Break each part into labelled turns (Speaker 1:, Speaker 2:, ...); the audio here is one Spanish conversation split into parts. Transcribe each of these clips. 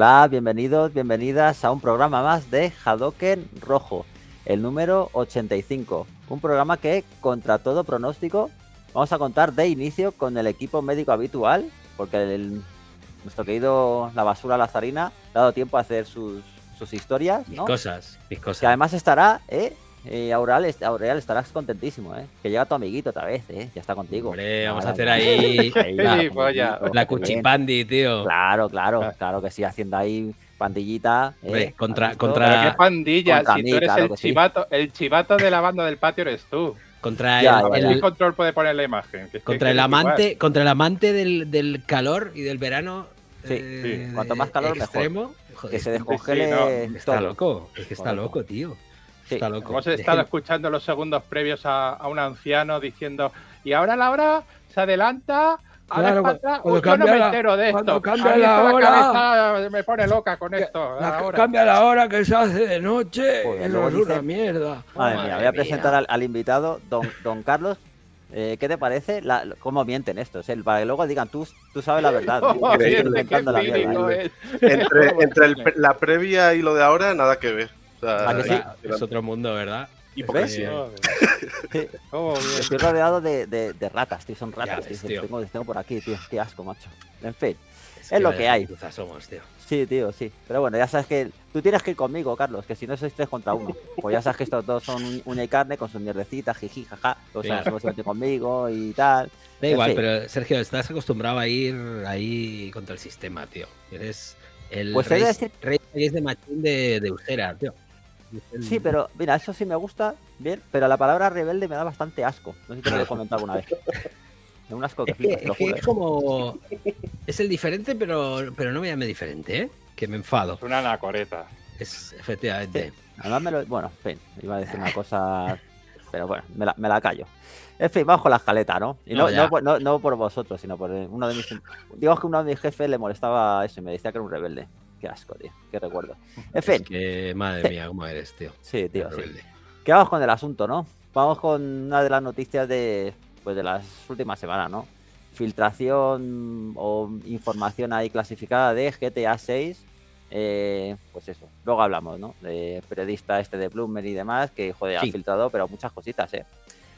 Speaker 1: Hola, bienvenidos, bienvenidas a un programa más de Hadoken Rojo, el número 85. Un programa que, contra todo pronóstico, vamos a contar de inicio con el equipo médico habitual, porque el, nuestro querido La Basura Lazarina ha dado tiempo a hacer sus, sus historias. Mis cosas, mis cosas. Que además estará, ¿eh? Eh, Aureal, estarás contentísimo, ¿eh? Que llega tu amiguito otra vez, ¿eh? Ya está contigo. Hombre, vamos a hacer ahí, la, cuchipandi, tío. Claro, claro, claro que sí, haciendo ahí pandillita. Eh, contra,
Speaker 2: contra... qué pandilla? si tú eres el, chivato, el chivato de la banda del patio eres tú.
Speaker 3: Contra el,
Speaker 2: control puede poner la imagen. contra, el amante,
Speaker 3: contra el amante del,
Speaker 2: calor y del verano Sí, eh, Cuanto más calor, mejor. que se descongele. Está loco. Es que está loco, tío. Hemos estado escuchando los segundos previos a, un anciano diciendo, y ahora Laura se adelanta. a la cuando, yo no de esto. Cambia la hora. me pone loca con esto. Cambia
Speaker 3: la hora que se hace de noche. Pues es una mierda. Madre, voy a presentar
Speaker 1: al, invitado, don, don Carlos eh, ¿Qué te parece? La, ¿Cómo mienten estos? Eh? Para que luego digan, tú,
Speaker 4: tú sabes la verdad. entre, la previa y lo de ahora, nada que ver. Es, otro mundo, ¿verdad? ¿Y estoy
Speaker 1: rodeado de, ratas, tío. Son ratas, tío. Tengo, por aquí, tío. Qué asco, macho. En fin. Es, lo que hay. Somos, Sí, tío, sí. Pero bueno, ya sabes que tú tienes que ir conmigo, Carlos, que si no sois tres contra uno. Pues ya sabes que estos dos son una y carne con sus mierdecitas, jiji, jaja. O sea, somos sí. conmigo y tal. Da igual, pero
Speaker 3: Sergio, estás acostumbrado a ir ahí contra el sistema, tío. Eres el pues rey, de machín de, de tío. Sí, pero
Speaker 1: mira, eso sí me gusta bien, pero la palabra rebelde me da bastante asco. No sé si te lo he comentado alguna vez.
Speaker 3: Es un asco que flipas, es, que, es, ¿eh? como. Es el diferente, pero, pero no me llame diferente, ¿eh? Que me enfado. Es una anacoreta. Es, efectivamente. Además, me lo... Bueno, en fin, iba a decir una cosa. Pero bueno, me
Speaker 1: la, me la callo. En fin, bajo la escaleta, ¿no? Y no, no, no, no por vosotros, sino por uno de mis. Digamos que uno de mis jefes le molestaba eso y me decía que era un rebelde. Qué asco, tío. Qué recuerdo. En fin.
Speaker 3: Es que, madre mía, cómo eres, tío. Sí, tío. Sí.
Speaker 1: vamos con el asunto, ¿no? Vamos con una de las noticias de, pues, de las últimas semanas, ¿no? Filtración o información ahí clasificada de GTA 6. Eh, pues eso, luego hablamos, ¿no? De periodista este de Bloomer y demás, que joder, ha filtrado, pero muchas cositas, ¿eh?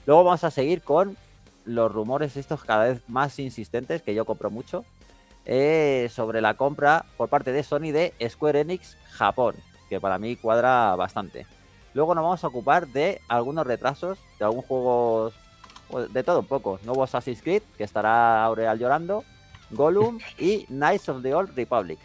Speaker 1: Luego vamos a seguir con los rumores estos cada vez más insistentes, que yo compro mucho, eh, sobre la compra por parte de Sony de Square Enix Japón, que para mí cuadra bastante. Luego nos vamos a ocupar de algunos retrasos, de algún juego, pues, de todo un poco. Nuevo Assassin's Creed, que estará Aureal llorando, Gollum y Knights of the Old Republic.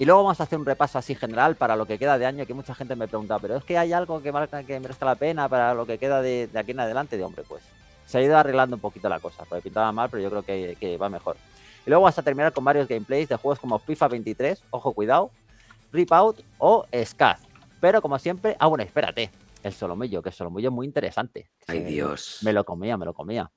Speaker 1: Y luego vamos a hacer un repaso así general para lo que queda de año, que mucha gente me pregunta, pero es que hay algo que, marca, que merezca la pena para lo que queda de, aquí en adelante. De hombre, pues se ha ido arreglando un poquito la cosa, porque pintaba mal, pero yo creo que va mejor luego vas a terminar con varios gameplays de juegos como FIFA 23, ojo cuidado, Rip Out o scat Pero como siempre, ah bueno, espérate, el solomillo, que el solomillo es muy interesante. Ay Dios. Me lo comía, me lo comía.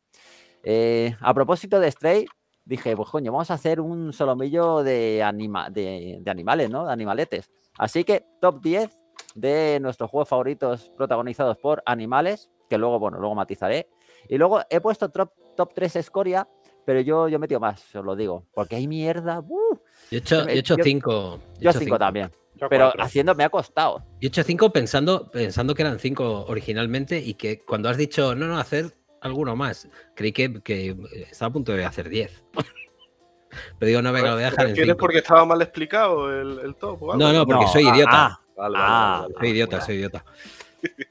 Speaker 1: Eh, a propósito de Stray, dije, pues coño, vamos a hacer un solomillo de, de, animales, ¿no? De animaletes. Así que top 10 de nuestros juegos favoritos protagonizados por animales, que luego, bueno, luego matizaré. Y luego he puesto top, top 3 escoria pero yo, yo he metido más, os lo
Speaker 3: digo, porque hay mierda. ¡uh! Yo he hecho, yo, he hecho cinco. Yo, cinco, también.
Speaker 1: pero haciendo me ha costado.
Speaker 3: Yo he hecho cinco pensando, pensando que eran cinco originalmente y que cuando has dicho, no, no, hacer alguno más, creí que, que estaba a punto de hacer diez. pero digo, no, venga, lo voy a dejar en
Speaker 4: porque estaba mal explicado el, el No, no, porque soy ah, idiota.
Speaker 3: Ah, soy idiota, soy idiota.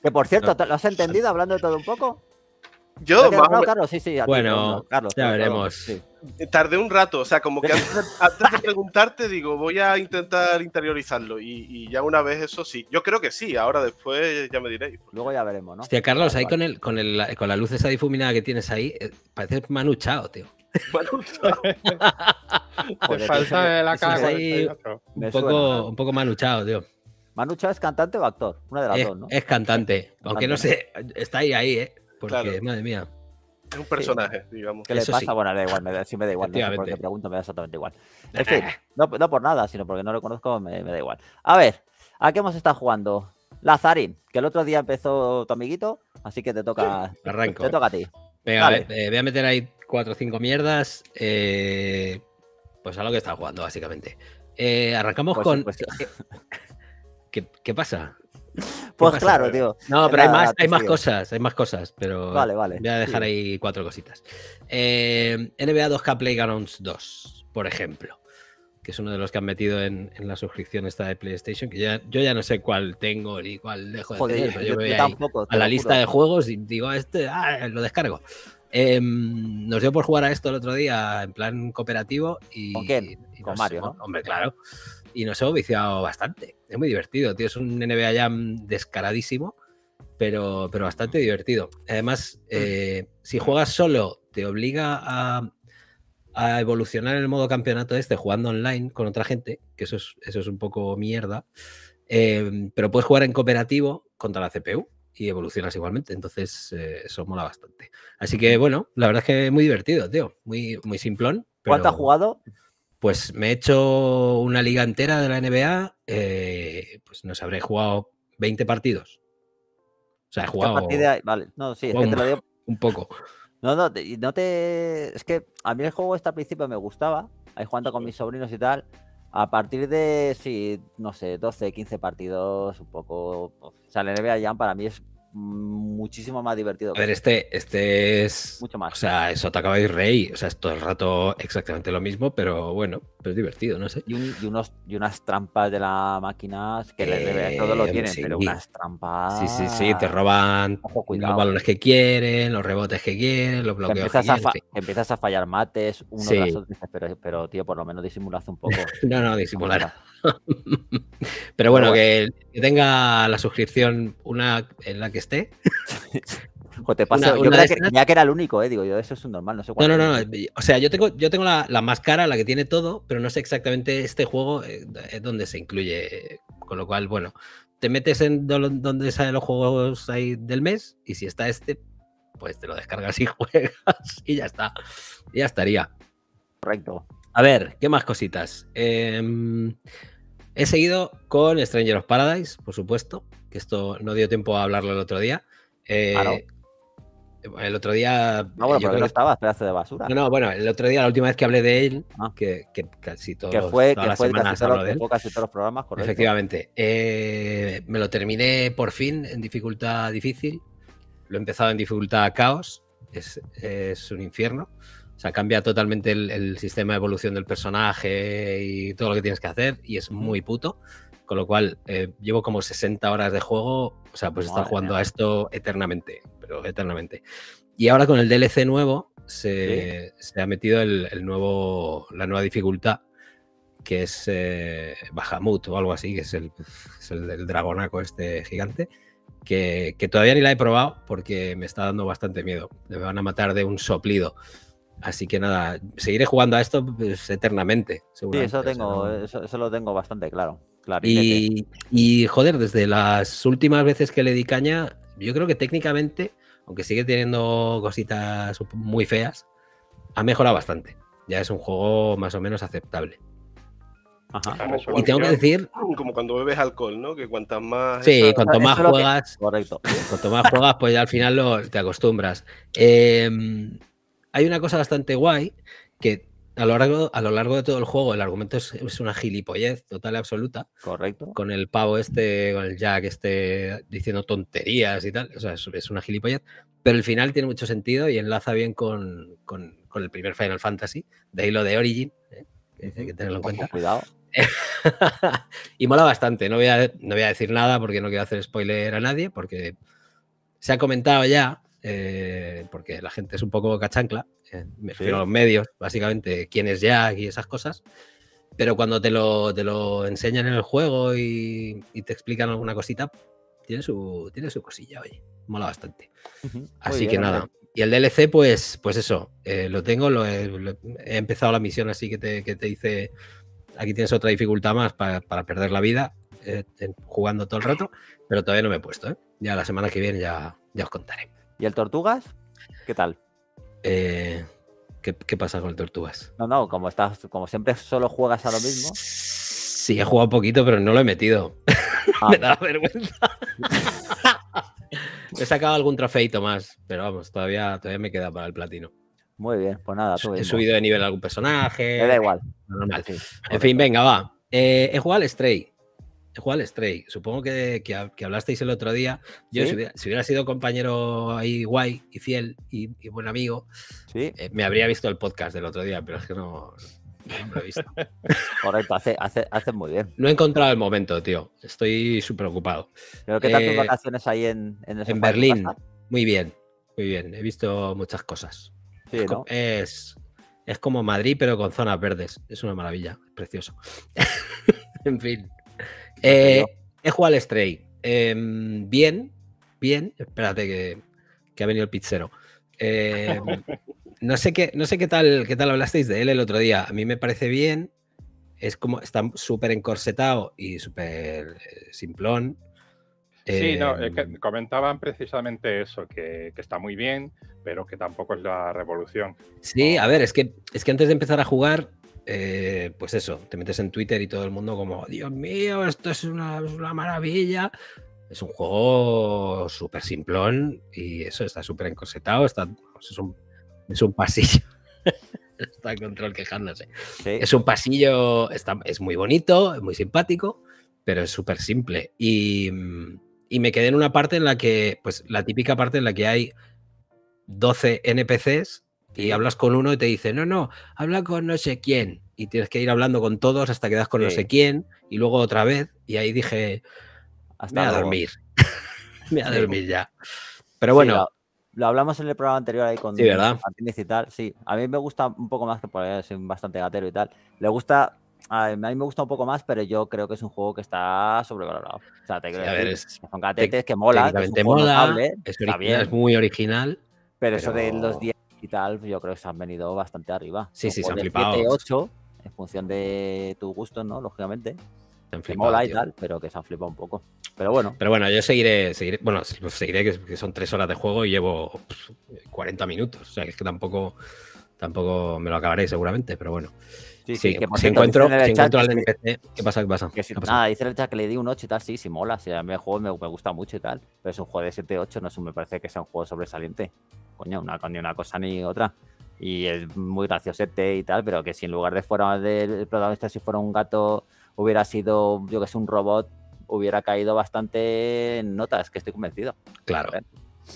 Speaker 4: Que por cierto, ¿lo has entendido hablando de todo un poco? Yo, bueno, Carlos, ya veremos. Eh, tardé un rato, o sea, como que antes, de, preguntarte, digo, voy a intentar interiorizarlo. Y, ya una vez eso sí. Yo creo que sí, ahora después ya me diréis. Luego ya veremos, ¿no? Hostia, Carlos, ahí con,
Speaker 3: el, con, la luz esa difuminada que tienes ahí, eh, parece Manu tío.
Speaker 2: Te la cara. Este
Speaker 3: un poco, un poco Manu tío.
Speaker 1: Manu es cantante o actor, una de las dos, ¿no?
Speaker 3: Es cantante, aunque no sé,
Speaker 1: está ahí, ahí, ¿eh? Porque, madre
Speaker 3: mía.
Speaker 4: Es un personaje, digamos. ¿Qué le pasa? Bueno,
Speaker 3: Bueno, da igual, me, si me da
Speaker 4: igual, porque sé
Speaker 1: pregunto, me da exactamente igual. En fin, no, por nada, sino porque no lo conozco, me, da igual. A ver, ¿a qué hemos estado jugando? Lazarín, que el otro día empezó tu amiguito, así que te toca. Te eh. toca a ti.
Speaker 3: Venga, eh, voy a meter ahí cuatro o cinco mierdas. Eh, pues a lo que estás jugando, básicamente. arrancamos pues con. Pues ¿Qué, ¿Qué pasa? Pues claro, tío. No, pero hay más, cosas, hay más cosas, pero vale, vale. voy a dejar ahí cuatro cositas. Eh, NBA 2K Playgrounds 2, por ejemplo, que es uno de los que han metido en, la suscripción esta de PlayStation, que ya, yo ya no sé cuál tengo ni cuál dejo de tener, yo, voy a la lista de juegos y digo, ah, este, ah, lo descargo. Em, nos dio por jugar a esto el otro día en plan cooperativo y... ¿Con Con Mario, ¿no? Hombre, claro y nos hemos viciado bastante. Es muy divertido, tío. Es un NBA Jam mm, descaradísimo, pero, pero bastante divertido. Además, mm. eh, si juegas solo, te obliga a, evolucionar en el modo campeonato este jugando online con otra gente, que eso es, eso es un poco mierda. Eh, pero puedes jugar en cooperativo contra la CPU y evolucionas igualmente. Entonces, eh, eso mola bastante. Así que, bueno, la verdad es que es muy divertido, tío. Muy, muy simplón. ¿Cuánto has jugado? Pues me he hecho una liga entera de la NBA, eh, pues nos habré jugado 20 partidos. O sea, he jugado.
Speaker 1: vale, no, sí, es que Un poco. No, no, te, no te. Es que a mí el juego este al principio me gustaba, ahí jugando con mis sobrinos y tal. A partir de, sí, no sé, 12, 15 partidos, un poco. O sea, la NBA ya para mí es muchísimo más divertido. A ver,
Speaker 3: este, este es. Mucho más. O sea, acaba de ir Rey. O sea, es todo el rato exactamente lo mismo, pero bueno, pero es divertido, no sé. Y, unos, y unas trampas de la máquina que
Speaker 1: eh, todo lo tienen, pero unas trampas. Sí, sí, sí, te
Speaker 3: roban los balones que quieren, los rebotes que quieren, los bloqueos empiezas que, quieren, a empiezas a
Speaker 1: fallar mates, uno sí. pero, tío, por lo menos disimulas un poco. no, no, disimular.
Speaker 3: Pero bueno, que, tenga la suscripción una en la que esté. o te pasa, yo que,
Speaker 1: era el único, eh, digo yo, eso es un normal, no sé cuál. No, no, no,
Speaker 3: eh, o sea, yo tengo, yo tengo la, más cara, la que tiene todo, pero no sé exactamente este juego es eh, eh, donde se incluye, con lo cual, bueno, te metes en donde salen los juegos ahí del mes y si está este, pues te lo descargas y juegas y ya está, ya estaría. Correcto. A ver, ¿qué más cositas? Eh, He seguido con Stranger of Paradise, por supuesto, que esto no dio tiempo a hablarlo el otro día. Eh, El otro día. No, bueno, pero no
Speaker 1: estabas, pedazo de basura. No, no,
Speaker 3: bueno, el otro día, la última vez que hablé de él, ah. que, casi todos. de él. todos los programas, correcto. Efectivamente. Eh, me lo terminé por fin en dificultad difícil. Lo he empezado en dificultad caos. Es, es un infierno. O sea, cambia totalmente el, sistema de evolución del personaje y todo lo que tienes que hacer y es muy puto. Con lo cual, eh, llevo como 60 horas de juego, o sea, pues estar jugando a esto eternamente, pero eternamente. Y ahora con el DLC nuevo se, se ha metido el, nuevo, la nueva dificultad, que es eh, Bahamut o algo así, que es el, dragonaco este gigante. Que, que, todavía ni la he probado porque me está dando bastante miedo. Me van a matar de un soplido. Así que nada, seguiré jugando a esto pues, eternamente. Sí, eso, lo tengo bastante claro. Y, joder, desde las últimas veces que le di caña, yo creo que técnicamente, aunque sigue teniendo cositas muy feas, ha mejorado bastante. Ya es un juego más o menos aceptable. Ajá. Y tengo que decir.
Speaker 4: Como cuando bebes alcohol, ¿no? Que cuantas más. Sí, cuanto más juegas.
Speaker 3: Correcto. Cuanto más juegas, pues ya al final te acostumbras. Eh, hay una cosa bastante guay que a lo largo, a lo largo de todo el juego el argumento es, una gilipollez total y absoluta. Correcto. Con el pavo este, con el Jack este diciendo tonterías y tal. O sea, es, una gilipollez. Pero el final tiene mucho sentido y enlaza bien con, el primer Final Fantasy. De ahí lo de Origin, ¿eh? que hay que tenerlo en cuenta. Cuidado. y mola bastante. No voy, a, no voy a decir nada porque no quiero hacer spoiler a nadie, porque se ha comentado ya eh, porque la gente es un poco cachancla, eh, me refiero a los medios, básicamente, quién es Jack y esas cosas. Pero cuando te lo, te lo enseñan en el juego y, te explican alguna cosita, tiene su, tiene su cosilla, oye. Mola bastante. Así que nada. Y el DLC, pues, pues eso, eh, lo tengo, he, empezado la misión así que te, que te dice, aquí tienes otra dificultad más para, para perder la vida, jugando todo el rato, pero todavía no me he puesto, Ya la semana que viene ya, ya os contaré. ¿Y el Tortugas? ¿Qué tal? Eh, ¿qué, pasa con el Tortugas? No, no, como, estás, como siempre solo juegas a lo mismo. Sí, he jugado un poquito, pero no lo he metido. Me ah. da vergüenza. he sacado algún trofeito más, pero vamos, todavía, todavía me queda para el platino. Muy bien, pues nada. he subido de nivel algún personaje. Me da igual. en fin, venga, va. Eh, he jugado al Stray. Juan Stray, supongo que, hablasteis el otro día. Yo, si, hubiera, sido compañero ahí guay y fiel y, buen amigo, eh, me habría visto el podcast del otro día, pero es que no, lo he visto. Correcto, pues, hace, muy bien. No he encontrado el momento, tío. Estoy súper ocupado. Creo que tal tus eh, vacaciones
Speaker 1: ahí en, en, en Berlín?
Speaker 3: Muy bien, muy bien. He visto muchas cosas. Sí, es, es como Madrid, pero con zonas verdes. Es una maravilla, es precioso. en fin. Eh, he jugado al Stray. Em, bien, bien. Espérate que, ha venido el pizzero. Em, no sé qué, no sé qué tal, qué tal hablasteis de él el otro día. A mí me parece bien. Es como está súper encorsetado y súper eh, simplón.
Speaker 2: Sí, no, em, comentaban precisamente eso, que, que, está muy bien, pero que tampoco es la revolución.
Speaker 3: Sí, a ver, es que, es que antes de empezar a jugar eh, pues eso, te metes en Twitter y todo el mundo como,
Speaker 2: Dios mío, esto es una,
Speaker 3: maravilla. Es un juego súper simplón y eso está súper encorsetado, está, es, un, pasillo. está control quejándose. Es un pasillo, es muy bonito, es muy simpático, pero es súper simple. Y, y me quedé en una parte en la que, pues la típica parte en la que hay 12 NPCs y hablas con uno y te dice, no, no, habla con no sé quién. Y tienes que ir hablando con todos hasta que con no sé quién. Y luego otra vez. Y ahí dije, hasta me voy a dormir. me voy a dormir ya. Pero bueno. lo, hablamos
Speaker 1: en el programa anterior ahí con sí, ¿verdad? y tal. Sí, a mí me gusta un poco más que por ahí soy bastante gatero y tal. Le gusta a mí me gusta un poco más, pero yo creo que es un juego que está sobrevalorado. O sea, te creo son gatetes que mola. Es, es,
Speaker 3: muy original. Pero, pero, eso de
Speaker 1: los 10 y tal, pues yo creo que se han venido bastante arriba. Sí, sí, se han flipado. 7, 8, en función de tu gusto, ¿no? Lógicamente. Se han flipado. Mola y tal, pero que se han flipado un poco.
Speaker 3: Pero bueno. Pero bueno, yo seguiré, seguiré bueno, seguiré que, son tres horas de juego y llevo 40 minutos. O sea, que es que tampoco, tampoco me lo acabaré seguramente, pero bueno. Sí, sí, que si encuentro, encuentro al NPC, ¿qué pasa? ¿Qué pasa? Que
Speaker 1: Nada, dice el chat que le di un 8 y tal, sí, sí mola, a mí el juego me, me gusta mucho y tal, pero es un juego de 7-8, no es, me parece que sea un juego sobresaliente. Pues, una, ni una cosa ni otra. Y es muy graciosete y tal, pero que si en lugar de fuera del protagonista, si fuera un gato, hubiera sido, yo que sé, un robot, hubiera caído bastante en notas, que estoy convencido.
Speaker 3: Claro, ¿Eh?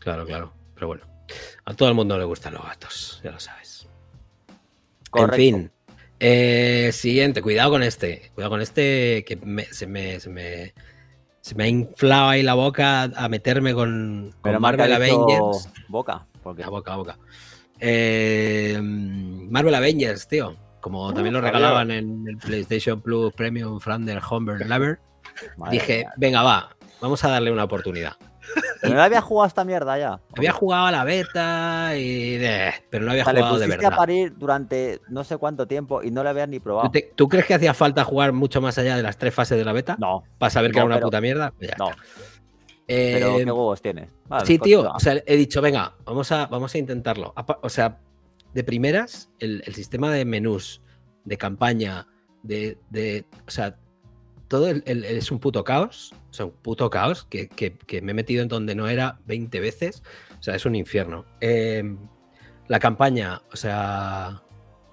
Speaker 3: claro, claro. Pero bueno, a todo el mundo le gustan los gatos, ya lo sabes. Correcto. En fin, eh, siguiente, cuidado con este. Cuidado con este que se, me, se, me, se, me, ha inflado ahí la boca a meterme con, con Marvel Avengers. Boca porque a boca a boca. Eh, Marvel Avengers, tío. Como uh, también lo regalaban en el PlayStation Plus Premium Flander Humber Lover, dije, venga, va, vamos a darle una oportunidad. no había jugado esta mierda ya. Había jugado a la beta y. pero no había jugado de verdad. a
Speaker 1: parir durante no sé cuánto tiempo y no la había ni probado.
Speaker 3: ¿Tú, crees que hacía falta jugar mucho más allá de las tres fases de la beta? No. Para saber que era una puta mierda. Pues no. Pero, ¿qué eh, huevos
Speaker 1: tienes? sí, tío. O sea,
Speaker 3: he dicho, venga, vamos a, vamos a intentarlo. O sea, de primeras, el, sistema de menús, de campaña, de. o sea, todo es un puto caos. O sea, un puto caos que, me he metido en donde no era 20 veces. O sea, es un infierno. Em, la campaña, o sea.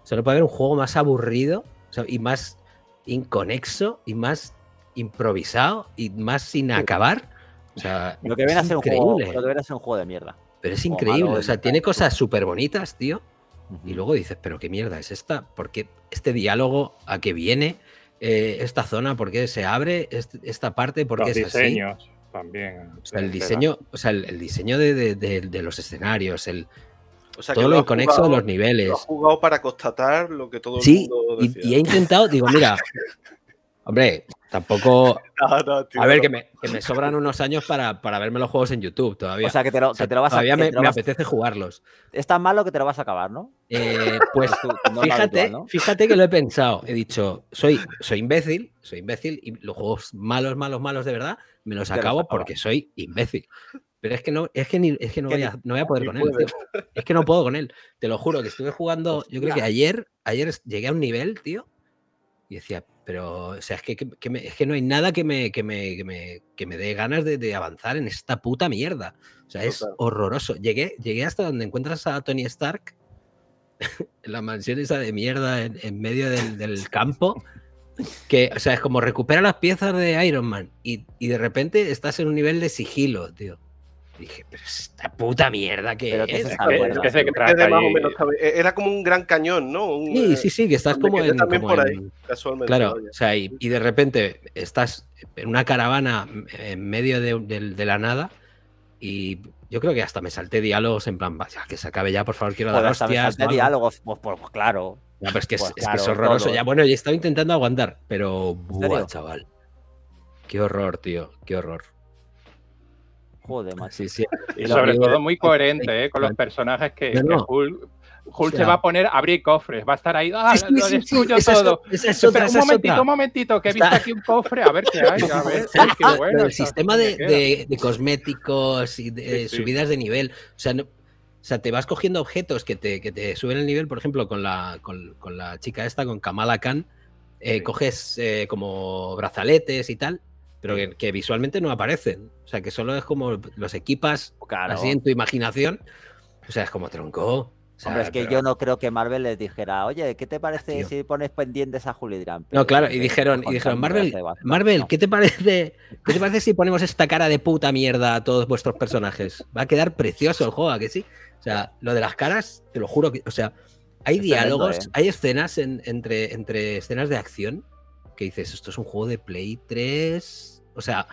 Speaker 3: O puede haber un juego más aburrido y más inconexo y más improvisado y más sin acabar lo que ven a un
Speaker 1: juego, de mierda. Pero es increíble, o sea,
Speaker 3: tiene cosas súper bonitas, tío. Y luego dices, pero qué mierda es esta, porque este diálogo a qué viene, eh, esta zona, por qué se abre, esta parte, por qué es diseños.
Speaker 4: también.
Speaker 2: el
Speaker 3: diseño, o sea, el, diseño de, los escenarios, el
Speaker 4: todo lo, conexo de los niveles. Lo ha jugado para constatar lo que todo el sí, Y, y, he intentado, digo, mira,
Speaker 3: Hombre, tampoco.
Speaker 4: a ver, que,
Speaker 3: me, sobran unos años para, para, verme los juegos en YouTube todavía. O sea, que te lo, vas a Todavía me, apetece jugarlos.
Speaker 1: Es tan malo que te lo vas a acabar, ¿no?
Speaker 3: Eh, pues fíjate, fíjate que lo he pensado. He dicho, soy, soy imbécil, soy imbécil y los juegos malos, malos, malos de verdad me los acabo porque soy imbécil. Pero es que no, es que es que no, voy a, no voy a poder con él. Tío. Es que no puedo con él. Te lo juro que estuve jugando. Yo creo que ayer, ayer llegué a un nivel, tío, y decía, pero, o sea, es que, es que no hay nada que me, que me, me, dé ganas de, avanzar en esta puta mierda. O sea, es horroroso. Llegué, llegué hasta donde encuentras a Tony Stark, en la mansión esa de mierda en, medio del, campo, que, o sea, es como recupera las piezas de Iron Man y de repente estás en un nivel de sigilo, tío dije, pero esta puta mierda que es.
Speaker 4: Era como un gran cañón, ¿no? sí, sí, sí, que estás como casualmente. Claro,
Speaker 3: o sea, y, de repente estás en una caravana en medio de, la nada y. Yo creo que hasta me salté diálogos en plan, que se acabe ya, por favor, quiero dar hostias. Pues,
Speaker 1: pues, pues, claro. No, pero es que, es, pues horroroso. Ya,
Speaker 3: bueno, ya estaba intentando aguantar, pero. Buah, chaval. Qué horror, tío. Qué horror.
Speaker 1: Joder, Y sobre todo muy coherente ¿eh? con los
Speaker 2: personajes que, Hulk, se va a poner a abrir cofres, va a estar ahí, ah, lo todo. es un momentito, un momentito, que he visto aquí un cofre, a ver qué hay, el sistema
Speaker 3: de, cosméticos y de subidas de nivel, o sea, te vas cogiendo objetos que te, suben el nivel, por ejemplo, con la, chica esta, con Kamala Khan, eh, coges eh, como brazaletes y tal, pero que, visualmente no aparecen. O sea, que solo es como los equipas oh, así en tu imaginación. O sea, es como tronco. O es que yo
Speaker 1: no creo que Marvel les dijera, oye, ¿qué te parece si pones pendientes a Juli Drump?
Speaker 3: no, claro, y dijeron, y dijeron Marvel, Marvel, ¿qué te parece? ¿Qué te parece si ponemos esta cara de puta mierda a todos vuestros personajes? Va a quedar precioso el juego, ¿a que sí? O sea, lo de las caras, te lo juro que, o sea, hay diálogos, ¿eh? hay escenas entre, entre escenas de acción que dices, esto es un juego de Play 3 o sea,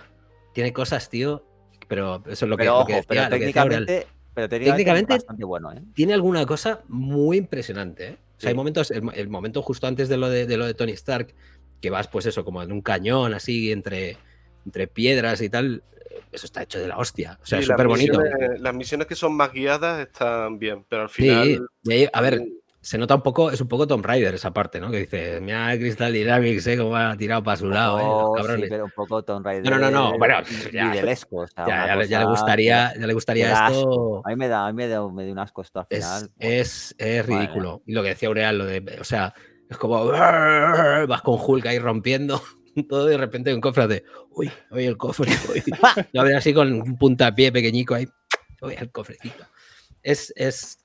Speaker 3: tiene cosas, tío, pero eso es lo que. pero, técnicamente,
Speaker 1: pero, técnicamente, técnicamente, bastante
Speaker 3: bueno, ¿eh? Tiene alguna cosa muy impresionante, ¿eh? O sea, hay momentos, el, momento justo antes de lo de, lo de Tony Stark, que vas, pues eso, como en un cañón, así, entre, entre piedras y tal.
Speaker 4: Eh, eso está hecho de
Speaker 3: la hostia. O sea, es súper bonito.
Speaker 4: las misiones que son más guiadas están bien, pero al final.
Speaker 3: Sí, a ver, mm se nota un poco, es un poco Tomb Raider esa parte, ¿no? Que dice, mira Crystal Dynamics, ¿eh? Como ha tirado para su lado, ¿eh? cabrones. Sí, pero un poco Tomb Raider. No, no, no, bueno, ya, ya, le gustaría, ya le gustaría esto.
Speaker 1: A mí me da, a mí me da, un
Speaker 3: asco esto al final. Es, es, ridículo. Y lo que decía Aureal, lo de, o sea, es como vas con Hulk ahí rompiendo todo y de repente un cofre de, uy, oye el cofre, yo Lo así con un puntapié pequeñico ahí, oye el cofrecito es,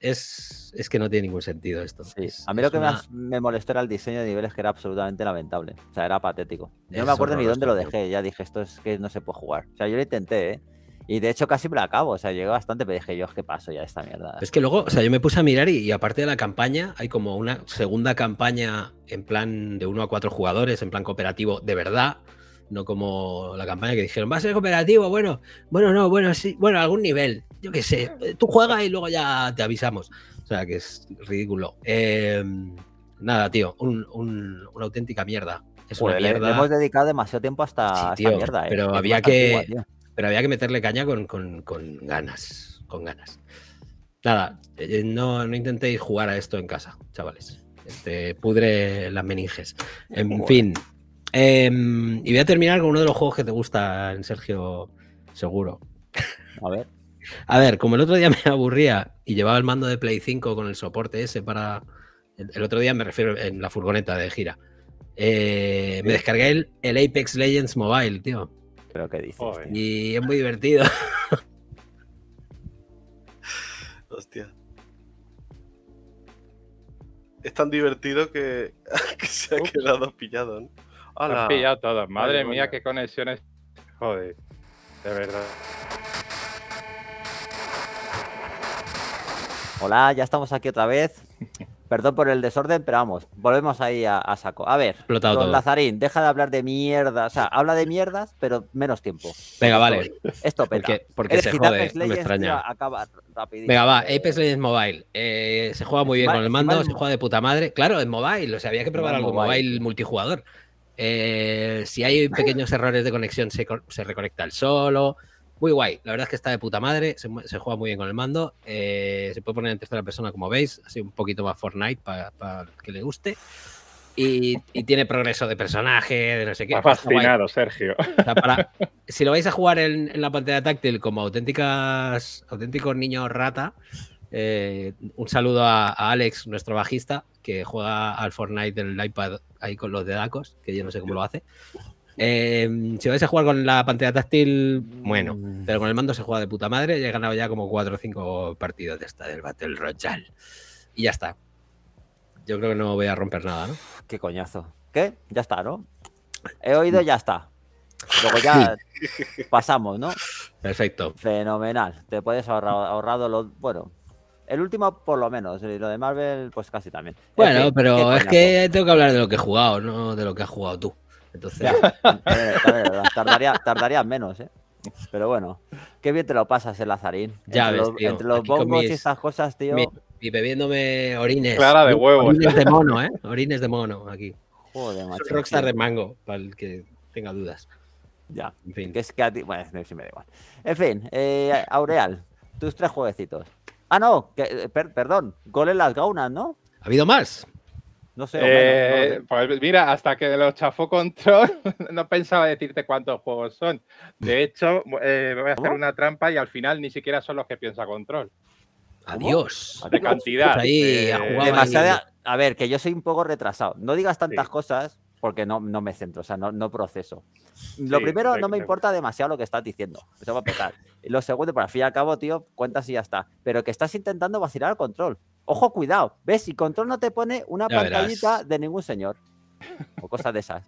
Speaker 3: es, que no tiene ningún sentido esto. a mí lo que más me molestó era el diseño de niveles
Speaker 1: que era absolutamente lamentable. O sea, era patético. no me acuerdo ni dónde lo dejé. Ya dije, esto es que no se puede jugar. O sea, yo lo intenté, ¿eh? Y de hecho casi me la acabo, o sea, llegué bastante, pero dije yo, es que paso ya esta mierda. Es
Speaker 3: que luego, o sea, yo me puse a mirar y, y, aparte de la campaña, hay como una segunda campaña en plan de uno a cuatro jugadores, en plan cooperativo, de verdad, no como la campaña que dijeron, va a ser cooperativo, bueno, bueno, no, bueno, sí, bueno, algún nivel, yo qué sé, tú juegas y luego ya te avisamos. O sea, que es ridículo. Em, nada, tío, una auténtica mierda. Es una mierda. hemos
Speaker 1: dedicado demasiado tiempo hasta esta mierda. ¿eh? Pero, había que,
Speaker 3: pero había que meterle caña con, ganas, con ganas. Nada, eh, no, no intentéis jugar a esto en casa, chavales. Este, pudre las meninges. En fin. Em, y voy a terminar con uno de los juegos que te gusta, Sergio, seguro. A ver. A ver, como el otro día me aburría y llevaba el mando de Play 5 con el soporte ese para. El, otro día me refiero en la furgoneta de gira. Eh, me descargué el, Apex Legends Mobile, tío. Pero qué dices. Y es muy divertido.
Speaker 4: Hostia. Es tan divertido que, se ha quedado pillado, ¿no? Hola. he pillado todo. Madre mía,
Speaker 2: qué conexiones. Joder, de verdad.
Speaker 1: Hola, ya estamos aquí otra vez. Perdón por el desorden, pero vamos, volvemos ahí a, saco. A ver, Lazarín, deja de hablar de mierda. O sea, habla de mierdas, pero menos tiempo.
Speaker 3: Venga, vale. Esto peta. Porque, porque se jode, no me extraña. Venga, va, Apex Legends Mobile. Eh, se juega muy bien con el mando, se juega de puta madre. Claro, es mobile, o sea, había que probar algo mobile multijugador. Eh, si hay pequeños errores de conexión, se, se, reconecta el solo. Muy guay. La verdad es que está de puta madre. Se, juega muy bien con el mando. Eh, se puede poner en tercera persona, como veis. Así un poquito más Fortnite para que le guste. Y, tiene progreso de personaje, de no sé qué. Está fascinado, Sergio. si lo vais a jugar en, la pantalla táctil como auténticas, auténticos niños rata, eh, un saludo a, a, Alex, nuestro bajista, que juega al Fortnite del iPad ahí con los dedacos, que yo no sé cómo lo hace. Eh, si vais a jugar con la pantalla táctil, bueno, mm, pero con el mando se juega de puta madre. Ya he ganado ya como 4 o 5 partidos de esta del Battle Royale. Y ya está. Yo creo que no voy a romper nada, ¿no? Qué
Speaker 1: coñazo. ¿Qué? Ya está, ¿no? He oído, mm. ya está. Luego ya pasamos, ¿no? Perfecto. Fenomenal. Te puedes ahorrar ahorrado los. Bueno, el último, por lo menos. Y lo de Marvel, pues casi también.
Speaker 3: Bueno, pero es que tengo que hablar de lo que he jugado, no de lo que has jugado tú. Entonces.
Speaker 1: tardaría, tardaría menos, ¿eh? Pero bueno, qué bien te lo pasas el eh, Lazarín Ya entre los, bongos y esas
Speaker 3: cosas, tío. y bebiéndome orines. Clara de huevo. Orines de mono, ¿eh? Orines de mono aquí. rockstar de mango, para el que tenga dudas. Ya. En fin. Que es que a ti.
Speaker 1: Bueno, sí me da igual. En fin, eh, Aureal, tus tres jueguecitos. Ah, no,
Speaker 2: eh, perdón, gol en las gaunas, ¿no?
Speaker 3: ¿Ha habido más?
Speaker 2: No sé, eh, Pues mira, hasta que lo chafó Control, no pensaba decirte cuántos juegos son. De hecho, eh, voy a hacer una trampa y al final ni siquiera son los que piensa Control. Adiós. De cantidad. Pues eh,
Speaker 1: a ver, que yo soy un poco retrasado. No digas tantas cosas porque no, no me centro, o sea, no, proceso. lo primero, no me importa demasiado lo que estás diciendo, eso va a lo segundo, para al fin y al cabo, tío, cuentas y ya está. Pero que estás intentando vacilar al control. Ojo, cuidado, ¿ves? Si control no te pone una pantallita de ningún señor o cosas de esas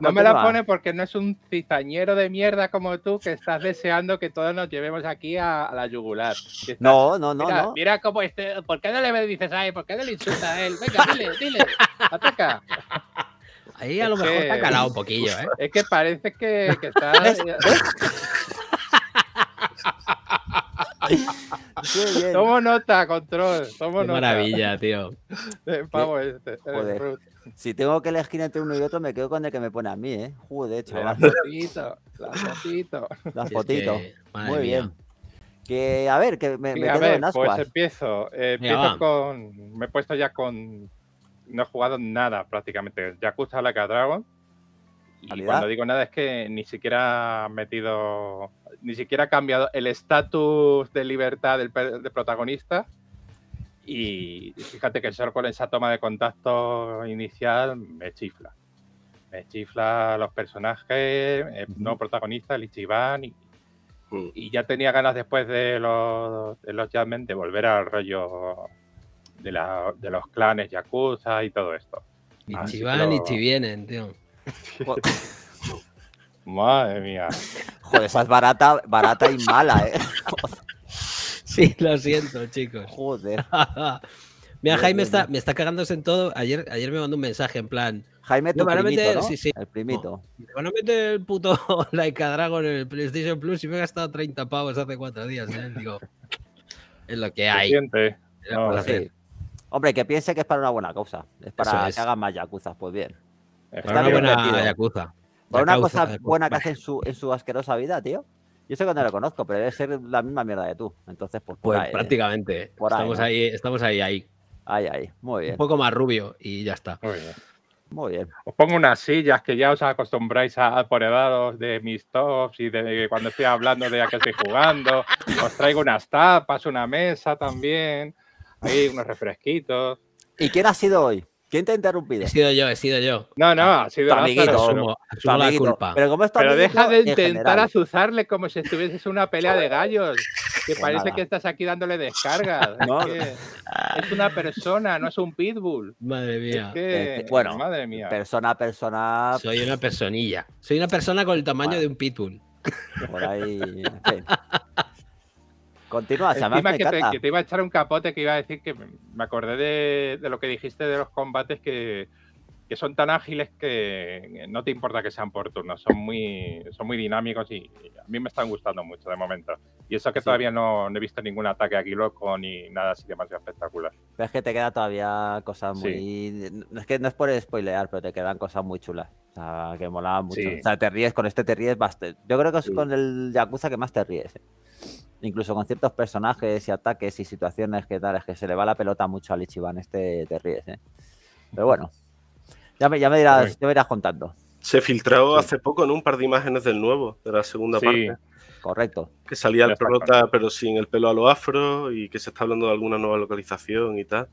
Speaker 1: no me la pone
Speaker 2: porque no es un cizañero de mierda como tú que estás deseando que todos nos llevemos aquí a, la yugular. no, no, no mira, no. mira cómo este. ¿Por qué no le dices a ¿Por qué no le insulta a él? Venga, dile, dile. Ataca. Ahí a lo mejor está calado un poquillo, ¿eh? Es que parece que, está. Tomo nota, control. Tomo Qué nota. Maravilla, tío.
Speaker 5: Eh, vamos, pavo este.
Speaker 2: El fruto.
Speaker 1: Si tengo que elegir entre uno y otro, me quedo con el que me pone a mí, ¿eh? Joder, chaval. Las fotitos,
Speaker 2: las fotitos. Las fotitos. Muy bien.
Speaker 1: Que, a ver, que me, quedo en Pues
Speaker 2: empiezo. Eh, empiezo con... Me he puesto ya con... No he jugado nada prácticamente. Ya Yakuza la Dragon. Y cuando digo nada es que ni siquiera ha metido... Ni siquiera ha cambiado el estatus de libertad del, del protagonista y fíjate que el ser con esa toma de contacto inicial me chifla. Me chifla los personajes, el eh, no protagonista, el Ichiban. Y, mm. y, ya tenía ganas después de los, de de volver al rollo de, los clanes Yakuza y todo esto. Ah, Ichiban, y
Speaker 3: vienen, tío. Madre mía.
Speaker 1: Joder, es barata, barata y mala, ¿eh?
Speaker 3: Sí, lo siento, chicos. Joder. Mira, Jaime está, me está cagándose en todo. Ayer, ayer me mandó un mensaje en plan. Jaime, tu primito, ¿no? sí, El primito. Oh, me van a meter el puto Like Dragon en el PlayStation Plus y me he gastado 30 pavos hace cuatro días. ¿eh? Digo, es lo que
Speaker 1: hay. Hombre, que piense que es para una buena causa. Es para que hagan más yacuzas, pues bien.
Speaker 3: Es para una buena yakuza. Para una cosa buena que hace
Speaker 1: en su asquerosa vida, tío. Yo sé que no lo conozco, pero debe ser la misma mierda de tú. Entonces, pues. pues eh, prácticamente. Eh.
Speaker 2: estamos ahí, ahí, eh, estamos ahí, ahí. Ahí, ahí. Muy bien. Un poco más
Speaker 3: rubio y ya está.
Speaker 2: Muy bien. Os pongo unas sillas que ya os acostumbráis a edad de mis tops y de cuando estoy hablando de a qué estoy jugando. Os traigo unas tapas, una mesa también. Ahí unos refresquitos. ¿Y quién ha sido hoy? ¿Quién te ha interrumpido? He
Speaker 3: sido yo, he sido yo. No, no, ha sido yo. amiguito, Pero, deja de intentar
Speaker 2: azuzarle como si estuvieses en una pelea de gallos. Que pues parece que estás aquí dándole descargas. Es, una persona, no es un pitbull. Madre mía. Este, bueno, madre mía.
Speaker 3: Persona, persona. Soy una personilla. Soy una persona con el tamaño de un pitbull. Por ahí. Continúa,
Speaker 1: Te,
Speaker 2: iba a echar un capote que iba a decir que me acordé de, lo que dijiste de los combates que, que, son tan ágiles que no te importa que sean por turnos, son muy, son muy dinámicos y, a mí me están gustando mucho de momento. Y eso que todavía no, he visto ningún ataque aquí loco ni nada así demasiado espectacular.
Speaker 1: Pero es que te queda todavía cosas muy... Es que no es por spoilear, pero te quedan cosas muy chulas. O sea, que molaba mucho. O sea, te ríes, con este te ríes bastante Yo creo que es con el Yakuza que más te ríes. Eh incluso con ciertos personajes y ataques y situaciones que tal, es que se le va la pelota mucho al Ichiban, este te ríes, ¿eh? Pero bueno, ya me, ya me dirás, pues- ya irás contando.
Speaker 4: Se filtró hace poco en un par de imágenes del nuevo, de la segunda sí. parte. Correcto. Que salía el prota, pero sin el pelo a lo afro, y que se está hablando de alguna nueva localización y tal.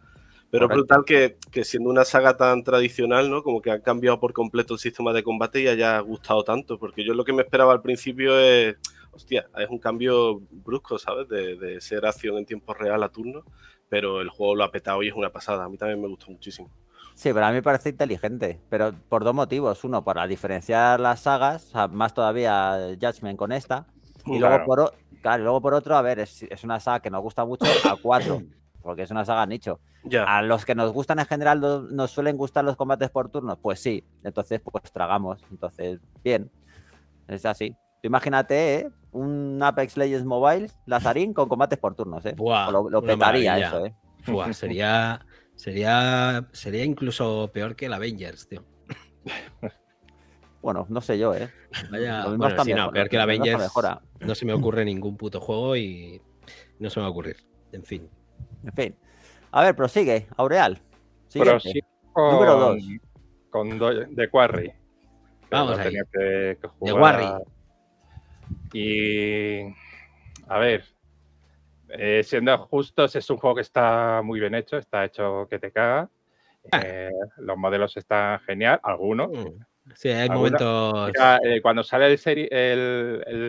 Speaker 4: Pero brutal que, que, siendo una saga tan tradicional, ¿no? Como que han cambiado por completo el sistema de combate y haya gustado tanto. Porque yo lo que me esperaba al principio es hostia, es un cambio brusco, ¿sabes? De, ser acción en tiempo real a turno, pero el juego lo ha petado y es una pasada. A mí también me gustó muchísimo.
Speaker 1: Sí, pero a mí me parece inteligente, pero por dos motivos. Uno, para diferenciar las sagas, más todavía Judgment con esta. Y luego, por, claro, luego por otro, a ver, es, una saga que nos gusta mucho a cuatro. porque es una saga nicho. A los que nos gustan en general nos suelen gustar los combates por turno? pues sí, entonces pues tragamos, entonces bien, es así. Imagínate, ¿eh? Un Apex Legends Mobile, Lazarín, con combates por turnos, ¿eh? lo, lo petaría eso, ¿eh?
Speaker 3: sería, sería, sería incluso peor que el Avengers, tío. Bueno, no sé yo, ¿eh? Vaya, no, peor que el Avengers mejora. no se me ocurre ningún puto juego y no se me va a ocurrir. En fin.
Speaker 1: En fin. A ver, prosigue, Aureal. Prosigue Número 2.
Speaker 2: Con Quarry. Vamos a ahí. Que, jugar... The Quarry. Y a ver, eh, siendo justos, es un juego que está muy bien hecho, está hecho que te caga. Ah. Eh, los modelos están genial, algunos. Mm.
Speaker 5: Sí, hay momentos.
Speaker 2: Eh, cuando sale el,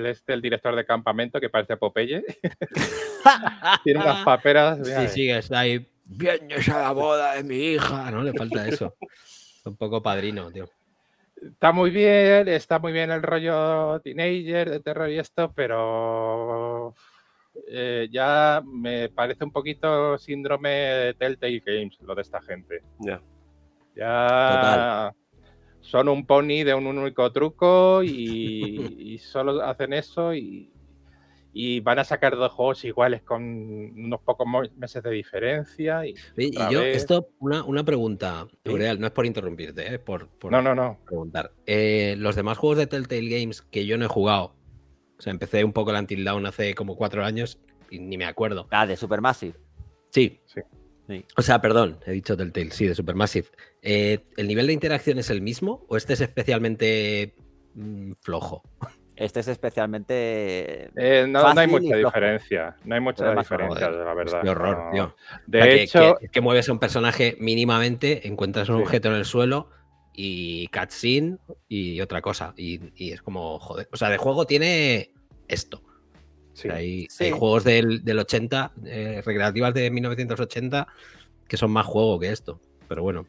Speaker 2: este, el, director de campamento que parece Popeye, tiene las paperas. sí, sigues ahí.
Speaker 3: Bien, yo la boda de mi hija, ¿no? Le falta eso. un poco padrino, tío
Speaker 2: está muy bien, está muy bien el rollo teenager de terror y esto, pero eh, ya me parece un poquito síndrome de Telltale Games lo de esta gente. Ya. Ya son un pony de un único truco y, y, solo hacen eso y y van a sacar dos juegos iguales con unos pocos meses de diferencia. Y, y yo, esto,
Speaker 3: una, pregunta, no es por interrumpirte,
Speaker 2: ¿eh? por, no, no, preguntar.
Speaker 3: Eh, los demás juegos de Telltale Games que yo no he jugado, o sea, empecé un poco el Until Dawn hace como cuatro años y ni me acuerdo. Ah, de Supermassive. Sí. sí. O sea, perdón, he dicho Telltale, sí, de Supermassive. Eh, ¿El nivel de interacción es el mismo o este es especialmente mm, flojo? Este es
Speaker 2: especialmente. Eh, no, hay mucha diferencia. No hay mucha diferencia, la verdad. Qué horror, De hecho.
Speaker 3: Que, mueves a un personaje mínimamente, encuentras un objeto en el suelo y cutscene y otra cosa. Y, es como, joder. O sea, de juego tiene esto. hay, juegos del, del 80, eh, recreativas de 1980, que son más juego que esto. Pero bueno.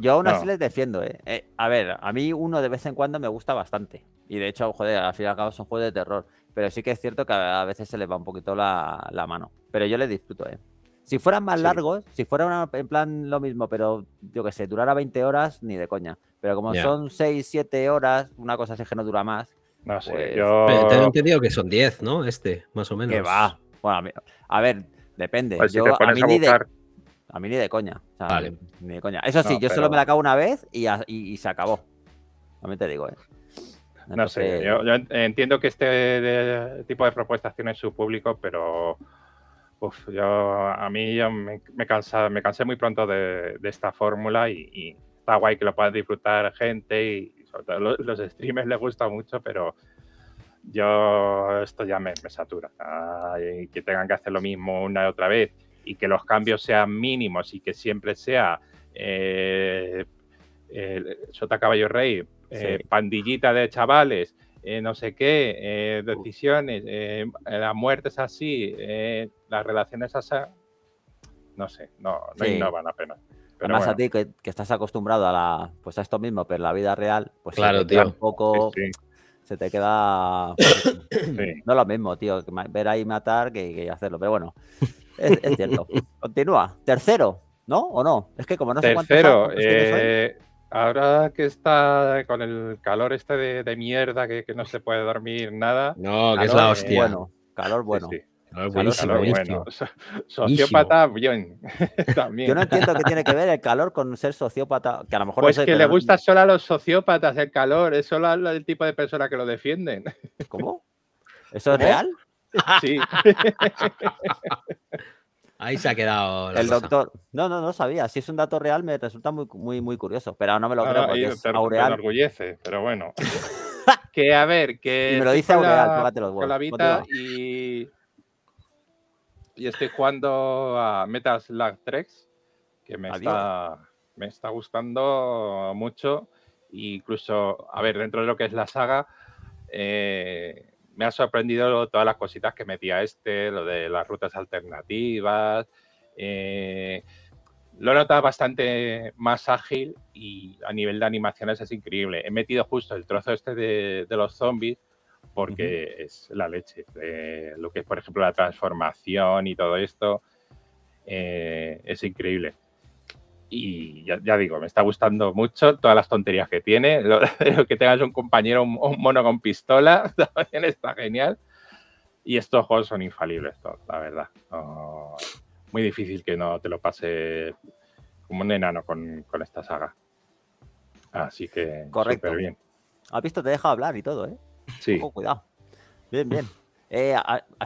Speaker 1: Yo aún así les defiendo, eh. A ver, a mí uno de vez en cuando me gusta bastante. Y de hecho, joder, al fin y al cabo son juegos de terror. Pero sí que es cierto que a veces se les va un poquito la, mano. Pero yo les disfruto, ¿eh? Si fueran más largos, si fuera en plan lo mismo, pero yo qué sé, durara 20 horas, ni de coña. Pero como son 6, 7 horas, una cosa es que no dura más. No sé, pues Te he
Speaker 3: entendido que son 10, ¿no? Este, más o menos. Que va. Bueno, a ver, depende.
Speaker 1: Pues yo, a, mí mí ni de coña. vale. Ni de coña. Eso sí, yo solo me la acabo una vez y, y se acabó. También te digo, ¿eh? No sé, yo,
Speaker 2: entiendo que este tipo de propuestas tiene su público, pero yo, a mí me, cansa, me cansé muy pronto de, esta fórmula y, está guay que lo puedan disfrutar gente y, sobre todo los, streamers les gusta mucho, pero yo esto ya me, me satura. que tengan que hacer lo mismo una y otra vez y que los cambios sean mínimos y que siempre sea eh, eh, Sota Caballo Rey eh, pandillita de chavales, eh, no sé qué, eh, decisiones, la muerte es así, las relaciones así, no sé, no, no innovan apenas. Además a
Speaker 1: ti que, estás acostumbrado a la, pues a esto mismo, pero la vida real, pues claro, se te queda pues, no lo mismo, tío, ver ahí matar que, hacerlo, pero bueno, es, cierto. Continúa. Tercero, ¿no? ¿O no? Es que como no sé cuántos Tercero.
Speaker 2: Ahora que está con el calor este de, mierda, que, no se puede dormir nada. No, que es la hostia. calor bueno. calor, Sociópata, bien. Yo no entiendo qué tiene que ver el calor con ser sociópata. Que a lo mejor pues que le gusta solo a los sociópatas el calor, es solo el tipo de persona que lo defienden. ¿Cómo? ¿Eso es ¿Eh? real?
Speaker 1: Sí.
Speaker 2: Ahí se ha quedado.
Speaker 1: el doctor. No, no, no sabía. Si es un dato real, me resulta muy, muy, muy curioso. Pero no me lo creo. Porque Aureal.
Speaker 2: enorgullece, pero bueno. que a ver, que. me lo dice Aureal, la, los y. estoy jugando a Metal Slug 3, que me está, gustando mucho. E incluso, a ver, dentro de lo que es la saga, eh, me ha sorprendido todas las cositas que metía este, lo de las rutas alternativas. Eh, lo notado bastante más ágil y a nivel de animaciones es increíble. He metido justo el trozo este de, los zombies porque es la leche. Eh, lo que es, por ejemplo, la transformación y todo esto eh, es increíble y ya, digo, me está gustando mucho todas las tonterías que tiene. Lo, que tengas un compañero, un, mono con pistola, también está genial. Y estos juegos son infalibles, la verdad. muy difícil que no te lo pase como un enano con, con esta saga. Así que, súper bien. Ha visto, te deja hablar y todo, ¿eh? Sí. Con cuidado.
Speaker 1: Bien, bien. Eh,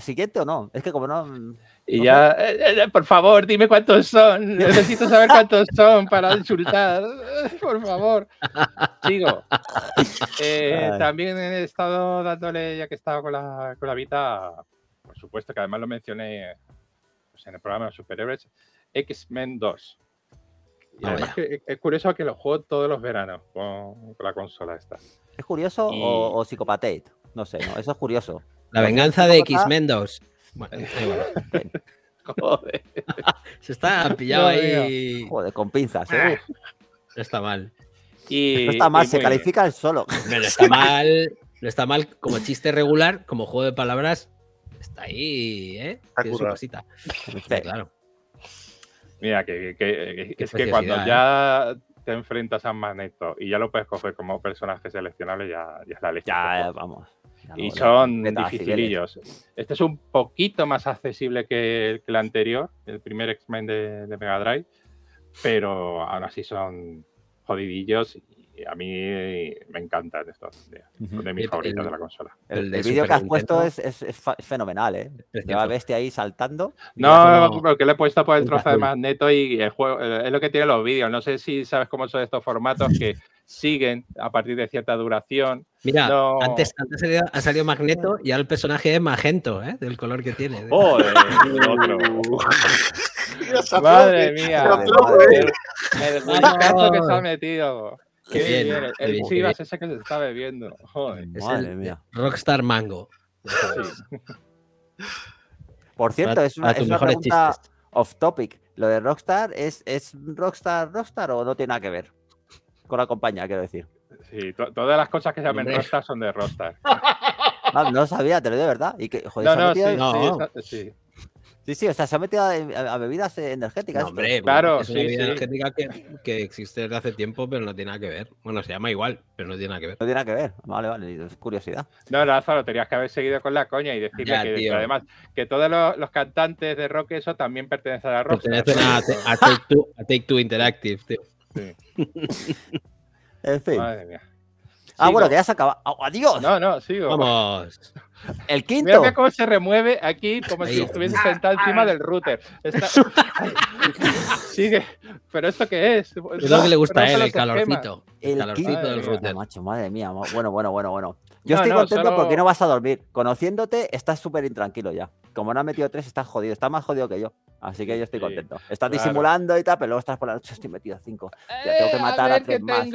Speaker 1: siguiente o no? Es que como no.
Speaker 2: Y ya, eh, eh, eh, por favor, dime cuántos son. Necesito saber cuántos son para insultar. Por favor. Sigo. también he estado dándole, ya que estaba con la, con la Vita, por supuesto que además lo mencioné pues, en el programa Superhéroes, X-Men 2. Ah, es curioso que lo juego todos los veranos con, la consola esta. ¿Es curioso o, o No sé, eso
Speaker 1: es curioso.
Speaker 3: La venganza de X-Men 2. Se está pillado ahí. Joder, con pinzas, ¿eh? Ah, está mal. Y, está mal, se califica el solo. Pero está mal, no está mal como chiste regular, como juego de palabras.
Speaker 2: Está ahí, ¿eh? cosita. Mira, que, es que cuando ¿eh? ya te enfrentas a Magneto y ya lo puedes coger como personaje seleccionable, ya, ya ya vamos
Speaker 4: y son dificilillos.
Speaker 2: Este es un poquito más accesible que el, anterior, el primer X-Men de, Mega Drive, pero aún así son jodidillos y a mí me encantan estos. De, mis favoritos de la consola. El, vídeo que has puesto es, es, fenomenal, ¿eh? Lleva bestia ahí saltando. No, porque le he puesto por el trozo de magneto y el juego, eh, es lo que tienen los vídeos. No sé si sabes cómo son estos formatos que siguen a partir de cierta duración. Mira, antes,
Speaker 3: antes ha, salido, Magneto y ahora el personaje es magento, ¿eh? del color que tiene.
Speaker 2: Madre mía. El, canto que se ha metido. Qué, bien, El Chivas ese que se está bebiendo. madre mía.
Speaker 3: Rockstar Mango. Por
Speaker 1: cierto, es una, es pregunta off topic. ¿Lo de Rockstar es, es Rockstar Rockstar o no tiene nada que ver? con la compañía, quiero decir.
Speaker 2: Sí, todas las cosas que se llaman Rostar son de Rostar.
Speaker 1: Ah, no, no sabía, te lo digo, ¿verdad? Y que, joder, no, no, sí, no. Sí, sí. Sí, o sea, se ha metido a, bebidas energéticas. hombre, claro, es una sí, bebida energética
Speaker 3: que, existe desde hace tiempo, pero no tiene nada que ver. Bueno, se llama igual, pero no tiene nada que ver. No tiene nada que ver. Vale, vale, es curiosidad.
Speaker 2: No, Lázaro, tenías que haber seguido con la coña y decirle que, además que todos los, cantantes de rock eso también pertenecen a la rock. Pertenecen a, a,
Speaker 3: Take Two, a, Take Two, Interactive, tío. en fin.
Speaker 2: Madre mía. Ah, bueno, que ya se acaba. Ah, ¡Adiós! No, no, sigo.
Speaker 3: Vamos. El
Speaker 1: quinto. Mira, cómo
Speaker 2: se remueve aquí, como si estuviese sentado encima del router. Sigue. ¿Pero esto qué es? Es lo que le gusta a él, el calorcito. El, calorcito del router.
Speaker 1: madre mía. Bueno, bueno, bueno, bueno. Yo estoy contento porque no vas a dormir. Conociéndote, estás súper intranquilo ya. Como no ha metido tres, estás jodido. Estás más jodido que yo. Así que yo estoy contento. Estás disimulando y tal, pero luego estás por la noche, estoy metido a cinco. Ya tengo que eh, matar a, tres más.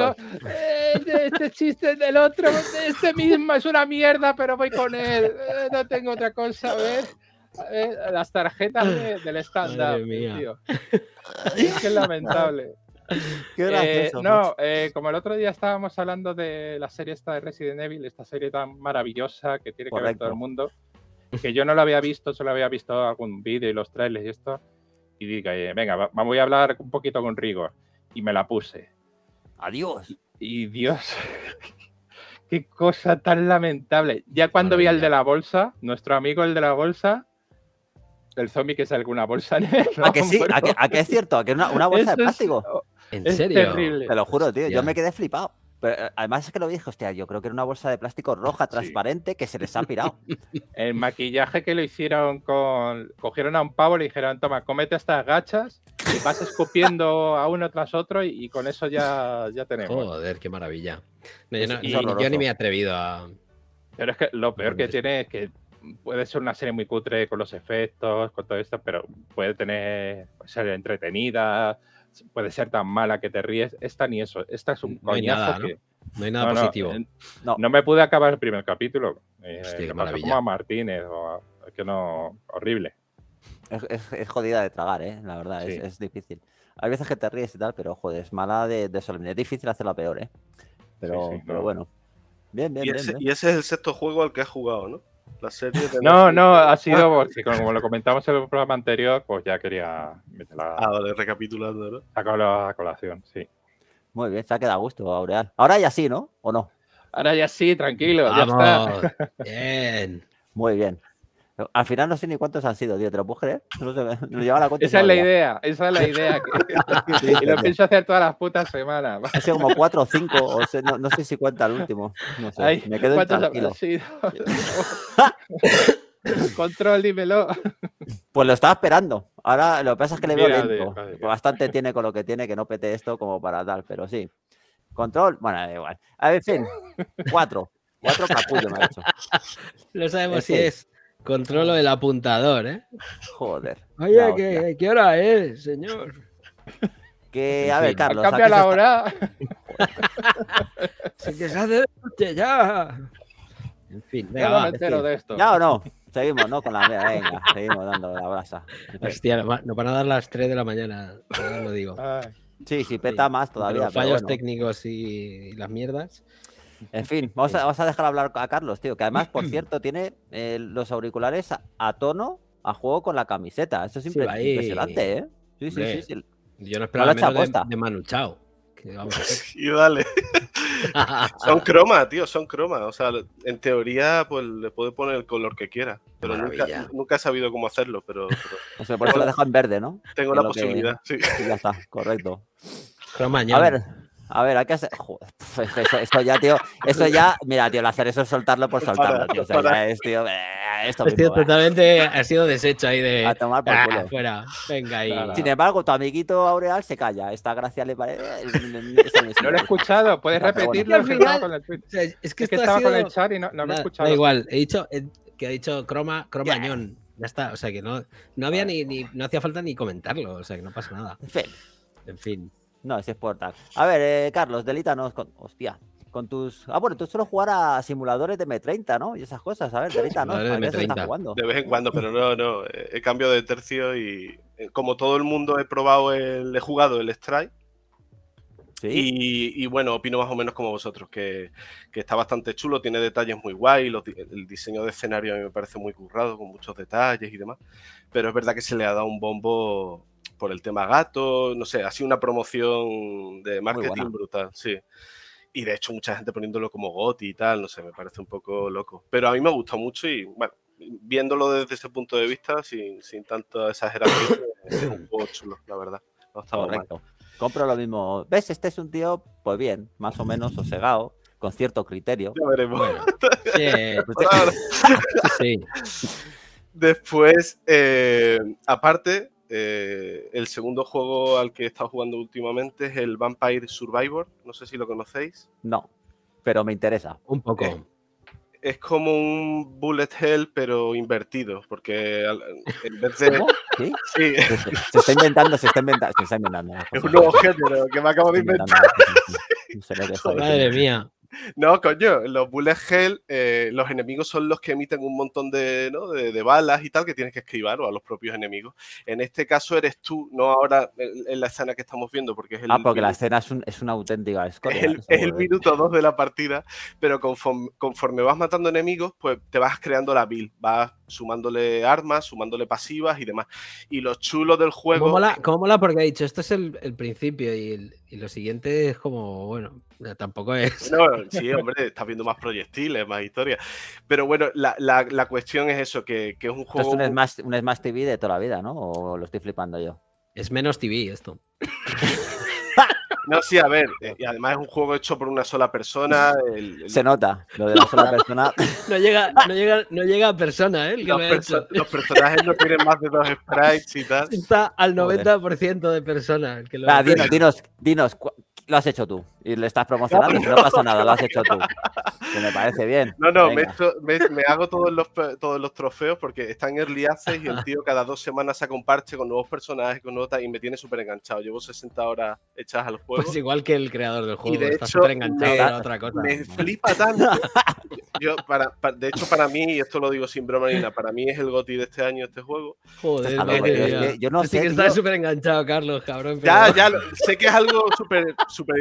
Speaker 2: Eh, este chiste del otro, este mismo es una mierda, pero voy con él. Eh, no tengo otra cosa, a las tarjetas del estándar, tío. es lamentable. Eh, no, eh, como el otro día estábamos hablando de la serie esta de Resident Evil, esta serie tan maravillosa que tiene que ver todo el mundo, que yo no la había visto, solo había visto algún vídeo y los trailers y esto, y dije, venga, voy a hablar un poquito con rigor, y me la puse. Adiós. Y, Dios, qué cosa tan lamentable. Ya cuando vi al de la bolsa, nuestro amigo el de la bolsa, el zombie que sale con una bolsa negra. ¿A ah, que sí? ¿A que, a es cierto? ¿A que una, una bolsa de
Speaker 1: plástico?
Speaker 2: ¿En serio? Te lo juro, tío. Yo me
Speaker 1: quedé flipado. Pero, eh, además es que lo dije, hostia, yo creo que era una bolsa de plástico roja transparente que se les ha pirado.
Speaker 2: El maquillaje que lo hicieron con... Cogieron a un pavo y le dijeron, toma, comete estas gachas y vas escupiendo a uno tras otro y, con eso ya, ya tenemos. Joder, qué maravilla. yo, ni me he atrevido a... Pero es que lo peor que tiene es que puede ser una serie muy cutre con los efectos, con todo esto, pero puede tener... ser entretenida puede ser tan mala que te ríes. Esta ni eso. Esta es un no coñazo que. ¿no? hay nada positivo. No, me pude acabar el primer capítulo. Eh, como a Martínez que no. Horrible. Es, es, jodida de tragar,
Speaker 1: ¿eh? La verdad, es, difícil. Hay veces que te ríes y tal, pero joder, es mala de, de Es difícil hacerla
Speaker 2: peor, ¿eh? Pero,
Speaker 1: bueno.
Speaker 4: Bien, bien, bien. y ese es el sexto juego al que has jugado, ¿no? no, no, ha sido como lo
Speaker 2: comentamos en el programa anterior, pues ya quería meterla. Ah, a recapitulando, la colación, sí. Muy bien, se ha quedado a
Speaker 1: gusto, Aureal. Ahora ya sí, ¿no? ¿O no?
Speaker 2: Ahora ya sí, tranquilo, ya está. Bien.
Speaker 1: Muy bien. Al final no sé ni cuántos han sido, tío, ¿te lo puedes creer? No esa es la idea, esa es la idea. y lo pienso
Speaker 2: hacer todas las putas semanas. Ha sido como cuatro
Speaker 1: o cinco, no, sé si cuenta el último. No sé, Ay, me quedo
Speaker 2: Control, dímelo.
Speaker 1: Pues lo estaba esperando. Ahora lo que pasa es que le veo lento. Bastante tiene con lo que tiene que no pete esto como para tal, pero sí. Control, bueno, da igual. A ver, fin. Cuatro. Cuatro capullos me ha hecho.
Speaker 3: Lo sabemos si es Controlo el apuntador, ¿eh? Joder. Oye, ¿qué, hora es, señor? Que, a ver, Carlos. Cambia la hora. Se que se hace de noche ya.
Speaker 1: En fin, venga. Va, de esto. Ya o no. Seguimos, ¿no? Con la venga, seguimos dando la
Speaker 3: brasa. no nos van a dar las 3 de la mañana, lo digo. Sí, sí, peta más todavía. Los fallos técnicos y las mierdas. En fin, vamos a, dejar hablar a Carlos, tío, que además, por cierto,
Speaker 1: tiene eh, los auriculares a, tono a juego con la camiseta. Eso es impresionante, ¿eh?
Speaker 3: Sí, sí, sí, Yo no esperaba menos de, Manu Chao.
Speaker 4: y dale. son croma, tío, son croma. O sea, en teoría, pues le puedo poner el color que quiera. Pero nunca, he sabido cómo hacerlo, pero. O sea, por eso lo en verde, ¿no? Tengo la posibilidad, sí.
Speaker 1: ya está, correcto. A ver, a ver, hay que hacer. esto ya, tío. esto ya. Mira, tío, el hacer eso es soltarlo por soltarlo, tío. es, tío.
Speaker 3: Eh, esto tío, eh. totalmente ha sido deshecho ahí de. A tomar por ah, culo. Venga
Speaker 1: ahí. Sin embargo, tu amiguito Aureal se calla. Esta gracia le parece. Eh, no lo he escuchado.
Speaker 2: Puedes repetirlo. Bueno. Final, con el... es que, estaba con el chat y no, no lo he escuchado. Da
Speaker 3: igual. He dicho que ha dicho croma, cromañón. ñón. Ya está. O sea que no, no había ni, ni, No hacía falta ni comentarlo. O sea que no pasa nada. En fin. En fin. No, ese es Portal.
Speaker 1: A ver, eh, Carlos, delítanos con. Hostia. Con tus. Ah, bueno, tú solo jugar a simuladores de M30, ¿no? Y esas cosas. A ver, delítanos. De
Speaker 4: vez en cuando, pero no, no. Eh, he cambiado de tercio y. Eh, como todo el mundo, he probado el. He jugado el Strike. ¿Sí? Y, bueno, opino más o menos como vosotros, que, está bastante chulo, tiene detalles muy guay, el diseño de escenario a mí me parece muy currado, con muchos detalles y demás, pero es verdad que se le ha dado un bombo por el tema gato, no sé, ha sido una promoción de marketing brutal, sí. Y de hecho mucha gente poniéndolo como goti y tal, no sé, me parece un poco loco. Pero a mí me ha gustado mucho y bueno, viéndolo desde ese punto de vista, sin, sin tanta exageración, es un poco chulo, la verdad. Correcto.
Speaker 1: Compro lo mismo. ¿Ves? Este es un tío, pues bien, más o menos sosegado, con cierto criterio. Ya veremos. Pues sí,
Speaker 4: sí. Después, eh, aparte, eh, el segundo juego al que he estado jugando últimamente es el Vampire Survivor. No sé si lo conocéis.
Speaker 1: No, pero me interesa un poco.
Speaker 4: Es, como un bullet hell, pero invertido, porque en vez de... ¿Sí?
Speaker 1: Se está inventando, se está inventando, se está inventando. Es un nuevo
Speaker 4: género que me acabo de inventar. Madre mía. No, coño, los bullet hell, eh, los enemigos son los que emiten un montón de, de, balas y tal que tienes que esquivar o a los propios enemigos. En este caso eres tú, no ahora en la escena que estamos viendo, porque es el. Ah, porque la
Speaker 1: escena es, una auténtica Es el,
Speaker 4: minuto 2 de la partida, pero conforme, vas matando enemigos, pues te vas creando la build, vas sumándole armas, sumándole pasivas y demás. Y los chulos del juego.
Speaker 3: ¿Cómo mola, porque he dicho, esto es el, el principio y, el. Y lo siguiente es como, bueno, tampoco
Speaker 1: es. No,
Speaker 4: sí, hombre, estás viendo más proyectiles, más historias. Pero bueno, la, la, cuestión es eso, que, es un juego. es un
Speaker 1: Smash, un Smash TV de toda la vida, ¿no? ¿O lo estoy flipando yo?
Speaker 3: Es menos TV esto.
Speaker 4: No, sí, a ver. Eh, y además es un juego hecho por una sola persona. Se
Speaker 3: nota, lo de la sola persona.
Speaker 4: No llega, no llega, no llega a persona, ¿eh? Los, personajes no tienen más de dos sprites y tal. Está al
Speaker 3: 90% de personas. Dinos,
Speaker 1: dinos, dinos, lo has hecho tú y le estás promocionando, no, no, pasa nada, lo has hecho tú. Que me parece bien. No, no, me,
Speaker 4: hecho, me, hago todos los, todos los trofeos porque están early access y el tío cada dos semanas saca un parche con nuevos personajes, con notas y me tiene súper enganchado. Llevo 60 horas echadas al juego. Pues
Speaker 3: igual que el creador del juego, y de está súper
Speaker 4: enganchado me, a otra cosa. Me flipa tanto. Yo, para, de hecho, para mí, y esto lo digo sin broma ni nada, para mí es el goti de este año este juego. Joder, yo, no sé. que estás
Speaker 3: súper enganchado, Carlos, cabrón. Ya, ya,
Speaker 4: sé que es algo súper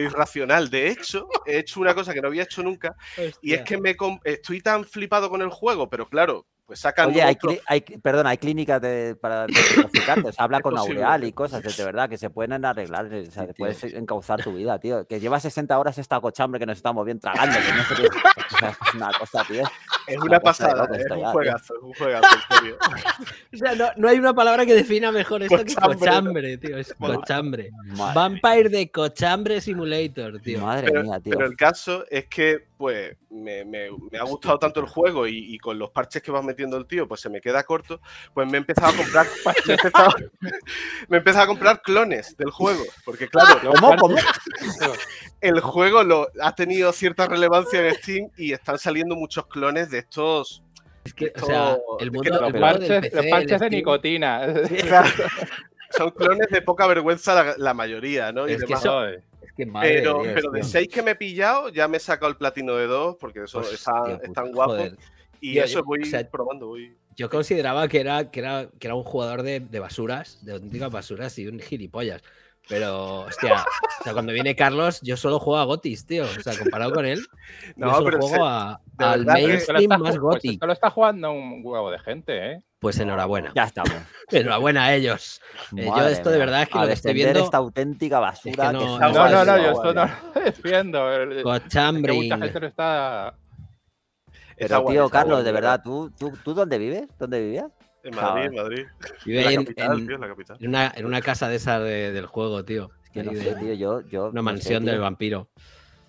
Speaker 4: irracional de hecho, he hecho una cosa que no había hecho nunca y es que me estoy tan flipado con el juego, pero claro, pues Oye, hay,
Speaker 1: hay, perdón, hay clínicas de, para traficantes. habla con Aureal y cosas, eh, de verdad, que se pueden arreglar, eh, o sea, puedes e-, encauzar tu vida, tío. Que lleva 60 horas esta cochambre que nos estamos bien tragando. es una cosa, tío. Es una, pasada, es un juegazo,
Speaker 3: es un juegazo, tío. o sea, no, hay una palabra que defina mejor esto que cochambre, tío. Es cochambre. Vampire de Cochambre Simulator, tío. Madre mía, tío. Pero
Speaker 4: el caso es que, pues me, ha gustado tanto el juego y, con los parches que vas metiendo el tío, pues se me queda corto, pues me he empezado a comprar me he a comprar clones del juego, porque claro, el juego lo, ha tenido cierta relevancia en Steam y están saliendo muchos clones de estos es que, o los, parches, de nicotina. son clones de poca vergüenza la, mayoría, ¿no? Y es Que pero, de, seis que me he pillado, ya me he sacado el platino de dos, porque eso es pues, tan guapo. Y eso voy probando.
Speaker 3: Yo consideraba que era, que era, que era un jugador de, de basuras, de auténticas basuras y un gilipollas. Pero, hostia, o cuando viene Carlos, yo solo juego a Gotis, tío. O sea, comparado con él, no, yo solo pero juego al mainstream más Gotis. Pues Gothic.
Speaker 2: lo está jugando un huevo de gente, ¿eh?
Speaker 3: Pues enhorabuena. Ya estamos. enhorabuena a ellos. Eh, yo esto de verdad es que lo que
Speaker 1: estoy viendo. Esta
Speaker 3: auténtica basura.
Speaker 1: que no, no, no, no, yo esto no
Speaker 2: lo defiendo. Que Mucha gente no está. Pero, tío, Carlos, de verdad, ¿tú, tú,
Speaker 1: tú dónde vives? ¿Dónde vivías? En Madrid, en Madrid. en, En una,
Speaker 3: casa de esa del juego, tío. Es que no sé, tío, yo... una mansión del vampiro.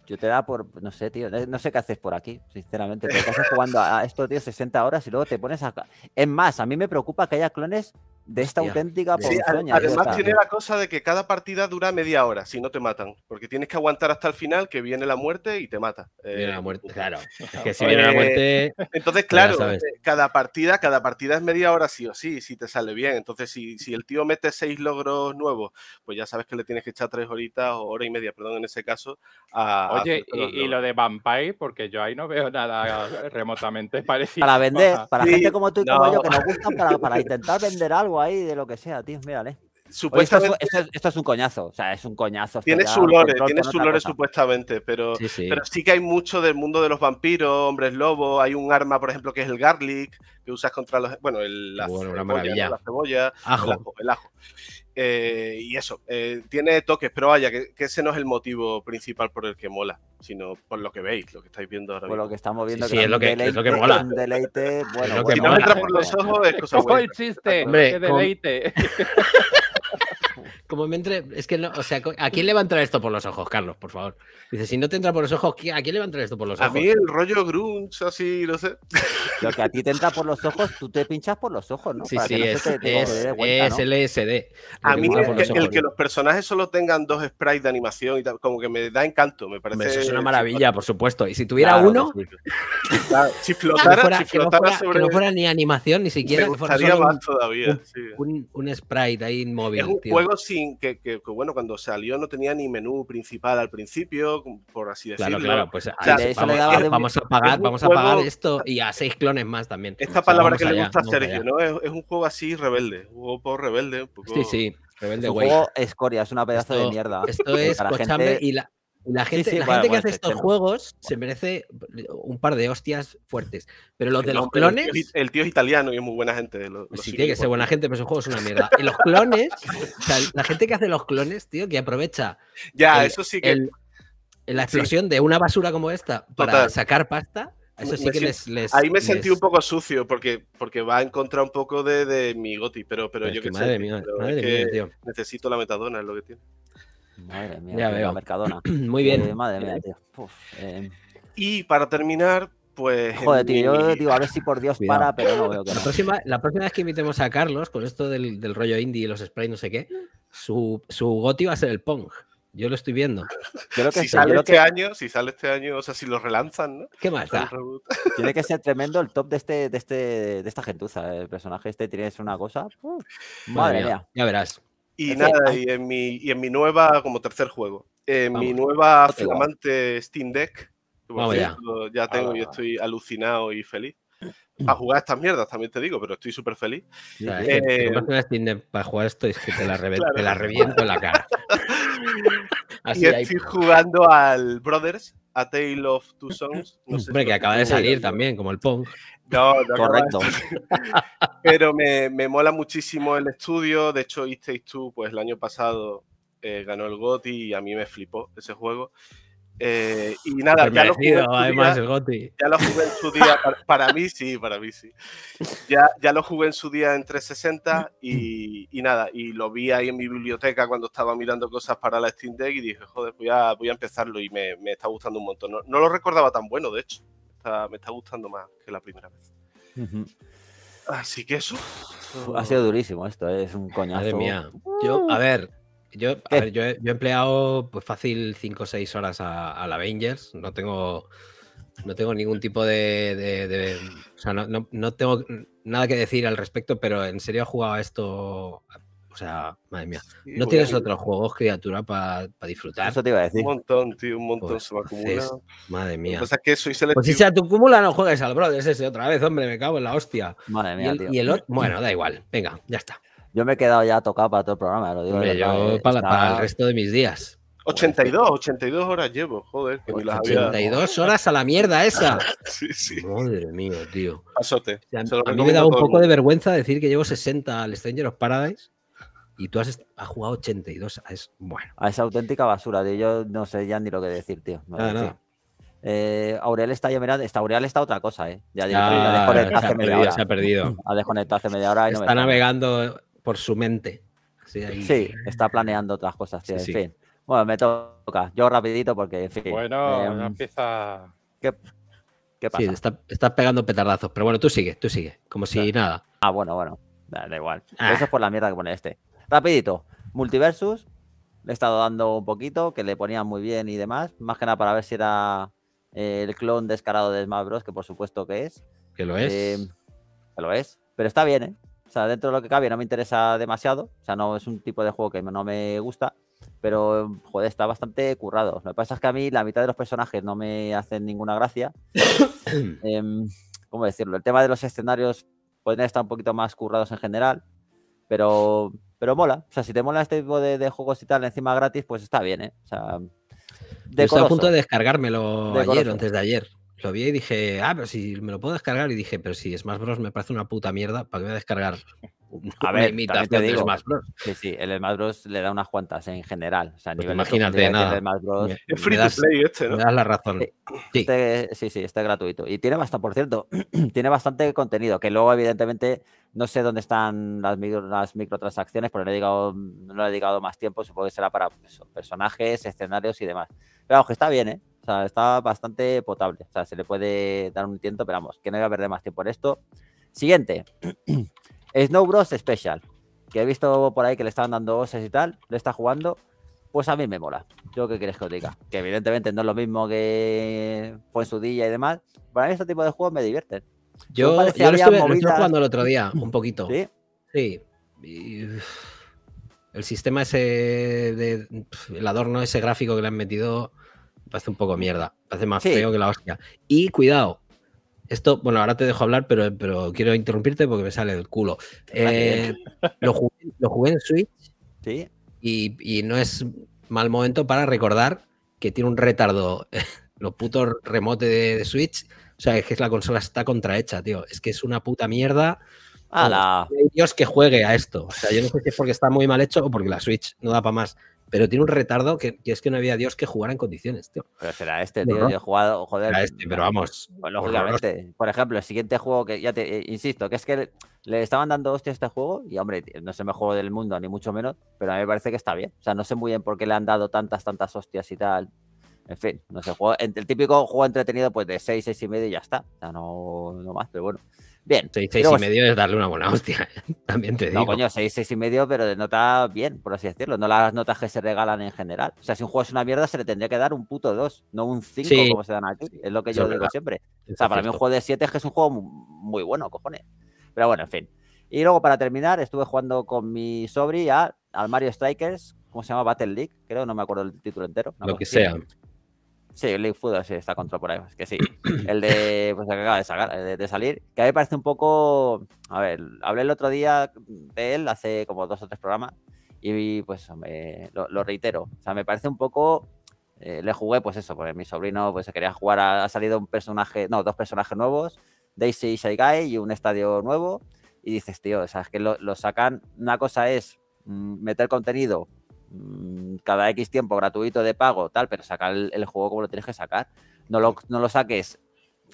Speaker 1: Yo te da por, no sé, tío, no sé qué haces por aquí, sinceramente, porque estás jugando a esto, tío, 60 horas y luego te pones a... Es más, a mí me preocupa que haya clones de esta auténtica sí, Además tiene la
Speaker 4: cosa de que cada partida dura media hora, si no te matan, porque tienes que aguantar hasta el final que viene la muerte y te mata. Viene eh, la muerte, claro. Entonces, claro, eh, cada partida, cada partida es media hora sí o sí, si te sale bien. Entonces, si, el tío mete seis logros nuevos, pues ya sabes que le tienes que echar tres horitas o hora y media, perdón, en ese caso. Oye, y, lo de Vampire, porque yo ahí no veo nada remotamente parecido. Para vender,
Speaker 1: para gente como tú y como yo que nos gustan para intentar vender algo ahí de lo que sea, tío. Mírale. Supuestamente... Esto, es, un coñazo, o sea, es un coñazo. Tiene su lore, tiene su lore
Speaker 4: supuestamente, pero sí, pero sí que hay mucho del mundo de los vampiros, hombres lobos, hay un arma, por ejemplo, que es el garlic, que usas contra los... Bueno, el, la, cebolla, el ajo. Eh, y eso, eh, tiene toques, pero vaya, que, ese no es el motivo principal por el que mola, sino por lo que veis, lo que estáis viendo ahora mismo. Por lo que estamos viendo. Sí, es, lo que, deleite, es, mola. Deleite, bueno, si no entra por los ojos es cosa buena. el chiste! ¡Qué deleite!
Speaker 3: como me entre. Es que no, o sea, ¿a quién le va a entrar esto por los ojos, Carlos? Por favor. Dice, si no te entra por los ojos, ¿a quién le va a entrar esto por los
Speaker 1: ojos? A mí el
Speaker 4: rollo grunge, así, no sé.
Speaker 3: Lo que a ti te entra
Speaker 1: por los ojos, tú te pinchas por los ojos, ¿no? Sí, sí, es, es,
Speaker 4: LSD. E a mí el, que los personajes solo tengan dos sprites de animación y tal, como que me da encanto, me parece. Eso es una
Speaker 3: maravilla, por supuesto. Y si tuviera uno.
Speaker 4: si flotara, si flotara no fuera
Speaker 3: ni animación, ni siquiera. Me más todavía. Un, sprite ahí inmóvil. un juego
Speaker 4: sin que, bueno, cuando salió no tenía ni menú principal al principio, por así decirlo. Claro, claro, pues vamos, a pagar, vamos a pagar
Speaker 3: esto y a seis clones más también. Esta
Speaker 4: palabra que le gusta a Sergio, ¿no? Es, un juego así rebelde, un juego por rebelde. Un poco... Sí, sí. Rebelde, es juego escoria, es una pedazo de mierda. Esto eh, es, la y
Speaker 1: la, la gente, que hace
Speaker 3: estos juegos se merece un par de hostias fuertes. Pero los de los, clones.
Speaker 4: El tío, es italiano y es muy buena gente. sí, tiene que ser buena gente,
Speaker 3: pero su juego es una mierda. Y los clones, la gente que hace los clones, tío, que aprovecha. Ya, eso sí que. la explosión de una basura como esta para sacar pasta. Eso sí que les, Ahí me sentí
Speaker 4: un poco sucio porque, porque va a encontrar un poco de, de mi goti, pero, pero, yo que, madre mía, necesito la metadona, es lo que tiene. Madre mía, ya veo. Mercadona. Muy bien. Eh, madre tío. Eh. Y para terminar, pues. Joder, tío, yo digo, a ver si por Dios para, pero no veo que. La, Próxima,
Speaker 3: la próxima vez que invitemos a Carlos con esto del, rollo indie y los sprays, no sé qué, su, goti va a ser el Pong. Yo lo estoy viendo. Creo que si sale este
Speaker 4: año, si sale este año, o sea, si lo relanzan, ¿no? ¿Qué más
Speaker 3: Tiene que ser tremendo el top de este,
Speaker 1: este, de esta gentuza. El personaje este tiene que ser una cosa. madre, mía. Ya verás.
Speaker 4: Y nada, y en, mi, en mi nueva, como tercer juego, en mi nueva flamante Steam Deck, que ya. tengo, y estoy alucinado y feliz. Para jugar estas mierdas, también te digo, pero estoy súper feliz. eh,
Speaker 3: para jugar esto es que te la, reviento en la cara. Así y estoy
Speaker 4: jugando al Brothers, a Tale of Two Songs Hombre, que acaba de salir
Speaker 3: también, como el Pong.
Speaker 4: Correcto. Pero me, mola muchísimo el estudio. De hecho, East tú? pues el año pasado eh, ganó el GOTY y a mí me flipó ese juego. Eh, y nada, ya lo, jugué en su día, para, mí sí, para mí sí. Ya, ya lo jugué en su día en 360 y, nada, y lo vi ahí en mi biblioteca cuando estaba mirando cosas para la Steam Deck y dije, joder, voy a, empezarlo y me, está gustando un montón. No, lo recordaba tan bueno, de hecho, me está gustando más que la primera vez. Así que eso. Ha sido
Speaker 3: durísimo esto, ¿eh? es un coñazo.
Speaker 4: Madre mía. Yo,
Speaker 3: a ver, yo, a ver, yo, he, empleado pues fácil 5 o 6 horas al Avengers. No tengo, no tengo ningún tipo de. o sea, no, no, tengo nada que decir al respecto, pero en serio he jugado a esto. O sea, madre mía. ¿No tienes otros juegos, criatura, para disfrutar? Eso te iba a decir. Un
Speaker 4: montón, tío, un montón pues se me Madre mía. sea que soy pues si se
Speaker 3: acumula, no juegues al Brothers ese otra vez, hombre, me cago en la hostia.
Speaker 4: Madre mía, tío. Y el otro, bueno, da igual. Venga,
Speaker 3: ya está. Yo me he quedado ya tocado para todo el programa, lo digo. yo eh, para, el resto de mis días.
Speaker 4: 82, 82 horas llevo, joder. 82
Speaker 3: horas a la mierda esa.
Speaker 4: sí, sí. Madre mía, tío. Pasote.
Speaker 3: a mí me da un poco de vergüenza decir que llevo 60 al Stranger of Paradise y tú has, jugado 82. Es, bueno.
Speaker 1: A ah, esa auténtica basura, tío. Yo no sé ya ni lo que decir, tío. Eh, Aurel está ya mirando. Está, Aurel está otra cosa, ¿eh? Ya, ya, Se ha perdido. Ha desconectado hace media hora. está no
Speaker 3: navegando por su mente. Sí,
Speaker 1: está planeando otras
Speaker 3: cosas, en fin.
Speaker 1: Bueno, me toca. Yo rapidito porque, en fin. Bueno, em,
Speaker 2: empieza... ¿Qué, pasa? Sí, estás
Speaker 3: está pegando petardazos, pero bueno, tú sigue, tú sigue. Como si nada.
Speaker 1: Ah, bueno, bueno. Da, igual. Ah. Eso es por la mierda que pone este. Rapidito. Multiversus. Le he estado dando un poquito, que le ponía muy bien y demás. Más que nada para ver si era eh, el clon descarado de Smash Bros, que por supuesto que es. Que lo es. Em, que lo es. Pero está bien, ¿eh? O sea, dentro de lo que cabe no me interesa demasiado. O sea, no es un tipo de juego que no me gusta. Pero, joder, está bastante currado. Lo que pasa es que a mí la mitad de los personajes no me hacen ninguna gracia. Em, ¿Cómo decirlo? El tema de los escenarios pueden estar un poquito más currados en general. Pero, pero mola. O sea, si te mola este tipo de, juegos y tal encima gratis, pues está bien, ¿eh? O
Speaker 3: a punto de descargármelo ayer ayer, antes de ayer. Lo vi y dije, ah, pero si me lo puedo descargar. Y dije, pero si Smash Bros. me parece una puta mierda, ¿para qué voy a descargar a ver, Smash
Speaker 1: Bros? Sí, sí, el Smash Bros. le da unas cuantas ¿eh? en general. O sea, a pues nivel imagínate, de nada. El Smash Bros. free play este, ¿no? das la razón. Sí, sí, este, sí, está gratuito. Y tiene bastante, por cierto, tiene bastante contenido, que luego, evidentemente, no sé dónde están las, las microtransacciones, pero no he, dedicado, no he dedicado más tiempo. Supongo que será para pues, personajes, escenarios y demás. Pero, aunque está bien, ¿eh? está bastante potable. O sea, se le puede dar un tiento, pero vamos, que no voy a perder más tiempo en esto. Siguiente. Snow Bros. Special. Que he visto por ahí que le estaban dando oses y tal. Lo está jugando. Pues a mí me mola. Yo qué quieres que os diga. Que evidentemente no es lo mismo que fue en su día y demás. Para mí este tipo de juegos me divierten. Yo, lo, estuve, jugando el otro
Speaker 3: día, un poquito. Sí. Sí. el sistema ese de... El adorno, ese gráfico que le han metido parece un poco mierda. Parece más feo que la hostia. Y cuidado. Esto, bueno, ahora te dejo hablar, pero, pero quiero interrumpirte porque me sale del culo. Eh, lo, jugué, en Switch y, no es mal momento para recordar que tiene un retardo. los puto remote de, Switch. O sea, es que la consola está contrahecha, tío. Es que es una puta mierda. ¡Hala! Dios que juegue a esto. O sea, yo no sé si es porque está muy mal hecho o porque la Switch no da para más pero tiene un retardo que, es que no había Dios que jugara en condiciones, tío.
Speaker 1: Pero será este, tío. yo he jugado, joder. Será este, pero vamos. Pues, lógicamente. Por ejemplo, el siguiente juego que ya te eh, insisto, que es que le estaban dando hostias a este juego y, hombre, no es el mejor juego del mundo, ni mucho menos, pero a mí me parece que está bien. O sea, no sé muy bien por qué le han dado tantas, tantas hostias y tal. En fin, no sé, juego, el típico juego entretenido, pues de 6, 6 y medio y ya está. O sea, no, no más, pero bueno. Bien. 6, 6 y medio es
Speaker 3: darle una buena hostia, también te digo. No, coño,
Speaker 1: 6, 6 y medio, pero de nota bien, por así decirlo. No las notas que se regalan en general. O sea, si un juego es una mierda, se le tendría que dar un puto 2, no un 5 como se dan aquí. Es lo que yo digo siempre. O sea, para mí un juego de 7 es que es un juego muy bueno, cojones. Pero bueno, en fin. Y luego, para terminar, estuve jugando con mi sobri al Mario Strikers, ¿cómo se llama? Battle League, creo, no me acuerdo el título entero. lo que sea. Sí, League Food sí, está control por ahí. Es que sí. El de pues, acaba de, salir. Que a mí me parece un poco. A ver, hablé el otro día de él hace como dos o tres programas. Y pues lo, reitero. O sea, me parece un poco. Eh, le jugué, pues eso, porque mi sobrino pues, se quería jugar. Ha, salido un personaje. No, dos personajes nuevos. Daisy y Shy Guy y un estadio nuevo. Y dices, tío, o sea, es que lo, lo sacan. Una cosa es mm, meter contenido Mm, cada X tiempo gratuito de pago, tal, pero sacar el, juego como lo tienes que sacar. No lo, no lo saques,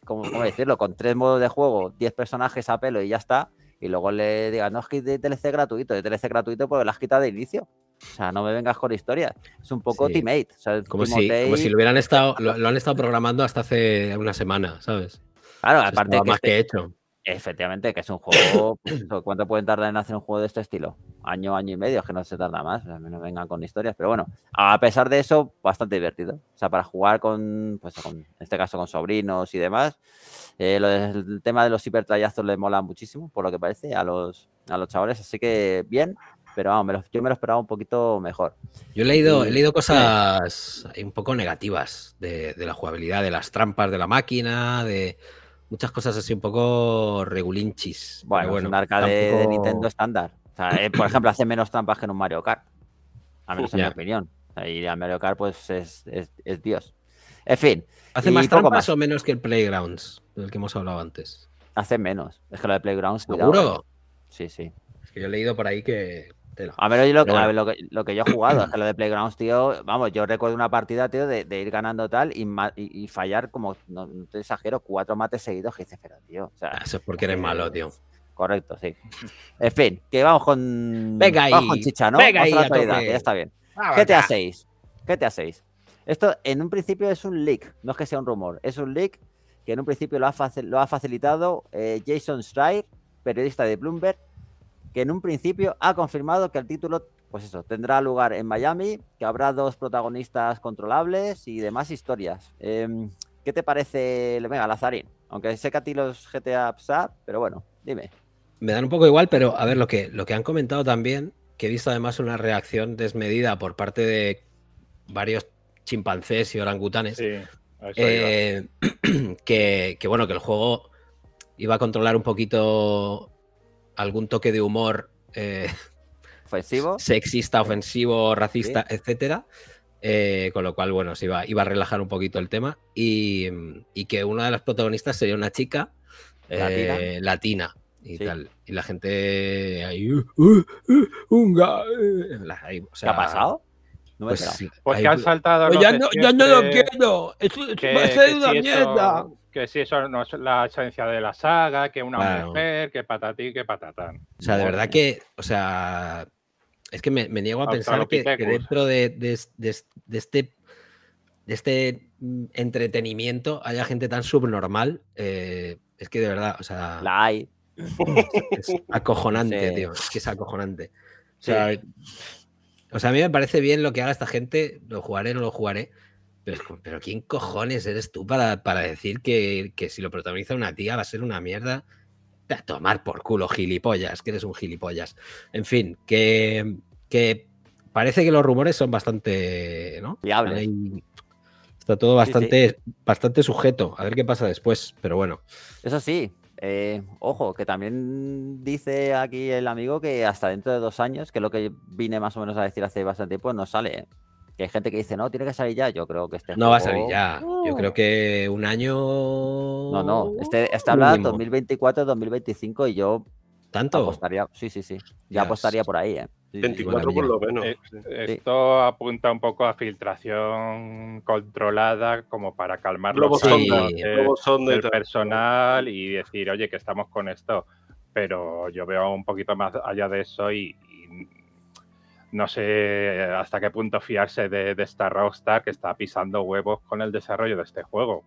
Speaker 1: como ¿cómo decirlo? Con tres modos de juego, 10 personajes a pelo y ya está. Y luego le digas, no, es que de TLC gratuito, de TLC gratuito porque lo has quitado de inicio. O sea, no me vengas con historias. Es un poco teammate. como, si, lo hubieran
Speaker 3: estado, lo, han estado programando hasta hace una semana, ¿sabes? Claro, aparte. Que más este que hecho.
Speaker 1: Efectivamente, que es un juego. Pues, ¿Cuánto pueden tardar en hacer un juego de este estilo? año, año y medio, es que no se tarda más, al menos vengan con historias, pero bueno, a pesar de eso, bastante divertido. O sea, para jugar con, pues con, en este caso con sobrinos y demás, eh, el tema de los hipertrayazos les mola muchísimo, por lo que parece, a los, a los chavales, así que bien. Pero vamos, me lo, yo me lo esperaba un poquito
Speaker 3: mejor. Yo he leído, he leído cosas un poco negativas de, la jugabilidad, de las trampas de la máquina, de, muchas cosas así un poco regulinchis. Bueno, es un arcade de Nintendo estándar. Eh, por ejemplo, hace menos trampas que en un Mario Kart.
Speaker 1: A menos en mi opinión. y el Mario Kart, pues, es, Dios. En fin. ¿Hace más trampas
Speaker 3: o menos que el Playgrounds, del que hemos hablado antes? Hace menos. Es que lo de Playgrounds. ¿Seguro? Cuidado. Eh. Sí, sí. Es que yo he leído por ahí que.
Speaker 1: A ver, lo, que, lo, que, yo he jugado, o lo de Playgrounds, tío, vamos, yo recuerdo una partida, tío, de, ir ganando tal y, fallar como, no, te exagero, cuatro mates seguidos que pero tío. Ah, eso es porque eres eh, malo, tío correcto, sí. En fin, que vamos con. Venga chicha, ¿no? Venga ya está bien. GTA 6. GTA 6. Esto en un principio es un leak, no es que sea un rumor, es un leak que en un principio lo ha, lo ha facilitado eh, Jason Schreier, periodista de Bloomberg, que en un principio ha confirmado que el título, pues eso, tendrá lugar en Miami, que habrá dos protagonistas controlables y demás historias. Em, ¿Qué te parece, venga, Lazarín? Aunque sé que a ti los GTA PSA, pero bueno,
Speaker 3: dime me dan un poco igual, pero a ver, lo que, lo que han comentado también, que he visto además una reacción desmedida por parte de varios chimpancés y orangutanes, eh, que, bueno, que el juego iba a controlar un poquito algún toque de humor eh, ofensivo, sexista, ofensivo, racista, etc. etcétera. Eh, con lo cual, bueno, se iba, iba, a relajar un poquito el tema. Y, que una de las protagonistas sería una chica latina y la gente ahí, uh, uh, uh eh, ¿Qué ha pasado? No pues, pues que han saltado. Pues ya, no, ya, no, lo
Speaker 2: quiero. Es, una mierda. Eso, que si eso no es la esencia de la saga, que una mujer, que patatí, que patatán. O
Speaker 3: sea, de verdad que, o sea, es que me, niego a pensar que, dentro de, de, este de este mm, entretenimiento haya gente tan subnormal. Eh, es que de verdad, o sea. La hay. Es, acojonante, tío. Es que es acojonante. O sea, o sea, a mí me parece bien lo que haga esta gente. Lo jugaré, no lo jugaré. Pero, ¿quién cojones eres tú para, decir que, si lo protagoniza una tía va a ser una mierda? A tomar por culo, gilipollas, que eres un gilipollas. En fin, que, parece que los rumores son bastante. ¿no? Está todo bastante, bastante sujeto. A ver qué pasa después, pero bueno.
Speaker 1: Eso sí, eh, ojo, que también dice aquí el amigo que hasta dentro de dos años, que es lo que vine más o menos a decir hace bastante tiempo, no sale. ¿eh? Que hay gente que dice, no, tiene que salir ya. Yo creo que este. No va a salir ya. Yo creo
Speaker 3: que un año. No, no. Este, está hablado
Speaker 1: 2024-2025 y yo ¿Tanto? sí, sí, sí. Ya apostaría por ahí, 24 ¿eh? por lo
Speaker 2: menos. Eh, eh, esto apunta un poco a filtración controlada como para calmar los del personal y decir, oye, que estamos con esto. Pero yo veo un poquito más allá de eso y, no sé hasta qué punto fiarse de, de esta Rockstar que está pisando huevos con el desarrollo de este juego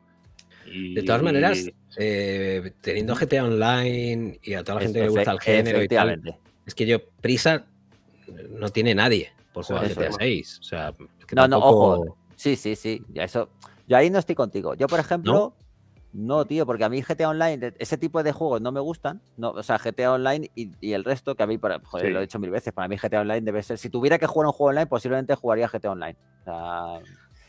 Speaker 2: de todas maneras,
Speaker 3: eh, teniendo GTA Online y a toda la gente que le gusta el género y es que yo prisa no tiene nadie por jugar GTA 6. O sea, no, no, ojo.
Speaker 1: Sí, sí, sí. Eso, yo ahí no estoy contigo. Yo, por ejemplo, ¿No? tío, porque a mí GTA Online, ese tipo de juegos no me gustan. No, o sea, GTA Online y, el resto, que a mí, joder, lo he dicho mil veces, para mí GTA Online debe ser. Si tuviera que jugar un juego online, posiblemente jugaría GTA Online. O sea,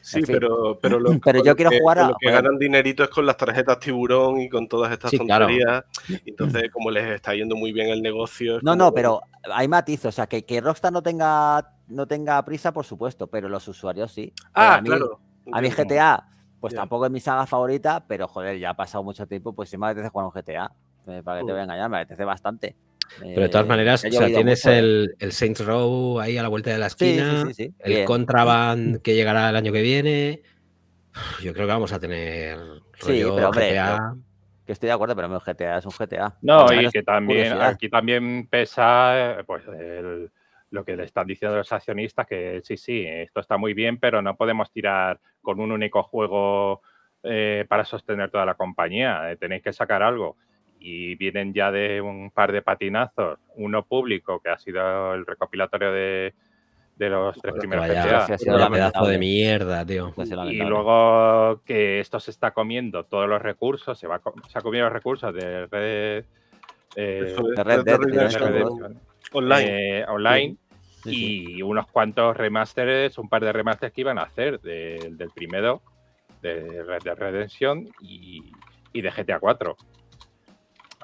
Speaker 1: Sí, pero,
Speaker 4: pero, lo, que, jugar ganan dinerito es con las tarjetas tiburón y con todas estas tonterías. Entonces, como les está yendo muy bien el negocio... No, no, pero
Speaker 1: hay matiz. O sea, que, que, Rockstar no tenga, no tenga prisa, por supuesto, pero los usuarios sí. Ah, claro. A mí GTA, pues tampoco es mi saga favorita, pero joder, ya ha pasado mucho tiempo, pues si me apetece jugar un GTA. Para que te voy a engañar, me apetece bastante. Pero de todas eh, maneras, tienes ¿eh?
Speaker 3: el, el, Saints Row ahí a la vuelta de la esquina, el Contraband que llegará el año que viene. Yo creo que vamos a tener
Speaker 2: rollo pero, hombre,
Speaker 1: GTA. que estoy de acuerdo, pero el GTA es un GTA. No, y que también aquí
Speaker 2: también pesa eh, pues, lo que le están diciendo los accionistas, que sí, sí, esto está muy bien, pero no podemos tirar con un único juego para sostener toda la compañía. tenéis que sacar algo y vienen ya de un par de patinazos, uno público que ha sido el recopilatorio de, los tres primeros ha sido Un pedazo de
Speaker 3: mierda, tío. Y
Speaker 2: luego que esto se está comiendo todos los recursos, se, va, se ha comido los recursos de Red, eh, Red Dead, Online. Eh, online Y unos cuantos remasteres, un par de remasteres que iban a hacer del primero, de Red Dead Redemption y, y de GTA 4.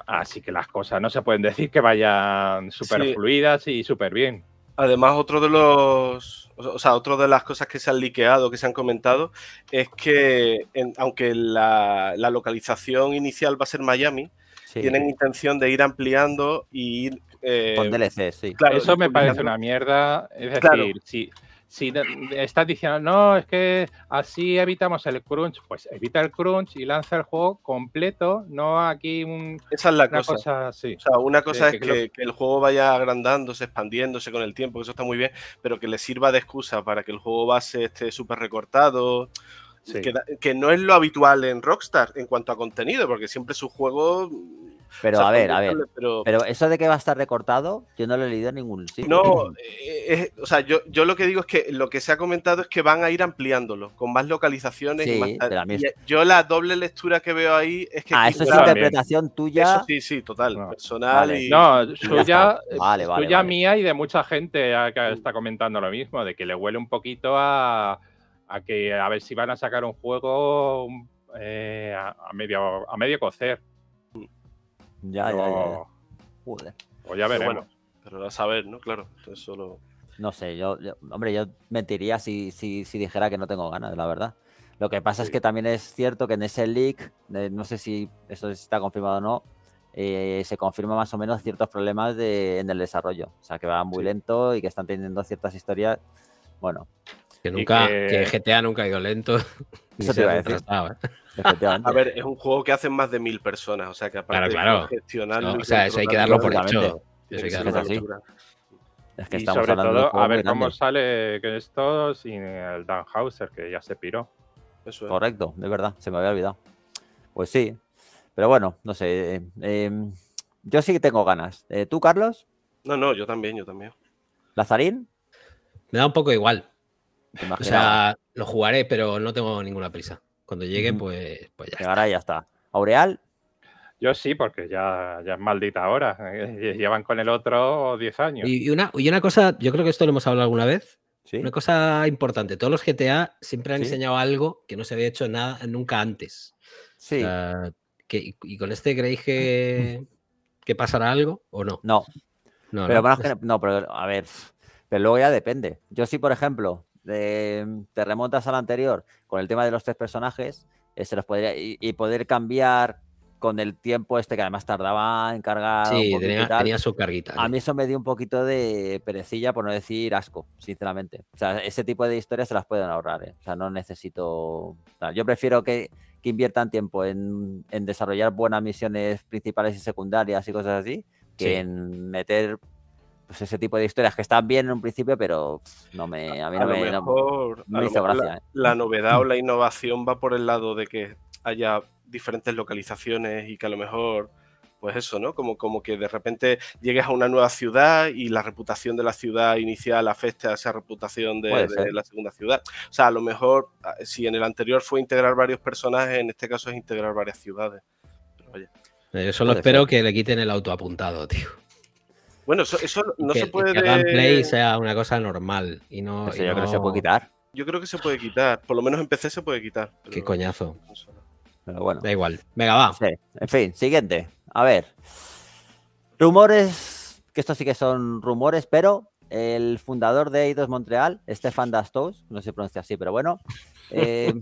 Speaker 2: Así que las cosas no se pueden decir que vayan súper
Speaker 4: fluidas y súper bien. Además, otro de los. O sea, otra de las cosas que se han liqueado, que se han comentado, es que aunque la, localización inicial va a ser Miami, tienen intención de ir ampliando y ir. Eh, Con DLC, sí. Claro, Eso me parece una
Speaker 2: mierda. Es decir, claro. si, si estás diciendo, no, es que así evitamos el crunch, pues evita el crunch y lanza el juego completo, no aquí Esa es la una cosa. O sea, una cosa es que, el
Speaker 4: juego vaya agrandándose, expandiéndose con el tiempo, que eso está muy bien, pero que le sirva de excusa para que el juego base esté súper recortado. Que, no es lo habitual en Rockstar en cuanto a contenido, porque siempre su juego...
Speaker 1: Pero a ver, a ver. Pero... eso de que va a estar recortado, yo no lo he leído en ningún sitio. No,
Speaker 4: eh, eh, o sea, yo, lo que digo es que lo que se ha comentado es que van a ir ampliándolo, con más localizaciones. y yo la doble lectura que veo ahí es que... Ah, eso es interpretación tuya. sí, sí, total, personal
Speaker 2: No, suya, suya mía y de mucha gente que mm. está comentando lo mismo, de que le huele un poquito a, que a ver si van a sacar un juego eh, a, medio, a medio cocer.
Speaker 1: Ya, no. ya, ya.
Speaker 4: Joder. O ya Pero, bueno, pero a saber, ¿no? Claro, solo...
Speaker 1: No sé, yo, hombre, yo mentiría si, si, si, dijera que no tengo ganas, la verdad. Lo que pasa es que también es cierto que en ese leak, no sé si eso está confirmado o no, eh, se confirma más o menos ciertos problemas en el desarrollo. O sea, que va muy lento y que están teniendo ciertas historias.
Speaker 3: Bueno. Que nunca, que... GTA nunca ha ido lento. Eso te a A
Speaker 4: ver, es un juego que hacen más de mil personas, o sea que aparte de gestionarlo. o sea, eso hay que darlo por hecho. que
Speaker 1: Es
Speaker 2: que y sobre todo, a ver cómo
Speaker 4: sale
Speaker 2: esto sin el Dan Hauser, que ya se piró. Eso es.
Speaker 1: Correcto, de verdad, se me había olvidado. Pues sí, pero bueno, no sé. Eh, eh, yo sí que tengo
Speaker 3: ganas. Eh, ¿Tú, Carlos?
Speaker 4: No, no, yo también, yo también.
Speaker 3: ¿Lazarín? Me da un poco igual. O sea, lo jugaré, pero no tengo ninguna prisa. Cuando llegue,
Speaker 2: pues, pues ya. Llegará está. ya está. ¿Aureal? Yo sí, porque ya, es maldita hora. Llevan con el otro 10 años. Y
Speaker 3: una, y una cosa, yo creo que esto lo hemos hablado alguna vez, ¿Sí? Una cosa importante, todos los GTA siempre han enseñado algo que no se había hecho nada, nunca antes. Sí. que, y, con este creéis que, que, pasará
Speaker 1: algo o no? No. pero, no, pero a ver, pero luego ya depende. Yo sí, por ejemplo, Mm, te remontas al anterior con el tema de los tres personajes, eh, se los podría, y, poder cambiar con el tiempo este que además tardaba en cargar. Sí, tenía, su carguita. A mí eso me dio un poquito de perecilla, por no decir asco, sinceramente. O sea, ese tipo de historias se las pueden ahorrar. ¿eh? O sea, no necesito. yo prefiero que, inviertan tiempo en, desarrollar buenas misiones principales y secundarias y cosas así, que en meter pues ese tipo de historias que están bien en un principio, pero no me, a mí no, me, mejor, La, ¿eh?
Speaker 4: mm. novedad o la innovación va por el lado de que haya diferentes localizaciones y que a lo mejor, pues eso, ¿no? Como, como que de repente llegues a una nueva ciudad y la reputación de la ciudad inicial afecta a esa reputación de, la segunda ciudad. O sea, a lo mejor, ah, si en el anterior fue integrar varios personajes, en este caso es integrar varias ciudades.
Speaker 3: Yo solo espero que le quiten el autoapuntado, tío.
Speaker 4: Bueno, eso, no se puede. Que el gameplay
Speaker 3: sea una cosa normal y no.
Speaker 1: yo creo que se puede quitar.
Speaker 4: Yo creo que se puede quitar. Por lo menos en PC se puede quitar.
Speaker 3: Qué coñazo.
Speaker 1: Pero bueno. Da igual. Venga, va. En fin, siguiente. A ver. Rumores, que esto sí que son rumores, pero el fundador de Eidos Montreal, Stefan Dastos, no se pronuncia así, pero bueno. Eh,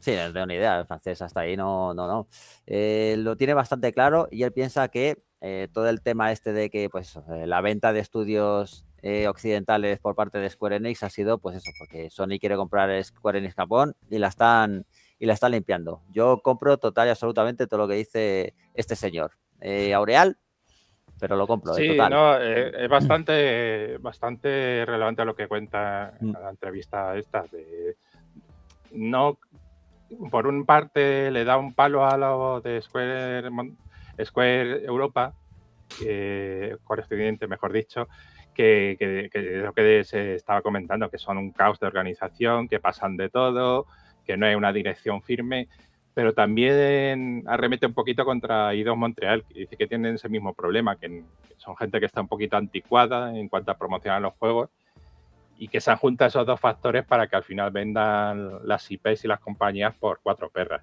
Speaker 1: sí, no tengo ni idea, el francés hasta ahí no, no, no. Eh, lo tiene bastante claro y él piensa que eh, todo el tema este de que pues eh, la venta de estudios eh, occidentales por parte de Square Enix ha sido pues eso, porque Sony quiere comprar Square Enix Japón y la están y la están limpiando. Yo compro total y absolutamente todo lo que dice este señor. Aureal, pero lo compro. Sí, No,
Speaker 2: mm. es bastante, bastante relevante lo que cuenta la mm. entrevista esta. no, por un parte le da un palo a lo de Square Square Europa, correspondiente, mejor dicho, que, es lo que se estaba comentando, que son un caos de organización, que pasan de todo, que no hay una dirección firme, pero también arremete un poquito contra ido Montreal, que dice que tienen ese mismo problema, que son gente que está un poquito anticuada en cuanto a promocionar los juegos y que se han juntado esos dos factores para que al final vendan las IPs y las compañías por cuatro perras.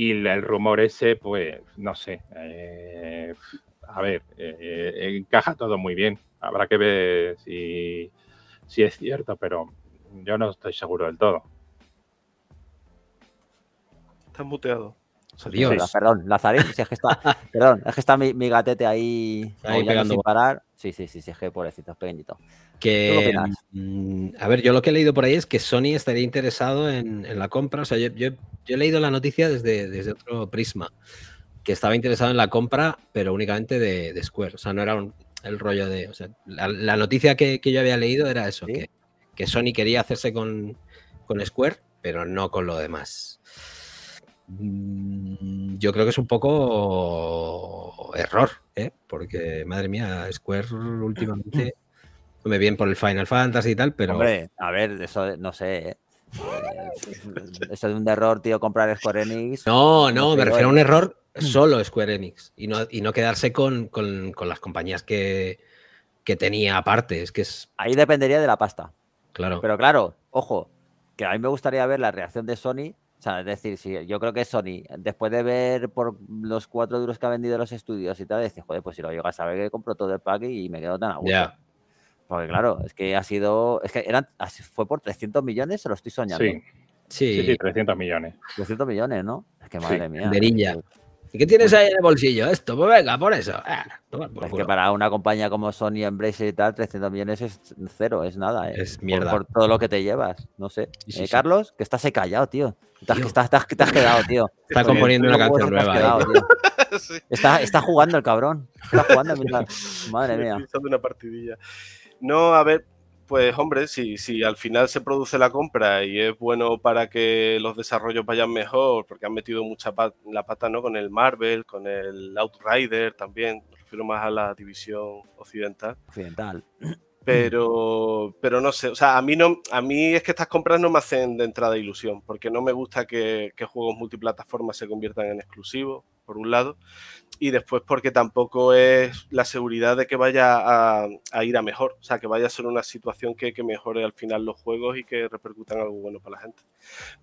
Speaker 2: Y el rumor ese, pues, no sé. Eh, a ver, eh, eh, encaja todo muy bien. Habrá que ver si, es cierto, pero yo no estoy seguro del todo. Está muteado.
Speaker 1: Perdón, Lazarín, es que está, perdón, es que está mi, gatete ahí, pegando Sí, sí, sí, es que pobrecito, pequeñito.
Speaker 3: Mm, a ver, yo lo que he leído por ahí es que Sony estaría interesado en, la compra. O sea, yo, he leído la noticia desde, otro prisma, que estaba interesado en la compra, pero únicamente de, Square. O sea, no era el rollo de. O sea, la, noticia que, yo había leído era eso, que, Sony quería hacerse con, con Square, pero no con lo demás. Mm, yo creo que es un poco error, ¿eh? porque madre mía, Square últimamente me bien por el Final Fantasy y tal, pero. Hombre,
Speaker 1: a ver, eso no sé. ¿eh? eh eso es un error, tío, comprar Square Enix. No, no, me refiero a un error
Speaker 3: solo Square Enix y no, y no quedarse con, las compañías que, que tenía aparte. Es que es... Ahí dependería de la pasta.
Speaker 1: Claro. Pero claro, ojo, que a mí me gustaría ver la reacción de Sony o sea, es decir, yo creo que Sony, después de ver por los cuatro duros que ha vendido los estudios y tal, dice, joder, pues si lo llega a saber que compro todo el pack y me quedo tan a Porque claro, es que ha sido, es que fue por 300 millones, se lo estoy soñando. Sí, sí, sí, 300 millones. 300 millones, ¿no? Es que madre mía qué tienes ahí en el bolsillo? Esto, pues venga, por eso. Ah, es que para una compañía como Sony, Embrace y tal, 300 millones es cero, es nada. ¿eh? Es mierda. Por, todo lo que te llevas, no sé. Eh, Carlos, que estás callado, tío. Te has, estás, quedado, tío. Está componiendo una canción nueva. está, jugando el cabrón.
Speaker 4: Está jugando, Madre mía. una partidilla. No, a ver, pues hombre, si, si al final se produce la compra y es bueno para que los desarrollos vayan mejor, porque han metido mucha la pata ¿no? con el Marvel, con el Outrider también, me refiero más a la división occidental. Occidental. Pero, pero no sé, o sea, a mí, no, a mí es que estas compras no me hacen de entrada ilusión, porque no me gusta que, que juegos multiplataformas se conviertan en exclusivos por un lado, y después porque tampoco es la seguridad de que vaya a, ir a mejor, o sea, que vaya a ser una situación que, mejore al final los juegos y que repercutan algo bueno para la gente.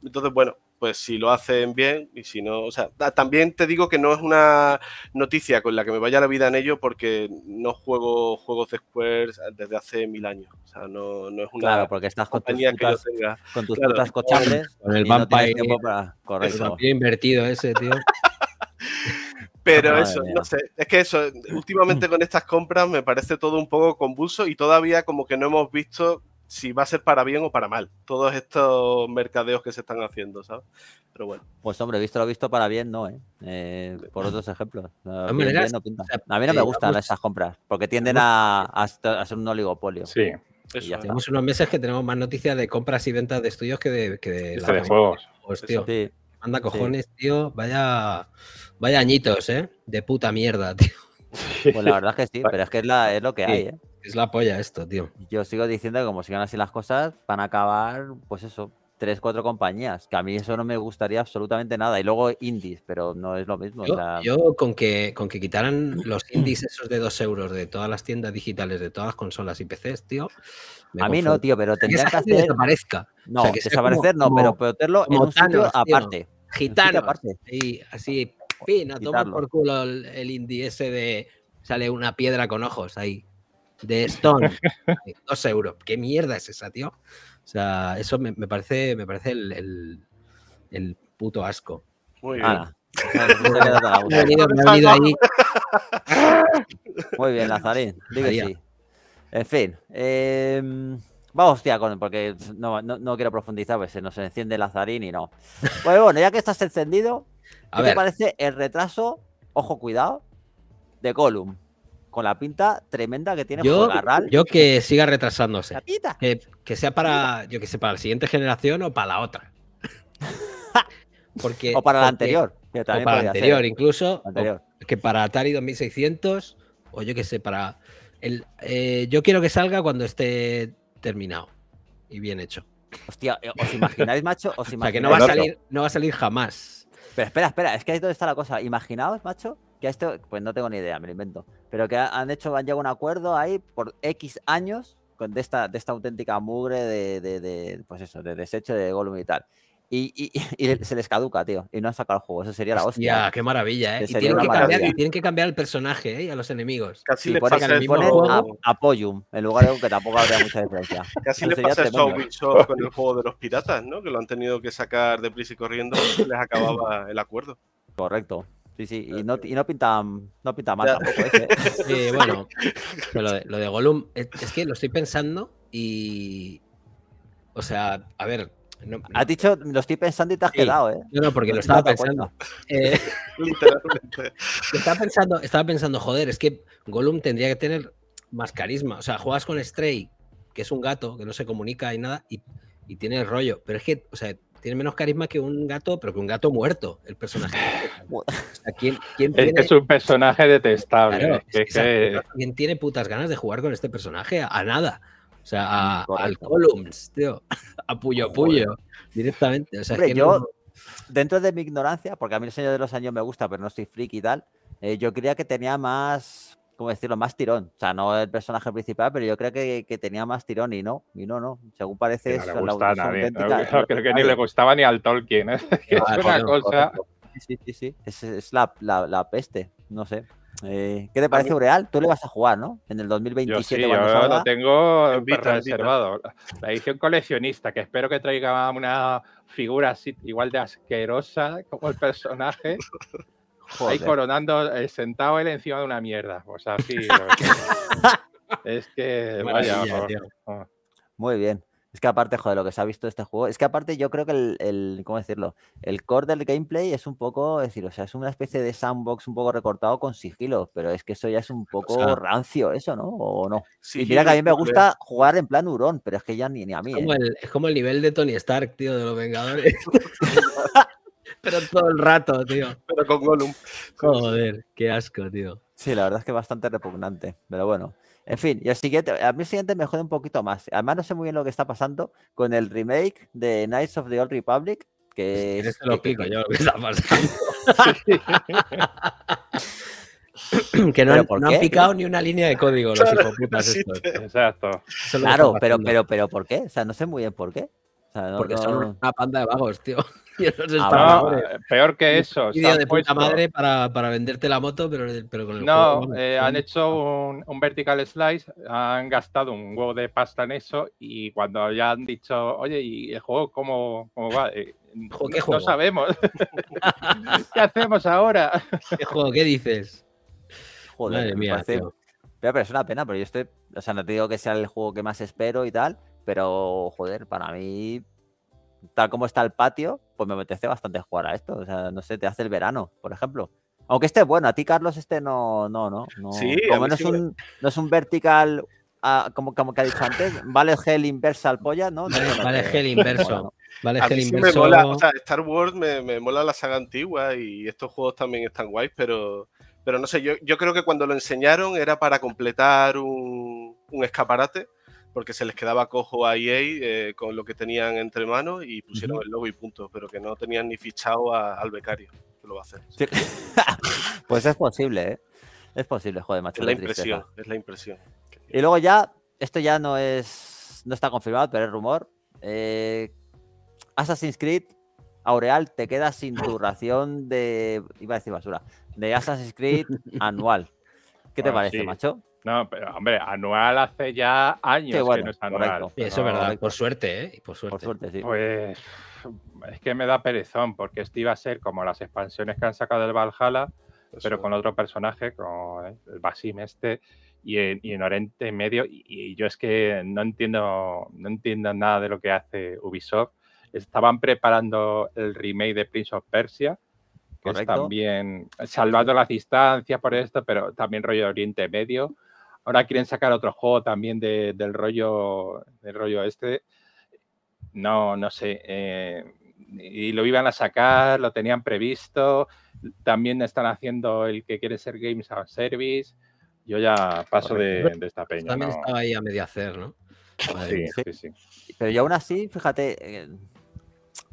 Speaker 4: Entonces, bueno, pues si lo hacen bien y si no, o sea, también te digo que no es una noticia con la que me vaya la vida en ello porque no juego juegos de Squares desde hace mil años, o sea, no, no es una... Claro, porque estás con tus, con tus Con el, Vampire. Correcto.
Speaker 3: invertido ese, tío.
Speaker 4: Pero ah, eso, no sé, es que eso, últimamente con estas compras me parece todo un poco convulso y todavía como que no hemos visto si va a ser para bien o para mal, todos estos mercadeos que se están haciendo, ¿sabes? Pero bueno.
Speaker 1: Pues hombre, visto lo visto para bien, no, ¿eh? eh por otros ejemplos. a mí no me gustan esas compras, porque tienden a, a ser un oligopolio. Sí. Tenemos unos
Speaker 3: meses que tenemos más noticias de compras y ventas de estudios que de, juegos. Hostia. Pues, Anda cojones, tío. Vaya, vaya añitos, ¿eh? De puta mierda, tío. Pues la verdad es que sí, pero es
Speaker 1: que es, lo que hay, ¿eh?
Speaker 3: Es la polla esto, tío.
Speaker 1: Yo sigo diciendo que como sigan así las cosas, van a acabar, pues eso, tres, cuatro compañías, que a mí eso no me gustaría absolutamente
Speaker 3: nada. Y luego indies, pero no es lo mismo. Yo, con, que, con que quitaran los indies esos de dos euros de todas las tiendas digitales, de todas las consolas y PCs, tío. a mí no, tío, pero tendría que, que desaparezca. No, desaparecer no, pero poderlo en un sitio aparte gitano. Aparte. Y así, ah, a tomar por culo el, indie ese de. Sale una piedra con ojos ahí. De Stone. Dos euros. ¿Qué mierda es esa, tío? O sea, eso me, parece, me parece el, el, puto asco. Muy bien.
Speaker 1: Muy bien, Lazarín. Digo sí. En fin. Eh, Vamos, tía, con, porque no, quiero profundizar, pues se nos enciende el azarín y no. Pues bueno, ya que estás encendido,
Speaker 3: ¿qué te parece
Speaker 1: el retraso, ojo, cuidado, de Column? Con la pinta tremenda que tiene yo, Yo que
Speaker 3: siga retrasándose. Que, sea para, yo que sé, para la siguiente generación o para la otra. o para la anterior. o para la anterior, incluso. que para Atari 2600, o yo que sé, para. El, eh, yo quiero que salga cuando esté terminado y bien hecho. Hostia, eh, ¿os imagináis, macho? ¿Os imagináis? O sea, que no va, a salir, jamás.
Speaker 1: Pero espera, espera, es que ahí es donde está la cosa. Imaginaos, macho, que esto, pues no tengo ni idea, me lo invento. Pero que han hecho, han llegado a un acuerdo ahí por X años con, de, esta, auténtica mugre de, de, pues eso, de desecho de Gollum y tal. y, se les caduca, tío. Y no han sacado el juego. Eso sería la hostia. Ya,
Speaker 3: qué maravilla, ¿eh? Y tienen que, cambiar, el personaje ¿eh? y a los enemigos.
Speaker 4: Casi le el mismo
Speaker 1: A, Poyum en lugar de que tampoco habría mucha diferencia. Casi le pasa
Speaker 4: a con el juego de los piratas, ¿no? Que lo han tenido que sacar de y corriendo y les acababa el acuerdo.
Speaker 1: Correcto. Sí, sí, y no, y no pinta, no mal tampoco ese. ¿eh? bueno,
Speaker 3: lo de, lo de Gollum, es que lo estoy pensando y... O sea, a ver, Has dicho, lo estoy pensando y te has quedado, ¿eh? No, no, porque lo eh, estaba pensando. Literalmente. estaba pensando. joder, es que Gollum tendría que tener más carisma. O sea, juegas con Stray, que es un gato que no se comunica y nada, y, tiene el rollo. Pero es que, o sea, tiene menos carisma que un gato, pero que un gato muerto,
Speaker 2: el personaje. Es un personaje detestable.
Speaker 3: ¿Quién tiene putas ganas de jugar con este personaje? A nada. O sea, al Columns, tío. A Puyo Puyo. Directamente. yo, dentro de mi
Speaker 1: ignorancia, porque a mí el Señor de los Años me gusta, pero no soy friki y tal, eh, yo creía que tenía más, ¿cómo decirlo? Más tirón. O sea, no el personaje principal, pero yo creo que, tenía más tirón y no. Y no, no. Según parece, no le gusta creo que ni le
Speaker 2: gustaba ni al Tolkien. ¿eh? Ah, es una cosa.
Speaker 1: Sí, sí, sí. Es, la peste. No sé. Eh, ¿Qué te parece, Ureal? Tú le vas a jugar, ¿no? En el 2027. Yo sí, yo lo
Speaker 2: tengo reservado. La edición coleccionista, que espero que traiga una figura igual de asquerosa como el personaje. Ahí coronando, eh, sentado él encima de una mierda. O sea, sí. es que. Vaya,
Speaker 1: Muy bien. Es que aparte, joder, lo que se ha visto de este juego, es que aparte yo creo que el, ¿cómo decirlo? El core del gameplay es un poco, es decir, o sea, es una especie de sandbox un poco recortado con sigilo, pero es que eso ya es un poco rancio, eso, ¿no? O no. y mira que a mí me gusta jugar en plan hurón, pero es que ya ni, ni a
Speaker 3: mí. Es como, ¿eh? el, es como el nivel de Tony Stark, tío, de los Vengadores. pero todo el rato, tío. Pero con Gollum. Joder, qué asco, tío. Sí, la verdad es que bastante
Speaker 1: repugnante, pero bueno. En fin, y a mí el siguiente me jode un poquito más. Además, no sé muy bien lo que está pasando con el remake de Knights of the Old Republic. Que lo pues lo que pasando. que no, han,
Speaker 3: picado ni una línea de código
Speaker 1: los claro, estos.
Speaker 2: Exacto. claro,
Speaker 1: pero,
Speaker 3: pero, pero ¿por qué? O sea, no sé muy bien por qué. Porque son una panda de vagos, tío.
Speaker 1: Ah,
Speaker 2: peor que eso. madre
Speaker 3: para, venderte la moto, pero, No, eh, han
Speaker 2: hecho un, vertical slice, han gastado un huevo de pasta en eso y cuando ya han dicho, oye, ¿y el juego cómo, va? Eh, no, sabemos. ¿Qué hacemos ahora?
Speaker 3: ¿Qué juego? ¿Qué dices? Joder, mía,
Speaker 1: pero es una pena, pero yo estoy, o sea, no te digo que sea el juego que más espero y tal, pero joder, para mí tal como está el patio, pues me apetece bastante jugar a esto. O sea, no sé, te hace el verano, por ejemplo. Aunque este, bueno, a ti, Carlos, este no, no, no. no. Sí, no, es un, no es un vertical ah, como, como, que ha dicho antes, vale gel inversa al polla,
Speaker 4: ¿no? vale, gel inverso. Vale gel sí Me mola, o sea, Star Wars me, mola la saga antigua y estos juegos también están guays, pero, pero no sé, yo, yo creo que cuando lo enseñaron era para completar un, un escaparate porque se les quedaba cojo a EA eh, con lo que tenían entre manos y pusieron el logo y punto, pero que no tenían ni fichado al becario, lo va a hacer.
Speaker 1: pues es posible, ¿eh? Es posible, joder, macho. Es la impresión,
Speaker 4: es la impresión.
Speaker 1: Y luego ya, esto ya no es, no está confirmado, pero es rumor. Eh, Assassin's Creed, Aureal, te queda sin tu
Speaker 2: ración
Speaker 1: de, iba a decir basura, de Assassin's Creed anual. ¿Qué te ah, parece, macho?
Speaker 2: No, pero hombre, anual hace ya años que no es anual. eso es verdad, por
Speaker 3: suerte, ¿eh? Por Por suerte
Speaker 2: Pues es que me da perezón, porque este iba a ser como las expansiones que han sacado del Valhalla, pero con otro personaje, con eh, el Basim este, y en, Oriente Medio. Y, yo es que no entiendo, no entiendo nada de lo que hace Ubisoft. Estaban preparando el remake de Prince of Persia, que es también salvando las distancias por esto, pero también rollo Oriente Medio. Ahora quieren sacar otro juego también del rollo del rollo este. No, no sé. Eh, y lo iban a sacar, lo tenían previsto. También están haciendo el que quiere ser Games as Service. Yo ya paso de, esta peña. También estaba ahí
Speaker 3: a media hacer, ¿no? Sí, sí, sí.
Speaker 1: Pero yo aún así, fíjate, eh,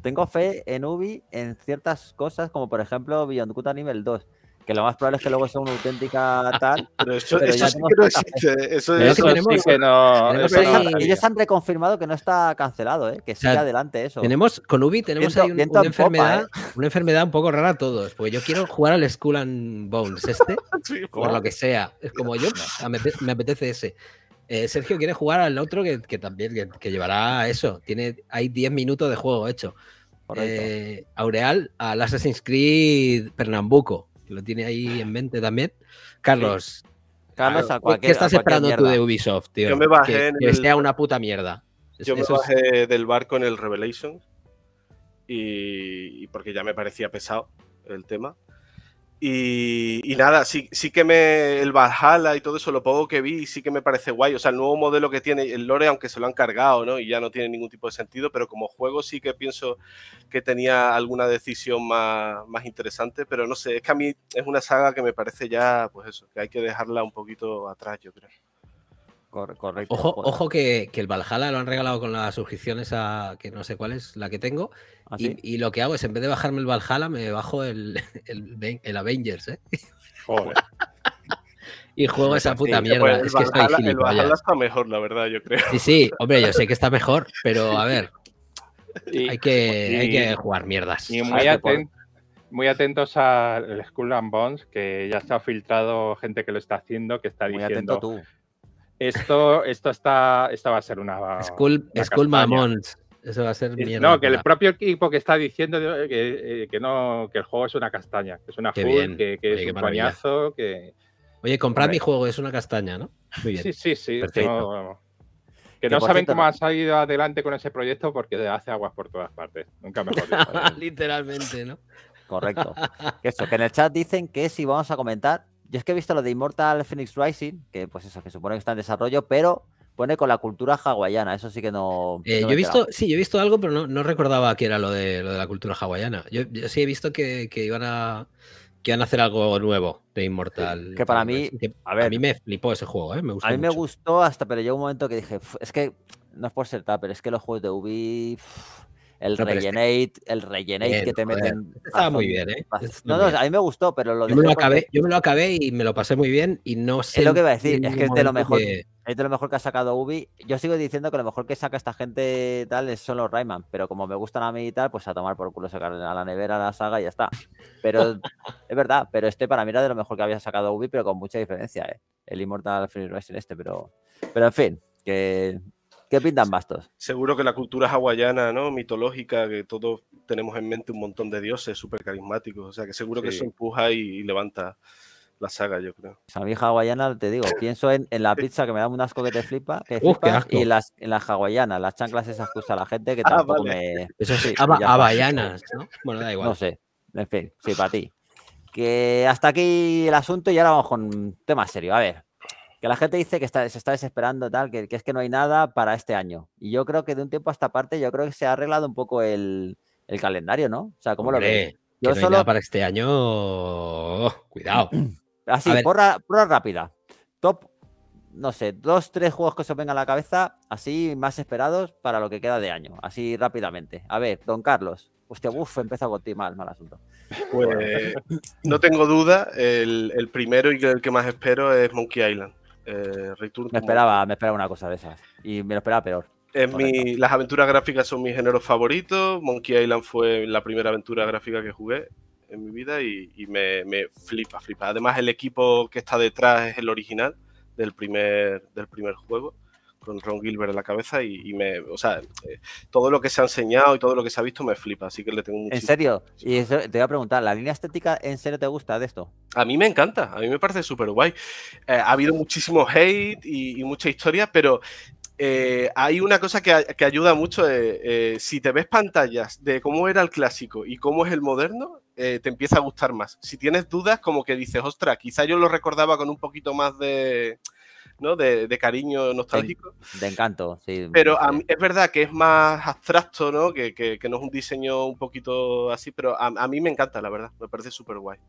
Speaker 1: tengo fe en Ubi en ciertas cosas, como por ejemplo Beyond nivel 2 que lo más probable es que luego sea una auténtica tal. Pero eso, sí que
Speaker 2: no sí que no. ellos
Speaker 1: han reconfirmado que no está cancelado, ¿eh? que sigue adelante eso. Tenemos,
Speaker 3: con Ubi tenemos ahí ¿eh? una, enfermedad, un poco rara a todos, porque yo quiero jugar al Skull and Bones este,
Speaker 1: por lo
Speaker 3: que sea. Es como yo, me apetece ese. Eh, Sergio quiere jugar al otro que, también que, llevará eso. Tiene, hay 10 minutos de juego hecho. Aureal al Assassin's Creed Pernambuco que lo tiene ahí en mente también. Carlos, Carlos ¿qué estás esperando tú de Ubisoft, tío? Yo me bajé que, sea una puta mierda.
Speaker 4: Yo me bajé del barco en el Revelation... y porque ya me parecía pesado el tema. Y, nada, sí, sí que me. El Valhalla y todo eso, lo poco que vi, sí que me parece guay. O sea, el nuevo modelo que tiene el Lore, aunque se lo han cargado, ¿no? Y ya no tiene ningún tipo de sentido, pero como juego sí que pienso que tenía alguna decisión más, más interesante. Pero no sé, es que a mí es una saga que me parece ya, pues eso, que hay que dejarla un poquito atrás, yo creo
Speaker 3: correcto. Ojo, que, el Valhalla lo han regalado con las suscripciones a que no sé cuál es la que tengo. ¿Ah, y, lo que hago es, en vez de bajarme el Valhalla, me bajo el, el, Avengers, ¿eh? y juego esa puta mierda. el, es que Valhalla,
Speaker 4: está mejor, la verdad, yo creo. Sí, sí,
Speaker 3: hombre, yo sé que está mejor, pero a ver. hay, que, jugar
Speaker 4: mierdas.
Speaker 2: muy, atentos al School and Bones, que ya se ha filtrado gente que lo está haciendo, que está muy Atento tú esto, esto está, esta va a ser una. school Eso
Speaker 3: va a ser mierda. No, que el
Speaker 2: propio equipo que está diciendo eh, que, no, que el juego es una castaña, que es una full, que, es un pañazo.
Speaker 3: Oye, comprad mi juego, es una castaña, ¿no? Sí, sí, sí.
Speaker 2: Que no saben cómo ha salido adelante con ese proyecto porque hace aguas por todas partes. Nunca mejor ¿eh? Literalmente, ¿no? Correcto.
Speaker 1: Eso, que en el chat dicen que si vamos a comentar yo es que he visto lo de Immortal Phoenix Rising, que pues eso, que supone que está en desarrollo, pero pone con la cultura hawaiana, eso sí que no... Eh, yo he visto,
Speaker 3: sí, yo he visto algo, pero no, recordaba que era lo de, la cultura hawaiana. Yo, sí he visto que, iban a que hacer algo nuevo de Inmortal. Que para mí, a, ver, a mí me flipó ese juego, ¿eh? A mí me
Speaker 1: gustó hasta, pero llegó un momento que dije, es que no es por ser tal, pero es que los juegos de Ubi,
Speaker 3: el rellenate, el relleneit que te meten. Este estaba muy bien, ¿eh? Este no, no, a mí me gustó, pero lo yo me lo, acabé, yo me lo acabé y me lo pasé muy bien y no sé. Es lo que iba a decir, es que es de lo mejor. Que...
Speaker 1: Es de lo mejor que ha sacado Ubi. Yo sigo diciendo que lo mejor que saca esta gente tal es solo Rayman, pero como me gustan a mí y tal, pues a tomar por culo sacar a la nevera la saga y ya está. Pero es verdad, pero este para mí era de lo mejor que había sacado Ubi, pero con mucha diferencia, ¿eh? El Immortal Free Rising este, pero, pero en fin, que ¿Qué pintan bastos?
Speaker 4: Seguro que la cultura hawaiana, ¿no? Mitológica, que todos tenemos en mente un montón de dioses súper carismáticos. O sea, que seguro que eso empuja y, levanta la saga, yo creo.
Speaker 1: Pues a mí hawaiana, te digo, pienso en, la pizza que me da un asco que te flipa, que y las, en las hawaianas, las chanclas esas que usa la gente que ah, tampoco me... Eso sí, hawaianas,
Speaker 3: ¿no? Bueno, da igual. No
Speaker 1: sé, en fin, sí, para ti. Que hasta aquí el asunto y ahora vamos con un tema serio. A ver, que la gente dice que se está desesperando, tal, que, es que no hay nada para este año. Y yo creo que de un tiempo a esta parte, yo creo que se ha arreglado un poco el, calendario, ¿no? O sea, ¿cómo lo ves? Yo no solo... hay nada
Speaker 3: para este año. Oh, cuidado. Así, porra, porra, rápida.
Speaker 1: Top, no sé, dos, tres juegos que se os vengan a la cabeza, así más esperados para lo que queda de año, así rápidamente. A ver, don Carlos. Hostia, uff, empezó con ti mal, mal asunto.
Speaker 4: Pues no tengo duda, el, el primero y el que más espero es Monkey Island. Eh, me, esperaba,
Speaker 1: me esperaba una cosa de esas. Y me lo esperaba peor.
Speaker 4: las aventuras gráficas son mis géneros favoritos. Monkey Island fue la primera aventura gráfica que jugué en mi vida y, me, me, flipa, flipa. Además, el equipo que está detrás es el original del primer, del primer juego con Ron Gilbert en la cabeza y, me, o sea, eh, todo lo que se ha enseñado y todo lo que se ha visto me flipa, así que le tengo mucho. ¿En serio?
Speaker 1: Y eso, te voy a preguntar,
Speaker 4: ¿la línea estética en serio te gusta de esto? A mí me encanta, a mí me parece súper guay. Eh, ha habido muchísimo hate y, mucha historia, pero eh, hay una cosa que, ayuda mucho. si te ves pantallas de cómo era el clásico y cómo es el moderno, te empieza a gustar más. Si tienes dudas, como que dices, ostras, quizá yo lo recordaba con un poquito más de, ¿no? De, cariño nostálgico.
Speaker 1: De, encanto, sí. Pero
Speaker 4: es verdad que es más abstracto, ¿no? Que, no es un diseño un poquito así, pero a, mí me encanta, la verdad. Me parece súper guay.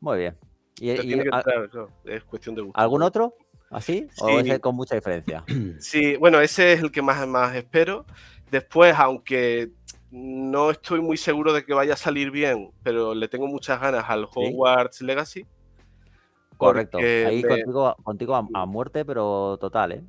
Speaker 1: Muy bien. Y, es cuestión de gusto. ¿Algún otro? ¿Así? ¿O con mucha diferencia?
Speaker 4: Sí, bueno, ese es el que más, espero. Después, aunque no estoy muy seguro de que vaya a salir bien, pero le tengo muchas ganas al Hogwarts Legacy. Correcto. Ahí
Speaker 1: contigo,
Speaker 4: a, muerte, pero total, ¿eh?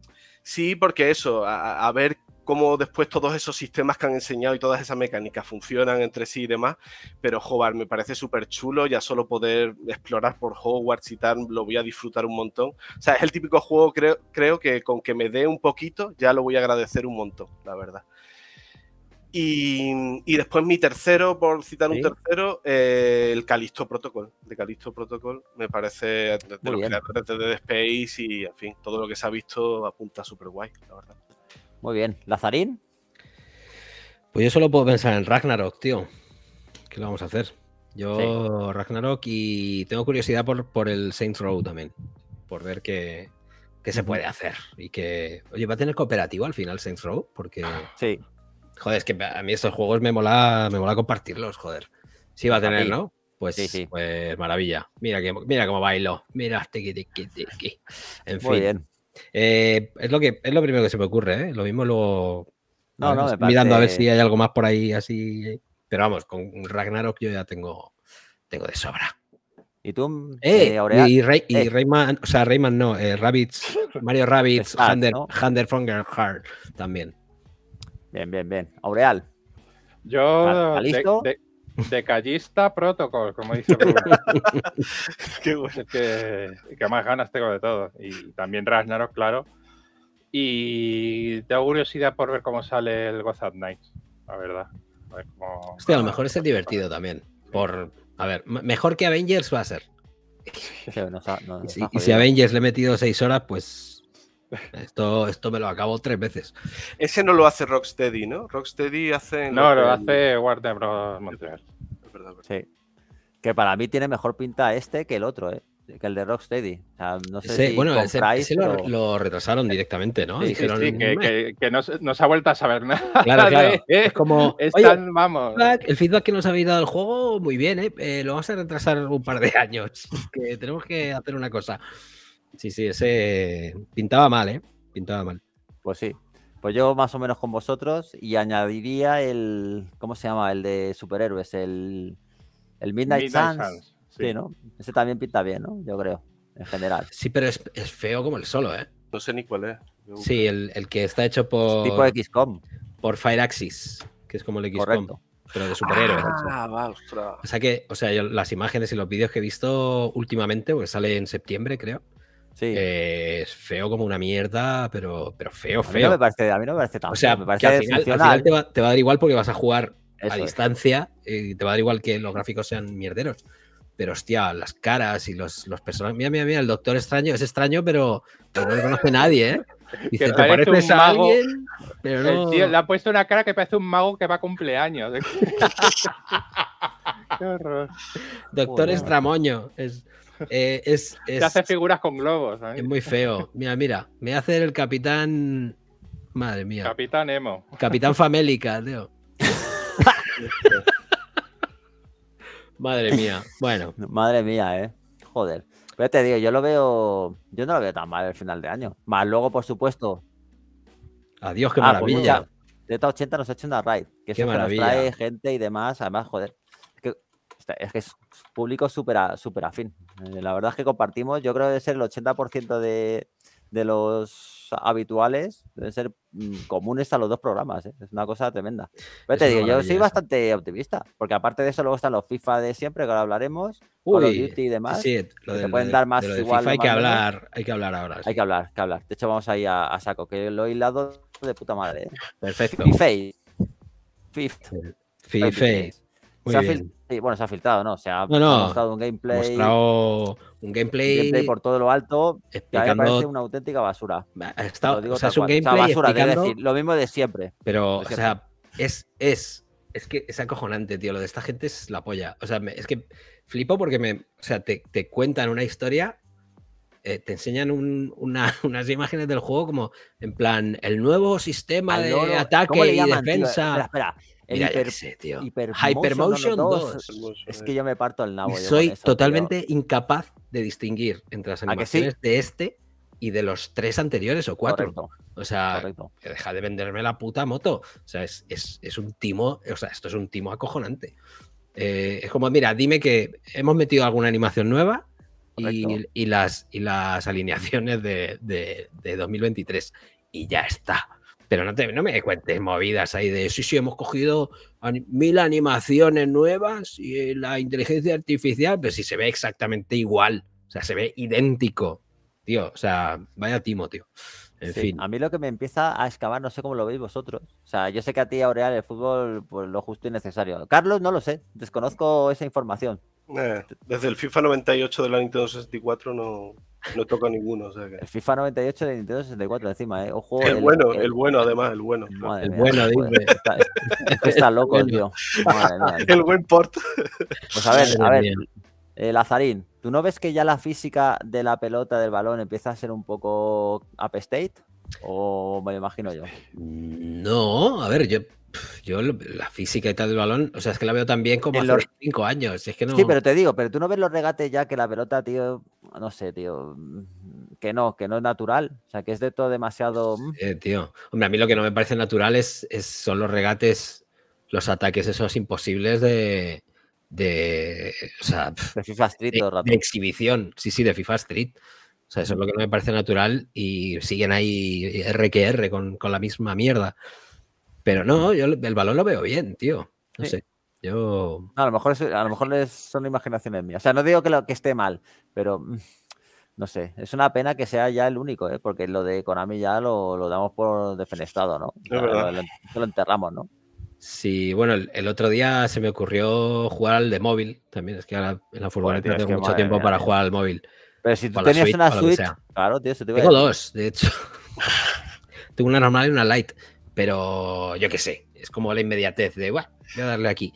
Speaker 4: Sí, porque eso, a, ver cómo después todos esos sistemas que han enseñado y todas esas mecánicas funcionan entre sí y demás. Pero Hobart me parece súper chulo, ya solo poder explorar por Hogwarts y tal, lo voy a disfrutar un montón. O sea, es el típico juego, creo, creo que con que me dé un poquito, ya lo voy a agradecer un montón, la verdad. Y, después mi tercero, por citar un tercero, eh, el Calixto Protocol. De Calisto Protocol me parece de, de Space y, en fin, todo lo que se ha visto apunta súper guay, la verdad. Muy bien. ¿Lazarín?
Speaker 3: Pues yo solo puedo pensar en Ragnarok, tío. ¿Qué lo vamos a hacer? Yo, Ragnarok, y tengo curiosidad por, por el Saints Row también. Por ver qué, qué se puede hacer. Y que. Oye, ¿va a tener cooperativo al final Saints Row? Porque. Sí. Joder, es que a mí estos juegos me mola, me mola compartirlos, joder. Sí va a tener, ¿no? Pues, pues, maravilla. Mira, que, mira cómo bailo. Mira, tiki-tiki-tiki. En Muy Bien. Eh, es, lo que, es lo primero que se me ocurre, ¿eh? Lo mismo luego. mirando a ver si hay algo más por ahí así. Pero vamos, con Ragnarok yo ya tengo, tengo de sobra. ¿Y tú? Eh, eh y, y eh. Rayman, o sea, Rayman no, Rabbits, Mario Rabbits, Hunter, von Hunter también. Bien, bien, bien. Aureal.
Speaker 2: Yo. ¿Listo? De, de, callista protocol, como dice Qué bueno. que, más ganas tengo de todo. Y también Ragnarok, claro. Y tengo curiosidad por ver cómo sale el whatsapp night la verdad. A Hostia, a
Speaker 3: lo mejor es divertido también. Por, a ver, mejor que Avengers va a ser. y, y si Avengers le he metido seis horas, pues esto, esto me lo acabo tres veces.
Speaker 4: Ese no lo hace Rocksteady, ¿no? Rocksteady hace. No, lo, hace Warner Bros. Montreal.
Speaker 3: Sí.
Speaker 1: Que para mí tiene mejor pinta este que el otro, ¿eh? Que el de Rocksteady. bueno, ese,
Speaker 3: lo, retrasaron directamente,
Speaker 2: ¿no? que, no, se ha vuelto a saber nada. Claro, claro. Es como. vamos.
Speaker 3: El feedback que nos habéis dado el juego, muy bien, ¿eh? eh lo vamos a retrasar un par de años. que tenemos que hacer una cosa. Sí, sí, ese pintaba mal, ¿eh? Pintaba mal. Pues sí. Pues yo más o menos con vosotros
Speaker 1: y añadiría el, ¿cómo se llama? El de superhéroes, el, el Midnight, Suns. sí. ¿no?
Speaker 3: Ese también pinta bien, ¿no? Yo creo, en general. Sí, pero es, feo como el solo, ¿eh? No sé ni cuál es. Sí, el, que está hecho por... Tipo XCOM. Por Fireaxis, que es como el XCOM. pero de superhéroes. Ah, O sea que, o sea, las imágenes y los vídeos que he visto últimamente, porque sale en septiembre, creo, Sí. Eh, es feo como una mierda, pero, pero feo, feo. me parece, a mí no me parece tan O sea, me parece al final, te, va, a dar igual porque vas a jugar a distancia eh, y te va a dar igual que los gráficos sean mierderos. Pero hostia, las caras y los, los personajes. Mira, mira, mira, el doctor extraño es extraño, pero, no lo conoce nadie, ¿eh? Dice, ¿te pareces a mago? alguien?
Speaker 2: Pero no... le ha puesto una cara que parece un mago que va a cumpleaños. Qué horror.
Speaker 3: Doctor extramoño. Es... Eh, es, hace
Speaker 2: figuras con globos.
Speaker 3: Es muy feo. Mira, mira, me hace el capitán. Madre mía.
Speaker 2: Capitán Emo. Capitán
Speaker 3: Famélica, tío.
Speaker 2: Madre
Speaker 1: mía. Bueno. Madre mía, eh. Joder. Pero te digo, yo lo veo. Yo no lo veo tan mal el final de año. Más luego, por supuesto.
Speaker 3: Adiós, qué ah, pues maravilla.
Speaker 1: de 80 nos ha hecho una raid. Que qué nos trae gente y demás. Además, joder es que es público súper super afín. Eh, la verdad es que compartimos, yo creo que debe ser el 80% de, los habituales, deben ser mm, comunes a los dos programas. ¿eh? Es una cosa tremenda. yo soy bastante optimista, porque aparte de eso, luego están los FIFA de siempre, que ahora hablaremos, Call of Duty y demás. Sí, pueden dar más hay, que hablar,
Speaker 3: hay que hablar ahora.
Speaker 1: Hay que hablar, que hablar. De hecho, vamos ahí a, a saco, que lo he hilado de puta madre. ¿eh? Perfecto. FIFA. FIFA. FIFA bueno, se ha filtrado, ¿no? Se ha, mostrado un gameplay. Mostrado
Speaker 3: un gameplay, por
Speaker 1: todo lo alto. Explicando... Que parece una auténtica basura. o sea, es un gameplay. basura, lo mismo de
Speaker 3: siempre. Pero, o sea, es, es, es que es acojonante, tío. Lo de esta gente es la polla. O sea, es que flipo porque me, o sea, te, cuentan una historia eh, te enseñan unas imágenes del juego como en plan el nuevo sistema de ataque y defensa. El Hypermotion 2. Es que yo me parto el nabo. Soy totalmente incapaz de distinguir entre las animaciones de este y de los tres anteriores o cuatro. O sea, que deja de venderme la puta moto. O sea, es, es, un timo. O sea, esto es un timo acojonante. Eh, es como, mira, dime que hemos metido alguna animación nueva y, las, y las alineaciones de, de 2023 y ya está. Pero no, te, no me cuentes movidas ahí de, sí, sí, hemos cogido mil animaciones nuevas y eh, la inteligencia artificial, pero si se ve exactamente igual, o sea, se ve idéntico, tío, o sea, vaya timo, tío. A mí lo que me empieza a excavar, no sé cómo lo veis vosotros. O sea, yo sé que
Speaker 1: a ti, Aureal, el fútbol, pues lo justo y necesario. Carlos, no lo sé. Desconozco esa información.
Speaker 4: Eh, desde el FIFA 98 de la Nintendo 64 no, no toca ninguno. El
Speaker 1: FIFA 98 de la Nintendo 64 encima, ¿eh? el, bueno, el,
Speaker 4: bueno además, el bueno. el bueno, dime.
Speaker 1: está, loco, tío. Madre el buen port. Pues a ver, a ver. Lazarín, ¿Tú no ves que ya la física de la pelota del balón empieza a ser un poco upstate? ¿O me imagino yo?
Speaker 3: Mm, no, a ver, yo, yo la física y tal del balón, o sea, es que la veo también como hace los... cinco años. Sí, pero
Speaker 1: te digo, pero tú no ves los regates ya que la pelota, tío, no sé, tío, mm, que no, que no es natural. O sea, que es de todo demasiado. Mm.
Speaker 3: tío. Hombre, a mí lo que no me parece natural son los regates, los ataques esos imposibles de de, FIFA Street exhibición, sí, sí, de FIFA Street. O sea, eso es lo que no me parece natural y siguen ahí R que R con, la misma mierda. Pero no, mm. yo el balón lo veo bien, tío. No sé. Yo. a lo mejor, a lo mejor son
Speaker 1: imaginaciones mías. O sea, no digo que, lo, que esté mal, pero mm, no sé. Es una pena que sea ya el único, ¿eh? porque lo de Konami ya lo, damos por defenestrado, ¿no? lo enterramos,
Speaker 3: ¿no? Sí, bueno, el, otro día se me ocurrió jugar al de móvil. También es que ahora en la furgoneta tengo mucho tiempo para eh. jugar al móvil. Pero si tú tenías una Switch, claro, tío, se te Tengo dos, de hecho. tengo una normal y una light. Pero yo qué sé, es como la inmediatez de, bueno, voy a darle aquí.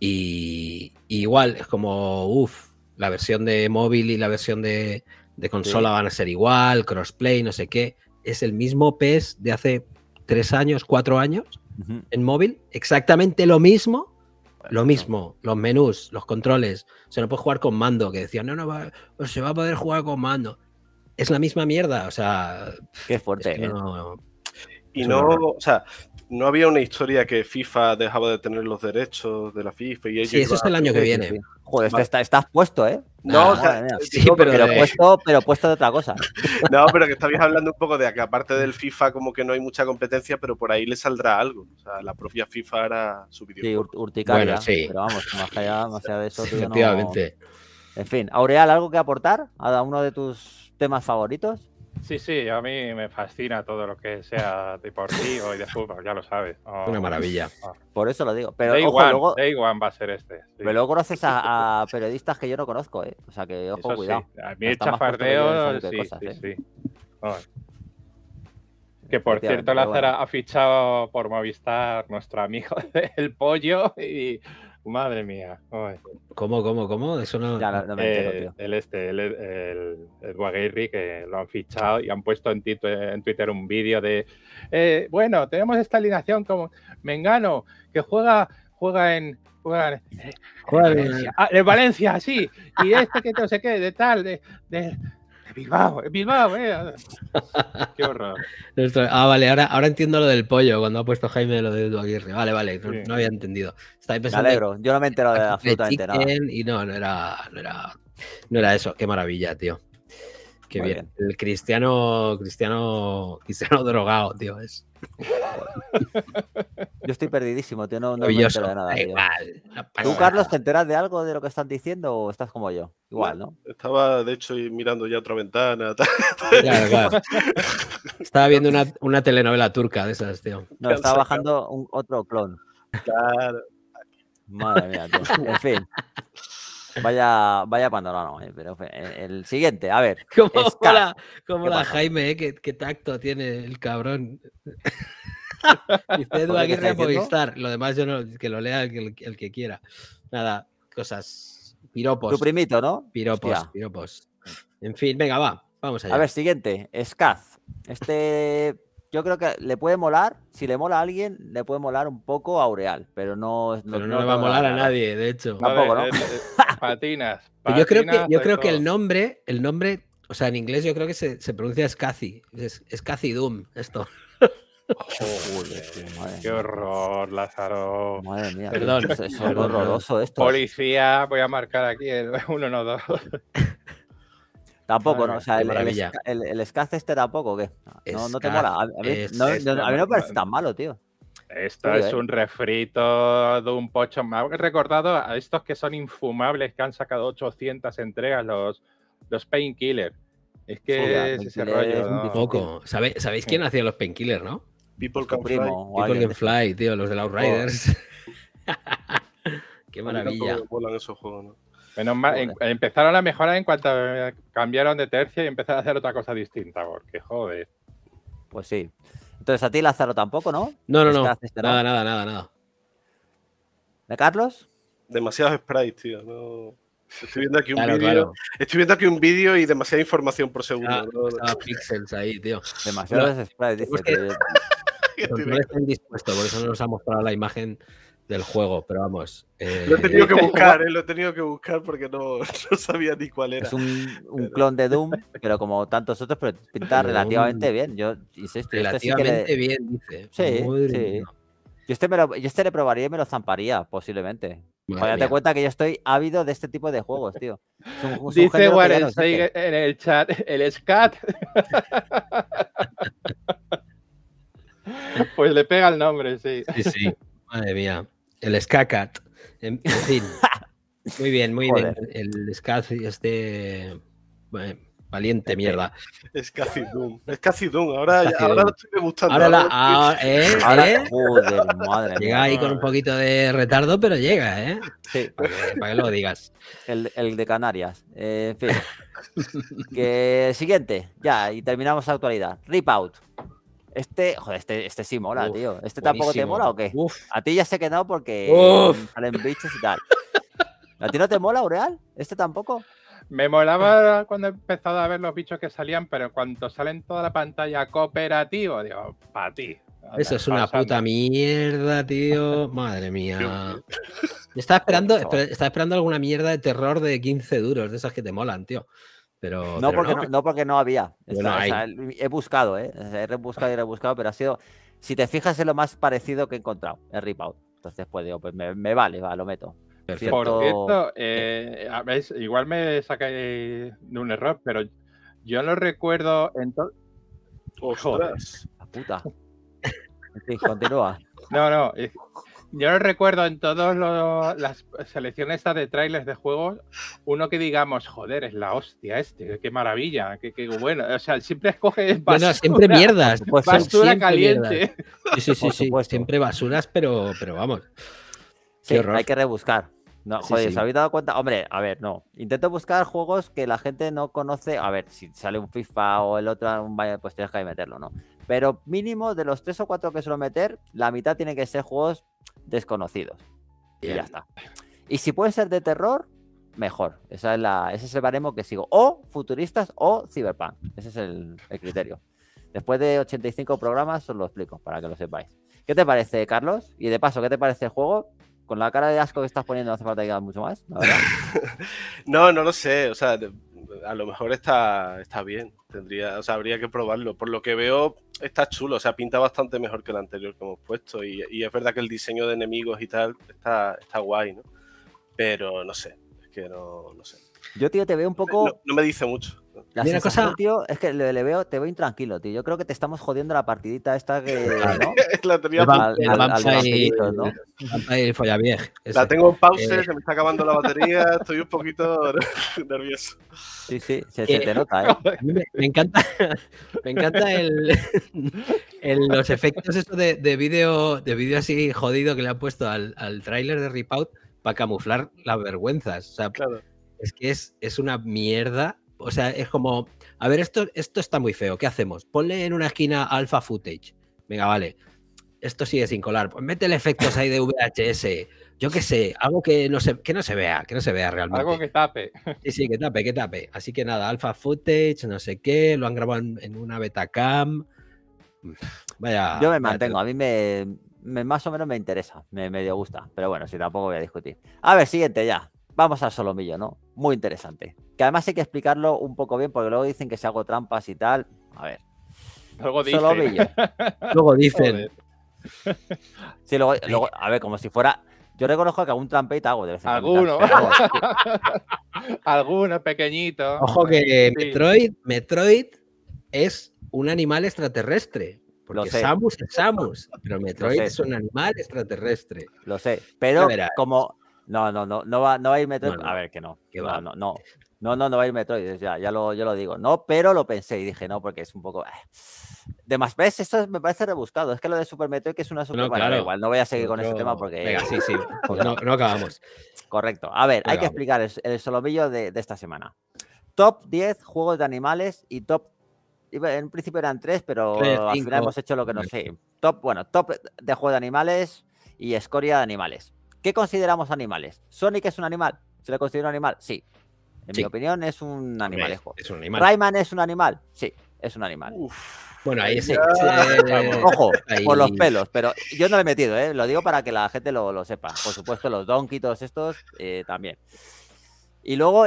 Speaker 3: Y, igual, es como, uff, la versión de móvil y la versión de, consola van a ser igual, crossplay, no sé qué. Es el mismo PES de hace tres años, cuatro años en móvil, exactamente lo mismo. Lo mismo, los menús, los controles. Se no puede jugar con mando, que decían, no, no, pues se va a poder jugar con mando. Es la misma mierda, o sea. Qué fuerte. ¿eh? y no,
Speaker 4: o sea, no había una historia que FIFA dejaba de tener los derechos de la FIFA y ellos Sí, eso es el año que viene. Joder, este estás
Speaker 1: está puesto, ¿eh? No, ah, eh, pero, puesto, de otra cosa.
Speaker 4: no, pero que estabas hablando un poco de que aparte del FIFA como que no hay mucha competencia, pero por ahí le saldrá algo. O sea, la propia FIFA era su
Speaker 1: videojuego. Sí, urticaria. sí. Pero vamos, más allá, de eso. Efectivamente. En fin, Aureal, ¿algo que aportar a uno de tus temas favoritos?
Speaker 2: Sí, sí, a mí me fascina todo lo que sea deportivo y de fútbol, ya lo sabes. Una maravilla.
Speaker 1: Por eso lo digo. Pero Day
Speaker 2: one, va a ser este.
Speaker 1: Pero luego conoces a, periodistas que yo no conozco, ¿eh? O sea que, ojo, cuidado. A mí el chafardeo, sí,
Speaker 2: sí, ¿eh? sí. Que por cierto, Lázaro ha fichado por Movistar nuestro amigo del pollo y Madre mía.
Speaker 3: ¿Cómo, cómo, cómo? Eso no. Ya, no, me eh,
Speaker 2: El este, el, el, que lo han fichado y han puesto en, Twitter un vídeo de. Eh, bueno, tenemos esta alineación como Mengano, que juega, juega en. Juega en, Valencia. Ah, en Valencia, sí. Y este que no sé qué, de tal, de Bilbao, Bilbao, eh. eh. Qué horror.
Speaker 3: ah, vale, ahora, ahora entiendo lo del pollo cuando ha puesto Jaime lo de Edu Aguirre. Vale, vale, no, había entendido. Me alegro,
Speaker 1: yo no me he enterado de absolutamente nada.
Speaker 3: Y no, no era, no era, no era eso. Qué maravilla, tío. Qué bien. bien. El cristiano, cristiano, cristiano drogado, tío, es.
Speaker 1: Yo estoy perdidísimo, tío, no, no me entero de nada. ¿Tú, Carlos, te enteras de algo de lo que están diciendo o estás como yo?
Speaker 4: Igual, ¿no? Estaba, de hecho, mirando ya otra ventana.
Speaker 3: estaba viendo una, telenovela turca de esas, tío. No, estaba
Speaker 4: bajando
Speaker 1: otro clon. Claro. Madre mía, En fin. Vaya, vaya panorama, eh, pero eh, el siguiente, a ver. Como, la, como la
Speaker 3: Jaime, eh, qué, tacto tiene el cabrón. Dice Edu Aguirre Lo demás yo no, que lo lea el, que quiera. Nada, cosas. Piropos. Tu primito, ¿no? Piropos, piropos. En fin, venga, va. Vamos allá. A ver,
Speaker 1: siguiente. Skaz. Este yo creo que le puede molar, si le mola a alguien, le puede molar un poco a Aureal, pero no, pero no, le va a molar a nadie,
Speaker 3: de hecho. Tampoco, ¿no?
Speaker 2: Patinas, yo creo que, el
Speaker 3: nombre, el nombre, o sea, en inglés yo creo que se, se pronuncia es es, es Doom, esto.
Speaker 2: qué horror, Lázaro. Madre mía, perdón. Es, horroroso esto. Policía, voy a marcar aquí el 1-2. Tampoco, ¿no? O sea, el, el, el, este
Speaker 1: tampoco, ¿qué? No, no te mola. A mí, no, a no me parece
Speaker 2: tan malo, tío. Esto es ¿eh? un refrito de un pocho. Me ha recordado a estos que son infumables, que han sacado 800 entregas, los, los Painkiller. Es que se ese
Speaker 3: rollo. poco. ¿Sabéis quién hacía los Painkiller, no?
Speaker 4: People pues Can Fly. People Can
Speaker 3: Fly, tío,
Speaker 2: los de Outriders. riders
Speaker 4: Qué maravilla. Esos juegos, ¿no?
Speaker 2: Menos mal, empezaron a mejorar en cuanto eh, cambiaron de tercia y empezaron a hacer otra cosa distinta, porque joder. Pues sí. Entonces a ti, Lázaro, tampoco, ¿no? No, no, no. Nada,
Speaker 1: nada,
Speaker 4: nada, nada. ¿De Carlos? Demasiados sprites, tío. Estoy viendo aquí un vídeo. Estoy viendo aquí un vídeo y demasiada información por segundo. ahí, tío. Demasiados sprites, dice.
Speaker 3: no dispuestos, por eso no nos ha mostrado la imagen del juego, pero vamos. Eh,
Speaker 1: lo he tenido que buscar,
Speaker 4: eh, lo he tenido que buscar porque no, sabía ni cuál era. Es
Speaker 1: un, clon de Doom, pero como tantos otros, pero pinta relativamente bien. Yo insisto, este relativamente bien, Sí, este Yo este, le probaría y me lo zamparía, posiblemente. que cuenta que yo estoy ávido de este tipo
Speaker 2: de juegos, tío. dice Warren en el chat, el SCAT. pues le pega el nombre, sí. Sí, sí.
Speaker 3: Madre mía. El Skakat. En, fin. muy bien, muy bien. El Skat eh, este. valiente mierda.
Speaker 4: Es casi Doom. Es casi Doom. Ahora, lo ahora Doom. estoy gustando. Ahora, la, ¿eh? ¿Eh? madre Llega ahí con un
Speaker 3: poquito de retardo, pero llega, ¿eh? Sí. Para que, lo digas.
Speaker 1: El, de Canarias. en fin. que, siguiente, ya, y terminamos la actualidad. Rip out. Este, joder, este, este sí mola, tío. ¿Este tampoco te mola o qué?
Speaker 2: A ti ya se ha quedado porque salen bichos y tal. ¿A ti no te mola, Aureal? ¿Este tampoco? Me molaba cuando he empezado a ver los bichos que salían, pero cuando salen toda la pantalla cooperativo, digo, para ti. Eso es una puta
Speaker 3: mierda, tío. Madre mía. esperando, estaba esperando alguna mierda de terror de 15 duros, de esas que te molan, tío no,
Speaker 1: porque no. había. he buscado, ¿eh? he rebuscado y rebuscado, pero ha sido. Si te fijas, es lo más parecido que he encontrado, el rip Entonces, pues digo, pues me, vale, va, lo meto. Por cierto,
Speaker 2: eh, igual me saqué de un error, pero yo lo recuerdo entonces. Joder. La puta. Sí, continúa. No, no, yo recuerdo en todas las selecciones de trailers de juegos, uno que digamos, joder, es la hostia este, qué maravilla, qué, bueno. O sea, siempre escoge basura. Bueno, siempre mierdas. Pues basura caliente. Sí,
Speaker 3: sí, sí, pues siempre basuras, pero, pero vamos. Sí, hay
Speaker 1: que rebuscar. No, joder, ¿os habéis dado cuenta? Hombre, a ver, no. Intento buscar juegos que la gente no conoce. A ver, si sale un FIFA o el otro, un... pues tienes que meterlo, ¿no? Pero mínimo de los tres o cuatro que suelo meter, la mitad tiene que ser juegos desconocidos. Y ya está. Y si puede ser de terror, mejor. Esa es la, ese es el baremo que sigo. O futuristas o cyberpunk. Ese es el, criterio. Después de 85 programas os lo explico para que lo sepáis. ¿Qué te parece, Carlos? Y de paso, ¿qué te parece el juego? Con la cara de asco que estás poniendo no hace falta que mucho más.
Speaker 4: no, no lo sé. O sea, a lo mejor está, está bien. Tendría, o sea, habría que probarlo. Por lo que veo, está chulo. O sea, pinta bastante mejor que el anterior que hemos puesto. Y, y es verdad que el diseño de enemigos y tal está, está guay, ¿no? Pero no sé. Es que no, no sé. Yo, tío, te veo un poco. no me dice mucho. La Mira cosa...
Speaker 1: tío, es que le, veo, te veo intranquilo, tío. Yo creo que te estamos jodiendo la partidita esta que. la tenía la ¿no?
Speaker 4: La tengo en pause, eh. se me está acabando la batería, estoy un poquito nervioso.
Speaker 3: Sí, sí, se, eh. te nota, ¿eh? me, encanta, me encanta el, los efectos de, de vídeo de video así jodido que le han puesto al, al tráiler de Ripout para camuflar las vergüenzas. O sea, es que es, es una mierda o sea, es como, a ver, esto, esto está muy feo, ¿qué hacemos? Ponle en una esquina alfa footage. Venga, vale. Esto sigue sin colar. Pues métele efectos ahí de VHS. Yo qué sé, algo que no se, que no se vea, que no se vea realmente. Algo que tape. Sí, sí, que tape, que tape. Así que nada, alfa footage, no sé qué, lo han grabado en, una betacam. Vaya. Yo me mantengo, a mí me, más o menos
Speaker 1: me interesa, me dio gusta, pero bueno, si tampoco voy a discutir. A ver, siguiente ya. Vamos al solomillo, ¿no? Muy interesante. Que además hay que explicarlo un poco bien, porque luego dicen que si hago trampas y tal. A ver.
Speaker 2: Luego dicen. Solomillo. luego dicen.
Speaker 1: Sí, luego, a ver, como si fuera. Yo reconozco que algún trampeita hago de vez en Alguno.
Speaker 2: Alguno, pequeñito. Ojo que Metroid,
Speaker 3: Metroid es un animal extraterrestre. Porque Samus es Samus, pero Metroid es un animal extraterrestre. Lo sé, pero
Speaker 1: como, no, no, no, no va, no va a ir Metroid. A ver, que no. No, no, no, no, no, no va a ir Metroid. Ya, lo, yo lo digo. No, pero lo pensé y dije no, porque es un poco. Eh, de más ves, esto me parece rebuscado. Es que lo de Super Metroid que es una super. No, igual, no voy a seguir con ese tema porque. sí, sí. Pues no, acabamos. Correcto. A ver, hay que explicar el, el solomillo de, esta semana. Top 10 juegos de animales y top en principio eran tres, pero al final hemos hecho lo que no sé. Top, bueno, top de juego de animales y escoria de animales. ¿Qué consideramos animales? ¿Sonic es un animal? ¿Se le considera un animal? Sí. En mi opinión, es un animal.
Speaker 3: Es un animal. ¿Rayman
Speaker 1: es un animal? Sí, es un animal. Bueno, ahí sí. Ah, Ojo, por los pelos, pero yo no lo he metido, ¿eh? lo digo para que la gente lo, sepa. Por supuesto, los todos estos eh, también. Y luego,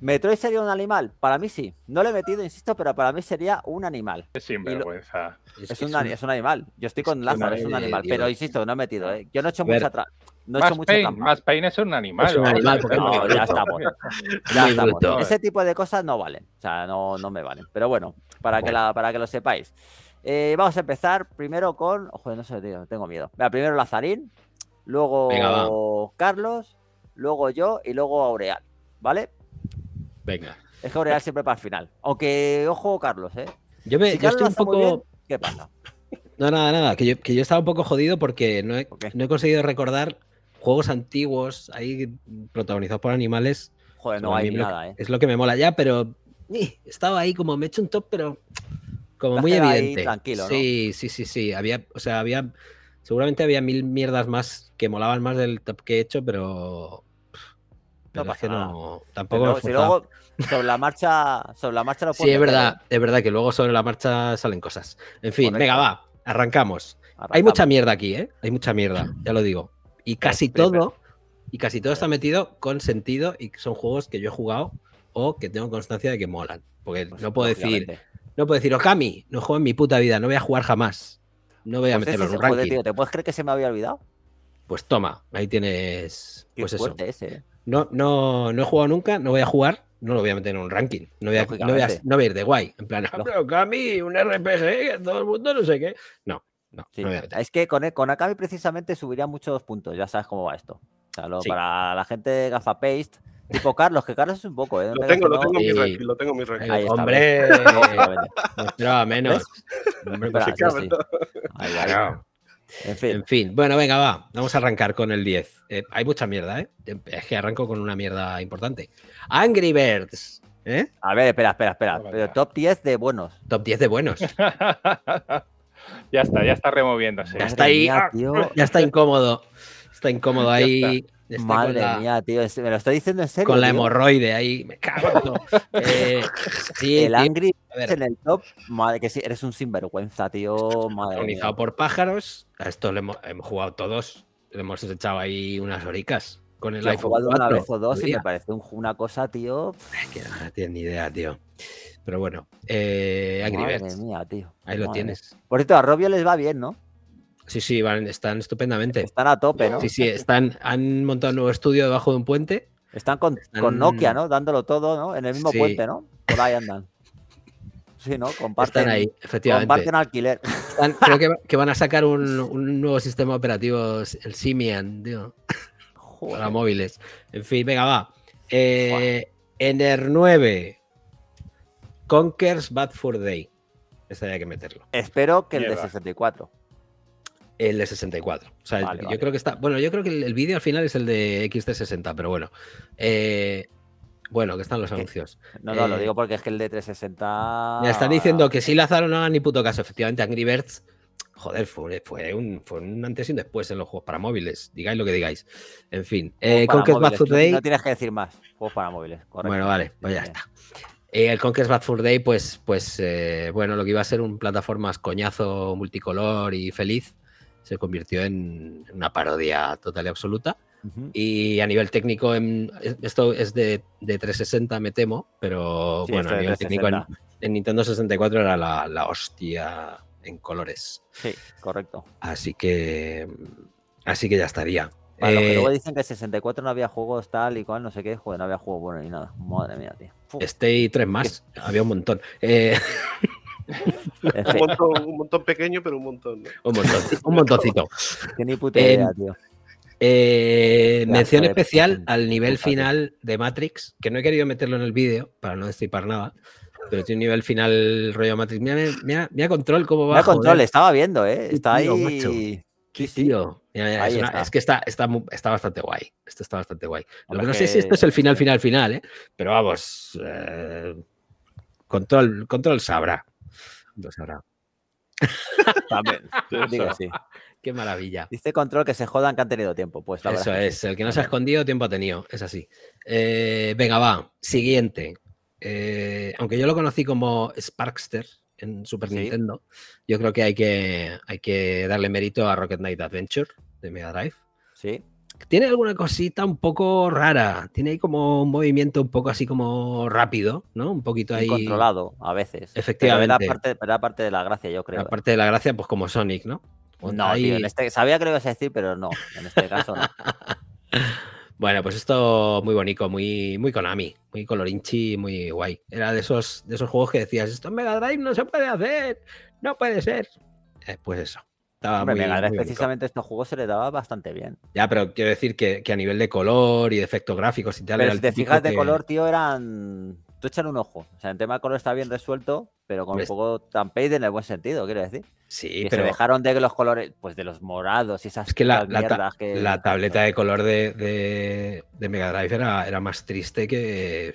Speaker 1: ¿Metroid sería un animal? Para mí sí. No lo he metido, insisto, pero para mí sería un animal. Es sinvergüenza. Es, un, animal. Yo estoy con Lázaro, es un animal. pero insisto, no he metido. ¿eh? Yo no he hecho mucha atrás no
Speaker 2: más Pain es un animal. no, ya estamos. Ya estamos. Ese
Speaker 1: tipo de cosas no valen. O sea, no, no me valen. Pero bueno, para, que, para que lo sepáis. Eh, vamos a empezar primero con. Ojo, no sé, tío, tengo miedo. primero Lazarín, luego Carlos, luego yo y luego Aureal. ¿Vale? Venga. Es que Aureal siempre para el final. Aunque, ojo, Carlos, ¿eh?
Speaker 3: Yo, me, estoy un poco. ¿Qué pasa? No, nada, nada. Que yo, que yo, estaba un poco jodido porque no he, no he conseguido recordar juegos antiguos ahí protagonizados por animales. Joder, no pues hay nada, eh. Es lo que me mola ya, pero estaba ahí como me he hecho un top, pero como muy evidente. sí, sí, sí, sí. Había, o sea, había. Seguramente había mil mierdas más que molaban más del top que he hecho, pero. no pasa nada. tampoco si luego
Speaker 1: sobre la marcha sobre la marcha sí es verdad
Speaker 3: ¿eh? es verdad que luego sobre la marcha salen cosas en fin venga va arrancamos hay mucha mierda aquí eh hay mucha mierda ya lo digo y casi todo, y casi todo está metido con sentido y son juegos que yo he jugado o que tengo constancia de que molan. Porque pues, no puedo decir, no puedo decir, Okami, no juego en mi puta vida, no voy a jugar jamás. No voy a pues meterlo en un ranking. ¿Te puedes creer que se me había olvidado? Pues toma, ahí tienes.
Speaker 1: pues eso. Eh.
Speaker 3: No, no, no he jugado nunca, no voy a jugar, no lo voy a meter en un ranking. No voy a, ir de guay. En plan, Okami, un RPG, todo el mundo no sé qué. No es que con, con Akami precisamente
Speaker 1: subiría muchos puntos, ya sabes cómo va esto. Para la gente de paste tipo Carlos, que Carlos es un poco, ¿eh? Lo tengo, lo tengo, mi requisito. lo mi hombre,
Speaker 3: no, menos. En fin. bueno, venga, va. Vamos a arrancar con el 10. Eh, hay mucha mierda, ¿eh? Es que arranco con una mierda importante. Angry Birds. ¿eh? A ver, espera, espera, espera. Pero top 10 de buenos. Top 10 de buenos.
Speaker 2: Ya está, ya está removiéndose. Ya está ahí, tío.
Speaker 1: ya
Speaker 3: está incómodo. Está incómodo ahí. Este Madre mía, tío, este, me lo está diciendo en serio. Con la hemorroide ahí, me cago. Eh, sí, el Angry en el top.
Speaker 1: Madre que sí, eres un sinvergüenza, tío. Madre organizado por
Speaker 3: pájaros. A esto le hemos, jugado todos. Le hemos echado ahí unas horicas con el Yo iPhone. He jugado una vez o dos y me parece una cosa, tío. Es que no, no tienes ni idea, tío. Pero bueno, eh, Ahí lo tienes. Por cierto, a Robio les va bien, ¿no? Sí, sí, van, están estupendamente. Están a tope, ¿no? Sí, sí, están, han montado un nuevo estudio debajo de un puente. Están con, Nokia, ¿no?
Speaker 1: Dándolo todo, ¿no? En el mismo puente, ¿no? Por ahí andan. Sí, ¿no? Comparten, Están ahí, efectivamente. Comparten
Speaker 3: alquiler. creo que, van a sacar un, nuevo sistema operativo, el Simian, digo Para móviles. En fin, venga, va. Eh, Ener 9. Conker's Bad Fur Day. Esa había que meterlo. Espero que el de 64. El de 64. O sea, yo creo que está. Bueno, yo creo que el, vídeo al final es el de XT60, pero bueno. Eh, bueno, que están los anuncios. No, no, lo eh, digo
Speaker 1: porque es que el de 360. Me están
Speaker 3: diciendo que si lanzaron no haga ni puto caso. Efectivamente, Angry Birds, joder, fue, un, fue un antes y un después en los juegos para móviles. Digáis lo que digáis. En fin, eh, Bad Bad Day... No tienes que decir más. Juegos
Speaker 1: para móviles, Bueno, vale, pues ya está.
Speaker 3: Eh, el Conquest Bad Day, pues, pues eh, bueno, lo que iba a ser un plataformas coñazo multicolor y feliz, se convirtió en una parodia total y absoluta. Y a nivel técnico, esto es de, 360, me temo, pero bueno, a nivel técnico en, en, Nintendo 64 era la, la hostia en colores. Sí, correcto. Así que, así que ya estaría. Para que eh, luego dicen
Speaker 1: que en 64 no había juegos tal y cual, no sé qué, joder, no había juegos
Speaker 3: buenos ni nada. Madre mía, tío. Este y tres más, había un eh, montón.
Speaker 4: un, montón, pequeño, pero un montón.
Speaker 3: Un montón, un montoncito. que ni puta idea, tío. Eh, mención especial al nivel final de Matrix, que no he querido meterlo en el vídeo para no destripar nada, pero tiene un nivel final rollo Matrix. Mira, mira, control cómo va. Mira control, estaba viendo, ¿eh? Está ahí. Tío, es, que está, está, bastante guay. Esto está bastante guay. Este no sé si esto es el final, final, final, ¿eh? pero vamos. Eh, control, control sabrá. sabrá. Qué maravilla. Dice Control que se jodan que han tenido tiempo. Pues Eso es, el que no se ha escondido, tiempo ha tenido. Es así. Eh, venga, va. Siguiente. Eh, aunque yo lo conocí como Sparkster, en Super Nintendo, yo creo que hay, que hay que darle mérito a Rocket Knight Adventure de Mega Drive. Sí. Tiene alguna cosita un poco rara. Tiene ahí como un movimiento un poco así como rápido, ¿no? Un poquito ahí. Controlado a veces. Efectivamente. Pero era
Speaker 1: parte, parte de la gracia, yo creo. Era parte
Speaker 3: de la gracia, pues como Sonic, ¿no? no, en este... sabía que lo ibas a decir, pero no, en este caso no. Bueno, pues esto muy bonito, muy, muy Konami, muy colorinchi, muy guay. Era de esos, de esos juegos que decías, esto en Mega Drive no se puede hacer, no puede ser. Eh, pues eso. Estaba muy, Mega Drive precisamente estos juegos se le
Speaker 1: daba bastante bien.
Speaker 3: Ya, pero quiero decir que, a nivel de color y de efectos gráficos y tal. Pero si te fijas de color,
Speaker 1: tío, eran. Tú echan un ojo. O sea, el tema de color está bien resuelto, pero con un poco tan en el buen sentido, quiero decir. Sí, pero dejaron de los colores, pues de los morados y esas es que la,
Speaker 3: tableta de color de, Mega Drive era, era, más triste que.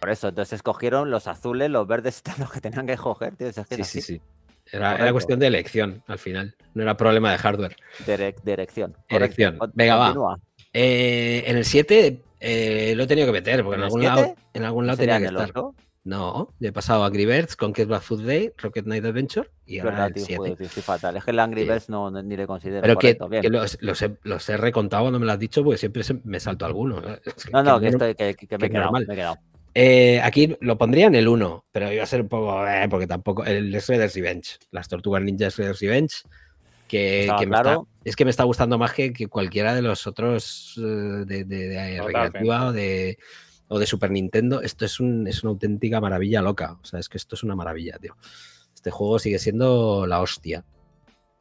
Speaker 3: Por eso, entonces cogieron los azules, los verdes, los que tenían que coger, tío. sí, sí, sí. Era, cuestión de elección al final, no era problema de hardware. De, de Venga, va. Eh, en el 7 eh, lo he tenido que meter, porque en, algún lado, en algún lado tenía que estar. No, he pasado a Angry Birds, Conquest Bad Food Day, Rocket Knight Adventure y ahora el 7. fatal.
Speaker 1: Es que el Angry Birds no, ni le considero. Pero que, que los,
Speaker 3: he, recontado cuando me lo has dicho porque siempre me salto alguno. ¿eh? no, no, que, me, he quedado, me eh, aquí lo pondría en el 1, pero iba a ser un poco. Eh, porque tampoco. El Shredder's Revenge. Las Tortugas Ninja Shredder's Revenge. Que, me claro. está, es que me está gustando más que, cualquiera de los otros de, de, recreativa o de, de Super Nintendo, esto es, es una auténtica maravilla loca. O sea, es que esto es una maravilla, tío. Este juego sigue siendo la hostia.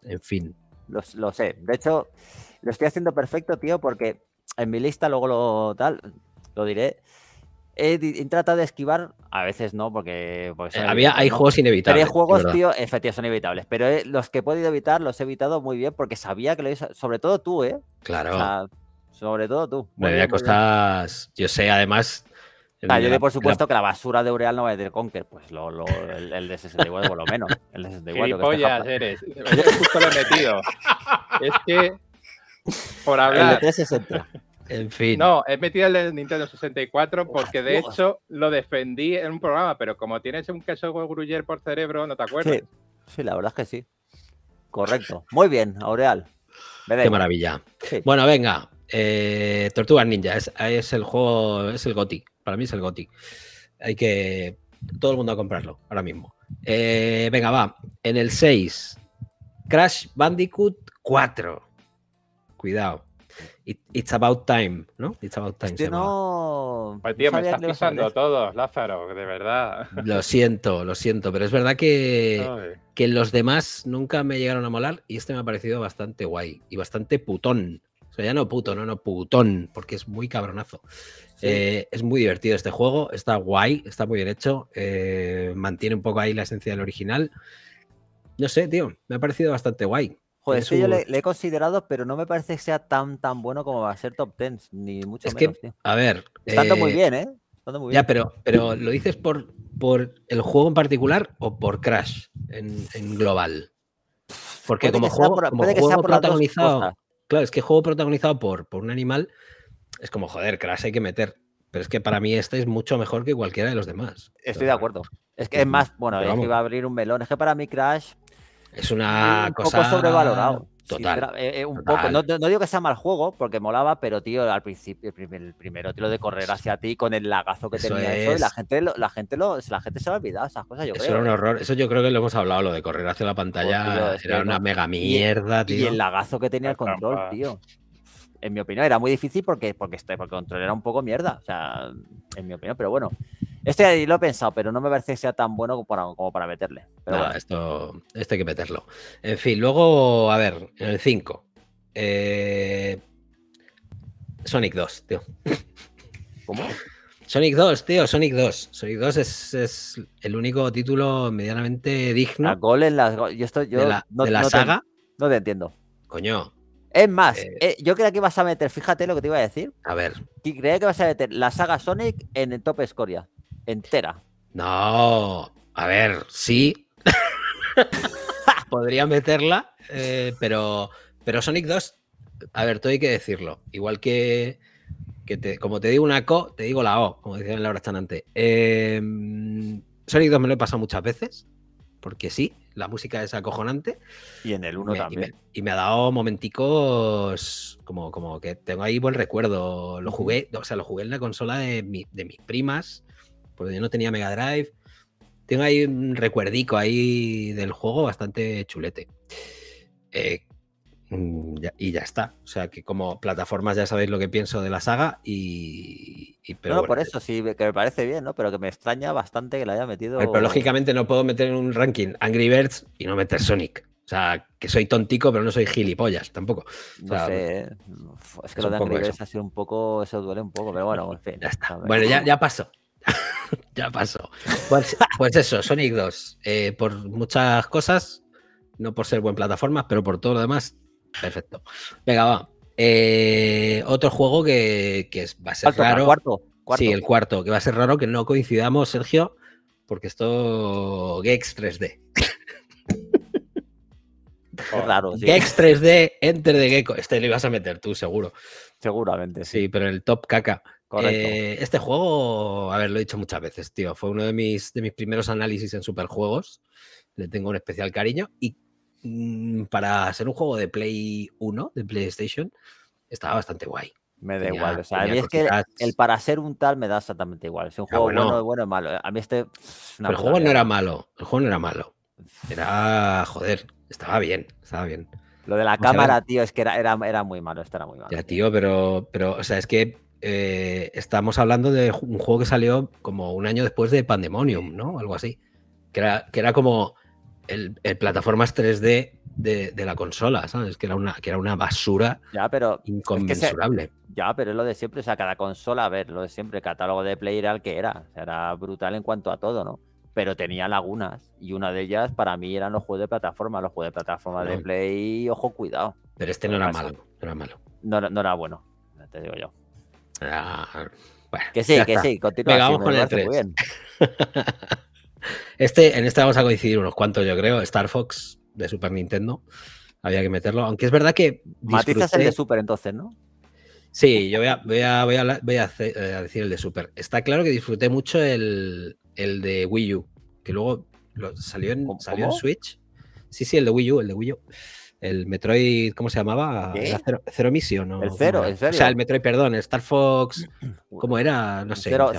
Speaker 3: En fin. Lo, sé. De hecho,
Speaker 1: lo estoy haciendo perfecto, tío, porque en mi lista, luego lo tal, lo diré. He, tratado de esquivar, a veces no, porque. Eh, había, hay juegos inevitables. hay juegos, tío, efectivamente son inevitables. Pero eh, los que he podido evitar los he evitado muy bien porque sabía que lo Sobre todo tú, ¿eh? Claro. Sobre todo tú. Bueno,
Speaker 3: Costas, yo sé, además.
Speaker 1: Ah, yo digo, por supuesto, que la basura de Ureal no va a decir Conker, pues lo, el, de 64 por lo menos. El de 64. Qué pollas eres. Yo justo
Speaker 2: lo he metido. es que. Por hablar. El de 360. En fin. No, he metido el de Nintendo 64 porque de hecho lo defendí en un programa, pero como tienes un queso gruyer por cerebro, no te acuerdas.
Speaker 1: Sí, la verdad es que sí. Correcto. Muy bien, Aureal. Qué maravilla.
Speaker 3: Bueno, venga, eh, Tortugas Ninja, es, el juego, es el GOTI. Para mí es el GOTI. Hay que. Todo el mundo a comprarlo ahora mismo. Eh, venga, va. En el 6, Crash Bandicoot 4. Cuidado. it's about time, ¿no? It's about time. Este
Speaker 2: no. Pues tío, me estás pisando todo, todos, Lázaro, de verdad. Lo
Speaker 3: siento, lo siento, pero es verdad que, que los demás nunca me llegaron a molar y este me ha parecido bastante guay y bastante putón. O sea, ya no puto, no, no, putón, porque es muy cabronazo. Eh, es muy divertido este juego, está guay, está muy bien hecho, eh, mantiene un poco ahí la esencia del original. No sé, tío, me ha parecido bastante guay. Joder, yo le,
Speaker 1: he considerado, pero no me parece que sea tan tan bueno como va a ser Top Ten, ni mucho es que, A ver. Estando muy eh, bien, ¿eh? Estando muy bien. Ya,
Speaker 3: pero, pero ¿lo dices por, por el juego en particular o por Crash en, global? Porque como juego, puede como juego protagonizado claro, es que juego protagonizado por, por un animal es como, joder, Crash hay que meter. Pero es que para mí este es mucho mejor que cualquiera de los demás.
Speaker 1: Estoy de acuerdo. Es que es más, bueno, es iba a abrir un melón. Es que para mí Crash
Speaker 3: es una un cosa poco sobrevalorado.
Speaker 1: No, digo que sea mal juego, porque molaba, pero tío, al principio, el, primero, tiro de correr hacia ti con el
Speaker 3: lagazo que tenía eso, y la
Speaker 1: gente, la gente la gente se lo ha olvidado esas cosas, yo eso creo. era un ¿eh?
Speaker 3: horror. Eso yo creo que lo hemos hablado, lo de correr hacia la pantalla pues, era una mega mierda, tío. Y el lagazo que tenía el control,
Speaker 1: tío. En mi opinión, era muy difícil porque, porque, este, porque el control era un poco mierda. O sea, en mi opinión, pero bueno. Esto ya lo he pensado, pero no me parece que sea tan bueno como para, meterle.
Speaker 3: esto, hay que meterlo. En fin, luego, a ver, en el 5. Eh, Sonic 2, tío. ¿Cómo? Sonic 2, tío, Sonic 2. Sonic 2 es, el único título medianamente digno. La gol en la, de la, saga. no te entiendo. Coño. Es más,
Speaker 1: eh, eh, yo creía que vas a meter, fíjate lo que te iba a decir. A ver. Creía que vas a meter la saga Sonic en el top escoria entera.
Speaker 3: No, a ver, sí. Podría meterla, eh, pero, pero Sonic 2, a ver, todo hay que decirlo. Igual que, como te digo una co, te digo la o, como en Laura Chanante. Eh, Sonic 2 me lo he pasado muchas veces, porque sí, la música es acojonante. Y en el 1 también. Y me, ha dado momenticos como, como que tengo ahí buen recuerdo. Lo jugué, o sea, lo jugué en la consola de, de mis primas pues, yo no tenía Mega Drive. Tengo ahí un recuerdico ahí del juego bastante chulete. Eh, mm, y ya está. O sea, que como plataformas ya sabéis lo que pienso de la saga y... pero no, por
Speaker 1: eso sí, que me parece bien, ¿no? Pero que me extraña bastante que la haya metido... Pero lógicamente
Speaker 3: no puedo meter en un ranking Angry Birds y no meter Sonic. O sea, que soy tontico, pero no soy gilipollas tampoco. no sé. Es que lo de Angry Birds
Speaker 1: ha sido un poco... Eso duele un poco, pero bueno, en fin. Ya está. Bueno, ya, ya
Speaker 3: pasó. ya pasó. Pues, pues eso, Sonic 2. Eh, por muchas cosas, no por ser buen plataforma, pero por todo lo demás, perfecto. Venga, va. Eh, otro juego que, va a ser raro. Cuarto, cuarto, sí, el cuarto, que va a ser raro que no coincidamos, Sergio, porque esto Gex 3D. Gex 3D, Enter de Gecko. Este lo ibas a meter tú, seguro. Seguramente. Sí, pero el top caca. Eh, este juego, a ver, lo he dicho muchas veces, tío. Fue uno de mis, de mis primeros análisis en superjuegos. Le tengo un especial cariño. Y mm, para ser un juego de Play 1, de PlayStation, estaba bastante guay. Me da igual. O sea, a mí es que el para ser un tal me da exactamente
Speaker 1: igual. Si un ah, juego bueno, bueno, malo. A mí este. Pero el juego no era
Speaker 3: malo. El juego no era malo. Era. Joder. Estaba bien. Estaba bien. Lo de la cámara,
Speaker 1: tío, es que era, era, muy malo. estaba muy
Speaker 3: malo. Ya, tío, pero, pero. O sea, es que eh, estamos hablando de un juego que salió como un año después de Pandemonium, ¿no? Algo así. Que era, como el, el, plataformas 3D de, la consola, ¿sabes? Que era una, que era una basura ya, pero inconmensurable.
Speaker 1: ya, pero es lo de siempre, o sea, cada consola, a ver, lo de siempre, el catálogo de Play era el que era, o sea, era brutal en cuanto a todo, ¿no? Pero tenía lagunas, y una de ellas para mí eran los juegos de plataforma, los juegos de plataforma de Play, ojo, cuidado.
Speaker 3: Pero este no, era, malo, no
Speaker 1: era malo. no era bueno, te digo yo que sí, que sí, con el
Speaker 3: este, en este vamos a coincidir unos cuantos, yo creo. Star Fox de Super Nintendo. Había que meterlo. Aunque es verdad que. Disfruté... Matizas el de Super entonces, ¿no? Sí, yo voy a, decir el de Super. Está claro que disfruté mucho el, de Wii U, que luego salió, en, salió en Switch. Sí, sí, el de Wii U, el de Wii U el Metroid, ¿cómo se llamaba? Cero, cero, Mission. El Cero, el Cero. O sea, el Metroid, perdón, Star Fox, ¿cómo era? No sé. Cero,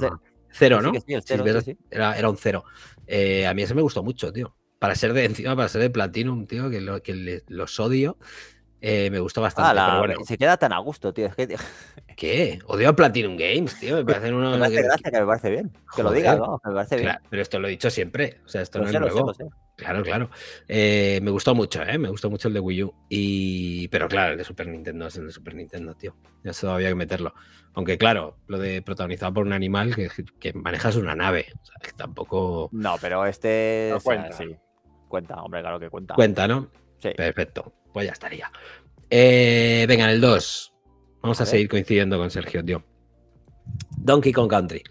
Speaker 3: ¿no? Era, un cero. Eh, a mí ese me gustó mucho, tío. Para ser de encima, para ser de Platinum, tío, que, lo, que los odio. Eh, me gustó bastante. Se queda tan a gusto, tío. Es que, tío. ¿Qué? Odio a Platinum Games, tío. Me parece gracia que me parece bien. Que lo diga, ¿no? Me parece bien. pero esto lo he dicho siempre. O sea, esto no es nuevo. Claro, claro. Eh, me gustó mucho, ¿eh? Me gustó mucho el de Wii U. Y... Pero claro, el de Super Nintendo es el de Super Nintendo, tío. Eso había que meterlo. Aunque claro, lo de protagonizado por un animal que, manejas una nave. O sea, que tampoco. No, pero este. cuenta, sí. Cuenta, hombre, claro que cuenta. Cuenta, ¿no? Sí. Perfecto. Pues ya estaría. Eh, venga, el 2. Vamos a, seguir coincidiendo con Sergio, tío. Donkey Kong Country.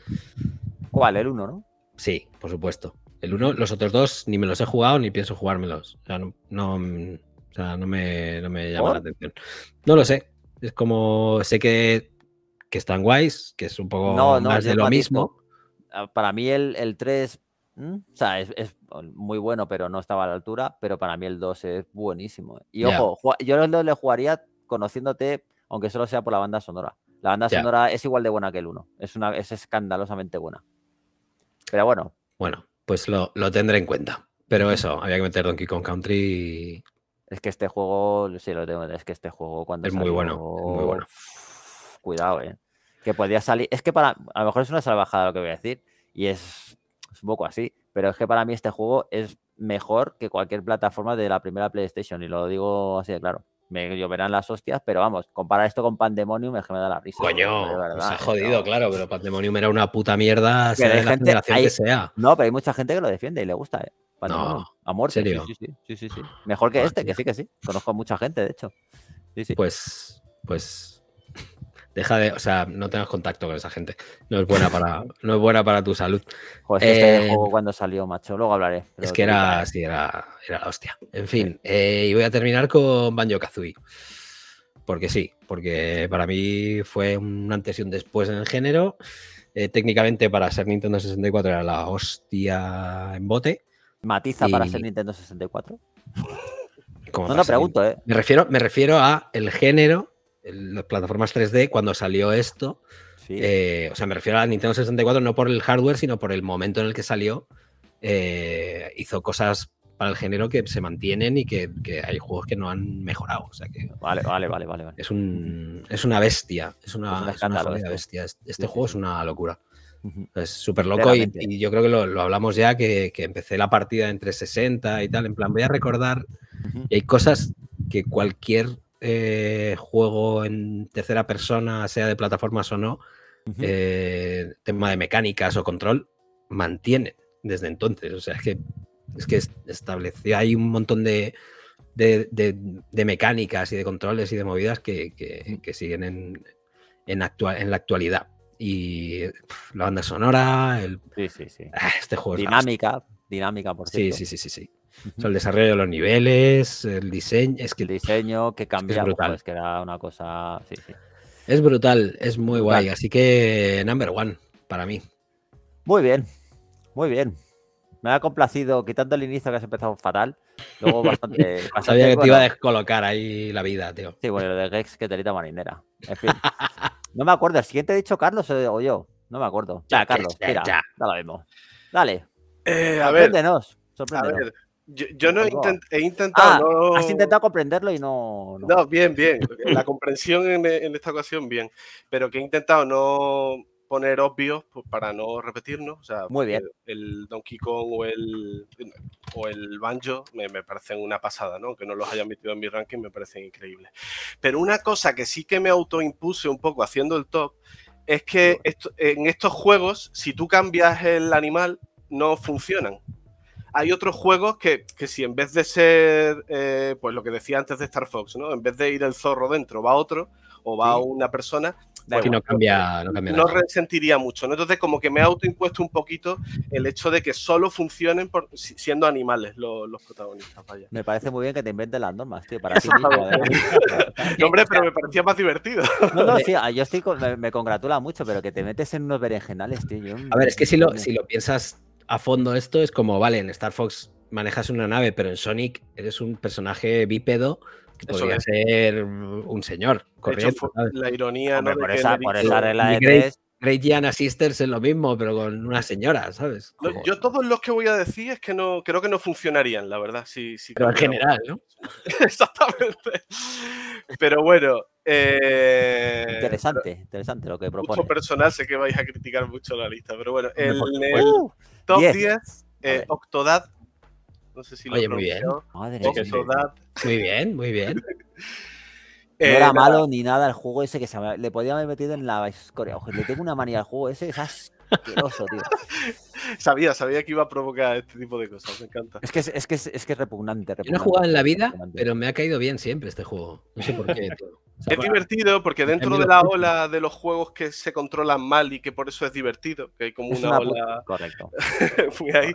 Speaker 3: ¿Cuál? El 1, ¿no? Sí, por supuesto. El 1, los otros dos ni me los he jugado ni pienso jugármelos. O sea, no, me, llama la atención. No lo sé. Es como, sé que, que están guays, que es un poco más de lo mismo.
Speaker 1: Ah, para mí el, el 3 mm, O sea, es, muy bueno, pero no estaba a la altura. Pero para mí el 2 es buenísimo. Eh. Y ojo, yo lo, le jugaría conociéndote aunque solo sea por la banda sonora. La banda sonora es igual de buena que el 1. Es, es escandalosamente
Speaker 3: buena. Pero bueno. Bueno, pues lo, tendré en cuenta. Pero eso, había que meter Donkey Kong Country. Es que este juego, sí, lo tengo, es que este juego cuando es muy bueno, muy bueno.
Speaker 1: Cuidado, eh. Que podría salir, es que para, a lo mejor es una salvajada lo que voy a decir y es, es un poco así, pero es que para mí este juego es mejor que cualquier plataforma de la primera PlayStation y lo digo así de claro me lloverán las hostias, pero vamos, comparar esto con Pandemonium es que me da la risa. Coño, se ha ¿eh? jodido,
Speaker 3: claro, pero Pandemonium era una puta
Speaker 1: mierda, de la sea. No, pero hay mucha gente que lo defiende y le gusta, ¿eh? Pandemonium, serio? Sí, Mejor que este, que sí, que
Speaker 3: sí. Conozco a mucha gente, de hecho. Pues, pues Deja de, o sea, no tengas contacto con esa gente. No es buena para, no es buena para tu salud. Joder, este eh, juego cuando salió, macho, luego hablaré. Es que era, sí, era, era la hostia. En fin, eh, y voy a terminar con Banjo Kazooie. Porque sí, porque para mí fue un antes y un después en el género. Eh, técnicamente para ser Nintendo 64 era la hostia en bote. Matiza para ser Nintendo 64. no lo pregunto, ¿eh? Me refiero, me refiero a el género las plataformas 3D, cuando salió esto, eh, o sea, me refiero a Nintendo 64 no por el hardware, sino por el momento en el que salió, eh, hizo cosas para el género que se mantienen y que, hay juegos que no han mejorado. que vale, vale, vale, vale. Es, es una bestia, es una, bestia. Este juego es una locura. Es súper loco y, yo creo que lo, hablamos ya, que, empecé la partida entre 60 y tal, en plan voy a recordar, y hay cosas que cualquier eh, juego en tercera persona, sea de plataformas o no, eh, tema de mecánicas o control, mantiene desde entonces. O sea, es que, es que hay un montón de, de, mecánicas y de controles y de movidas que, que, siguen en, en, actual, en la actualidad. Y eh, la banda sonora, el, ah, este juego dinámica, dinámica por cierto. Sí, sí, sí, sí, sí el desarrollo de los niveles, el diseño. Es que, el diseño que cambia, es,
Speaker 1: que era pues, una cosa.
Speaker 3: Es brutal, es muy guay. Así que, number one, para mí.
Speaker 1: Muy bien, muy bien. Me ha complacido, quitando el inicio que has empezado fatal. Luego bastante. Sabía que te iba a
Speaker 3: descolocar ahí la vida, tío. Sí, bueno, lo de Gex, que telita
Speaker 1: marinera. En fin. no me acuerdo, ¿el siguiente he dicho Carlos o yo? No me acuerdo. Ya, Carlos, ya, mira, ya.
Speaker 4: lo Dale. Eh, a ver. Sorpréndenos. Yo, no he intentado. Ah, has intentado
Speaker 1: comprenderlo y no.
Speaker 4: No, bien, bien. La comprensión en, esta ocasión, bien. Pero que he intentado no poner obvios pues, para no repetirnos. O sea, Muy bien. El Donkey Kong o el, o el Banjo me, me parecen una pasada, ¿no? Que no los hayan metido en mi ranking, me parecen increíbles. Pero una cosa que sí que me autoimpuse un poco haciendo el top es que en estos juegos, si tú cambias el animal, no funcionan hay otros juegos que, si en vez de ser, eh, pues lo que decía antes de Star Fox, ¿no? En vez de ir el zorro dentro, va otro o va una persona, pues no no, resentiría mucho. Entonces, como que me ha autoimpuesto un poquito el hecho de que solo funcionen siendo animales los, protagonistas. Vaya.
Speaker 1: Me parece muy bien que te inventen las normas, tío, para ti mismo. ¿eh?
Speaker 4: hombre, pero me parecía más
Speaker 1: divertido. No, no, sí, yo estoy, me, me, congratula mucho, pero que te metes en unos berenjenales, tío. a ver, es que si lo, si
Speaker 3: lo piensas a fondo esto, es como, vale, en Star Fox manejas una nave, pero en Sonic eres un personaje bípedo que podría ser un señor. Correcto. la
Speaker 4: ironía, no por, esa, regla de tres.
Speaker 3: Great Sisters es lo mismo, pero con una señora, ¿sabes?
Speaker 4: yo todos los que voy a decir es que no creo que no funcionarían, la verdad. si pero en general, ¿no? Exactamente. Pero bueno. Eh, interesante, interesante lo que propone. Mucho personal, sé que vais a criticar mucho la lista, pero bueno. Top 10, eh, Octodad. No sé si Oye, lo muy bien. Octodad.
Speaker 3: Muy bien, muy bien. no
Speaker 4: eh, era malo
Speaker 3: ni
Speaker 1: nada el juego ese que se le podía haber metido en la escoria. Ojo, le tengo una manía al juego ese, es asqueroso,
Speaker 3: tío.
Speaker 4: sabía, sabía que iba a provocar este tipo de cosas, me encanta. Es
Speaker 3: que es, que es, que es repugnante, Yo no he jugado en la vida, pero me ha caído bien siempre este juego. No sé por qué,
Speaker 4: es divertido porque dentro de la ola de los juegos que se controlan mal y que por eso es divertido, que hay como una, ola. Correcto. Fui ahí.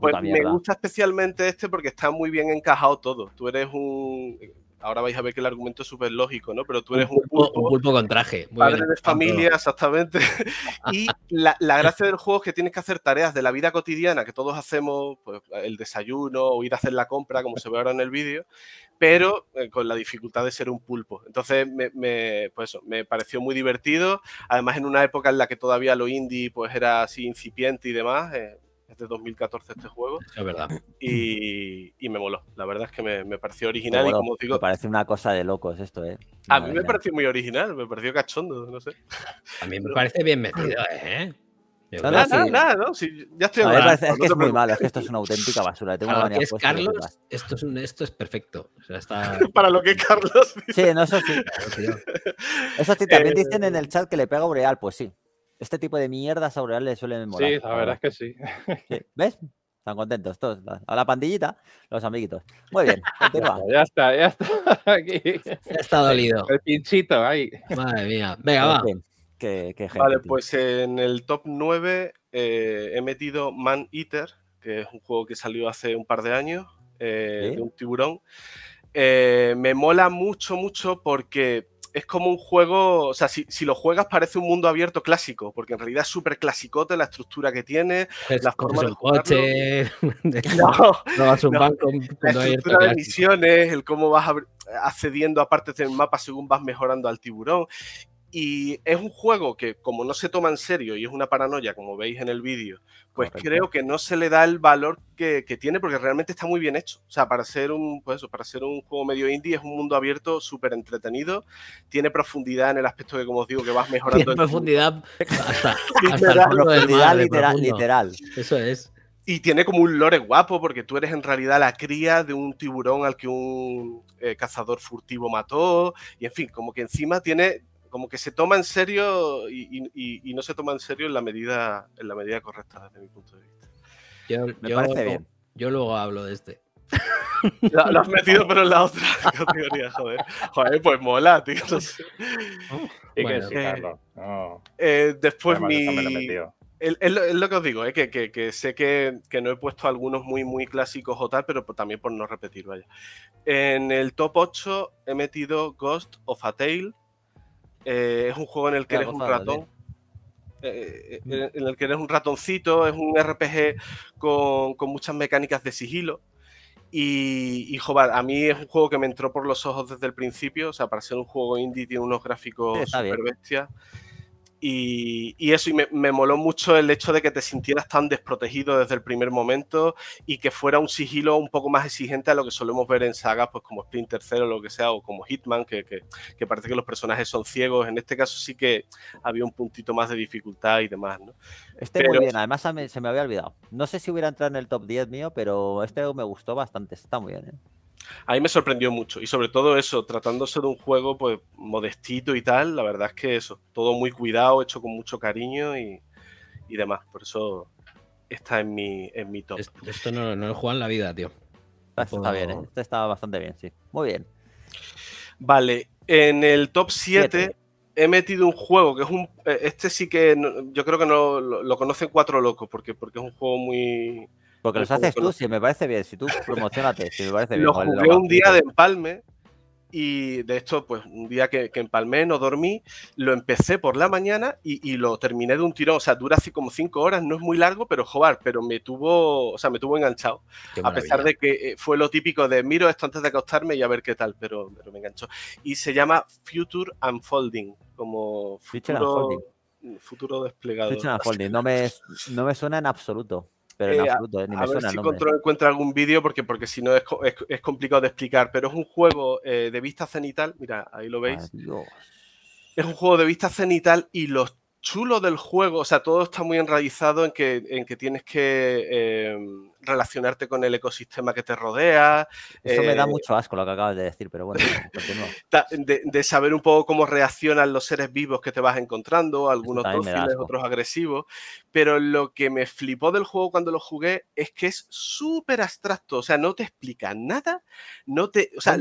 Speaker 4: Pues me gusta especialmente este porque está muy bien encajado todo. Tú eres un. Ahora vais a ver que el argumento es súper lógico, ¿no? Pero tú eres un pulpo, un pulpo,
Speaker 3: con traje. Muy padre de familia,
Speaker 4: exactamente. y la, la, gracia del juego es que tienes que hacer tareas de la vida cotidiana que todos hacemos, pues, el desayuno o ir a hacer la compra, como se ve ahora en el vídeo, pero eh, con la dificultad de ser un pulpo. Entonces, me, pues eso, me pareció muy divertido. Además, en una época en la que todavía lo indie pues, era así incipiente y demás, eh, es de 2014 este juego. Es verdad. Y, me moló. La verdad es que me, pareció original y como digo. Me
Speaker 1: parece una cosa de locos esto, ¿eh? a mí me
Speaker 4: pareció muy original, me pareció cachondo, no sé. A mí me parece bien metido, ¿eh? No, nada, no, ya estoy es, que es muy malo, es que esto
Speaker 1: es una auténtica basura. Carlos,
Speaker 3: esto es, un, esto es perfecto. Para lo que Carlos. Sí, no, eso sí.
Speaker 1: eso sí, también eh, dicen en el chat que le pega Boreal, pues sí este tipo de mierda aureales le suelen molar. Sí, la verdad es
Speaker 2: que sí.
Speaker 1: ¿Ves? Están contentos todos. A la pandillita, los amiguitos.
Speaker 4: Muy bien, ya está, ya está. Aquí. está dolido. El pinchito ahí.
Speaker 1: Madre mía. Venga, va.
Speaker 4: Qué, qué gente, vale, pues en el top 9 eh, he metido Man Eater, que es un juego que salió hace un par de años, eh, de un tiburón. Eh, me mola mucho, mucho porque es como un juego, o sea, si, lo juegas parece un mundo abierto clásico, porque en realidad es súper clasicote la estructura que tiene, es, las formas de coche,
Speaker 3: no, no, a un la
Speaker 4: estructura de misiones, el cómo vas accediendo a partes del mapa según vas mejorando al tiburón y es un juego que, como no se toma en serio y es una paranoia, como veis en el vídeo, pues creo que no se le da el valor que, tiene porque realmente está muy bien hecho. O sea, para ser un, pues para ser un juego medio indie es un mundo abierto súper entretenido, tiene profundidad en el aspecto de, como os digo, que vas mejorando. Tiene profundidad literal, literal. Eso es. Y tiene como un lore guapo, porque tú eres en realidad la cría de un tiburón al que un eh, cazador furtivo mató. Y en fin, como que encima tiene como que se toma en serio y, no se toma en serio en la medida, en la medida correcta desde mi punto de vista.
Speaker 3: Yo, Me parece bien. Yo luego hablo de este.
Speaker 4: Lo, has metido pero en la otra categoría, joder. Joder, pues mola, tío. después mi... Es lo, que os digo, eh, que, sé que, no he puesto algunos muy, muy clásicos o tal, pero también por no repetir, vaya. En el top 8 he metido Ghost of a Tale, eh, es un juego en el que eres un ratón. Eh, eh, en el que eres un ratoncito, es un RPG con, muchas mecánicas de sigilo. Y, joder, a mí es un juego que me entró por los ojos desde el principio. O sea, para ser un juego indie, tiene unos gráficos super bestias. Y, eso, y me, moló mucho el hecho de que te sintieras tan desprotegido desde el primer momento y que fuera un sigilo un poco más exigente a lo que solemos ver en sagas, pues como Splinter Cero o lo que sea, o como Hitman, que, parece que los personajes son ciegos. En este caso sí que había un puntito más de dificultad y demás, ¿no? Este muy bien, además
Speaker 1: se me, había olvidado. No sé si hubiera entrado en el top 10 mío, pero este me gustó bastante, está muy
Speaker 4: bien, ¿eh? A mí me sorprendió mucho y sobre todo eso, tratándose de un juego pues modestito y tal, la verdad es que eso, todo muy cuidado, hecho con mucho cariño y, demás. Por eso está en mi, en mi top.
Speaker 3: Esto, no, lo he en la vida, tío. Ah, está
Speaker 4: bien, ¿eh? está bastante bien, sí. Muy bien. Vale, en el top 7 he metido un juego que es un. Eh, este sí que yo creo que no lo, conocen cuatro locos, porque, porque es un juego muy, porque los haces tú,
Speaker 1: si me parece bien, si tú promocionate, si me parece bien. Lo jugué un día de
Speaker 4: empalme y de esto, pues un día que, que empalmé, no dormí, lo empecé por la mañana y, lo terminé de un tirón. O sea, dura así como cinco horas, no es muy largo, pero joder, pero me tuvo, o sea, me tuvo enganchado. A pesar de que eh, fue lo típico de miro esto antes de acostarme y a ver qué tal, pero, pero me enganchó. Y se llama Future Unfolding, como futuro, Future Unfolding. futuro desplegado. Future Unfolding,
Speaker 1: no me, no me suena en absoluto. Pero eh, absoluto, eh, a ver si encuentro
Speaker 4: encuentra algún vídeo, porque, porque si no es, complicado de explicar. Pero es un juego eh, de vista cenital. Mira, ahí lo veis. Es un juego de vista cenital y los chulo del juego, o sea, todo está muy enraizado en que, en que tienes que em, relacionarte con el ecosistema que te rodea. Eso me da eh, mucho
Speaker 1: asco lo que acabas de decir, pero bueno,
Speaker 4: de, de, saber un poco cómo reaccionan los seres vivos que te vas encontrando, algunos dóciles, otros agresivos. Pero lo que me flipó del juego cuando lo jugué es que es súper abstracto, o sea, no te explica nada, no te. O sea,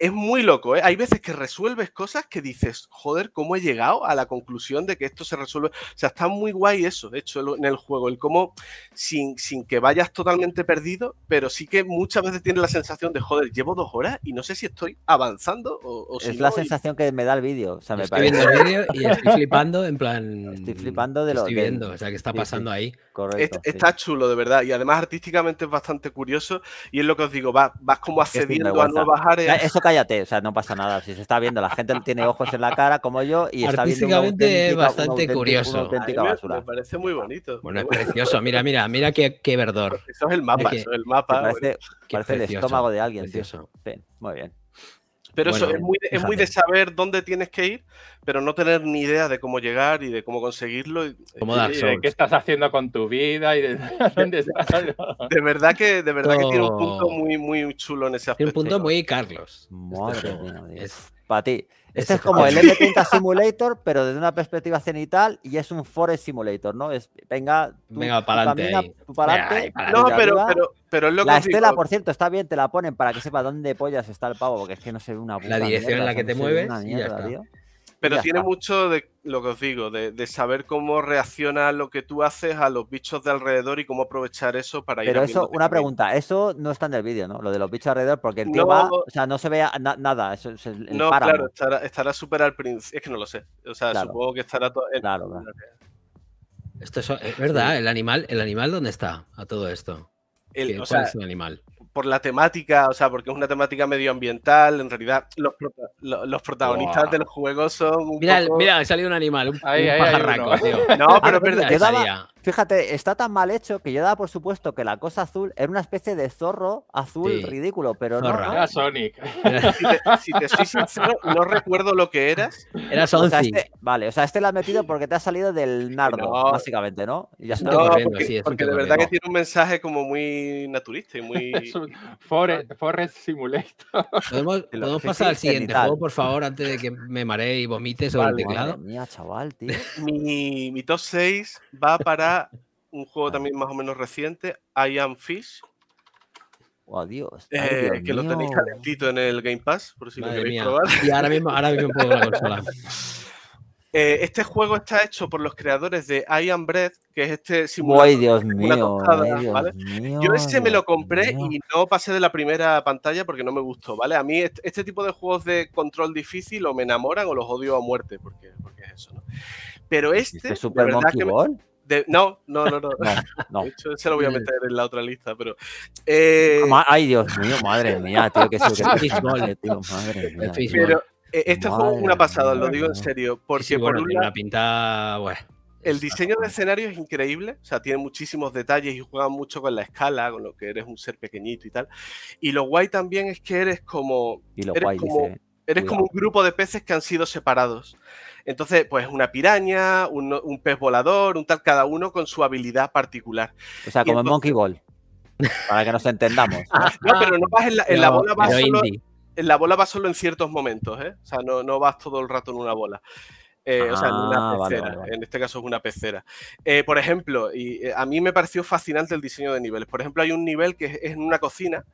Speaker 4: es muy loco, ¿eh? Hay veces que resuelves cosas que dices, joder, ¿cómo he llegado a la conclusión de que esto se resuelve? O sea, está muy guay eso, de hecho, en el juego, el cómo, sin, sin que vayas totalmente perdido, pero sí que muchas veces tienes la sensación de, joder, llevo dos horas y no sé si estoy avanzando o, Es la sensación
Speaker 1: que me da el vídeo, o sea, me estoy viendo el vídeo y estoy flipando, en plan... Estoy flipando de lo que... Estoy viendo, o sea, ¿qué está pasando ahí. Está
Speaker 4: chulo, de verdad, y además artísticamente es bastante curioso y es lo que os digo, vas, vas como accediendo a nuevas áreas. Eso
Speaker 1: cállate, o sea, no pasa nada. Si se está viendo, la gente tiene ojos en la cara como yo y está viendo. es bastante curioso. Auténtica
Speaker 3: me,
Speaker 4: parece muy bonito. Bueno, es precioso.
Speaker 3: Mira, mira, mira qué, qué verdor. Eso es el
Speaker 4: mapa, eso es el mapa. Parece, el estómago de alguien. Precioso. Muy bien. Pero eso es muy, es muy, de saber dónde tienes que ir, pero no tener ni idea de cómo llegar y de cómo conseguirlo. Y, de qué estás haciendo con tu vida y de verdad que, de verdad tiene un punto oh. muy, muy chulo en ese aspecto. Tiene un punto muy Carlos. Madre este es para ti. Este es como el M30
Speaker 1: Simulator, pero desde una perspectiva cenital y es un Forest Simulator, ¿no? venga, tú, venga, para adelante. No, pero, es lo La estela, por cierto, está bien, te la ponen para que sepa dónde pollas está el pavo, porque es que no se ve una La dirección en la que te mueves. y pero tiene
Speaker 4: mucho de lo que os digo, de, saber cómo reacciona lo que tú haces a los bichos de alrededor y cómo aprovechar eso para Pero ir. Pero eso, una
Speaker 1: pregunta, eso no está en el vídeo, ¿no? Lo de los bichos alrededor, porque el tema, o sea, no se ve nada. no, claro,
Speaker 4: estará, súper al principio. Es que no lo sé. O sea, supongo que estará todo. Claro, claro.
Speaker 3: Esto es, verdad, el animal, el animal, ¿dónde está a todo esto?
Speaker 4: El, ¿Cuál es el animal? por la temática, o sea, porque es una temática medioambiental, en realidad los, protagonistas de los juegos son un mira, poco... mira, ha salido un animal, un, ahí, pajarraco, tío. No, pero, ah, perdón,
Speaker 1: fíjate, está tan mal hecho que yo daba por supuesto que la cosa azul era una especie de zorro azul ridículo, pero no. Era Sonic. Si te, soy sincero, no recuerdo lo que eras. Era Sonic. Este, vale, o sea, este lo has metido porque te ha salido del nardo, básicamente, ¿no? ya está. No, porque, porque de verdad que
Speaker 4: tiene un mensaje como muy naturista y muy... Forest, Simulator. ¿Podemos, pasar al siguiente juego, por
Speaker 3: favor, antes de que me maree y vomite sobre el teclado? mía, chaval, tío.
Speaker 4: Mi, mi top 6 va para un juego también más o menos reciente, I Am Fish.
Speaker 1: Oh, eh, Dios, que lo tenéis calentito
Speaker 4: en el Game Pass, por si queréis probar. Y ahora mismo, ahora mismo puedo la consola. Eh, este juego está hecho por los creadores de I Am que es este simulador. ¡Ay, Dios mío! Yo ese me lo compré y no pasé de la primera pantalla porque no me gustó, ¿vale? A mí este, tipo de juegos de control difícil o me enamoran o los odio a muerte, porque, porque es eso, ¿no? Pero este... ¿Este super Monkey verdad no, no, no, no. De hecho, se lo voy a meter en la otra lista, pero.
Speaker 1: Eh... Ay, Dios mío, madre mía, tío, que se tío, madre mía.
Speaker 4: Este juego es una pasada, lo digo en serio. Porque por una,
Speaker 3: pinta.
Speaker 4: el diseño de escenario es increíble, o sea, tiene muchísimos detalles y juega mucho con la escala, con lo que eres un ser pequeñito y tal. Y lo guay también es que eres como. Y eres como, Eres como un grupo de peces que han sido separados. Entonces, pues una piraña, un, pez volador, un tal, cada uno con su habilidad particular. O sea, como en Monkey Ball. Para que nos entendamos. no, pero no vas en la, bola, vas solo, la bola va solo en ciertos momentos, ¿eh? O sea, no, vas todo el rato en una bola. Eh, o sea, en una ah, pecera. En este caso es una pecera. Eh, por ejemplo, y eh, a mí me pareció fascinante el diseño de niveles. Por ejemplo, hay un nivel que es en una cocina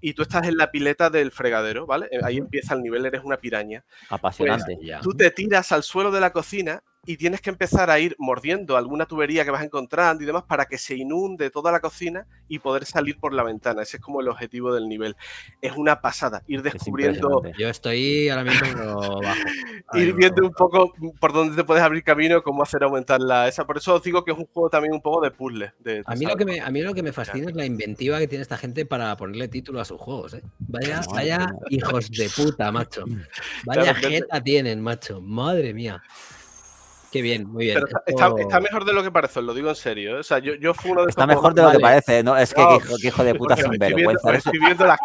Speaker 4: y tú estás en la pileta del fregadero, ¿vale? Ahí empieza el nivel, eres una piraña.
Speaker 1: Apasionante. Pues, ya.
Speaker 4: Tú te tiras al suelo de la cocina y tienes que empezar a ir mordiendo alguna tubería que vas encontrando y demás para que se inunde toda la cocina y poder salir por la ventana. Ese es como el objetivo del nivel. Es una pasada ir descubriendo. Yo estoy ahora mismo ir viendo un poco por dónde te puedes abrir camino, cómo hacer aumentar la esa. Por eso os digo que es un juego también un poco de puzzle. a, mí lo que
Speaker 3: me, a mí lo que me fascina es la inventiva que tiene esta gente para ponerle título a sus juegos. ¿eh? Vaya, hijos de puta, macho. Vaya jeta tienen, macho. Madre mía. Qué bien, muy bien. está, mejor
Speaker 4: de lo que parece, lo digo en serio. ¿eh? O sea, yo, yo fui uno de Está mejor de lo que parece, ¿no? Es que hijo, hijo de puta sinvergüenza. ¿eh?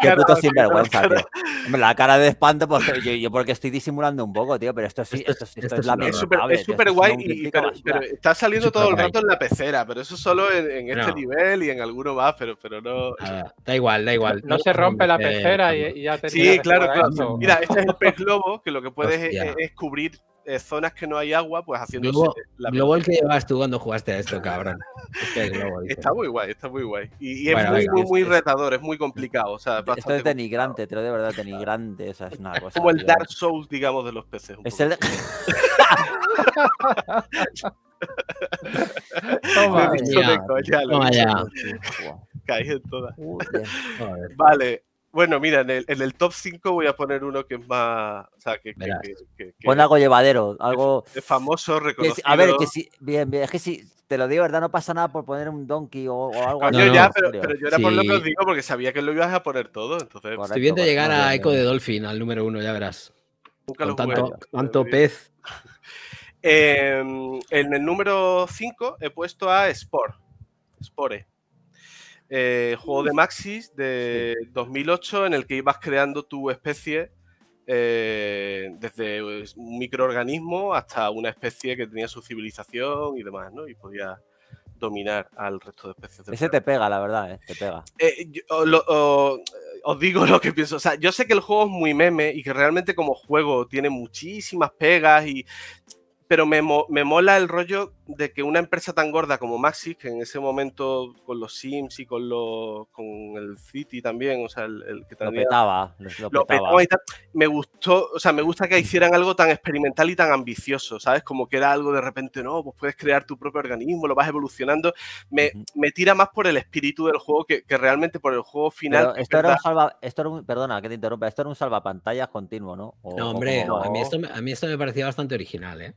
Speaker 4: Qué puto sinvergüenza, tío. La cara de espanto, pues yo, porque estoy
Speaker 1: disimulando un poco, tío, pero esto sí, esto, esto, esto es la Es súper guay, y,
Speaker 4: está saliendo todo el rato en la pecera, pero eso solo en, este nivel y en alguno más, pero, pero no.
Speaker 3: da igual, da igual. No se rompe la pecera y,
Speaker 4: ya te Sí, claro, claro. Mira, este es el pez lobo, que lo que puedes es cubrir eh, zonas que no hay agua, pues haciendo. Globo, el
Speaker 3: que llevas tú cuando jugaste a esto, cabrón.
Speaker 1: Este
Speaker 4: está muy guay, está muy guay. Y, es muy, muy, retador, es muy complicado. O sea,
Speaker 1: esto es denigrante, pero de verdad, denigrante. esa es una cosa. Como el Dark
Speaker 4: Souls, digamos, de los peces. Es el. Toma, ya, Caí en todas. Vale, bueno, mira, en el, top 5 voy a poner uno que es más. O sea, que, que, Pon algo
Speaker 1: llevadero, algo. famoso, reconocido. a ver, que si. Bien, bien, es que si. Te lo digo, ¿verdad? No pasa nada por poner un donkey o, algo así. ya, pero, yo era por lo que os digo, porque sabía
Speaker 4: que lo ibas a poner todo. Entonces... Estoy viendo llegar a Echo de
Speaker 3: Dolphin, al número uno, ya verás. Nunca Con tanto, tanto pez.
Speaker 4: Em, en el número 5 he puesto a Spore. Spore. Eh, juego de Maxis de 2008 en el que ibas creando tu especie eh, desde pues, un microorganismo hasta una especie que tenía su civilización y demás, ¿no? Y podía dominar al resto de especies. Ese
Speaker 1: te pega, la verdad, eh, te pega.
Speaker 4: os digo lo que pienso. O sea, yo sé que el juego es muy meme y que realmente como juego tiene muchísimas pegas y... Pero me, me mola el rollo de que una empresa tan gorda como Maxis, que en ese momento con los Sims y con los con el City también, o sea, el, que también... Lo petaba, lo, petaba. me gustó, o sea, me gusta que hicieran algo tan experimental y tan ambicioso, ¿sabes? Como que era algo de repente, no, pues puedes crear tu propio organismo, lo vas evolucionando. Me, tira más por el espíritu del juego que, realmente por el juego final. Esto era, un
Speaker 1: salva, esto era perdona que te interrumpa, esto era un salvapantallas continuo, ¿no? no, hombre, a, mí esto,
Speaker 3: a mí esto me parecía bastante original, ¿eh?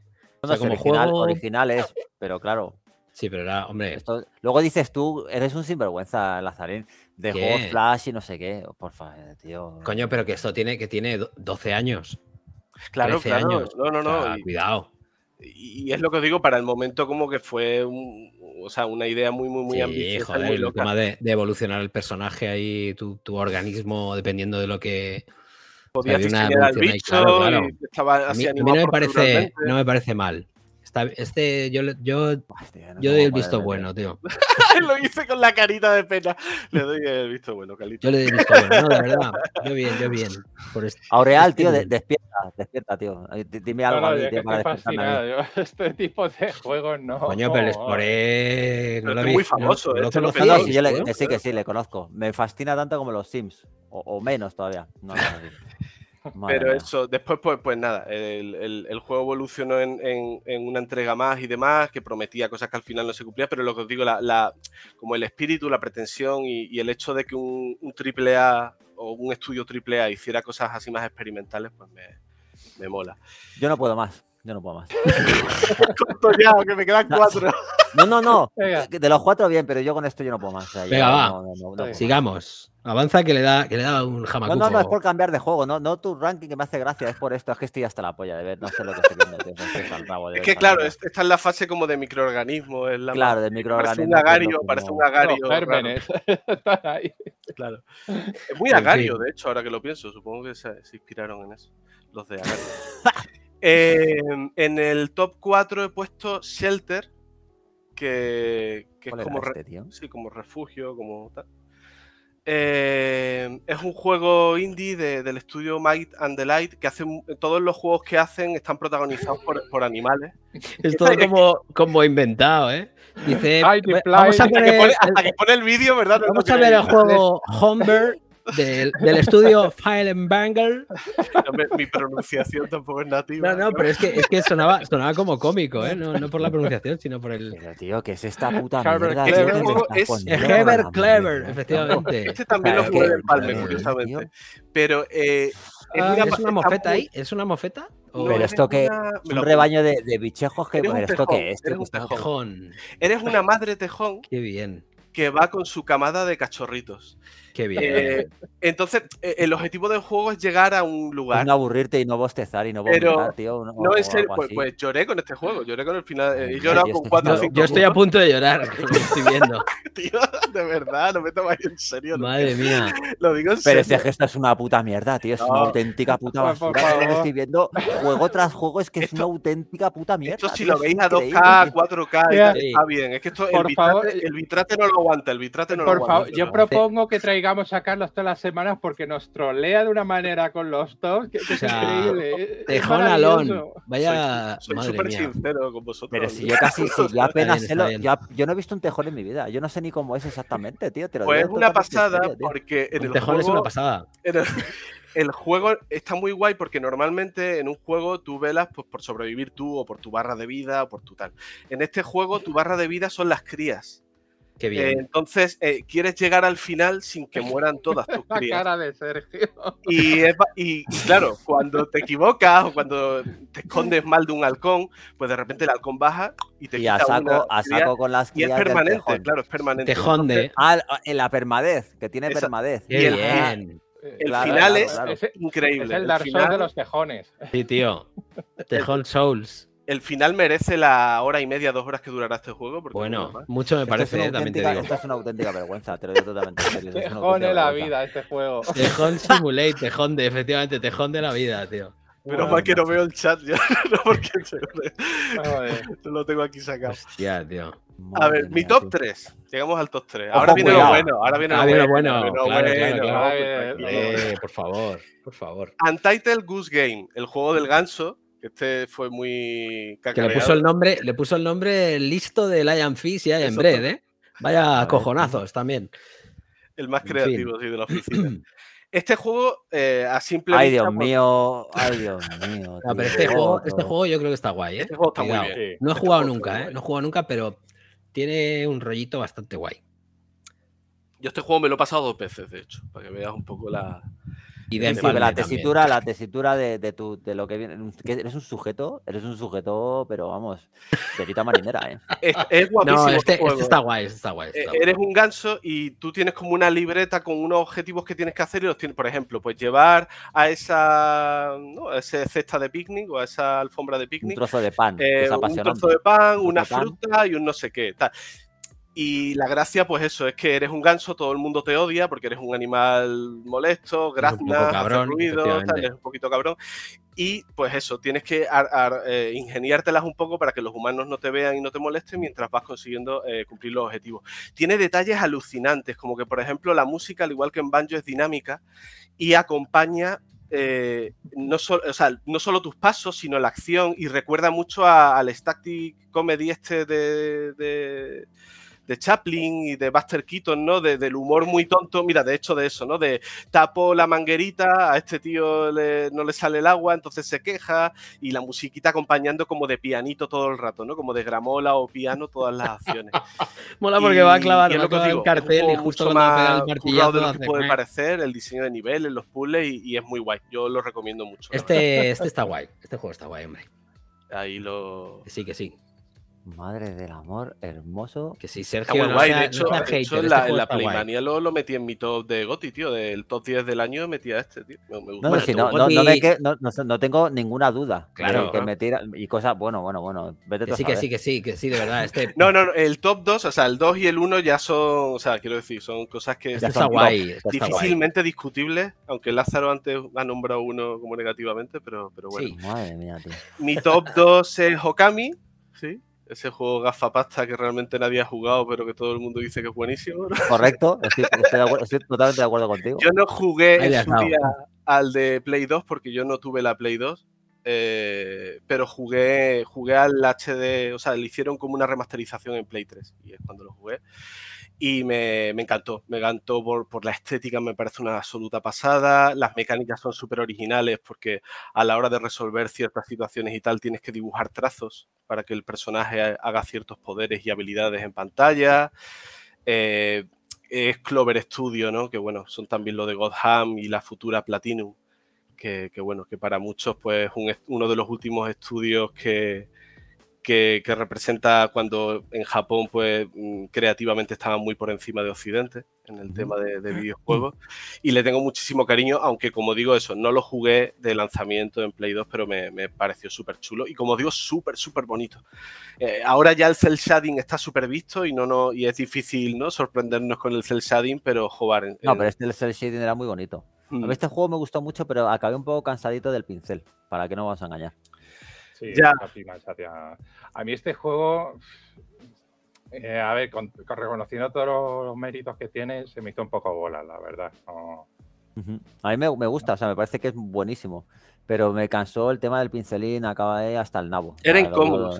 Speaker 3: originales, como pero claro.
Speaker 1: Sí, pero era, hombre. Luego dices tú, eres un sinvergüenza, Lazarín, de
Speaker 3: Flash y no sé qué. Porfa, eh, tío. Coño, pero que esto tiene, que tiene 12 años.
Speaker 4: Claro, 13 Años. No, no, no. cuidado. Y es lo que os digo, para el momento como que fue o sea, una idea muy, muy, muy ambiciosa. muy el tema
Speaker 3: de, evolucionar el personaje ahí, tu organismo, dependiendo de lo que podías distinguir al bicho claro, claro. y estaba a mí, a mí no, me parece, no me parece mal este, yo, yo, yo doy el visto bueno, tío.
Speaker 4: lo hice con la carita de pena. Le doy el visto bueno, Calito. Yo le doy el visto bueno, no, la verdad.
Speaker 2: Yo bien, yo bien. Por este, Aureal, este tío,
Speaker 3: despierta, despierta,
Speaker 1: tío. Dime algo a mí, tío, para fascinado.
Speaker 2: este tipo de juegos no. Coño, pero el
Speaker 4: Spore. es muy famoso, sí, ¿eh? sí, que
Speaker 1: sí, le conozco. Me fascina tanto como los Sims, o, menos todavía. No, no, pero
Speaker 4: eso, después pues, pues nada, el, juego evolucionó en, una entrega más y demás, que prometía cosas que al final no se cumplían, pero lo que os digo, la, como el espíritu, la pretensión y, el hecho de que un, un, triple o un estudio triple hiciera cosas así más experimentales, pues me, mola.
Speaker 1: Yo no puedo más. Yo no puedo más.
Speaker 4: que me quedan cuatro.
Speaker 3: No, no, no.
Speaker 1: De los cuatro bien, pero yo con esto yo no puedo más. Venga, va.
Speaker 3: Sigamos. Avanza que le da, que le da un jamacuco. No, no, no, es por
Speaker 1: cambiar de juego, no, no tu ranking que me hace gracia, es por esto, es que estoy hasta la polla de ver, no sé lo que estoy viendo. es, que, es que claro,
Speaker 4: esta es la fase como de microorganismo. claro, de microorganismo. Parece un agario, parece un agario. ahí. Claro. Es muy agario, de hecho, ahora que lo pienso, supongo que se, inspiraron en eso, los de agario. Eh, en el top 4 he puesto Shelter, que, es este, como, refugio, como eh, es un juego indie del estudio Might and the Light que hacen todos los juegos que hacen están protagonizados por, animales. Es todo como,
Speaker 3: como inventado, ¿eh? Dice, vamos a ver, hasta,
Speaker 4: que pone, el vídeo, ¿verdad? Vamos a ver el juego
Speaker 3: Humbert del, del estudio and Bangle. mi pronunciación tampoco
Speaker 4: es nativa. No, no, pero es que, es que
Speaker 3: sonaba, sonaba, como cómico, ¿eh? No, por la pronunciación, sino por el.
Speaker 4: tío, ¿qué es esta puta Heber Clever, Clever, efectivamente. Este también lo jugué en Palme, curiosamente. Pero. Eh, ah, ¿Es una mofeta ahí?
Speaker 3: ¿Es una mofeta?
Speaker 4: esto que un rebaño de, bichejos que eres un esto eres una madre tejón
Speaker 3: qué bien
Speaker 4: que va con su camada de cachorritos
Speaker 3: Qué
Speaker 1: bien. Eh,
Speaker 4: entonces, eh, el objetivo del juego es llegar a un lugar. no
Speaker 1: aburrirte y no bostezar y no vomitar, tío. no, es pues, pues,
Speaker 4: lloré con este juego, lloré con el final. Eh, con Yo estoy a
Speaker 3: punto de llorar, lo viendo.
Speaker 4: tío, de verdad, ¿lo me tomáis en serio. Madre mía. Lo digo Pero ese gesto
Speaker 1: es una puta mierda, tío. Es una auténtica puta basura. Estoy viendo juego tras juego, es que es una auténtica puta mierda. Esto si lo veis a 2K, 4K, está bien.
Speaker 4: Es que esto, el, vitrate, no lo aguanta, el vitrate no lo aguanta. Por favor, yo propongo que traigáis digamos, a
Speaker 2: Carlos todas las semanas porque nos trolea de una manera con los dos, que, es increíble. alón. Vaya. Soy súper sincero con vosotros. yo apenas
Speaker 1: Yo, no he visto un tejón en mi vida. Yo no sé ni cómo es exactamente, tío. Te lo pues es una pasada
Speaker 4: porque. el juego, es una pasada. juego está muy guay porque normalmente en un juego tú velas pues, por sobrevivir tú o por tu barra de vida o por tu tal. En este juego tu barra de vida son las crías. Qué eh, bien. entonces, eh, quieres llegar al final sin que mueran todas tus crías. La cara de Sergio. Y, claro, cuando te equivocas o cuando te escondes mal de un halcón, pues de repente el halcón baja y te y quita a saco, con las crías. Y es permanente, claro, es permanente. jonde. Ah, ah la permadez, que tiene permadez. el,
Speaker 2: El final es increíble. el Dark final... de los tejones. Sí,
Speaker 3: tío. Tejón Souls
Speaker 4: el final merece la hora y media, dos horas que durará este juego. Porque bueno, mucho me parece, también te digo.
Speaker 3: Esta
Speaker 1: es una auténtica vergüenza, te lo digo totalmente Tejón de la
Speaker 2: vida este
Speaker 4: juego. Tejón
Speaker 3: Simulate, tejón de, efectivamente, tejón de la vida, tío.
Speaker 2: Menos mal que
Speaker 4: no veo el chat ya, no porque se, lo tengo aquí sacado. Hostia, tío. A ver, mi top 3. Llegamos al top 3. Ahora viene lo bueno. Ahora viene lo bueno.
Speaker 3: Por favor, por favor.
Speaker 4: Untitled Goose Game, el juego del ganso, este fue muy Que le puso el
Speaker 3: nombre, le puso el nombre listo de Lion Fish y am Bread, ¿eh? Vaya cojonazos también.
Speaker 4: El más creativo, sí, de la oficina. Este juego, eh, a simple Ay, Dios mío, ay, Dios mío. este, este juego, yo creo que está guay, ¿eh? Este juego está No he este
Speaker 3: jugado nunca, ¿eh? No he jugado nunca, pero tiene un rollito bastante guay.
Speaker 4: Yo este juego me lo he pasado dos veces, de hecho, para que veas un poco la, y de
Speaker 1: la tesitura, la tesitura de, de, tu, de lo que viene. eres un sujeto, eres un sujeto, pero vamos, perita marinera, ¿eh?
Speaker 4: Es, guapísimo. No, este, este, este, ¿eh? este, está guay, e, está guay. eres un ganso y tú tienes como una libreta con unos objetivos que tienes que hacer y los tienes, por ejemplo, pues llevar a esa, ¿no? cesta de picnic o a esa alfombra de picnic. Eh, un trozo de pan. un trozo de pan, una fruta y un no sé qué. Tal. Y la gracia, pues eso, es que eres un ganso, todo el mundo te odia porque eres un animal molesto, grazna, ruido, eres un poquito cabrón. Y pues eso, tienes que eh, ingeniártelas un poco para que los humanos no te vean y no te molesten mientras vas consiguiendo eh, cumplir los objetivos. Tiene detalles alucinantes, como que por ejemplo la música, al igual que en Banjo, es dinámica y acompaña eh, no, no solo tus pasos, sino la acción y recuerda mucho al static comedy este de de Chaplin y de Buster Keaton, ¿no? del humor muy tonto, mira, de hecho de eso, ¿no? De tapo la manguerita, a este tío no le sale el agua, entonces se queja y la musiquita acompañando como de pianito todo el rato, ¿no? Como de gramola o piano todas las acciones.
Speaker 3: Mola porque va a clavar, y lo un cartel y justo más currado de lo que puede
Speaker 4: parecer, el diseño de niveles, los puzzles y, es muy guay. Yo lo recomiendo mucho. Este, este está guay, este juego está guay, hombre. Ahí lo...
Speaker 1: Sí, que sí. Madre del amor hermoso. Que sí, Sergio. no de este hecho, de hecho la, en la, playmania
Speaker 4: lo, lo, metí en mi top de Goti, tío. Del top 10 del año metía este, tío. Me, gusta.
Speaker 1: No, no, tengo ninguna duda. Claro. Que, y cosas, bueno, bueno, bueno. sí, que sí, que
Speaker 3: sí, que sí, de verdad. Este
Speaker 4: no, no, el top 2, o sea, el 2 y el 1 ya son, o sea, quiero decir, son cosas que este ya difícilmente discutibles. Aunque Lázaro antes ha nombrado uno como negativamente, pero, pero bueno. Sí. Madre mía, tío. Mi top 2 es Hokami, sí ese juego pasta que realmente nadie ha jugado, pero que todo el mundo dice que es buenísimo. Correcto,
Speaker 1: estoy, totalmente de acuerdo contigo. Yo no
Speaker 4: jugué al de Play 2 porque yo no tuve la Play 2. Eh, pero jugué, jugué al HD, o sea, le hicieron como una remasterización en Play 3 y es cuando lo jugué y me, encantó, me encantó por, la estética, me parece una absoluta pasada, las mecánicas son súper originales porque a la hora de resolver ciertas situaciones y tal tienes que dibujar trazos para que el personaje haga ciertos poderes y habilidades en pantalla. Eh, es Clover Studio, ¿no? Que bueno, son también lo de Godham y la futura Platinum, que, bueno, que para muchos pues uno de los últimos estudios que, que, representa cuando en Japón, pues mm, creativamente estaban muy por encima de Occidente en el tema de, videojuegos. Y le tengo muchísimo cariño, aunque como digo eso, no lo jugué de lanzamiento en Play 2, pero me, pareció súper chulo. Y como digo, súper, súper bonito. Eh, ahora ya el cel shading está súper visto y no, no, y es difícil ¿no? sorprendernos con el cel shading, pero jugar. En, no, pero
Speaker 1: este el cel shading era muy bonito. A mí mm. este juego me gustó mucho, pero acabé un poco cansadito del pincel, para que no vamos a engañar.
Speaker 2: A mí este juego, eh, a ver, con, reconociendo todos los méritos que tiene, se me hizo un poco bola, la verdad.
Speaker 1: A mí me, me, gusta, o sea, me parece que es buenísimo pero me cansó el tema del pincelín, acaba ir hasta el nabo. Era incómodo,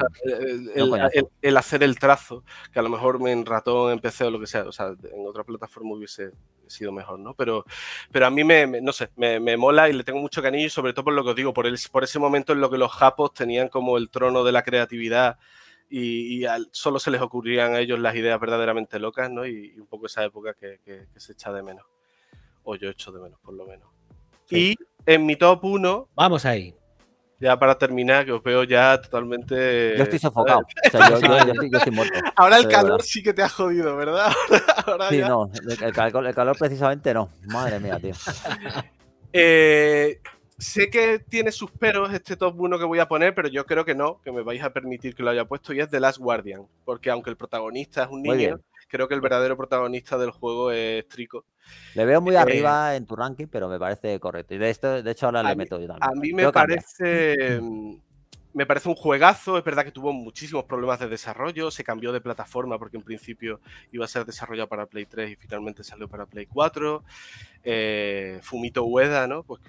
Speaker 4: el, hacer el trazo, que a lo mejor en ratón, en PC o lo que sea, o sea, en otra plataforma hubiese sido mejor, ¿no? Pero, pero a mí me, no me, mola y le tengo mucho cariño, sobre todo por lo que os digo, por, el, por ese momento en lo que los japos tenían como el trono de la creatividad y, solo se les ocurrían a ellos las ideas verdaderamente locas, ¿no? Y, un poco esa época que, se echa de menos, o yo echo de menos, por lo menos. Y en mi top 1. Vamos ahí. Ya para terminar, que os veo ya totalmente. Yo estoy sofocado. yo, Ahora el calor sí que te ha jodido, ¿verdad?
Speaker 1: sí, no. El calor, precisamente no. Madre mía, tío.
Speaker 4: Eh, sé que tiene sus peros este top 1 que voy a poner, pero yo creo que no, que me vais a permitir que lo haya puesto, y es The Last Guardian, porque aunque el protagonista es un niño, creo que el verdadero protagonista del juego es Trico.
Speaker 1: Le veo muy eh, arriba en tu ranking, pero me parece correcto. Y de, de hecho, ahora le meto A mí me
Speaker 4: parece. Mm, me parece un juegazo, es verdad que tuvo muchísimos problemas de desarrollo, se cambió de plataforma porque en principio iba a ser desarrollado para Play 3 y finalmente salió para Play 4. Eh, Fumito Ueda, ¿no? Pues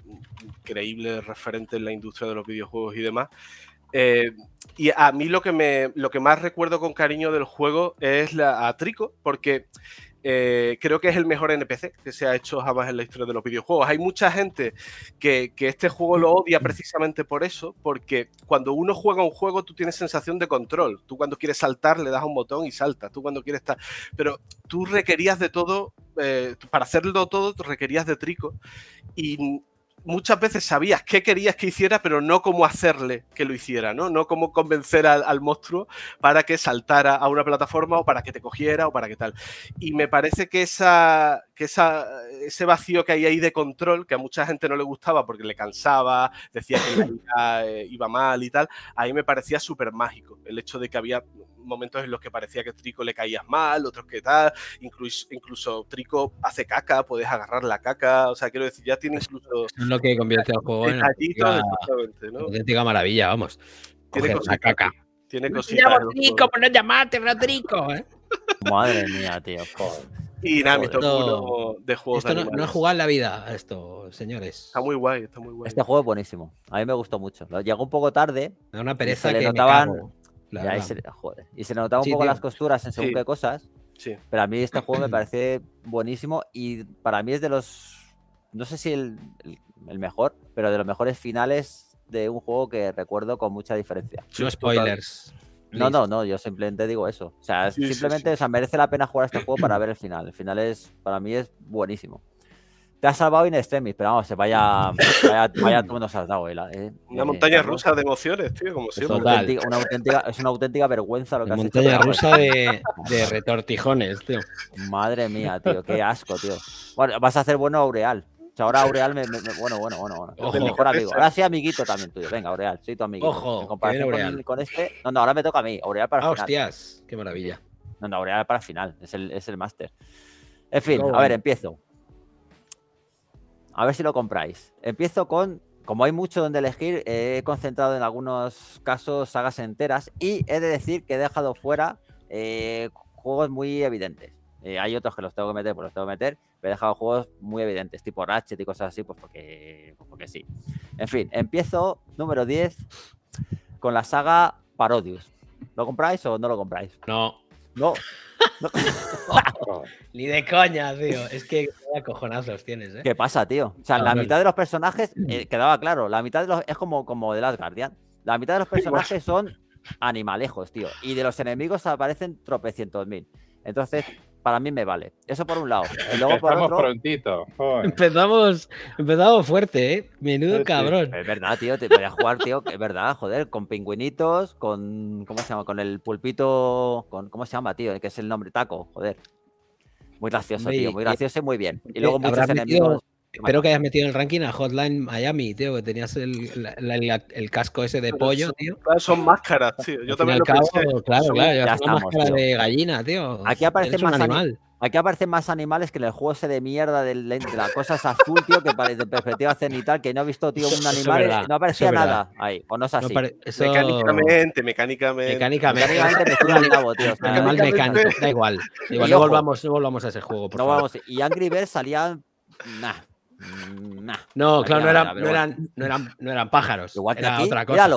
Speaker 4: increíble referente en la industria de los videojuegos y demás. Eh, y a mí lo que, lo que más recuerdo con cariño del juego es la, a Trico, porque eh, creo que es el mejor NPC que se ha hecho jamás en la historia de los videojuegos. Hay mucha gente que, este juego lo odia precisamente por eso, porque cuando uno juega un juego tú tienes sensación de control. Tú cuando quieres saltar le das un botón y saltas. Tú cuando quieres estar... Pero tú requerías de todo, eh, para hacerlo todo requerías de trico y muchas veces sabías qué querías que hiciera, pero no cómo hacerle que lo hiciera, ¿no? No cómo convencer al, monstruo para que saltara a una plataforma o para que te cogiera o para que tal. Y me parece que, esa, que esa, ese vacío que hay ahí de control, que a mucha gente no le gustaba porque le cansaba, decía que eh, iba mal y tal, ahí me parecía súper mágico el hecho de que había momentos en los que parecía que Trico le caías mal, otros que tal, incluso, incluso Trico hace caca, puedes agarrar la caca, o sea, quiero decir, ya tiene incluso... es
Speaker 3: lo que convierte al juego en una auténtica maravilla, vamos. Tiene Coger cosita, caca.
Speaker 4: Tiene cositas. Trico por no llamarte Rodrigo,
Speaker 3: ¿eh? Madre mía, tío,
Speaker 1: Y nada,
Speaker 4: mi top uno
Speaker 3: de juegos Esto no, es jugar la vida esto, señores. Está muy guay, está muy guay. Este juego es buenísimo.
Speaker 1: A mí me gustó mucho. Llegó un poco tarde. da una pereza se que y, se, notaba un poco las costuras en según qué cosas. Pero a mí este juego me parece buenísimo y para mí es de los. No sé si el, mejor, pero de los mejores finales de un juego que recuerdo con mucha diferencia. No spoilers. No, no, no, yo simplemente digo eso. O sea, simplemente merece la pena jugar este juego para ver el final. El final es, para mí es buenísimo. Te has salvado in extremis, pero vamos, vaya, vaya, vaya tú nos has dado. Eh, eh, una eh, montaña rusa
Speaker 4: de emociones, tío, como es siempre. Auténtica,
Speaker 1: una auténtica, es una auténtica vergüenza lo que has montaña rusa de,
Speaker 3: de, retortijones, tío. Madre mía, tío, qué asco, tío.
Speaker 1: Bueno, vas a hacer bueno Aureal. O sea, ahora Aureal me, bueno, bueno, bueno, bueno. mejor amigo. Ahora sí amiguito también tuyo. Venga, Aureal, soy tu amigo. Ojo, en comparación con, este. No, no, ahora me toca a mí. Aureal para ah, final. Hostias, qué maravilla. No, no, Aureal para final. Es el, es el máster. En fin, a ver, empiezo. A ver si lo compráis. Empiezo con, como hay mucho donde elegir, he concentrado en algunos casos sagas enteras y he de decir que he dejado fuera eh, juegos muy evidentes. Eh, hay otros que los tengo que meter, pues los tengo que meter, pero he dejado juegos muy evidentes, tipo Ratchet y cosas así, pues porque, pues porque sí. En fin, empiezo número 10 con la saga Parodius. ¿Lo compráis o no lo compráis? No. No. Ni de coña, tío. Es que acojonazos tienes, ¿eh? ¿Qué pasa, tío? O sea, la mitad de los personajes, eh, quedaba claro, la mitad de los. Es como, como de las Guardian. La mitad de los personajes son animalejos, tío. Y de los enemigos aparecen tropecientos mil. Entonces, para mí me vale. Eso por un lado. Y luego por
Speaker 2: prontito.
Speaker 3: Empezamos, fuerte, ¿eh? Menudo cabrón.
Speaker 1: Es verdad, tío. Te a jugar, tío. es verdad, joder. Con pingüinitos, con. ¿Cómo se llama? Con el pulpito. Con, ¿Cómo se llama, tío? Que es el nombre taco, joder. Muy gracioso, tío. Muy gracioso y muy bien. Y luego muchos enemigos.
Speaker 3: Espero que hayas metido en el ranking a Hotline Miami, tío, que tenías el, el casco ese de pollo, tío.
Speaker 4: Son máscaras, tío. Yo también lo cabo, pensé. Claro, claro, ya, ya estamos, máscara de gallina,
Speaker 1: tío. Aquí aparece más animal. Aquí aparecen más animales que en el juego ese de mierda de la cosa es azul, tío, que de perspectiva cenital, que no ha visto, tío, un animal, no aparecía nada
Speaker 4: ahí, o no es así. No eso... Mecánicamente, mecánicamente. Mecánicamente, mecánicamente me estoy cabo, tío. Animal mecánico,
Speaker 1: da igual.
Speaker 3: igual no, volvamos, no volvamos a ese juego, por no favor.
Speaker 1: y Angry Birds salía, nah, no, claro, no, eran,
Speaker 3: pájaros. era otra cosa.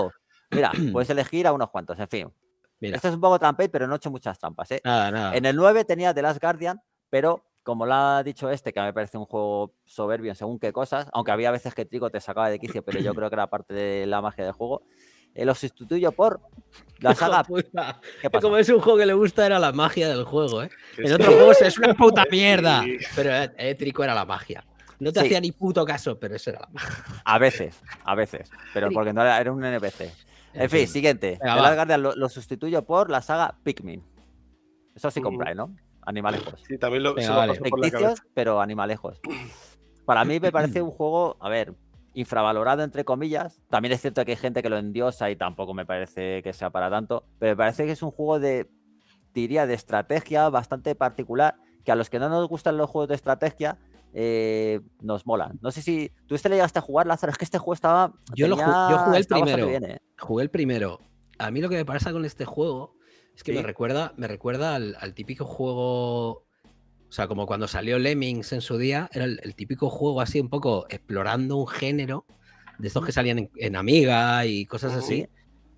Speaker 1: Mira, puedes elegir a unos cuantos, en fin. Mira. Esto es un poco trampa, pero no he hecho muchas trampas. ¿eh? En el 9 tenía The Last Guardian, pero como lo ha dicho este, que a mí me parece un juego soberbio según qué cosas, aunque había veces que Trico te sacaba de quicio, pero yo creo que era parte de la magia del juego,
Speaker 3: eh, lo sustituyo por la saga. Como es un juego que le gusta, era la magia del juego. ¿eh? En otros juegos es una puta mierda, pero eh, Trico era la magia. No te hacía ni puto caso, pero eso era
Speaker 1: A veces, a veces. Pero porque no era, un NPC. En, fin, siguiente. El lo, sustituyo por la saga Pikmin. Eso sí uh. compráis, ¿no? Animalejos. Sí, también lo, Venga, pero animalejos. Para mí me parece un juego, a ver, infravalorado entre comillas. También es cierto que hay gente que lo endiosa y tampoco me parece que sea para tanto. Pero me parece que es un juego de, diría, de estrategia bastante particular. Que a los que no nos gustan los juegos de estrategia, eh,
Speaker 3: nos mola. No
Speaker 1: sé si tú este le llegaste a jugar, Lázaro, es que este juego estaba... Yo, lo jugué el primero. Eh.
Speaker 3: Jugué el primero. A mí lo que me pasa con este juego es que me recuerda, me recuerda al, típico juego... O sea, como cuando salió Lemmings en su día, era el, típico juego así un poco explorando un género de estos que salían en, Amiga y cosas así,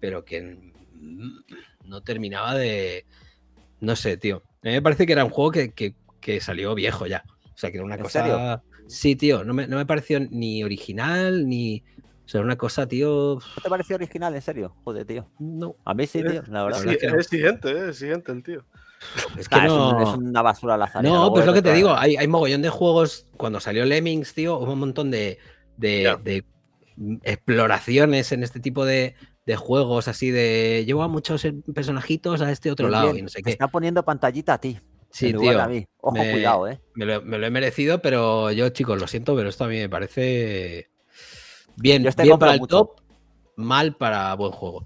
Speaker 3: pero que no terminaba de... No sé, tío. A mí me parece que era un juego que salió viejo ya. O sea, que era una cosa. Sí, tío, no me, pareció ni original, ni. O sea, una cosa, tío. ¿No te pareció original, en serio? Joder, tío. No.
Speaker 4: A mí sí, eh, tío, la verdad. es, que... Eh, es siguiente, el tío. Es que ah, no...
Speaker 3: es, una
Speaker 1: basura
Speaker 4: salida. No, pues lo que te digo,
Speaker 3: hay, mogollón de juegos. Cuando salió Lemmings, tío, hubo un montón de, de, exploraciones en este tipo de, juegos así de llevo a muchos personajitos a este otro lado y no sé qué. está poniendo pantallita a ti. Sí, tío. Ojo, me, cuidado, ¿eh? Me lo, he merecido, pero yo, chicos, lo siento, pero esto a mí me parece bien, este bien para el top, mal para buen juego.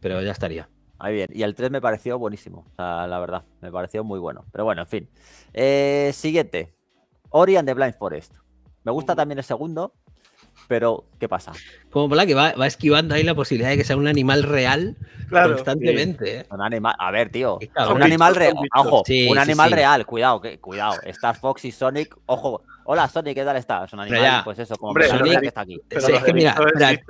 Speaker 3: Pero ya estaría.
Speaker 1: Ahí bien. Y el 3 me pareció buenísimo, la verdad. Me pareció muy bueno. Pero bueno, en fin. Eh, siguiente. Ori and the Blind Forest. Me gusta uh. también el segundo, pero, ¿qué pasa?
Speaker 3: Como la que va, esquivando ahí la posibilidad de que sea un animal real constantemente. ¿eh?
Speaker 1: Un animal, a ver, tío. un animal real, ojo, un animal real, cuidado, que, cuidado. Star Fox y Sonic, ojo. Hola Sonic, ¿qué tal estás? Un animal, pues eso, como Sonic, está aquí. es que mira,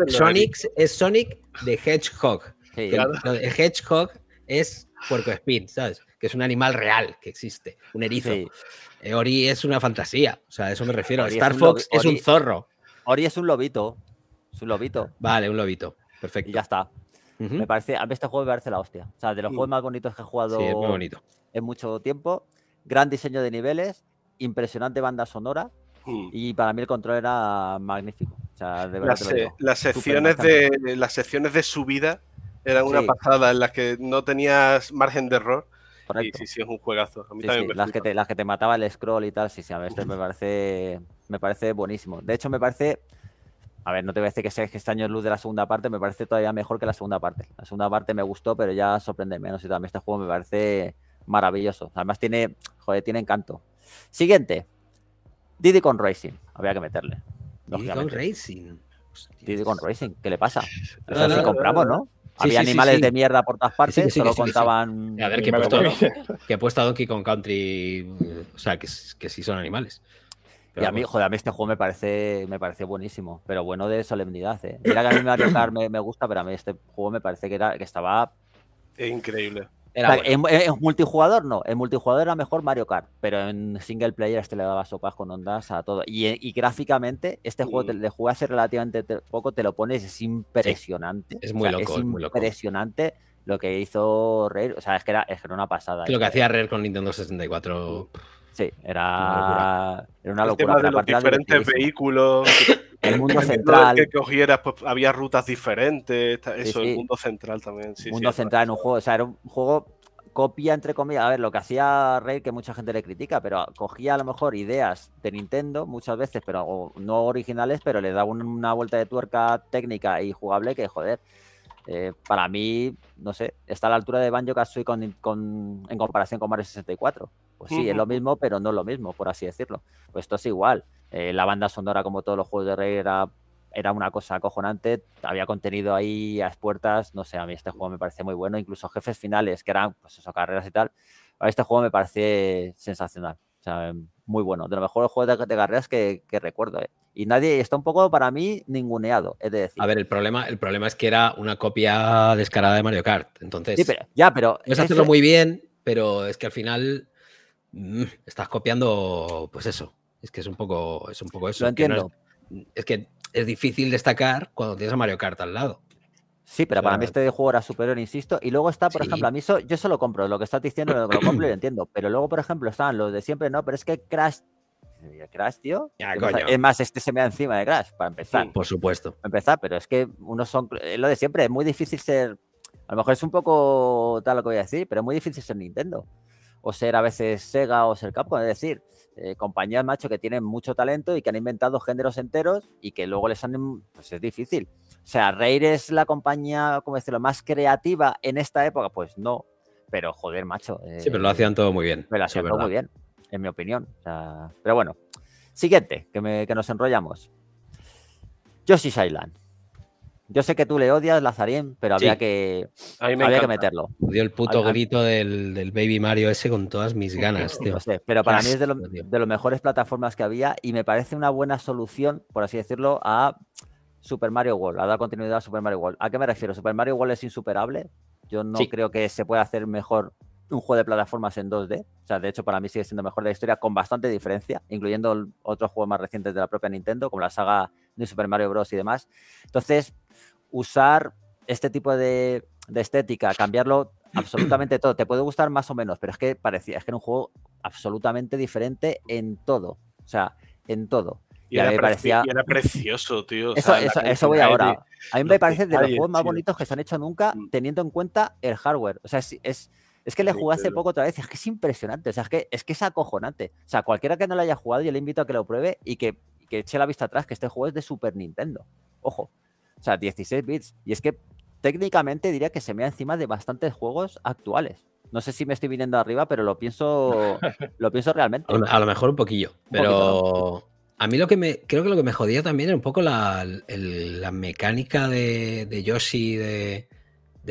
Speaker 1: Sonic
Speaker 3: es Sonic de Hedgehog. Hedgehog es Puerco Spin, ¿sabes? Que es un animal real que existe, un erizo. Eh, Ori es una fantasía, o sea, a eso me refiero. Star Fox es un zorro.
Speaker 1: Ori es un lobito. Es un lobito. Vale, un
Speaker 3: lobito. Perfecto. Y ya está. Me
Speaker 1: parece, a mí este juego me parece la hostia. O sea, de los juegos más bonitos que he jugado en mucho tiempo. Gran diseño de niveles, impresionante banda sonora. Y para
Speaker 4: mí el control era magnífico. O sea, de verdad las, secciones de, las secciones de subida eran una pasada en las que no tenías margen de error. Sí, sí, es un juegazo. las,
Speaker 1: que te, las que te mataba el scroll y tal, sí, sí, a ver, me parece, me parece buenísimo. De hecho, me parece. A ver, no te voy a decir que sea extraño este año luz de la segunda parte, me parece todavía mejor que la segunda parte. La segunda parte me gustó, pero ya sorprende menos y también este juego me parece maravilloso. Además tiene, joder, tiene encanto. Siguiente. Diddy con Racing. Había que meterle. Diddy con
Speaker 3: Racing.
Speaker 1: Diddy con Racing, ¿qué le pasa? Eso compramos, ¿no? Había animales de mierda por todas partes, solo contaban. A ver, que he, puesto, que
Speaker 3: he puesto Donkey Kong Country. O sea, que, que sí son animales. y a mí, joder, a mí este juego
Speaker 1: me parece, me parece buenísimo, pero bueno de solemnidad, eh. Mira que a mí me, me gusta, pero a mí este juego me parece que, era, que estaba...
Speaker 4: Increíble en,
Speaker 1: multijugador no, en multijugador era mejor Mario Kart, pero en single player este le daba sopas con ondas a todo. Y, eh, gráficamente, este juego te, le mm. jugué hace relativamente poco, te lo pones, es impresionante. Es muy loco, es, impresionante lo que hizo Rare. O sea, es que era, es que era una pasada. Lo que hacía Rare
Speaker 3: con Nintendo 64. Sí, era una locura. Era de diferentes
Speaker 4: vehículos. el mundo central. Pues, había rutas diferentes. Eso, el mundo central también. Sí, mundo central en un juego. O sea, era un juego copia, entre comillas. A ver, lo que
Speaker 1: hacía Rey, que mucha gente le critica, pero cogía a lo mejor ideas de Nintendo muchas veces, pero no originales, pero le daba una vuelta de tuerca técnica y jugable que, joder. Eh, para mí, no sé, está a la altura de Banjo Kazooie en comparación con Mario 64. Pues sí, es lo mismo, pero no es lo mismo, por así decirlo. Pues esto es igual. Eh, la banda sonora, como todos los juegos de Rey, era, era una cosa acojonante. Había contenido ahí a puertas. No sé, a mí este juego me parece muy bueno. Incluso jefes finales, que eran, pues carreras y tal. A este juego me parece sensacional. O sea, muy bueno, de los mejores juegos de, carreras que, recuerdo. ¿eh? Y nadie está un poco, para mí, ninguneado. Es decir.
Speaker 3: A ver, el problema, el problema es que era una copia descarada de Mario Kart. Entonces, ya, pero. Puedes hacerlo muy bien, pero es que al final mm, estás copiando, pues eso. Es que es un poco, es un poco eso. Lo entiendo. es que es difícil destacar cuando tienes a Mario Kart al lado. Sí,
Speaker 1: pero para mí este juego era superior, insisto. Y luego está, por ejemplo, a mí eso yo solo compro lo que estás diciendo, lo, compro y lo entiendo. Pero luego, por ejemplo, están los de siempre, no, pero es que Crash. Eh, Crash, tío. Es más, este se me da encima de Crash, para empezar. por supuesto. Para empezar, pero es que unos son. Eh, lo de siempre, es muy difícil ser. A lo mejor es un poco tal lo que voy a decir, pero es muy difícil ser Nintendo. O ser a veces Sega o ser Capcom. Es decir, eh, compañías, macho, que tienen mucho talento y que han inventado géneros enteros y que luego les han. Pues es difícil. O sea, Rare es la compañía, como decirlo, más creativa en esta época, pues no. Pero joder, macho. sí, pero eh, lo hacían todo muy bien. Me lo hacían todo muy bien, en mi opinión. pero bueno, siguiente, que, nos enrollamos. Yoshi's Island. Yo sé que tú le odias, Lazarín, pero había, que, me había que meterlo.
Speaker 3: Dio el puto grito del, Baby Mario ese con todas mis ganas, tío. No sé, pero para mí es de,
Speaker 1: las mejores plataformas que había y me parece una buena solución, por así decirlo, a Super Mario World, a dar continuidad a Super Mario World. ¿A qué me refiero? ¿Super Mario World es insuperable? Yo no creo que se pueda hacer mejor un juego de plataformas en 2D. O sea, de hecho, para mí sigue siendo mejor la historia con bastante diferencia, incluyendo otros juegos más recientes de la propia Nintendo, como la saga de Super Mario Bros. y demás. Entonces, usar este tipo de, de estética, cambiarlo absolutamente todo. Te puede gustar más o menos, pero es que parecía, es que era un juego absolutamente diferente en todo. O sea, en todo. Y, era, parecía... era precioso,
Speaker 4: tío. Eso, voy ahora. A mí me parece de los juegos más bonitos que
Speaker 1: se han hecho nunca, mm. teniendo en cuenta el hardware. O sea, es, es que le jugué hace poco otra vez, es que es impresionante, o sea, es que es, que es acojonante. O sea, cualquiera que no lo haya jugado, yo le invito a que lo pruebe y que, eche la vista atrás, que este juego es de Super Nintendo. Ojo, o sea, 16 bits. Y es que técnicamente diría que se mea encima de bastantes juegos actuales. No sé si me estoy viniendo arriba, pero lo pienso, lo pienso realmente.
Speaker 3: A lo mejor un poquillo, pero... A mí lo que creo que lo que me jodía también era un poco la, mecánica de, Yoshi de,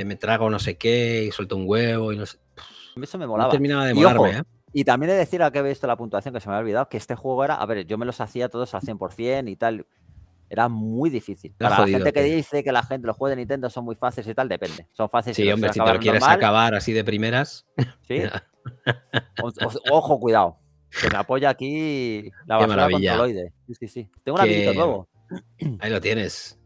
Speaker 3: me trago no sé qué y suelto un huevo y no sé.
Speaker 1: Eso me molaba. No terminaba de molarme, ¿eh? y, también he de decir, a que he visto la puntuación, que se me ha olvidado, que este juego era, a ver, yo me los hacía todos al 100% y tal. Era muy difícil. Para la gente que dice que la gente, los juegos de Nintendo son muy fáciles y tal, depende. Son fáciles. Sí, hombre, si te lo quieres acabar
Speaker 3: así de primeras. Sí.
Speaker 1: ojo, cuidado que me apoya aquí la basura con Sí, sí, sí. Tengo un amiguito nuevo. Ahí lo tienes.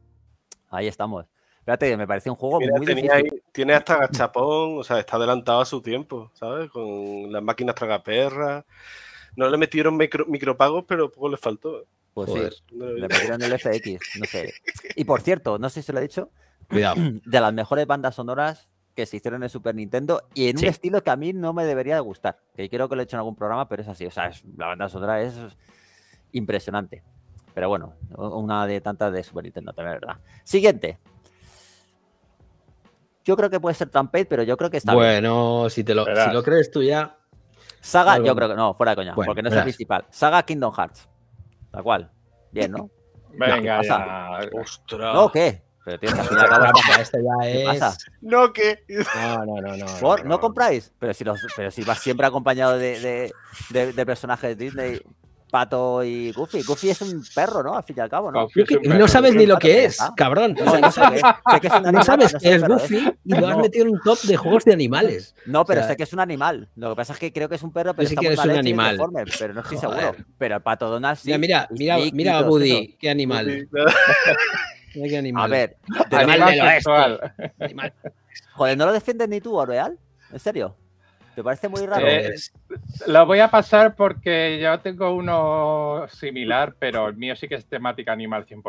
Speaker 1: Ahí estamos. Espérate, me parece un juego muy difícil.
Speaker 4: tiene hasta gachapón, o sea, está adelantado a su tiempo, ¿sabes? Con las máquinas tragaperras. No le metieron micropagos, pero poco le faltó. Pues sí, le metieron
Speaker 1: el FX, no sé. Y por cierto, no sé si se lo he dicho, Cuidado. de las mejores bandas sonoras que se hicieron en Super Nintendo y en un estilo que a mí no me debería de gustar. Que creo que lo he hecho en algún programa, pero es así. O sea, la banda sonora es impresionante. Pero bueno, una de tantas de Super Nintendo también, ¿verdad? Siguiente. Yo creo que puede ser Trampade, pero yo creo que está
Speaker 3: Bueno, Si, te lo, si lo crees tú ya...
Speaker 1: Saga, yo creo que no, fuera de coña, porque no es el principal. Saga Kingdom Hearts. Tal cual. Bien, ¿no? Venga, Ya.
Speaker 5: Ostras. ¿No qué? Pero tío,
Speaker 1: y al cabo, este ya ¿Qué es... pasa? No, ¿qué? No, no, no, no. No, compráis? Pero si, los, pero si vas siempre acompañado de, de, personajes de Disney. Pato y Goofy. Goofy es un perro, ¿no? Al fin y al cabo, ¿no? no sabes ni lo que es, cabrón. no sabes, que es Goofy y lo has metido en un top de juegos de animales. No, pero sé que es un animal. Lo que pasa es que creo que es un perro, pero está que es un animal. pero no estoy seguro. Pero el Pato Donald sí. Mira, mira, mira, mira a Woody, qué animal. A ver,
Speaker 2: Joder, ¿no lo defiendes ni tú, Oreal? ¿En serio? ¿Te parece muy raro? Eh, pues, lo voy a pasar porque yo tengo uno similar, pero el mío sí que es temática animal 100%.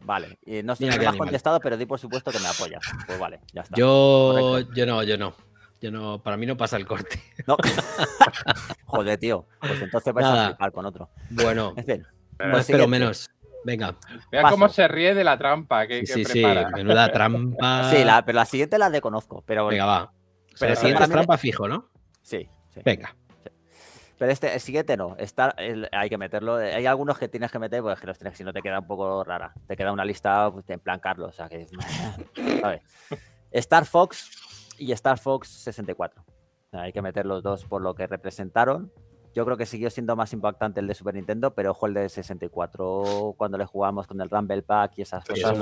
Speaker 2: Vale, no sé si me has contestado, pero di por supuesto que me apoyas. Pues vale,
Speaker 1: ya está. Yo,
Speaker 3: yo no, yo no. Yo no, para mí no pasa el corte.
Speaker 2: Joder, tío. Pues entonces vas a flipar con otro. Bueno, es pues pero menos. Venga. Vea cómo se ríe de la trampa que, sí, sí, Sí, trampa.
Speaker 3: Sí, la,
Speaker 1: pero la siguiente la desconozco. Pero Venga, va. pero la siguiente es trampa fijo, ¿no? Sí. sí. Venga. Pero este, el siguiente no. Está, hay que meterlo. Hay algunos que tienes que meter, pues que los tienes, si no te queda un poco rara. Te queda una lista pues, en plan Carlos. O sea que. Star Fox y Star Fox 64. Hay que meter los dos por lo que representaron yo creo que siguió siendo más impactante el de Super Nintendo, pero ojo el de 64 cuando le jugábamos con el Rumble Pack y esas cosas.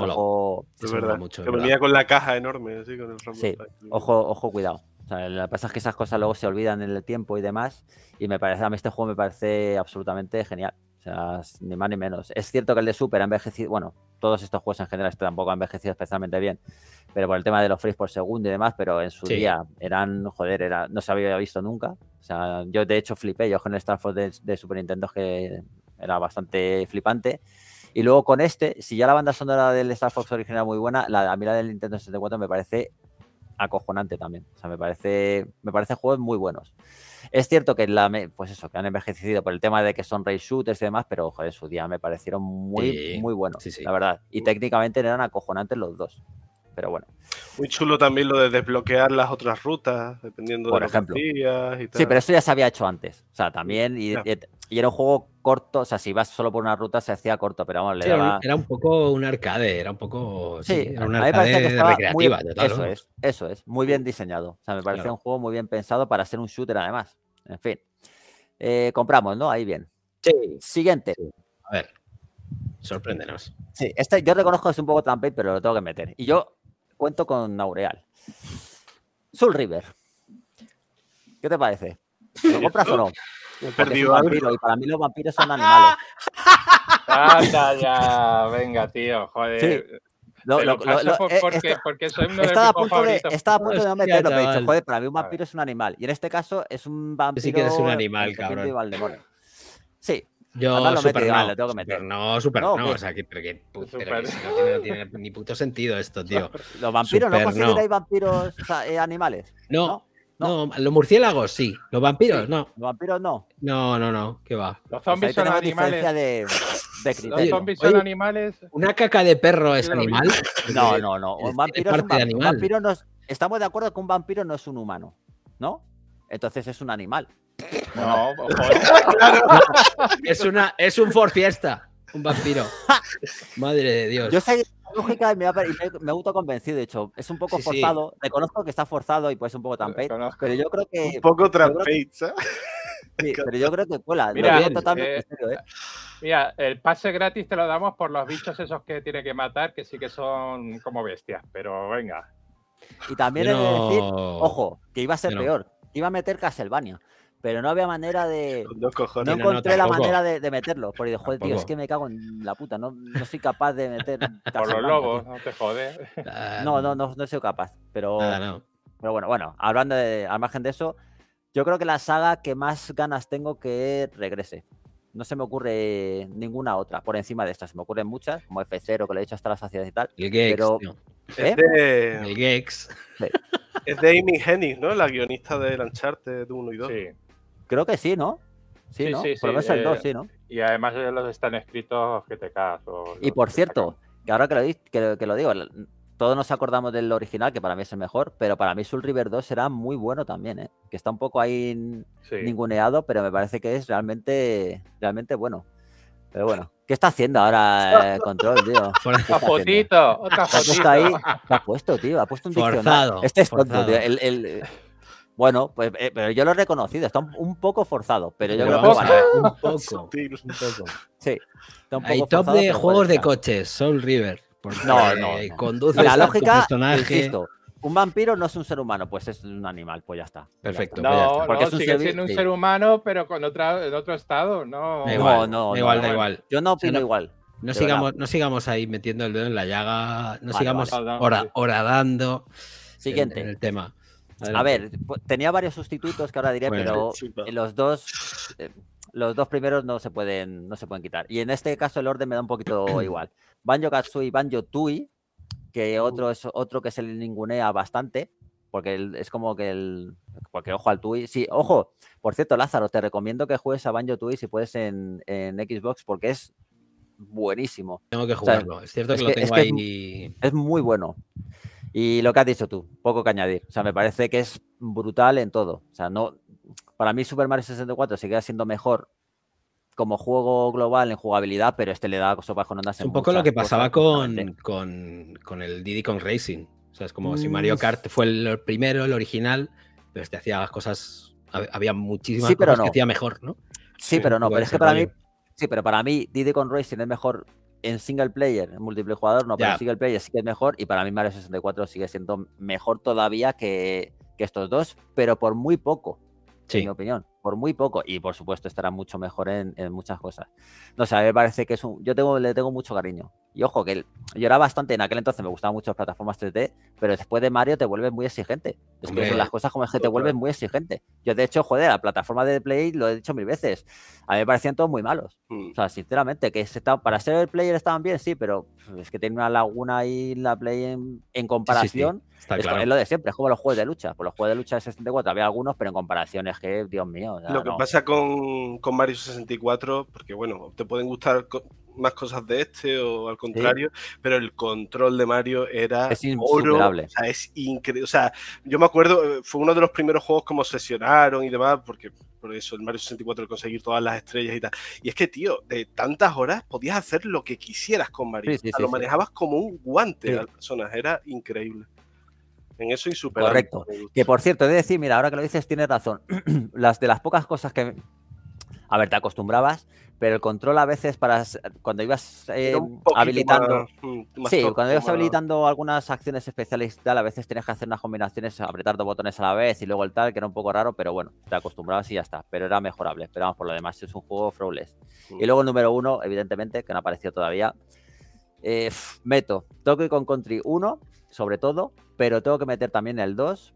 Speaker 1: es verdad, que venía
Speaker 4: con la caja enorme, así, con el Rumble sí, ojo,
Speaker 1: ojo, cuidado. lo que pasa es que esas cosas luego se olvidan en el tiempo y demás. Y me parece, a mí este juego me parece absolutamente genial. O sea, ni más ni menos. Es cierto que el de Super ha envejecido, bueno, todos estos juegos en general este tampoco han envejecido especialmente bien pero por el tema de los frames por segundo y demás, pero en su día eran, joder, era, no se había visto nunca. O sea, yo de hecho flipé, yo con el Star de, de Super Nintendo que era bastante flipante. Y luego con este, si ya la banda sonora del Star Fox original muy buena, la, a mí la del Nintendo 64 me parece acojonante también. O sea, me parece, me parece juegos muy buenos. Es cierto que la, pues eso, que han envejecido por el tema de que son ray shooters y demás, pero joder, su día me parecieron muy, muy buenos, la verdad. Y uh. técnicamente eran acojonantes los dos pero bueno.
Speaker 4: Muy chulo también lo de desbloquear las otras rutas, dependiendo de las y tal. Sí, pero eso
Speaker 1: ya se había hecho antes. O sea, también. Y, era un juego corto. O sea, si vas solo por una ruta se hacía corto, pero vamos, le Era
Speaker 3: un poco un arcade, era un poco. Sí, era una arcade que recreativa. eso es,
Speaker 1: eso es. Muy bien diseñado. O sea, me parece un juego muy bien pensado para ser un shooter además. En fin. Eh, compramos, ¿no? Ahí bien. Sí. Siguiente. A ver.
Speaker 3: Sorpréndenos.
Speaker 1: Sí, este, yo reconozco que es un poco trampa, pero lo tengo que meter. Y yo cuento con Aureal. Sul River. ¿Qué te parece? ¿Lo compras o no? He perdido vampiro, y para mí los vampiros son animales. ¡Anda ah, ya! Venga, tío, joder. Lo, lo, eh, porque, porque soy uno estaba, a punto de, estaba a punto de no meterlo, me he dicho, joder, para mí un vampiro es un animal. Y en este caso es un vampiro. Sí que es un animal, cabrón. Sí, yo lo super no, lo tengo que meter. no, super
Speaker 3: no, o sea, que,
Speaker 2: no,
Speaker 3: tiene, ni puto sentido esto, tío. Los vampiros, ¿no consideráis
Speaker 1: vampiros eh, animales?
Speaker 3: No, no, los murciélagos sí, los vampiros no.
Speaker 1: Los vampiros no.
Speaker 3: No, no, no, qué va. Los
Speaker 1: zombies pues son animales. De, los zombies son animales.
Speaker 3: ¿Una caca de perro es animal? No, no, no. Un vampiro, es un animal Un vampiro
Speaker 1: no estamos de acuerdo que un vampiro no es un humano, ¿no? Entonces es
Speaker 3: un animal. No, es, una, es un for Fiesta, un vampiro. Madre de Dios.
Speaker 1: Yo sé la lógica y me, ha, convencido, de hecho. Es un poco forzado. Reconozco que está forzado y pues un poco trampate. Pero yo creo que. Un poco trampate, ¿eh? Sí, pero yo creo que Mira, eh,
Speaker 2: ¿eh? mira, el pase gratis te lo damos por los bichos esos que tiene que matar, que sí que son como bestias, pero venga.
Speaker 1: Y también he de decir, ojo, que iba a ser peor, iba a meter Castlevania pero no había manera de. No, encontré la manera de, meterlo. Porque joder, tío, es que me cago en la puta. No, no soy capaz de meter. Por los lobos, no te jodes. Ah, no, no, no, no soy capaz. Pero, pero bueno, bueno, hablando de, al margen de eso, yo creo que la saga que más ganas tengo que regrese. No se me ocurre ninguna otra por encima de estas. Se me ocurren muchas, como F0, que le he dicho hasta la saciedad y tal. El Gex. Pero... ¿eh? El Gex.
Speaker 4: Es de Amy Hennig, ¿no? La guionista de Lancharte de 1 y 2. Sí.
Speaker 1: Creo que sí, ¿no? Sí, sí ¿no? Sí, por lo menos el 2, eh, sí, ¿no?
Speaker 4: Y además eh, los están
Speaker 2: escritos GTK. te Y por
Speaker 1: cierto, que ahora que lo, que lo digo, todos nos acordamos del original, que para mí es el mejor, pero para mí Soul River 2 será muy bueno también, ¿eh? que está un poco ahí ninguneado, pero me parece que es realmente, realmente bueno. Pero bueno, ¿qué está haciendo ahora eh, Control, tío? Otra fotito, otra fotito. ha puesto ahí, ha puesto, tío, ha puesto un diccionario. Este es tonto, tío. el, bueno, pues eh, pero yo lo he reconocido, está un, poco forzado, pero yo creo que va un, poco, Sí. Hay top de juegos de
Speaker 3: coches, Soul River. no, no, Conduce la lógica, insisto,
Speaker 1: un vampiro no es un ser humano, pues es un animal, pues ya está. Perfecto. Pues no, Porque es un sigue siendo un ser
Speaker 2: humano, pero con otra, en otro estado, no. igual, da igual, Yo no opino igual.
Speaker 3: No sigamos, no sigamos ahí metiendo el dedo en la llaga, no sigamos horadando Siguiente. el tema. A ver,
Speaker 1: tenía varios sustitutos que ahora diré, pero los dos, eh, los dos primeros no se pueden, no se pueden quitar. Y en este caso el orden me da un poquito igual. Banjo y Banjo Tui, que uh. otro es otro que se le ningunea bastante, porque es como que el. Porque ojo al Tui. Sí, ojo, por cierto, Lázaro, te recomiendo que juegues a Banjo Tui si puedes en, Xbox, porque es buenísimo. Tengo que jugarlo, es cierto que, lo tengo ahí. es, muy bueno. Y lo que has dicho tú, poco que añadir. O sea, me parece que es brutal en todo. O sea, no. Para mí, Super Mario 64 sigue siendo mejor como juego global en jugabilidad, pero este le da cosas bajo ondas. Es un poco lo que pasaba
Speaker 3: con, con, el Diddy con Racing. O sea, es como si Mario mm. Kart fue el primero, el original, pero este hacía las cosas. Había muchísimas cosas no. que hacía mejor, ¿no? Sí, pero no. Pero es que para mí.
Speaker 1: Sí, pero para mí Diddy con Racing es mejor en single player, en jugador no, pero en single player sí que es mejor y para mí Mario 64 sigue siendo mejor todavía que, estos dos, pero por muy poco, en mi opinión por muy poco y por supuesto estará mucho mejor en, muchas cosas. No sé sé, mí me parece que es un... Yo tengo, le tengo mucho cariño. Y ojo, que yo era bastante en aquel entonces, me gustaban mucho las plataformas 3D, pero después de Mario te vuelves muy exigente. Es que las cosas como es que te vuelves muy exigente. Yo de hecho, joder, la plataforma de Play lo he dicho mil veces. A mí me parecían todos muy malos. Hmm. O sea, sinceramente, que para ser el player estaban bien, sí, pero es que tiene una laguna ahí la Play en, comparación. es, lo de siempre, es como los juegos de lucha. Por pues los juegos de lucha de 64 había algunos, pero en comparación es que, Dios mío lo que pasa
Speaker 4: con, Mario 64, porque bueno, te pueden gustar más cosas de este o al contrario, pero el control de Mario era es increíble. O sea, yo me acuerdo, eh, fue uno de los primeros juegos como sesionaron y demás, porque por eso el Mario 64, el conseguir todas las estrellas y tal. Y es que, tío, de tantas horas podías hacer lo que quisieras con Mario. lo manejabas como un guante las personaje, era increíble. En eso Correcto. Que
Speaker 1: por cierto, he de decir, mira, ahora que lo dices, tienes razón. las de las pocas cosas que. A ver, te acostumbrabas, pero el control a veces para cuando ibas eh, habilitando mm, sí cuando ibas habilitando algunas acciones especiales y tal a veces tienes que hacer unas combinaciones apretar dos botones a la vez y luego el tal que era un poco raro pero bueno te acostumbrabas y ya está pero era mejorable esperamos por lo demás es un juego flawless y luego el número uno evidentemente que no apareció todavía eh, Meto toque con Country 1 sobre todo, pero tengo que meter también el 2.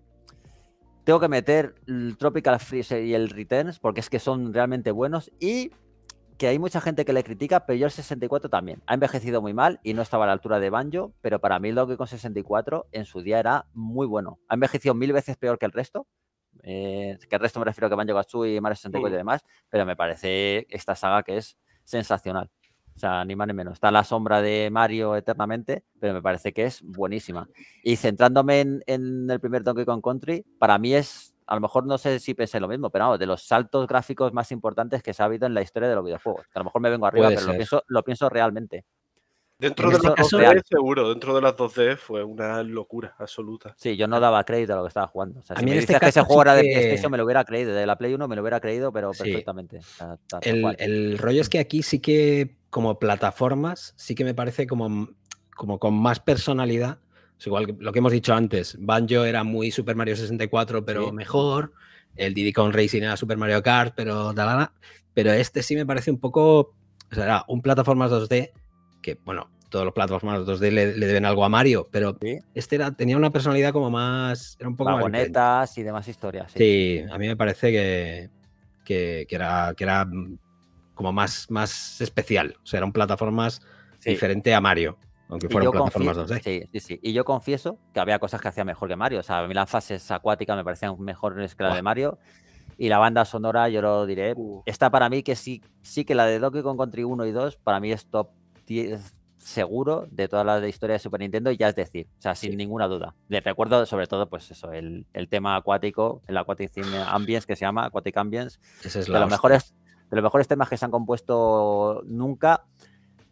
Speaker 1: Tengo que meter el Tropical Freeze y el Returns, porque es que son realmente buenos. Y que hay mucha gente que le critica, pero yo el 64 también. Ha envejecido muy mal y no estaba a la altura de Banjo, pero para mí Donkey con 64 en su día era muy bueno. Ha envejecido mil veces peor que el resto. Eh, que el resto me refiero a que Banjo Kazooie, Mario 64 y demás, pero me parece esta saga que es sensacional. O sea, ni más ni menos. Está la sombra de Mario eternamente, pero me parece que es buenísima. Y centrándome en, el primer Donkey Kong Country, para mí es, a lo mejor no sé si pensé lo mismo, pero de los saltos gráficos más importantes que se ha habido en la historia de los videojuegos. A lo mejor me vengo arriba, pero lo pienso, realmente.
Speaker 4: Dentro de seguro, dentro de las 2D fue una locura absoluta.
Speaker 1: Sí, yo no daba crédito a lo que estaba jugando. a si mí me este que ese juego era de PlayStation, me lo hubiera creído. De la Play 1 me lo hubiera creído, pero perfectamente. el,
Speaker 3: el rollo es que aquí sí que como plataformas sí que me parece como, mm, como con más personalidad. Es igual lo que hemos dicho antes, Banjo era muy Super Mario 64, pero mejor. El Diddy Kong Racing era Super Mario Kart, pero tal Pero este sí me parece un poco. O sea, era un plataformas 2D que, bueno, todos los plataformas 2D le, deben algo a Mario, pero este era, tenía una personalidad como más. Era un poco Vagonetas más y
Speaker 1: demás historias.
Speaker 3: Sí. a mí me parece que, era, que era mm, como más, más especial. O sea, eran plataformas sí. diferente a Mario. Aunque fueron plataformas 2 Sí, sí, sí. Y yo confieso que
Speaker 1: había cosas que hacía mejor que Mario. O sea, a mí las fases acuáticas me parecían Mejor que las de Mario. Y la banda sonora, yo lo diré, está para mí que sí, sí que la de Donkey Kong Country 1 y 2, para mí es top 10 seguro de toda la historia de Super Nintendo, y ya es decir, o sea, sin ninguna duda. Les recuerdo sobre todo, pues eso, el, el tema acuático, el Aquatic Ambience que se llama, Aquatic Ambience, es de los mejores de los mejores temas que se han compuesto nunca,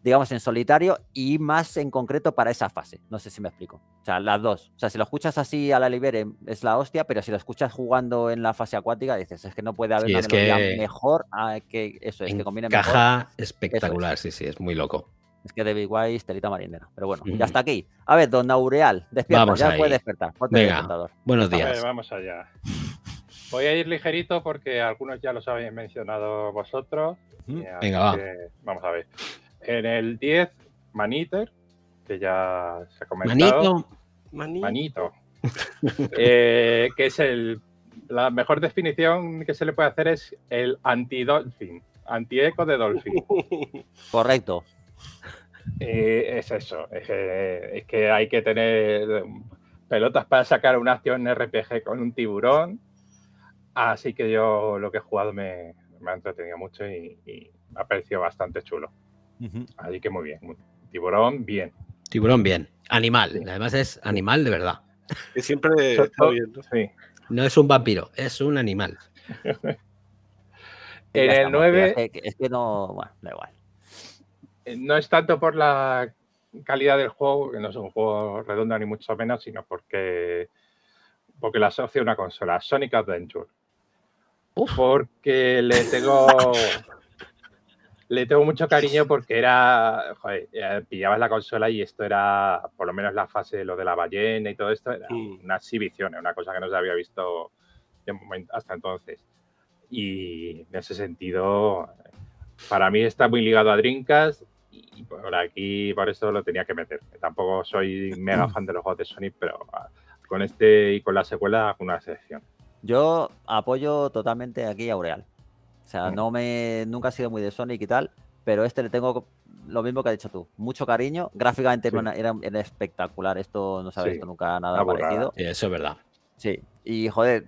Speaker 1: digamos en solitario y más en concreto para esa fase. No sé si me explico. O sea, las dos. O sea, si lo escuchas así a la libere es la hostia, pero si lo escuchas jugando en la fase acuática dices, es que no puede haber nada una mejor ah, que eso, es que combina caja
Speaker 3: espectacular, sí, sí, es muy
Speaker 1: loco. Es que David Wise, telita marinera. Pero bueno, ya está aquí. A ver, don Aureal, despierta, ya puede despertar. Venga, buenos días.
Speaker 2: vamos allá. Voy a ir ligerito porque algunos ya los habéis mencionado vosotros. Eh, venga, va. vamos a ver. En el 10, Maniter, que ya se ha comentado. Manito. Manito. Eh, que es el. La mejor definición que se le puede hacer es el anti-dolphin, anti de dolphin. Correcto. Eh, es eso, es es que hay que tener pelotas para sacar una acción RPG con un tiburón Así que yo lo que he jugado me, ha entretenido mucho y, me ha parecido bastante chulo. Así que muy bien. Tiburón, bien.
Speaker 3: Tiburón, bien. Animal. Además es animal de verdad.
Speaker 2: siempre está bien.
Speaker 3: No es un vampiro, es un animal.
Speaker 2: en el 9...
Speaker 1: Es que, no... Bueno, da igual.
Speaker 2: Eh, no es tanto por la calidad del juego, que no es un juego redondo ni mucho menos, sino porque, porque la asocia a una consola, Sonic Adventure porque le tengo le tengo mucho cariño porque era joder, eh, pillabas la consola y esto era por lo menos la fase de lo de la ballena y todo esto era una exhibición, una cosa que no se había visto hasta entonces. Y en ese sentido para mí está muy ligado a Drinkas y por aquí por eso lo tenía que meter. Tampoco soy mega fan de los juegos de Sony, pero ah, con este y con la secuela una excepción.
Speaker 1: Yo apoyo totalmente aquí a Aureal. O sea, no me, nunca he sido muy de Sonic y tal, pero este le tengo lo mismo que has dicho tú. Mucho cariño. Gráficamente era, espectacular. Esto no se ha visto nunca nada parecido. Sí, eso es verdad. Sí. Y joder,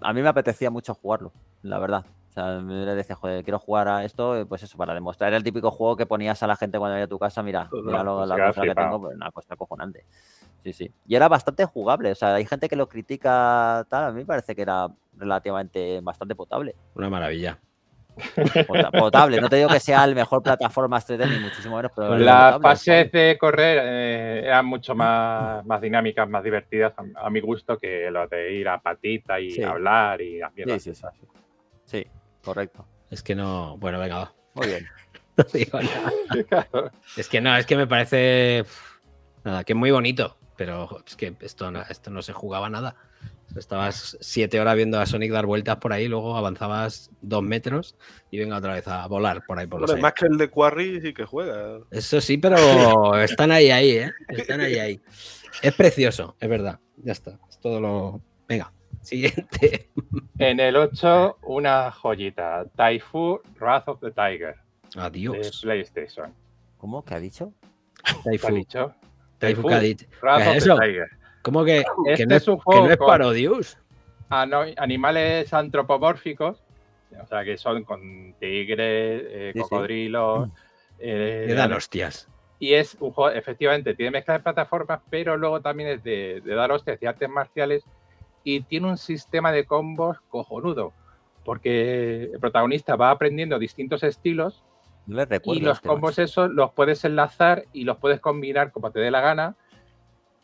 Speaker 1: a mí me apetecía mucho jugarlo, la verdad. O sea, me decía, joder, quiero jugar a esto, eh, pues eso, para demostrar. Era el típico juego que ponías a la gente cuando venía a tu casa, mira, pues mira pues la cosa que tengo, pues una cosa cojonante. Sí, sí. Y era bastante jugable, o sea, hay gente que lo critica tal, a mí me parece que era relativamente bastante potable.
Speaker 2: Una maravilla.
Speaker 1: potable, no te digo que sea el mejor plataforma 3D ni muchísimo
Speaker 2: menos, pero las fases de correr eh, era eran mucho más, más, dinámicas, más divertidas a, mi gusto que lo de ir a patita y hablar y haciendo sí. sí. sí. Correcto.
Speaker 3: Es que no. Bueno, venga, Muy bien. es que no, es que me parece. Nada, que es muy bonito, pero es que esto, esto no se jugaba nada. Estabas siete horas viendo a Sonic dar vueltas por ahí, luego avanzabas dos metros y venga otra vez a volar por ahí por los Más
Speaker 4: que el de Quarry sí que juega.
Speaker 3: Eso sí, pero están ahí, ahí, ¿eh?
Speaker 4: Están ahí, ahí.
Speaker 3: Es precioso, es verdad. Ya está. Es todo lo. Venga. Siguiente.
Speaker 2: En el 8, una joyita. Taifu Wrath of the Tiger. Adiós. PlayStation.
Speaker 3: ¿Cómo? ¿Qué ha dicho?
Speaker 1: Taifu.
Speaker 2: ha dicho? Wrath of the
Speaker 3: Tiger. ¿Cómo que, que, este no es, un juego que no es parodius?
Speaker 2: Ah, animales antropomórficos, o sea, que son con tigres, cocodrilos. Eh, mm. eh dan hostias. Y es un juego, efectivamente, tiene mezcla de plataformas, pero luego también es de, de dar hostias y artes marciales y tiene un sistema de combos cojonudo, porque el protagonista va aprendiendo distintos estilos y los este combos esos los puedes enlazar y los puedes combinar como te dé la gana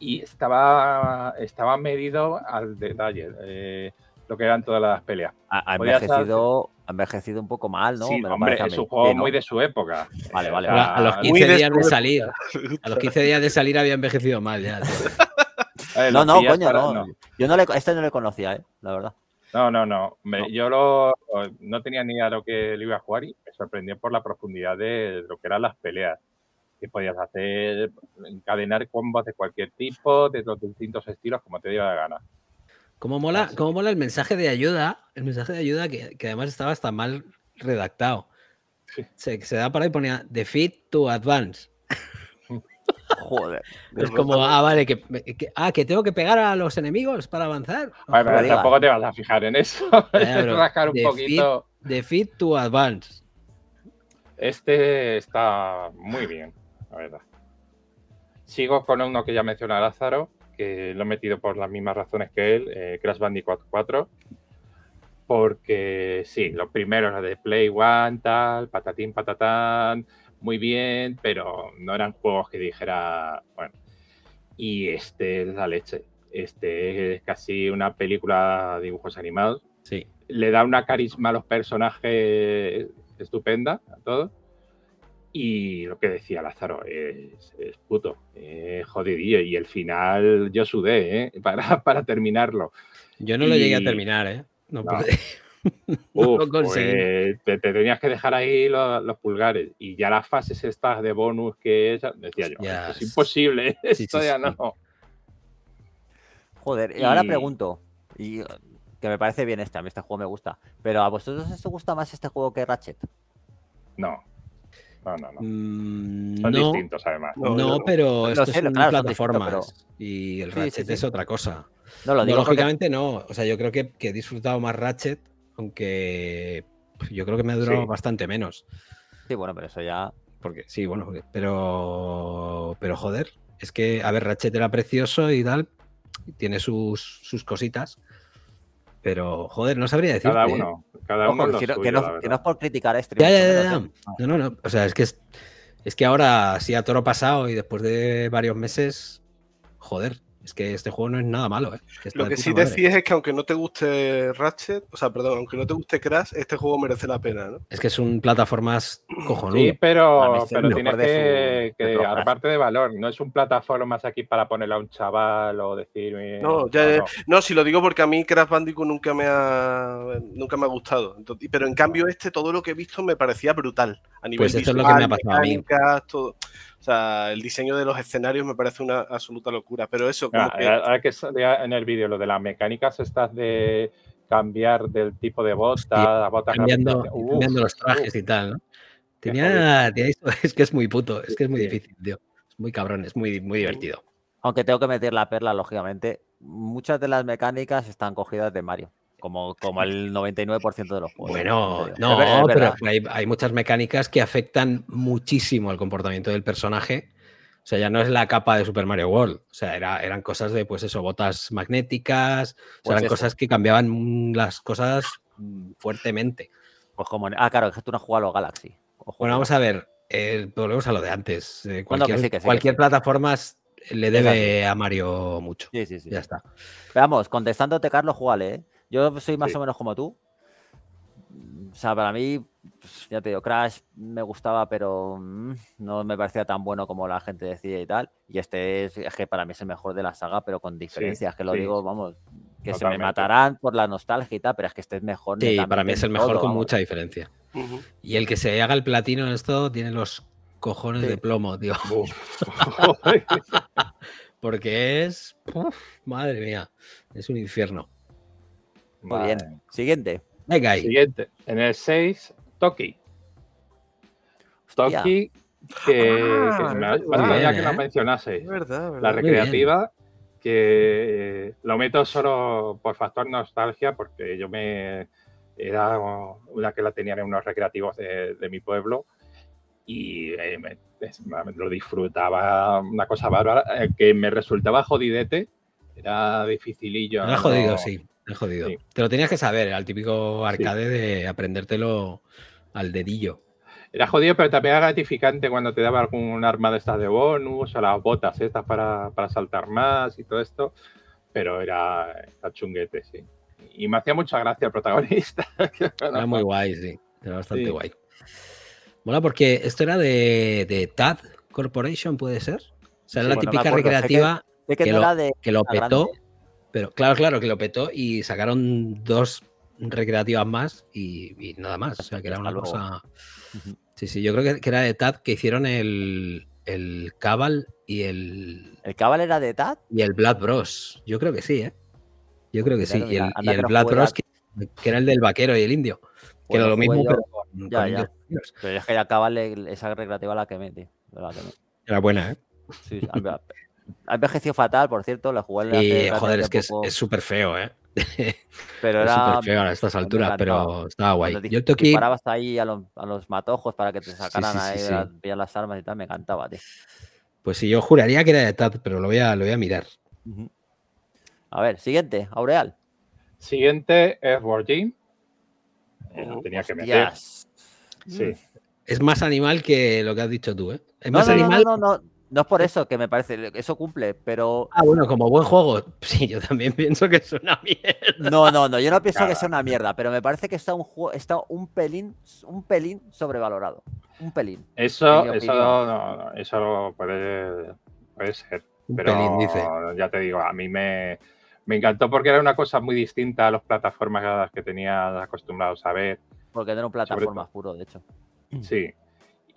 Speaker 2: y estaba, estaba medido al detalle eh, lo que eran todas las peleas. Ha, envejecido,
Speaker 1: envejecido un poco mal, ¿no? Sí, hombre, es un juego muy
Speaker 2: de su época. Vale, vale. A, los 15 eh, días de, salir, a los 15 días
Speaker 1: de salir había envejecido mal ya.
Speaker 2: Eh, no, no, coño, no.
Speaker 1: Yo no le, este no le conocía, eh, la verdad.
Speaker 2: No, no, no. Yo lo, no tenía ni idea de lo que le iba a jugar y me sorprendió por la profundidad de lo que eran las peleas. Que podías hacer, encadenar combos de cualquier tipo, de los distintos estilos, como te diera la gana.
Speaker 3: Cómo mola, mola el mensaje de ayuda, el mensaje de ayuda que, que además estaba hasta mal redactado. Se, se, da para ahí ponía defeat to Advance. Joder. Es como, ah, vale, ah, que, tengo que pegar a los enemigos para avanzar. tampoco te vas
Speaker 2: a fijar en eso. Claro, rascar un poquito.
Speaker 3: Fit, to Advance.
Speaker 2: Este está muy bien, la verdad. Sigo con uno que ya menciona Lázaro, que lo he metido por las mismas razones que él, eh, Crash Bandicoot 4 porque sí, lo primero era de Play One, tal, patatín, patatán, muy bien, pero no eran juegos que dijera, bueno, y este es la leche. Este es casi una película de dibujos animados. Sí. Le da una carisma a los personajes estupenda a todos. Y lo que decía Lázaro, es, puto, es jodidillo. Y el final yo sudé, ¿eh? para, para terminarlo. Yo no lo llegué a terminar, ¿eh? No, no. Pues, te, tenías que dejar ahí los, pulgares y ya las fases estas de bonus que es, decía yo, es imposible, esto ya no.
Speaker 1: Joder, y ahora pregunto, y uh, que me parece bien este, a mí este juego me gusta, pero ¿a vosotros os gusta más este juego que Ratchet? No.
Speaker 3: No, no, no.
Speaker 4: Mm,
Speaker 3: son distintos, además. No, pero esto es una plataforma y el Ratchet es otra cosa. No, lo digo lógicamente no. O sea, yo creo que he disfrutado más Ratchet aunque pues, yo creo que me ha durado bastante menos. Sí, bueno, pero eso ya. Porque, sí, bueno, pero. Pero joder, es que, a ver, Ratchet era precioso y tal. Tiene sus, sus cositas. Pero, joder, no sabría decir. Cada ¿eh? uno,
Speaker 2: cada
Speaker 1: uno. que, no, es por criticar a este. Ya, ya, ya,
Speaker 3: no, no, no. O sea, es que es, que ahora, sí, a toro pasado y después de varios meses, joder, es que este juego no es nada malo, ¿eh? Lo que sí decís
Speaker 4: es que aunque no te guste Ratchet, o sea, perdón, aunque no te guste Crash, este juego merece la pena,
Speaker 3: Es que es un plataformas cojonudo. Sí, pero, este pero tienes
Speaker 2: que, aparte de valor, no es un plataformas aquí para ponerle a un chaval o decir... Eh, no,
Speaker 4: si lo digo porque a mí Crash Bandicoot nunca me ha, nunca me ha gustado. pero en cambio este, todo lo que he visto me parecía brutal. A nivel pues esto visual, es el diseño de los escenarios me parece una absoluta locura, pero eso... Ah, que...
Speaker 2: Eh, en el vídeo lo de las mecánicas estas de cambiar del tipo de bota, cambiando, los
Speaker 3: trajes y tal, Tenía, es que es muy puto, es que es muy difícil, Es muy cabrón, es muy, muy divertido.
Speaker 1: Aunque tengo que meter la perla, lógicamente, muchas de las mecánicas están cogidas de Mario como, el
Speaker 3: 99% de los juegos. Bueno, no, pero hay, muchas mecánicas que afectan muchísimo el comportamiento del personaje. O sea, ya no es la capa de Super Mario World. O sea, eran cosas de, pues eso, botas magnéticas. Pues eran cosas que cambiaban las cosas fuertemente.
Speaker 1: Pues como. Ah, claro, es que tú no has jugado a Galaxy.
Speaker 3: Bueno, vamos a ver. Eh, volvemos a lo de antes. cualquier, cualquier plataforma le debe a Mario mucho. Sí, sí, sí. Ya está.
Speaker 1: veamos contestándote, Carlos, jugale, ¿eh? Yo soy más o menos como tú. O sea, para mí, pues, ya te digo, Crash me gustaba, pero mm, no me parecía tan bueno como la gente decía y tal. Y este es, es que para mí es el mejor de la saga, pero con diferencias, que lo digo, vamos, que se me matarán por la nostalgia y tal, pero es que este es mejor. Sí, para mí es el mejor con mucha
Speaker 3: diferencia. Y el que se haga el platino en esto tiene los cojones de plomo, tío. Porque es. madre mía, es un infierno. Muy bien.
Speaker 2: Siguiente. Venga ahí. Siguiente. En el 6, Toki. Toki, que, ah, me, que nos la la recreativa, que eh, lo meto solo por factor nostalgia, porque yo me era una que la tenían en unos recreativos de, mi pueblo y eh, lo disfrutaba una cosa bárbara eh, que me resultaba jodidete, era dificilillo. Era jodido, sí.
Speaker 3: Te lo tenías que saber, era el típico arcade de aprendértelo al dedillo.
Speaker 2: Era jodido, pero también era gratificante cuando te daba algún arma de estas de bonus, o las botas estas para, para saltar más y todo esto. Pero era, chunguete, sí. Y me hacía mucha gracia el protagonista. era
Speaker 3: muy guay, sí. Era bastante guay. Mola porque esto era de, de TAD Corporation, ¿puede ser? O sea, era la típica recreativa que, lo, petó. Pero claro, claro, que lo petó y sacaron dos recreativas más y, nada más. O sea, que era una cosa. Sí, sí, yo creo que, era de TAD que hicieron el, el Cabal y el. ¿El Cabal era de TAD? Y el Blood Bros. Yo creo que sí, ¿eh? Yo creo que sí. y el, Blood Bros, que, era el del vaquero y el indio. que era lo mismo, pero ya,
Speaker 1: Pero es que ya Cabal, esa recreativa la que metí, Era buena, ¿eh? Sí, ha envejecido fatal, por cierto, la jugada. Y joder, es que es
Speaker 3: súper feo, ¿eh? Pero era súper feo a estas alturas, pero estaba guay. Yo parabas
Speaker 1: ahí a los, matojos para que te sacaran a ir las, armas y tal, me encantaba,
Speaker 2: tío.
Speaker 3: Pues sí, yo juraría que era de TAT, pero lo voy a, mirar.
Speaker 2: A ver, siguiente, Aureal. Siguiente es Warding. Eh, tenía que meter.
Speaker 3: Es más animal que lo que has dicho tú, ¿eh? Es más animal. No,
Speaker 1: no, no, no es por eso que me parece, eso cumple, pero. Ah, bueno,
Speaker 3: como buen juego, sí, yo también pienso que es una
Speaker 1: mierda. No, no, no, yo no pienso que sea una mierda, pero me parece que está un juego, está un pelín, un pelín sobrevalorado. Un pelín. Eso, eso,
Speaker 2: eso puede, ser. pero ya te digo, a mí me, me encantó porque era una cosa muy distinta a las plataformas que tenías acostumbrados a ver. Porque era un plataforma puro, de hecho. Sí,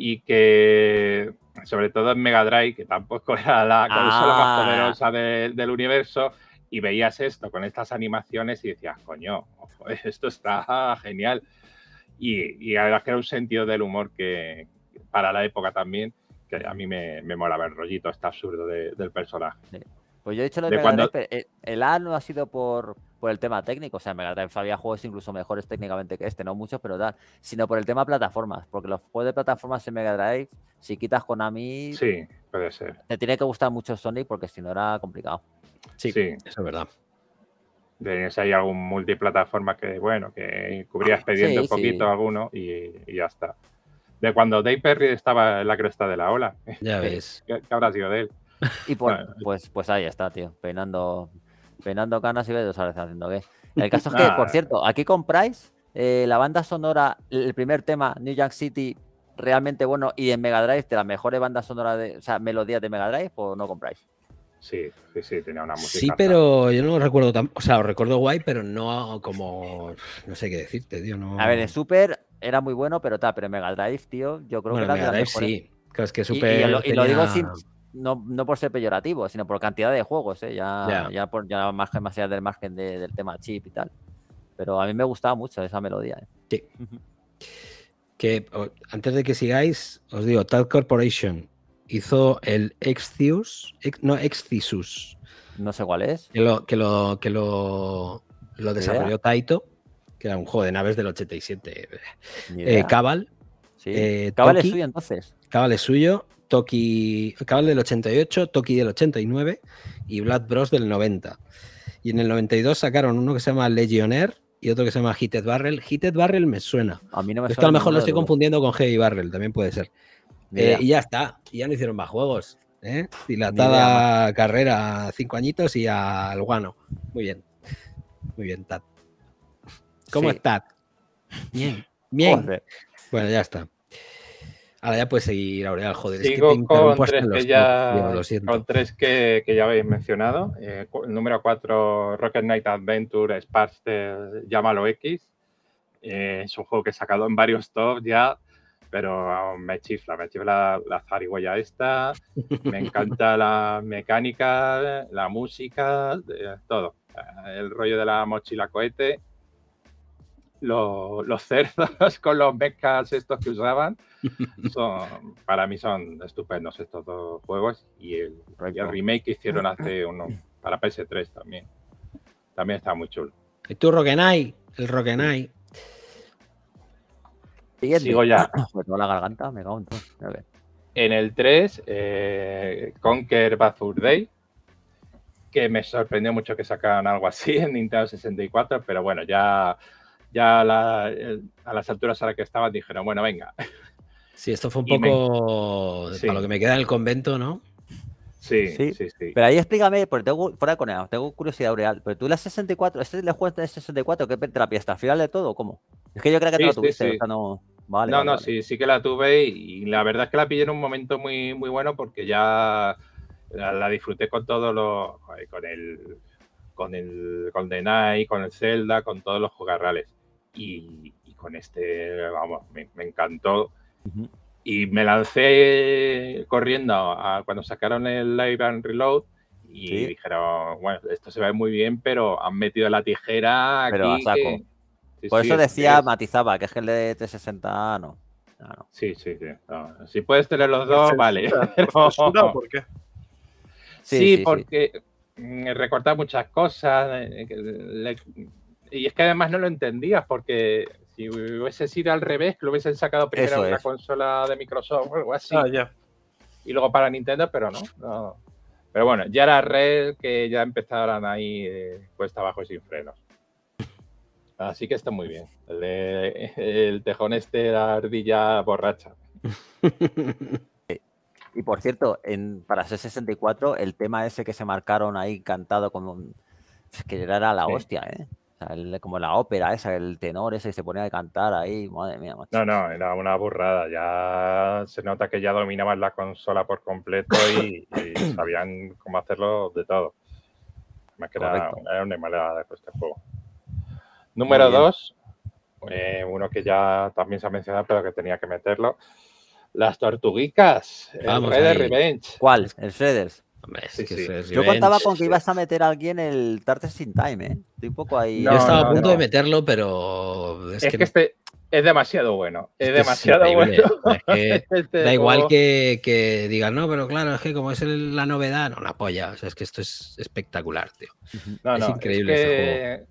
Speaker 2: y que sobre todo en Mega Drive, que tampoco era la consola más ah. poderosa del universo, y veías esto con estas animaciones y decías, coño, esto está genial. Y, y además que era un sentido del humor que para la época también, que a mí me, me molaba el rollito este absurdo del personaje. Pues yo he dicho lo de, Mega
Speaker 1: Drive, eh, el A no ha sido por, por el tema técnico. O sea, Mega Drive había juegos incluso mejores técnicamente que este, no muchos, pero tal, sino por el tema plataformas, porque los juegos de plataformas en Mega Drive, si quitas Konami. Sí, puede ser. Te tiene que gustar mucho Sonic porque si no era complicado. Sí, sí. eso es
Speaker 2: verdad. si hay algún multiplataforma que, bueno, que cubrías pediendo un poquito alguno y, ya está de cuando Dave Perry estaba en la cresta de la ola. Ya ves. ¿Qué, habrás habrá sido de él? Y pues, pues ahí está, tío, peinando,
Speaker 1: penando Canas y Bedos haciendo qué. El caso es que, ah. por cierto, aquí compráis eh, la banda sonora, el primer tema, New York City, realmente bueno, y en Mega Drive, de las mejores bandas sonoras, de, o sea, melodías de Mega Drive, o pues no compráis.
Speaker 2: Sí, sí, sí, tenía una música. Sí, pero
Speaker 3: yo no recuerdo tan. O sea, lo recuerdo guay, pero no como. No sé qué decirte, tío. No... A ver, en
Speaker 1: Super era muy bueno, pero está, pero en Mega Drive, tío, yo creo que era Mega de Drive, Sí, es que Super. lo, y lo, digo sin, no, por ser peyorativo, sino por cantidad de juegos, ¿eh? ya, más, más allá del margen del tema chip y tal. Pero a mí me gustaba mucho esa melodía. ¿eh?
Speaker 3: Sí. Que antes de que sigáis, os digo, Tal Corporation hizo el Excius, no, Excisus. No sé cuál es. Que lo, que lo, lo, desarrolló Taito, que era un juego de naves del 87. Eh, Cabal. Cabal es suyo entonces. Cabal es suyo. Toki, Cabal del 88, Toki del 89 y Blood Bros del 90. Y en el 92 sacaron uno que se llama Legionnaire y otro que se llama Heated Barrel. Heated Barrel me suena. A mí no me suena a lo mejor lo estoy confundiendo con Heavy Barrel, también puede ser. Eh, y ya está, y ya no hicieron más juegos. ¿eh? Dilatada carrera a cinco añitos y al guano. Muy bien. Muy bien, Tad. ¿Cómo está? estás? Bien. Bien. Bueno, ya está. Ahora ya puedes seguir, Aureal, joder. Sigo con,
Speaker 2: tres que ya, habéis mencionado. Eh, el número cuatro, Rocket Knight Adventure, Sparster, Llámalo X. Eh, es un juego que he sacado en varios tops ya, pero me chifla, me chifla la, zarigüeya esta.
Speaker 5: Me encanta
Speaker 2: la mecánica, la música, todo. Eh, el rollo de la mochila cohete los, cerdos con los mechas estos que usaban. Son, para mí son estupendos estos dos juegos y el, remake que hicieron hace uno para PS3 también. También está muy chulo.
Speaker 3: ¿Y tú, Knight, El Rockenai
Speaker 2: Sigo ya. Me la garganta, me en el 3, eh, Conquer Day, que me sorprendió mucho que sacaran algo así en Nintendo 64, pero bueno, ya ya eh, a, las alturas a las que estaban dijeron, bueno, venga.
Speaker 3: Sí, esto fue un poco lo que me queda en el convento, ¿no?
Speaker 2: Sí, sí, sí, Pero
Speaker 3: ahí explícame, porque tengo, fuera con
Speaker 2: tengo curiosidad
Speaker 1: real. Pero tú la 64, ¿este le juegas de 64? ¿Qué te la ¿Final de todo? ¿Cómo? Es que yo creo que no la tuviste, o sea, no. no, no,
Speaker 2: sí, sí que la tuve y, la verdad es que la pillé en un momento muy, muy bueno porque ya la, disfruté con todos los. con el. con el. con The con el Zelda, con todos los jugarrales y, con este, vamos, me, encantó. Y me lancé corriendo cuando sacaron el Live and Reload y dijeron, bueno, esto se ve muy bien, pero han metido la tijera Por eso decía,
Speaker 1: matizaba, que es que el de 360 no. no, Sí, sí, sí.
Speaker 2: Si puedes tener los dos, vale. Sí, porque mm, recortar muchas cosas, eh, y es que además no lo entendías porque si hubiese sido al revés, que lo hubiesen sacado primero en consola de Microsoft o algo así. Ah, y luego para Nintendo, pero no, Pero bueno, ya era Red que ya empezaron ahí eh, cuesta abajo y sin frenos. Así que está muy bien. El, tejón este, era ardilla borracha. Y
Speaker 1: por cierto, en, para ser 64, el tema ese que se marcaron ahí cantado como. Es que era la hostia, ¿eh? como la ópera esa, el tenor ese que se ponía a cantar ahí,
Speaker 2: madre mía. No, no, era una burrada. Ya se nota que ya dominaban la consola por completo y, sabían cómo hacerlo de todo. Me quedaba una mala de este juego.
Speaker 4: Número 2,
Speaker 2: eh, uno que ya también se ha mencionado, pero que tenía que meterlo. Las tortuguitas el Red Revenge. ¿Cuál? El Shredders. Yo contaba
Speaker 1: con que ibas a meter a alguien el
Speaker 2: Tartes in Time, ¿eh? Estoy un poco ahí. Yo estaba a punto de
Speaker 3: meterlo, pero. Es, que, este
Speaker 2: es demasiado bueno. Es, demasiado bueno. Este da igual
Speaker 3: que, digan, no, pero claro, es que como es la novedad, no, la polla. O sea, es que esto es espectacular, tío. es increíble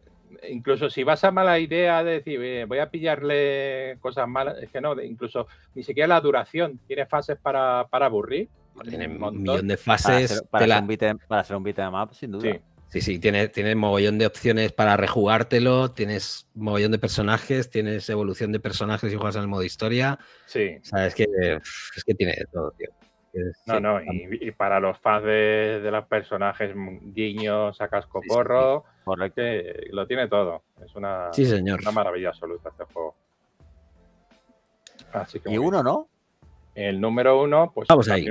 Speaker 2: Incluso si vas a mala idea de decir, voy a pillarle cosas malas, es que no, incluso ni siquiera la duración tiene fases para aburrir. Pues tiene un millón de fases.
Speaker 1: Para hacer, un
Speaker 3: beatmap, de map sin duda. Sí. Sí, tiene tienes, mogollón de opciones para rejugártelo, tienes mogollón de personajes, tienes evolución de personajes y juegas en el modo historia. Sí. O es que, es que tiene todo, tío. no, no, y,
Speaker 2: para los fans de, los personajes, mm, guiño sacas cocorro eh, lo tiene todo. Es una, una maravilla absoluta este juego.
Speaker 1: Así y uno, ¿no?
Speaker 2: El número uno, pues Vamos ahí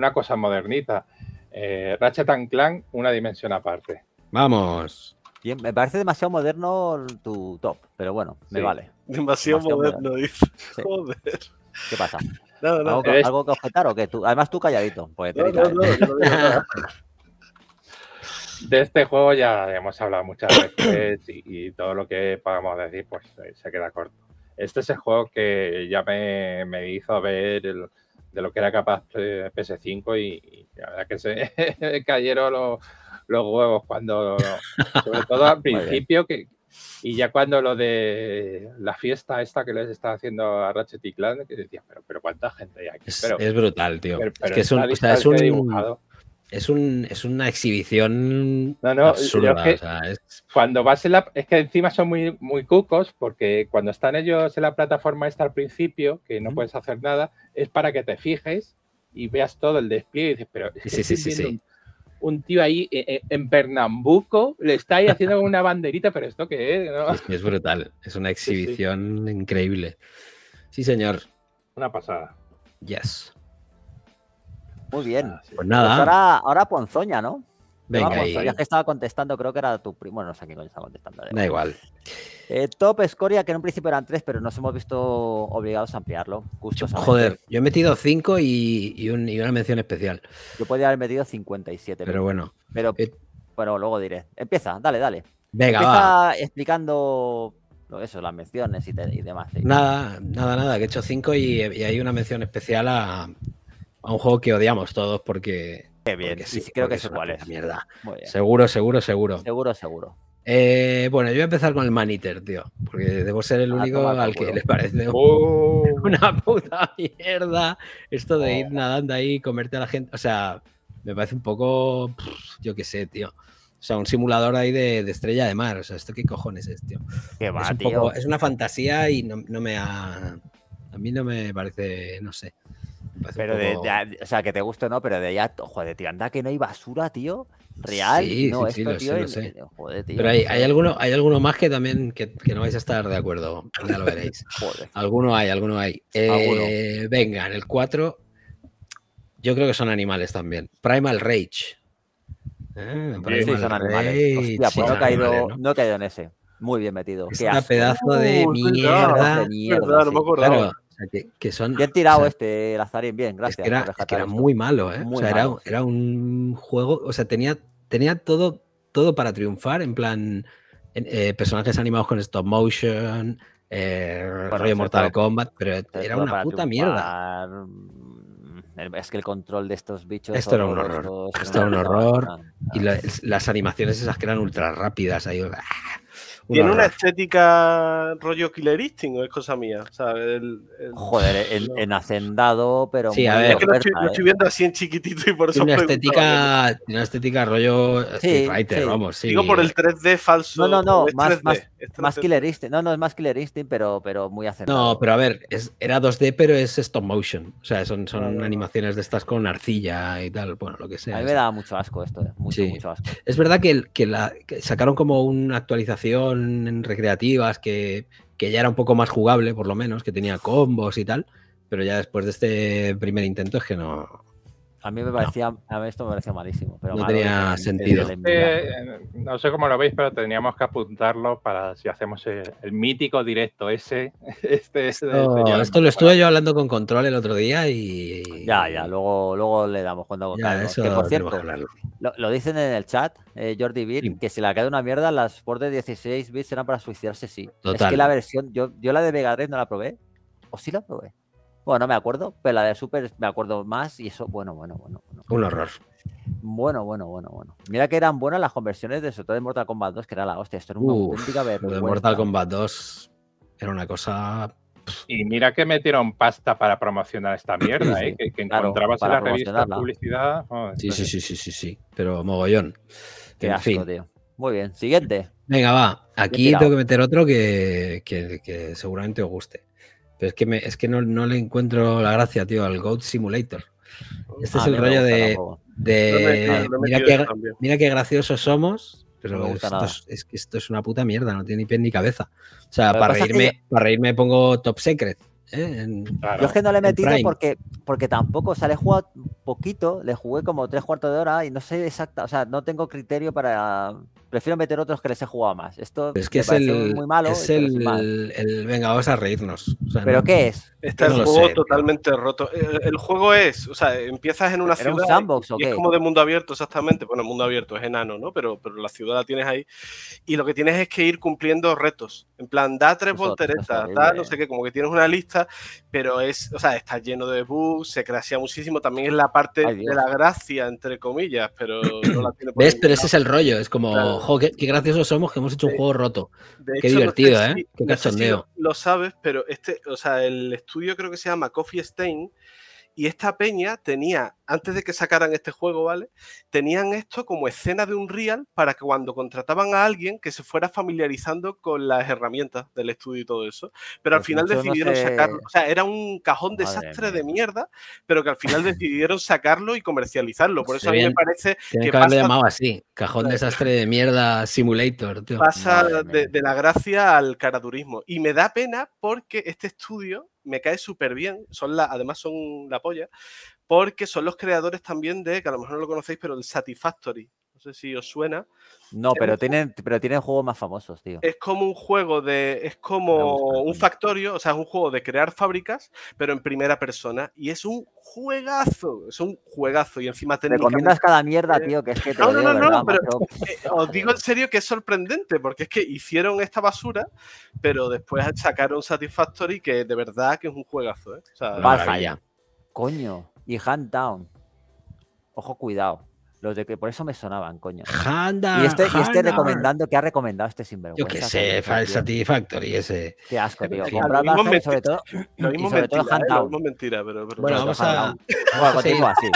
Speaker 2: una cosa modernita. Eh, Ratchet and Clank, una dimensión aparte.
Speaker 3: Vamos.
Speaker 2: Bien, me parece demasiado moderno tu top,
Speaker 1: pero bueno, me vale. Demasiado, moderno, dice. Joder. ¿Qué pasa? ¿Algo, que objetar o qué? Tú, además tú calladito. ¿eh?
Speaker 2: de este juego ya hemos hablado muchas veces y, todo lo que podamos decir pues eh, se queda corto. Este es el juego que ya me, me hizo ver el, de lo que era capaz eh, PS5 y, la verdad que se cayeron los, huevos cuando, sobre todo al principio, que, y ya cuando lo de la fiesta esta que les estaba haciendo a Ratchet y Clan, que decía pero, pero cuánta gente hay aquí. Pero, es, brutal, tío. es que es un, es un dibujado
Speaker 3: es, un, es una exhibición es...
Speaker 2: Cuando vas la... Es que encima son muy, muy cucos porque cuando están ellos en la plataforma esta al principio, que no puedes hacer nada, es para que te fijes y veas todo el despliegue pero... sí, sí, sí, sí. Un, tío ahí eh, eh, en Pernambuco le está ahí haciendo una banderita, pero ¿esto qué es?
Speaker 3: Es, brutal. Es una exhibición increíble. Sí, señor.
Speaker 2: Una pasada.
Speaker 3: Yes.
Speaker 1: Muy bien. Pues nada. Pues ahora, ahora Ponzoña, ¿no? Venga, ya que estaba contestando, creo que era tu primo. Bueno, no sé quién estaba contestando. Da igual. Eh, top Escoria, que en un principio eran tres, pero nos hemos visto obligados a ampliarlo. Joder,
Speaker 3: yo he metido cinco y, una mención especial.
Speaker 1: Yo podría haber metido 57. Pero, bueno. Eh, pero, luego diré. Empieza, dale, dale.
Speaker 3: Venga, Empieza
Speaker 1: explicando eso, las menciones y, demás.
Speaker 3: Nada, nada, nada, que he hecho cinco y hay una mención especial a, a un juego que odiamos todos porque. Qué bien, creo que es igual. Es. Mierda. Seguro, seguro, seguro. Seguro, seguro. Eh, bueno, yo voy a empezar con el Maniter, tío, porque debo ser el ah, único al que le parece oh. una puta mierda esto de ir nadando ahí comerte a la gente. O sea, me parece un poco, yo qué sé, tío. O sea, un simulador ahí de, estrella de mar. O sea, ¿esto qué cojones es, tío? ¿Qué va, es, es una fantasía y no, no, me ha... A mí no me parece, no sé. Pero o
Speaker 1: sea, que te guste o no, pero de allá, joder, tío, anda que no hay basura, tío. Real, sí, no, sí, esto, Pero hay, hay, alguno,
Speaker 3: hay más que también que, no vais a estar de acuerdo. Ya lo veréis. Alguno hay, alguno hay. Eh, venga, en el 4, yo creo que son animales también. Primal Rage. Eh, sí, son animales.
Speaker 1: no, he caído en ese. Muy bien metido. Es un pedazo de uh, mierda. no me acordaba
Speaker 3: que, son. Bien tirado
Speaker 1: este Lazarín, bien, gracias. Es que era,
Speaker 3: muy malo, ¿eh? o sea, era, un juego, o sea, tenía, tenía todo, todo para triunfar, en plan, eh, personajes animados con stop motion, eh, rollo Mortal Kombat, pero era una puta mierda.
Speaker 1: Mm, es que el
Speaker 3: control de estos bichos. Esto era un horror. esto era un horror. Ah. Y las animaciones esas que eran ultra rápidas. Ahí, ¡ah!
Speaker 1: Tiene una
Speaker 4: estética rollo Killer o es cosa mía. el, Joder,
Speaker 1: en hacendado, pero. Sí, a Es que lo, ¿eh? estoy,
Speaker 4: viendo así en chiquitito y por eso. una estética,
Speaker 3: una estética rollo sí, Fighter, vamos. Sí.
Speaker 1: Digo por el 3D falso. No, no, no. Más, Killer No, no, es más Killer pero, pero muy hacendado.
Speaker 3: No, pero a ver, era 2D, pero es stop motion. O sea, son, son ah, animaciones de estas con arcilla y tal, bueno, lo que sea. A mí me daba
Speaker 1: mucho asco esto, eh,
Speaker 3: mucho, mucho asco. Es verdad que, que sacaron como una actualización recreativas que, que ya era un poco más jugable, por lo menos, que tenía combos y tal, pero ya después de este primer intento es que no,
Speaker 2: a mí me parecía, a mí esto me parecía malísimo. Pero no tenía sentido. Eh, no sé cómo lo veis, pero teníamos que apuntarlo para si hacemos el, mítico directo ese. Este, esto, lo
Speaker 1: estuve
Speaker 3: yo hablando con Control el otro día y. Ya, ya, luego,
Speaker 1: luego le damos cuenta con que, por cierto, lo, dicen en el chat, eh, Jordi Vir, que si la queda una mierda, las de 16 bits serán para suicidarse, sí. Es que la versión, yo, yo la de Mega no la probé, o sí la probé. Bueno, no me acuerdo, pero la de Super me acuerdo más y eso, bueno, bueno, bueno. Un horror. Bueno, bueno, bueno, bueno. Mira que eran buenas las conversiones de sobre de Mortal Kombat 2, que era la hostia, esto era una auténtica Mortal Kombat
Speaker 3: 2 era una cosa
Speaker 2: y mira que metieron pasta para promocionar esta mierda, ¿eh? que, encontrabas en la revista publicidad. sí,
Speaker 3: sí, sí, sí, sí, sí, pero mogollón.
Speaker 1: Muy bien, siguiente.
Speaker 3: Venga, va. Aquí tengo que meter otro que seguramente os guste. Pero es que, es que no, le encuentro la gracia, tío, al Goat Simulator. Este es ah, el rollo de, mira, qué, graciosos somos, pero esto es, que esto es una puta mierda, no tiene ni pie ni cabeza. O sea, para reírme, pongo Top Secret. ¿eh? yo es que no le he metido porque,
Speaker 1: porque tampoco, o sea, le he jugado poquito, le jugué como tres cuartos de hora y no sé exacta, o sea, no tengo criterio para, prefiero meter otros que les he jugado más. Esto es que es el, muy malo. Es el,
Speaker 3: el, venga, vamos a reírnos. ¿Pero qué es?
Speaker 1: Está el juego
Speaker 4: totalmente roto. El, juego es, o sea, empiezas en una ciudad. Un y, es como de mundo abierto, exactamente. Bueno, mundo abierto es enano, ¿no? Pero, pero la ciudad la tienes ahí. Y lo que tienes es que ir cumpliendo retos. En plan, da tres volteretas, da no sé qué, como que tienes una lista pero es, o sea, está lleno de bugs, se crecía muchísimo, también es la parte de la gracia, entre comillas, pero no la tiene ¿Ves? Pero
Speaker 3: ese es el rollo, es como, jo, qué, graciosos somos que hemos hecho un juego roto. qué divertido, ¿eh? qué cachondeo.
Speaker 4: lo sabes, pero este, o sea, el estudio creo que se llama Coffee Stain, y esta peña tenía, antes de que sacaran este juego, ¿vale? Tenían esto como escena de un real para que cuando contrataban a alguien que se fuera familiarizando con las herramientas del estudio y todo eso. Pero al pues final decidieron sacarlo. O sea, era un cajón desastre de mierda, pero que al final decidieron sacarlo y comercializarlo. Por eso a mí me parece que. Pasa... llamado
Speaker 3: así: cajón desastre de mierda simulator. Pasa
Speaker 4: de, la gracia al caradurismo. Y me da pena porque este estudio me cae súper bien, son además son la polla, porque son los creadores también de, que a lo mejor no lo conocéis, pero el Satisfactory, no sé si os suena.
Speaker 1: No, pero tienen, pero juegos más famosos, tío.
Speaker 4: Es como un juego de. Es como un factorio, o sea, es un juego de crear fábricas, pero en primera persona. Y es un juegazo. Es un juegazo. Y encima te. Recomiendas cada
Speaker 1: mierda, eh, tío, que es que te No, no, no, no, pero eh,
Speaker 4: eh, os digo en serio que es sorprendente, porque es que hicieron esta basura, pero después sacaron Satisfactory, que de verdad que es un juegazo, ¿eh? O sea,
Speaker 1: Coño. Y Hand Down. Ojo, cuidado. Los de que por eso me sonaban, coño. Handa, y este, este recomendando, que ha recomendado este sinvergüenza? Yo qué sé, Satisfactory, ese. Qué asco, tío. sobre todo. Lo mismo sobre todo eh,
Speaker 4: mentira, pero. bueno, vamos a. continúa así.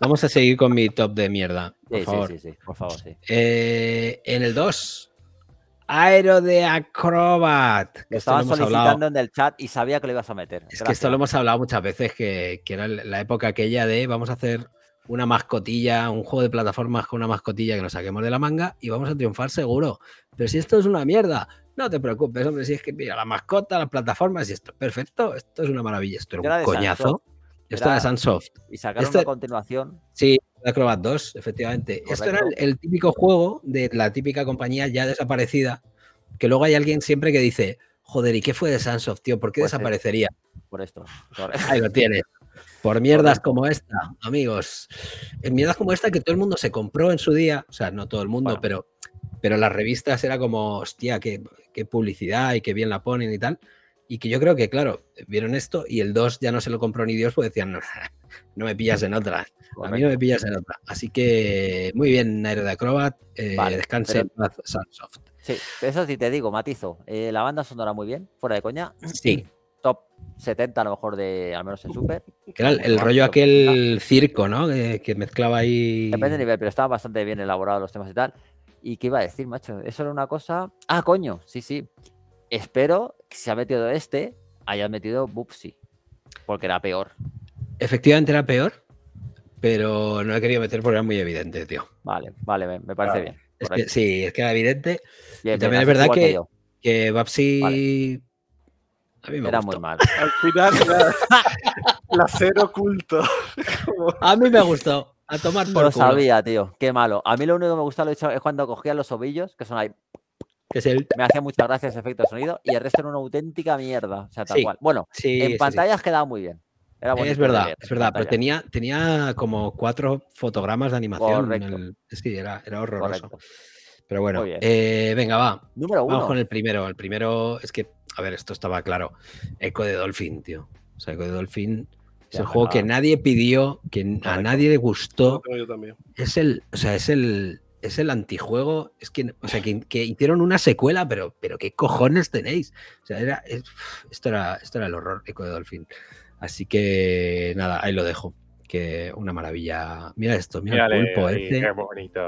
Speaker 3: Vamos a seguir con mi top de mierda. Por sí, favor. sí, sí, sí, por favor, sí. Eh, en el 2, Aero de Acrobat. Que lo solicitando
Speaker 1: en el chat y sabía que lo ibas a meter. Es que esto lo
Speaker 3: hemos hablado muchas veces, que, que, era la época aquella de vamos a hacer una mascotilla, un juego de plataformas con una mascotilla que nos saquemos de la manga y vamos a triunfar seguro. Pero si esto es una mierda, no te preocupes, hombre, si es que mira, la mascota, las plataformas y esto, perfecto, esto es una maravilla, esto era un coñazo. Esto era de Sunsoft. Y sacaron esto, una continuación. Sí, Acrobat 2, efectivamente. Esto era el, típico juego de la típica compañía ya desaparecida, que luego hay alguien siempre que dice, joder, ¿y qué fue de Sunsoft, tío? ¿Por qué pues desaparecería? por esto. Ahí lo tienes. Por mierdas como esta, amigos. En mierdas como esta que todo el mundo se compró en su día, o sea, no todo el mundo, pero, pero las revistas era como, hostia, qué, publicidad y qué bien la ponen y tal. Y que yo creo que, claro, vieron esto y el 2 ya no se lo compró ni Dios, pues decían, no, me pillas en otra. A mí no me pillas en otra. Así que, muy bien, Nairo de Acrobat. Eh, descanse pero... Sunsoft.
Speaker 1: Sí, eso sí te digo, matizo. Eh, la banda sonora muy bien, fuera de coña. Sí top 70 a lo mejor de, al menos en Super. el, rollo
Speaker 3: aquel circo, ¿no? Que, mezclaba ahí... Depende del nivel,
Speaker 1: pero estaban bastante bien elaborados los temas y tal. ¿Y qué iba a decir, macho? Eso era una cosa... Ah, coño, sí, sí. Espero que si ha metido este, haya metido Bubsy, porque era peor.
Speaker 3: Efectivamente era peor, pero no he querido meter porque era muy evidente, tío. Vale, vale, me, parece bien. sí, es que era evidente. también es verdad que, que, a mí me Era muy mal.
Speaker 4: Al final, placer oculto. a
Speaker 3: mí me gustó. A tomar por Lo sabía,
Speaker 1: tío. Qué malo. A mí lo único que me gusta lo es cuando cogía los ovillos, que son ahí. Que es Me hacía muchas gracias ese efecto de sonido. Y el resto era una auténtica mierda. O sea, tal cual. Bueno, en pantalla pantallas quedaba muy bien. Era es verdad, es verdad, pero
Speaker 3: tenía, tenía como cuatro fotogramas de animación. Es que era, era horroroso. Pero bueno, eh, venga, va. Número uno. Vamos con el primero. El primero es que a ver, esto estaba claro. Eco de Dolphin, tío. O sea, eco de Dolphin es el juego que nadie pidió, que a nadie le gustó. también. Es el, o sea, es el, es el antijuego. Es que, o sea, que, hicieron una secuela, pero, pero qué cojones tenéis. O sea, era, esto era, esto era el horror Eco de Dolphin. Así que nada, ahí lo dejo. Que una maravilla. Mira esto, mira el pulpo. Este.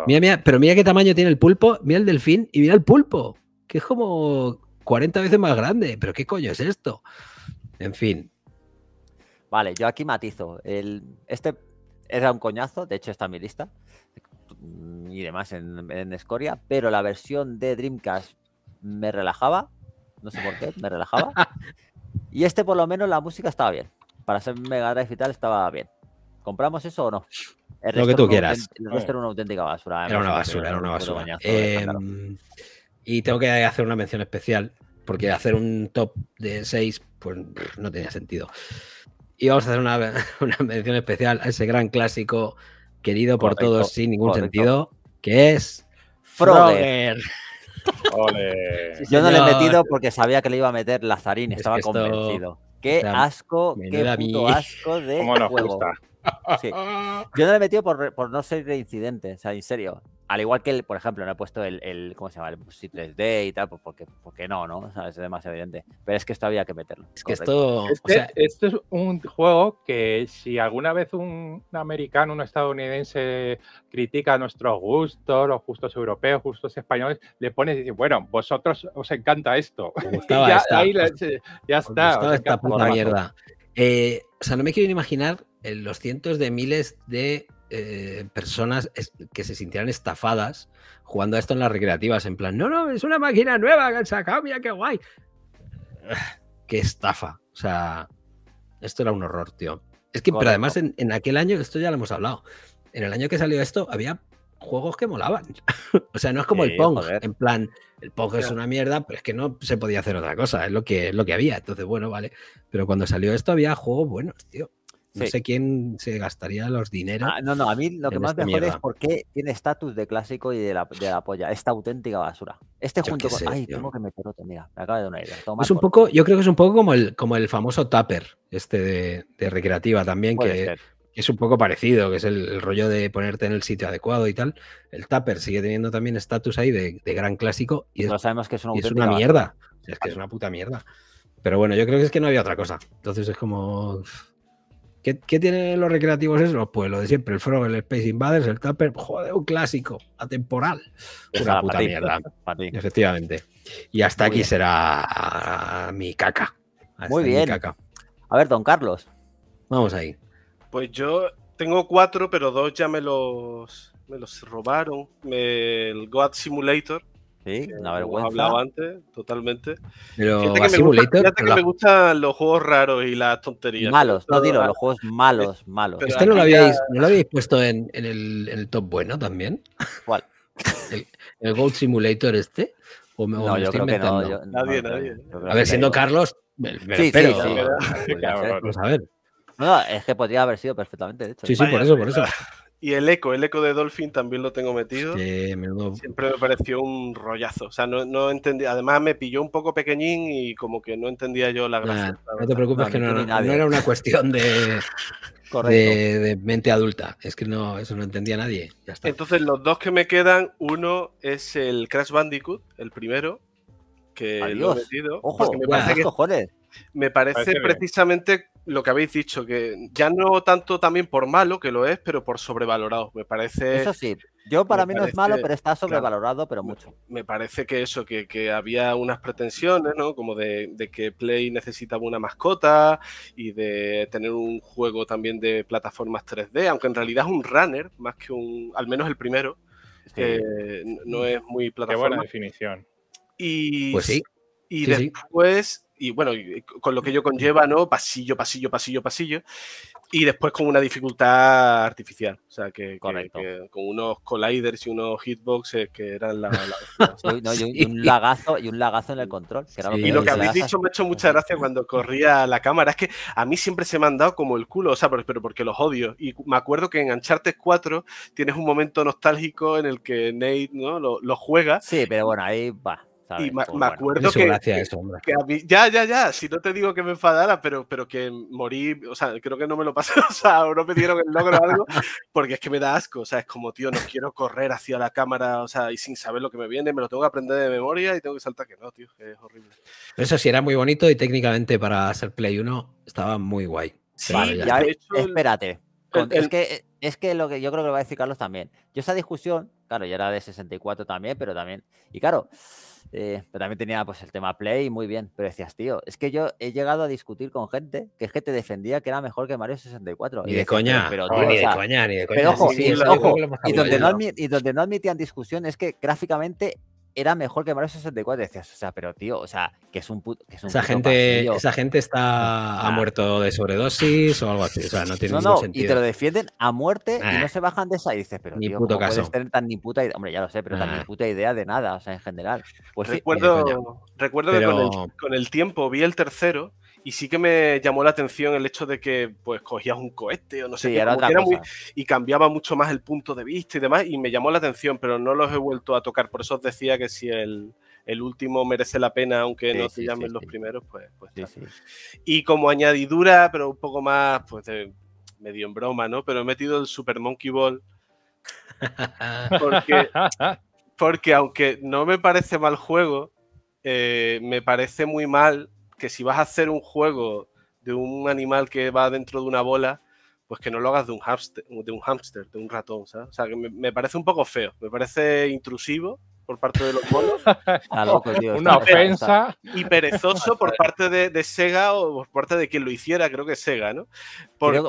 Speaker 3: Mira, mira, pero mira qué tamaño tiene el pulpo, mira el delfín y mira el pulpo. Que es como 40 veces más grande. ¿Pero qué coño es esto? En fin. Vale, yo aquí matizo. El, este
Speaker 1: era un coñazo, de hecho está en mi lista mm, y demás en, Scoria Escoria, pero la versión de Dreamcast me relajaba, no sé por qué, me relajaba. y este por lo menos la música estaba bien. Para ser Mega Drive y estaba bien. ¿Compramos eso o no? lo que tú quieras. era una auténtica basura. Era una ¿eh? basura, era una basura.
Speaker 3: Y tengo que hacer una mención especial, porque hacer un top de 6, pues no tenía sentido. Y vamos a hacer una, mención especial a ese gran clásico querido por todos sin ningún sentido, que es Froger.
Speaker 1: Yo no le he metido porque sabía que le iba a meter Lazarín, estaba convencido. Qué asco, qué puto asco de juego. Gusta. Yo no lo he metido por, no ser incidente, o sea, en serio. Al igual que, por ejemplo, no he puesto el, ¿cómo se llama? El Busy 3D y tal, pues, porque, porque no, ¿no? es demasiado evidente. Pero es que esto había que meterlo.
Speaker 2: Es que esto... Este es un juego que si alguna vez un americano, un estadounidense critica nuestros gustos, los gustos europeos, los gustos españoles, le pones y dice bueno, vosotros os encanta esto. ya, ya está. esta puta mierda.
Speaker 3: Eh, o sea, no me quiero ni imaginar los cientos de miles de eh, personas que se sintieran estafadas jugando a esto en las recreativas, en plan, no, no, es una máquina nueva que han sacado, mira qué guay. Qué estafa. O sea, esto era un horror, tío. Es que, pero además en, aquel año, esto ya lo hemos hablado, en el año que salió esto había juegos que molaban. o sea, no es como el Pong, en plan, el Pong es una mierda, pero es que no se podía hacer otra cosa, es lo que, es lo que había. Entonces, bueno, vale. Pero cuando salió esto había juegos buenos, tío. No sé quién se gastaría los dineros. Ah, no, no, a mí lo que más este me jode es por qué
Speaker 1: tiene estatus de clásico y de la, de polla. Esta auténtica basura. Este junto con. Ay, tengo que meterlo, mira, me acaba de dar es un
Speaker 3: poco, yo creo que es un poco como el, como el famoso tupper, este de, recreativa también, que es un poco parecido, que es el, rollo de ponerte en el sitio adecuado y tal. El Tupper sigue teniendo también estatus ahí de, gran clásico y, es, sabemos que una, es una mierda. Es que es una puta mierda. Pero bueno, yo creo que es que no había otra cosa. Entonces es como. ¿Qué, tienen los recreativos esos? Pues lo de siempre, el Frog, el Space Invaders, el Tapper. joder, un clásico, atemporal. Una puta mierda. Efectivamente. Y hasta aquí será mi caca. Muy bien. A ver, don Carlos. Vamos ahí.
Speaker 4: Pues yo tengo cuatro, pero dos ya me los, me los robaron. El God Simulator Sí, una vergüenza. Hablaba antes, totalmente.
Speaker 1: Pero fíjate que, me, que me,
Speaker 4: gustan los juegos raros y las tonterías. Malos, no digo, los juegos malos, malos. ¿Este no lo, habíais,
Speaker 3: no lo habíais puesto en, el, top bueno también? ¿Cuál? ¿El, el Gold Simulator este? ¿O no, yo creo Que no, nadie, nadie. A ver, siendo Carlos, me, sí,
Speaker 1: espero, sí, sí, a
Speaker 4: ver. No, es que podría haber sido perfectamente, de hecho. Sí, sí, por eso, por eso. Y el eco, el eco de Dolphin también lo tengo metido. Siempre me pareció un rollazo. O sea, no, no Además, me pilló un poco pequeñín y como que no entendía yo la gracia. no te preocupes, que no, era una cuestión
Speaker 3: de, de, mente adulta. Es que no, eso no entendía nadie.
Speaker 4: Ya Entonces, los dos que me quedan, uno es el Crash Bandicoot, el primero, que lo he metido. Ojo, me parece cojones. Me parece, precisamente lo que habéis dicho, que ya no tanto también por malo, que lo es, pero por sobrevalorado. Me parece. Eso sí, yo para mí no es malo, pero está sobrevalorado, pero mucho. Me parece que eso, que, había unas pretensiones, ¿no? Como de, que Play necesitaba una mascota y de tener un juego también de plataformas 3D, aunque en realidad es un runner, más que un. al menos el primero. Eh, no es muy plataforma. Qué buena definición. Y, pues sí. Y después y bueno, con lo que ello conlleva, ¿no? Pasillo, pasillo, pasillo, pasillo. Y después con una dificultad artificial. O sea, que, con unos colliders y unos hitboxes que eran la. y, un lagazo, y un lagazo en el mm. control. lo y lo que habéis dicho me ha hecho mucha gracia cuando corría la cámara. Es que a mí siempre se me han dado como el culo, o sea, pero, porque los odio. Y me acuerdo que en Uncharted 4 tienes un momento nostálgico en el que Nate ¿no? lo, lo juega. Sí, pero bueno, ahí va y me, acuerdo que, a mí, ya, ya, ya, si no te digo que me enfadara, pero, pero que morí, o sea, creo que no me lo pasaron o sea, o no me dieron el logro o algo, porque es que me da asco, o sea, es como, tío, no quiero correr hacia la cámara, o sea, y sin saber lo que me viene, me lo tengo que aprender de memoria y tengo que saltar que no, tío, que es horrible.
Speaker 3: Eso sí, era muy bonito y técnicamente para hacer Play 1 estaba muy guay. Sí, vale, ya ya, espérate,
Speaker 4: es, que,
Speaker 1: es que lo que yo creo que lo va a decir Carlos también. Yo esa discusión, claro, yo era de 64 también, pero también. Y claro, eh, pero también tenía pues el tema Play muy bien. Pero decías, tío, es que yo he llegado a discutir con gente que es que te defendía que era mejor que Mario 64. y de coña. Pero, ni de coña, ni de coña. Pero ojo y, donde no admitían discusión es que gráficamente era mejor que Mario 64. Decías, o sea, pero tío, o sea, que es un puto. esa, gente, esa
Speaker 3: gente está ha muerto de sobredosis o algo así. O sea, no tiene ningún sentido. Y te lo defienden a muerte
Speaker 1: y no se bajan de esa. Y dices, pero ni tío, puto caso. puedes tener tan ni puta idea? Hombre, ya lo sé, pero tan ni puta idea de nada, o sea, en general. Pues recuerdo, recuerdo que
Speaker 4: con el tiempo vi el tercero y sí que me llamó la atención el hecho de que pues cogías un cohete o no sé qué, y cambiaba mucho más el punto de vista y demás, y me llamó la atención, pero no los he vuelto a tocar, por eso os decía que si el, último merece la pena, aunque no te llamen los primeros, pues, pues Y como añadidura, pero un poco más, pues medio en broma, ¿no? Pero he metido el Super Monkey Ball. Porque, aunque no me parece mal juego, eh, me parece muy mal que si vas a hacer un juego de un animal que va dentro de una bola, pues que no lo hagas de un hámster, de un, hámster, de un ratón, ¿sabes? O sea, que me, me, parece un poco feo, me parece intrusivo por parte de los monos. Ah, loco, tío, Una ofensa. Y perezoso por parte de, Sega o por parte de quien lo hiciera, creo que Sega, ¿no? Porque,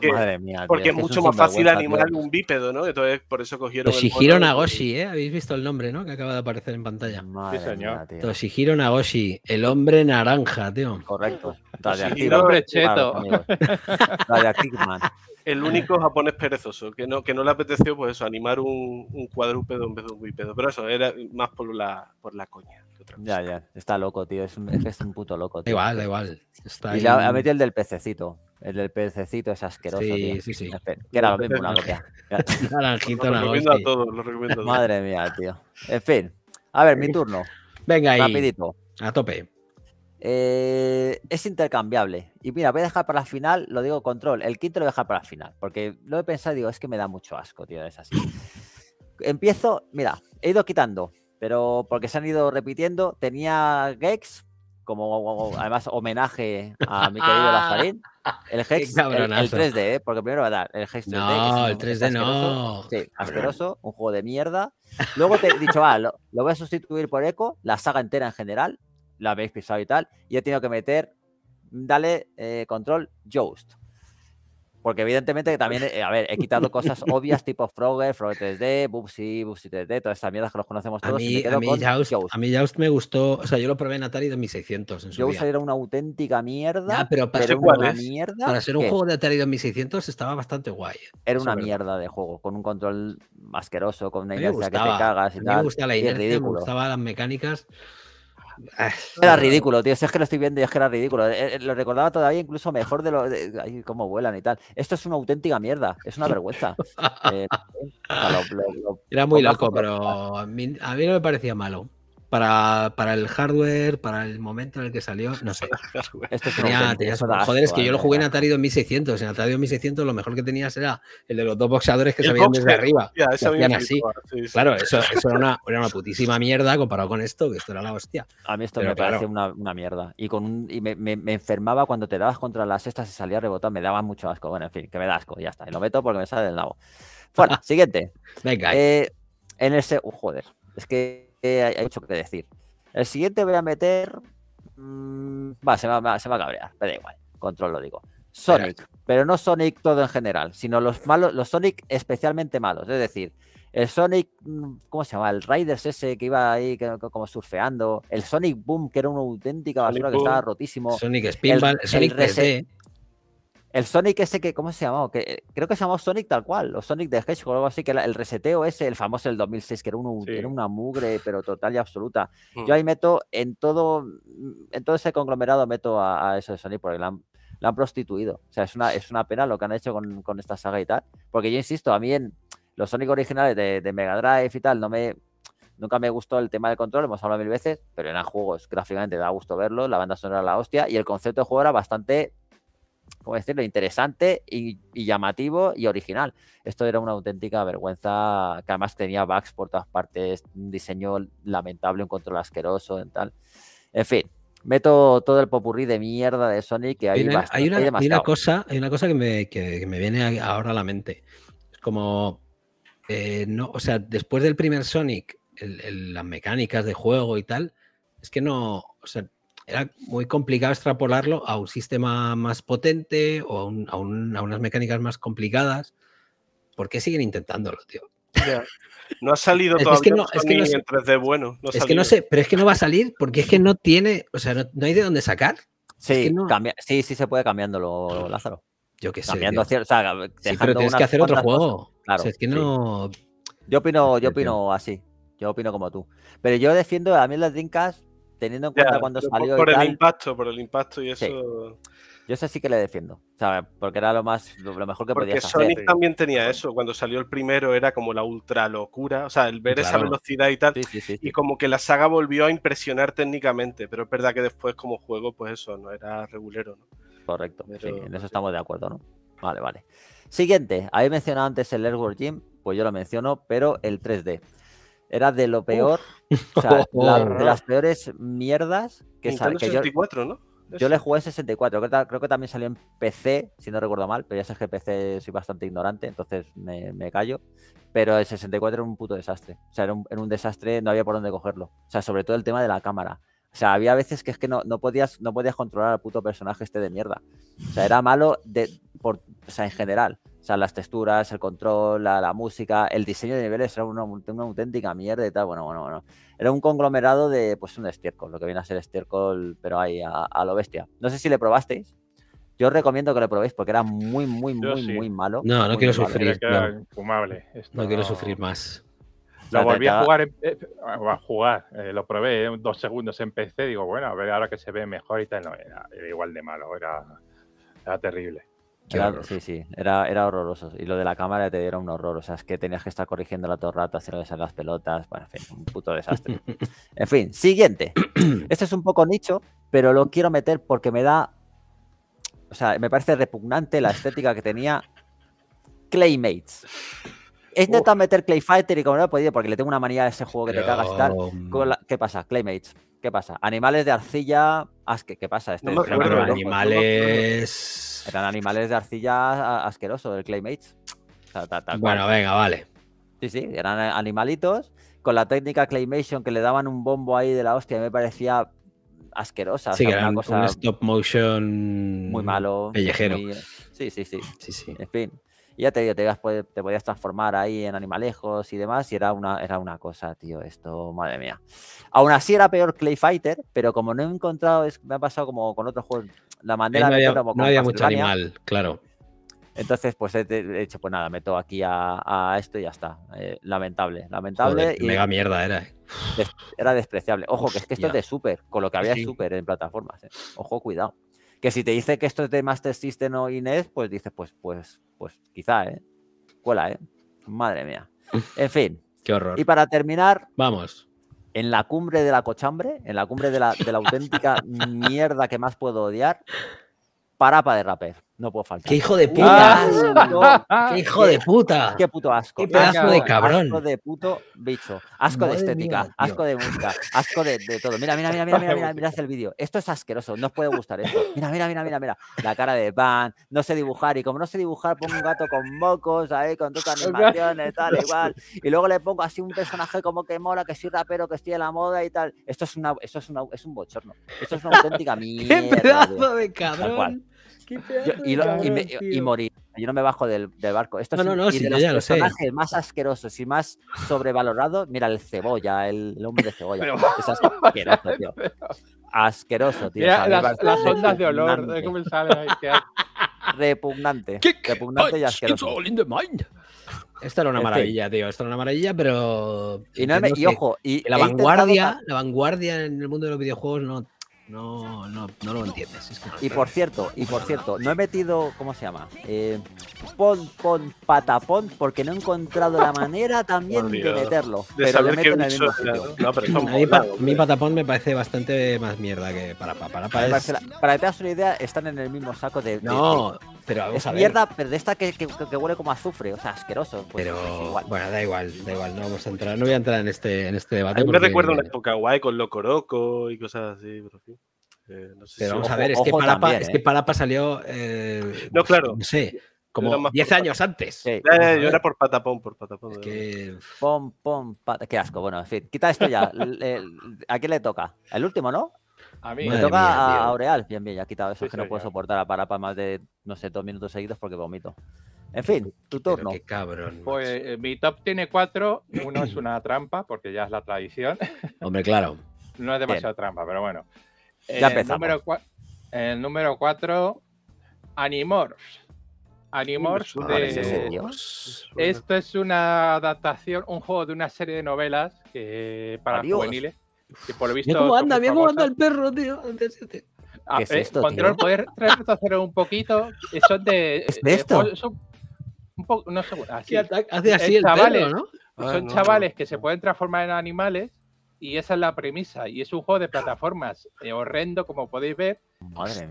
Speaker 4: porque es, mucho más fácil animar a un bípedo, ¿no? Entonces, por eso cogieron. Toshihiro
Speaker 3: Nagoshi, ¿eh? Habéis visto el nombre, ¿no? Que acaba de aparecer en pantalla. sí, señor. Toshihiro Nagoshi, el hombre naranja, tío. Correcto. Toshihiro Toshihiro hombre cheto.
Speaker 4: El único japonés perezoso, que no, que no le apeteció, pues eso, animar un, un cuadrúpedo en vez de un bípedo. Pero eso, era más por la, por la coña.
Speaker 1: Ya, ya, está loco, tío. Es un, es un puto loco. Tío. Igual, igual. y ahí... el del pececito. El del pececito es asqueroso. tío. sí, sí. Que era lo mismo, una copia. lo recomiendo a todos, lo recomiendo a todos. Madre mía, tío. En fin. A ver, mi
Speaker 3: turno. Venga ahí. Rapidito. A tope.
Speaker 1: Eh, es intercambiable. Y mira, voy a dejar para la final, lo digo control, el quinto lo voy a dejar para la final, porque lo he pensado y digo, es que me da mucho asco, tío, es así. Empiezo, mira, he ido quitando, pero porque se han ido repitiendo, tenía Gex como además homenaje a mi querido ah. Lazarín. El Gex. el, 3D, ¿eh? porque primero va a dar el Gex 3D. No, el 3D no. Sí, asqueroso, un juego de mierda. Luego te he dicho, ah, lo, lo voy a sustituir por Echo, la saga entera en general, la habéis pisado y tal, y he tenido que meter, dale eh, control Joust Porque evidentemente también, eh, a ver, he quitado cosas obvias tipo Frogger, Frogger 3D, Bubsy, Bubsy 3D, todas estas mierdas que los conocemos todos. A mí, a
Speaker 3: mí, me gustó, o sea, yo lo probé en Atari 2600 en su era una auténtica mierda. pero para, ser, ¿eh? para ser un juego de Atari 2600 estaba bastante guay. Era una mierda de
Speaker 1: juego, con un control asqueroso, con una inercia que te cagas y a mí Me gustaba la idea. me gustaban
Speaker 3: las mecánicas. Ah, era ridículo,
Speaker 1: tío. Si es que lo estoy viendo es que era ridículo. Eh, eh, lo recordaba todavía incluso mejor de lo. cómo vuelan y tal. Esto es una auténtica mierda. Es una vergüenza.
Speaker 3: Eh, era muy loco, pero a mí no me parecía malo para, el hardware, para el momento en el que salió, no sé. Esto tenía, joder, es que yo lo jugué en Atari 2600. En Atari 2600 lo mejor que tenías era el de los dos boxeadores que se veían desde arriba. así. Claro, eso, era, una, putísima mierda comparado con esto, que esto era la hostia. A mí esto me una, mierda. Y, con y me, enfermaba cuando te
Speaker 1: dabas contra las cestas y salía rebotado, me daba mucho asco. Bueno, en fin, que me da asco, ya está. Y lo meto porque me sale del nabo. Bueno, siguiente. Venga. Eh, en ese... joder, es que que hay, que decir. El siguiente voy a meter. Mm, va, se va, a cabrear, Pero da igual. Control lo digo. Sonic, pero, no Sonic todo en general, sino los malos, los Sonic especialmente malos. Es decir, el Sonic, mm, ¿cómo se llama? El Riders ese que iba ahí como surfeando. El Sonic Boom, que era una auténtica basura que estaba rotísimo. Sonic Spinball, Sonic el, el Sonic ese que, ¿cómo se llamaba? Que, eh, creo que se llamaba Sonic tal cual, o Sonic de Hedgehog o algo así, que el reseteo ese, el famoso del 2006, que era, una mugre, pero total y absoluta. Yo mm. ahí meto en todo, mm, en todo ese conglomerado meto a, eso de Sonic, porque la han, prostituido. O sea, es una, es una pena lo que han hecho con, con esta saga y tal. Porque yo insisto, a mí en los Sonic originales de, Mega Drive y tal, no me, Nunca me gustó el tema del control, hemos hablado mil veces, pero eran juegos, gráficamente da gusto verlo, la banda sonora la hostia y el concepto de juego era bastante como decirlo?, interesante y, llamativo y original. Esto era una auténtica vergüenza, que además tenía bugs por todas partes, un diseño lamentable, un control asqueroso, en tal. En fin, meto todo el popurrí de mierda de Sonic. que hay, hay, una, hay, una,
Speaker 3: cosa, hay una cosa que me, viene ahora a la mente. Es como, eh, no, o sea, después del primer Sonic, las mecánicas de juego y tal, es que no, o sea, era muy complicado extrapolarlo a un sistema más potente o a, unas mecánicas más complicadas. ¿Por qué siguen intentándolo, tío?
Speaker 4: No ha salido es es que no, que no sé,
Speaker 3: pero es que no va a salir porque es que no tiene, o sea, no, hay de dónde sacar. Sí, sí, sí se puede cambiándolo, Lázaro. Yo qué sé. Cambiando, sí, pero tienes que hacer otro juego.
Speaker 1: Yo opino, yo opino así. Yo opino como tú. Pero yo defiendo,
Speaker 4: a mí las Dreamcast teniendo en cuenta cuando salió. Por, el impacto, por el impacto y eso.
Speaker 1: Yo sé sí que le defiendo, ¿sabes? Porque era lo más lo, mejor que podía hacer. Porque Sonic
Speaker 4: también tenía eso, cuando salió el primero era como la ultra locura, o sea, el ver esa velocidad y tal, y como que la saga volvió a impresionar técnicamente, pero es verdad que después como juego, pues eso, no era regulero, ¿no? Correcto, en eso
Speaker 1: estamos de acuerdo, ¿no? Vale, vale. Siguiente, habéis mencionado antes el World Gym, pues yo lo menciono, pero el 3D. Era de lo peor, o sea, de las peores mierdas que salió. yo, ¿no? Yo le jugué 64, creo, que también salió en PC, si no recuerdo mal, pero ya sabes que PC soy bastante ignorante, entonces me, callo. Pero el 64 era un puto desastre. O sea, era un, desastre, no había por dónde cogerlo. O sea, sobre todo el tema de la cámara. O sea, había veces que es que no, no, podías, no podías controlar al puto personaje este de mierda. O sea, era malo de, por, o sea, en general sea, las texturas, el control, la, música, el diseño de niveles era una, auténtica mierda y tal. Bueno, bueno, bueno. Era un conglomerado de, pues, un estiércol, lo que viene a ser estiércol, pero ahí a, lo bestia. No sé si le probasteis. Yo os recomiendo que lo probéis porque era muy, muy, muy, muy malo. No, no quiero sufrir. No.
Speaker 2: no, quiero
Speaker 3: sufrir más.
Speaker 2: Lo volví a jugar, eh, eh, a jugar, eh, lo probé dos segundos empecé digo, bueno, a ver ahora que se ve mejor y tal, no, era, igual de malo, era, era terrible sí, sí,
Speaker 1: era, era horroroso. Y lo de la cámara te dieron un horror. O sea, es que tenías que estar corrigiendo la torrata haciendo las pelotas. Bueno, en fin, un puto desastre. en fin, siguiente. Este es un poco nicho, pero lo quiero meter porque me da. O sea, me parece repugnante la estética que tenía Claymates. es intentado meter Clay Fighter y como no he podido, porque le tengo una manía a ese juego que te cagas y tal. Mm. ¿Qué pasa? Claymates. ¿Qué pasa? Animales de arcilla. ¿Qué pasa? Este, animales. Eran animales de arcilla asqueroso del Claymates. bueno, venga, vale. Sí, sí, eran animalitos. Con la técnica Claymation que le daban un bombo ahí de la hostia, me parecía asquerosa. Sí, o un
Speaker 3: stop motion. Muy malo. Pellejero.
Speaker 1: Sí, sí, sí, sí, sí. En fin. Y ya te digo, te, te, podías transformar ahí en animalejos y demás, y era una, era una cosa, tío, esto, madre mía. Aún así era peor Clay Fighter, pero como no he encontrado, me ha pasado como con otros juegos, la manera... No había, como no había mucho animal, claro. Entonces, pues he, hecho, pues nada, meto aquí a, esto y ya está. Eh, lamentable, lamentable. mega mierda era. era despreciable. Ojo, que es que esto es de súper. con lo que había súper en plataformas. Eh. Ojo, cuidado. Que si te dice que esto es de Master System o Inés, pues dices, pues, pues, pues quizá, ¿eh? Cuela, ¿eh? Madre mía. En fin. Qué horror. Y para terminar. Vamos. En la cumbre de la cochambre, en la cumbre de la, auténtica mierda que más puedo odiar, Parapa de Rapper no puedo faltar. ¡Qué hijo de puta! ¡Qué hijo de puta! ¡Qué puto asco! ¡Qué pedazo de cabrón! Asco de puto bicho. Asco de estética, asco de música, asco de, todo. Mira, mira, mira, mira, mira, mira, mira el vídeo. Esto es asqueroso, no puede gustar esto. Mira, mira, mira, mira, mira. La cara de Van, no sé dibujar. Y como no sé dibujar, pongo un gato con mocos ahí, con tus animaciones, tal, igual. Y luego le pongo así un personaje como que mola, que soy rapero, que estoy en la moda y tal. Esto es una, es es un bochorno. Esto es una auténtica mierda. ¡Qué pedazo de cabrón! y, morir. Yo no me bajo del, barco. Esto no, es no, no, más asqueroso y más sobrevalorado. Mira, el cebolla, el, hombre de cebolla. es asqueroso, tío. Asqueroso, tío. las, ondas de olor, de cómo sale Repugnante. repugnante y asqueroso.
Speaker 3: Esto era una maravilla, tío. Esto era una maravilla, pero. Y, ojo, y la vanguardia, la vanguardia en el mundo de los videojuegos no no, no, no lo entiendes. y por cierto, y por cierto,
Speaker 1: no he metido, ¿cómo se llama? Eh, pon, pon, patapón, porque no he encontrado la manera también de meterlo. pero lo meto en el mismo a, mí,
Speaker 3: patapón me parece bastante más mierda que para para para. Para, que te
Speaker 1: hagas una idea, están en el mismo saco de. no, pero vamos a ver. mierda, pero de esta que, huele como azufre, o sea, asqueroso. Pues, pero
Speaker 3: igual. bueno, da igual, da igual, no vamos a entrar, no voy a entrar en este, en este debate. Yo me recuerdo la
Speaker 4: época guay con Locoroco y cosas así, pero eh, sí. pero vamos a ver, es que, eh.
Speaker 3: Palapa, salió. Eh, no, claro. No sé,
Speaker 4: como 10 años antes. yo era por patapón,
Speaker 1: por patapón. Es que... Pom, pom, Qué asco. Bueno, en fin, quita esto ya. ¿A quién le toca? ¿El último, no? Me eh. toca a Aureal. Bien, bien, ya ha quitado eso que no puedo soportar a Parapa más de, no sé, dos minutos seguidos porque vomito. En fin, tu turno. Qué cabrón. Pues
Speaker 2: eh, mi top tiene cuatro. Uno es una trampa, porque ya es la tradición. Hombre, claro. no es demasiado trampa, pero bueno. Ya el número, el número cuatro, Animorphs. Animorphs de... Esto es una adaptación, un juego de una serie de novelas para juveniles y visto. ¿Cómo anda?
Speaker 3: anda el perro, tío.
Speaker 2: Ah, es eh, esto, control, un poquito. Eh, son ¿Es de esto? Hace así eh, el chavales, ¿no? Ah, son chavales que se pueden transformar en animales y esa es la premisa. Y es un juego de plataformas horrendo, como podéis ver.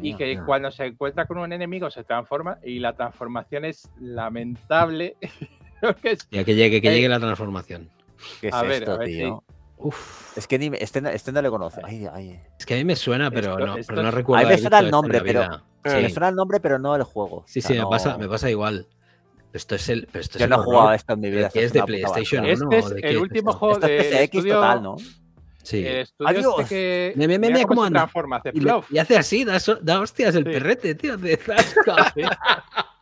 Speaker 2: y que cuando se encuentra con un enemigo se transforma y la transformación es lamentable. que
Speaker 3: ya que llegue, la transformación.
Speaker 2: a ver, tío?
Speaker 1: Uf. Es que ni, este, este, no le este conoce. Ay, ay. Es que
Speaker 3: a mí me suena, pero, esto, no, esto pero no, recuerdo. A mí me suena el nombre, pero. Sí. Me suena el nombre, pero no el juego. Sí, sí, o sea, no... me, pasa, me pasa igual. esto es el. Pero esto Yo es no he jugado esto en mi vida. Este es de PlayStation Este ¿no? es el
Speaker 2: último esto? juego de. Esto es PCX total, ¿no?
Speaker 3: Sí. Adiós. Este que me, me, me, me cómo anda. Y, le, y, hace así, da, da hostias el sí. perrete, tío. De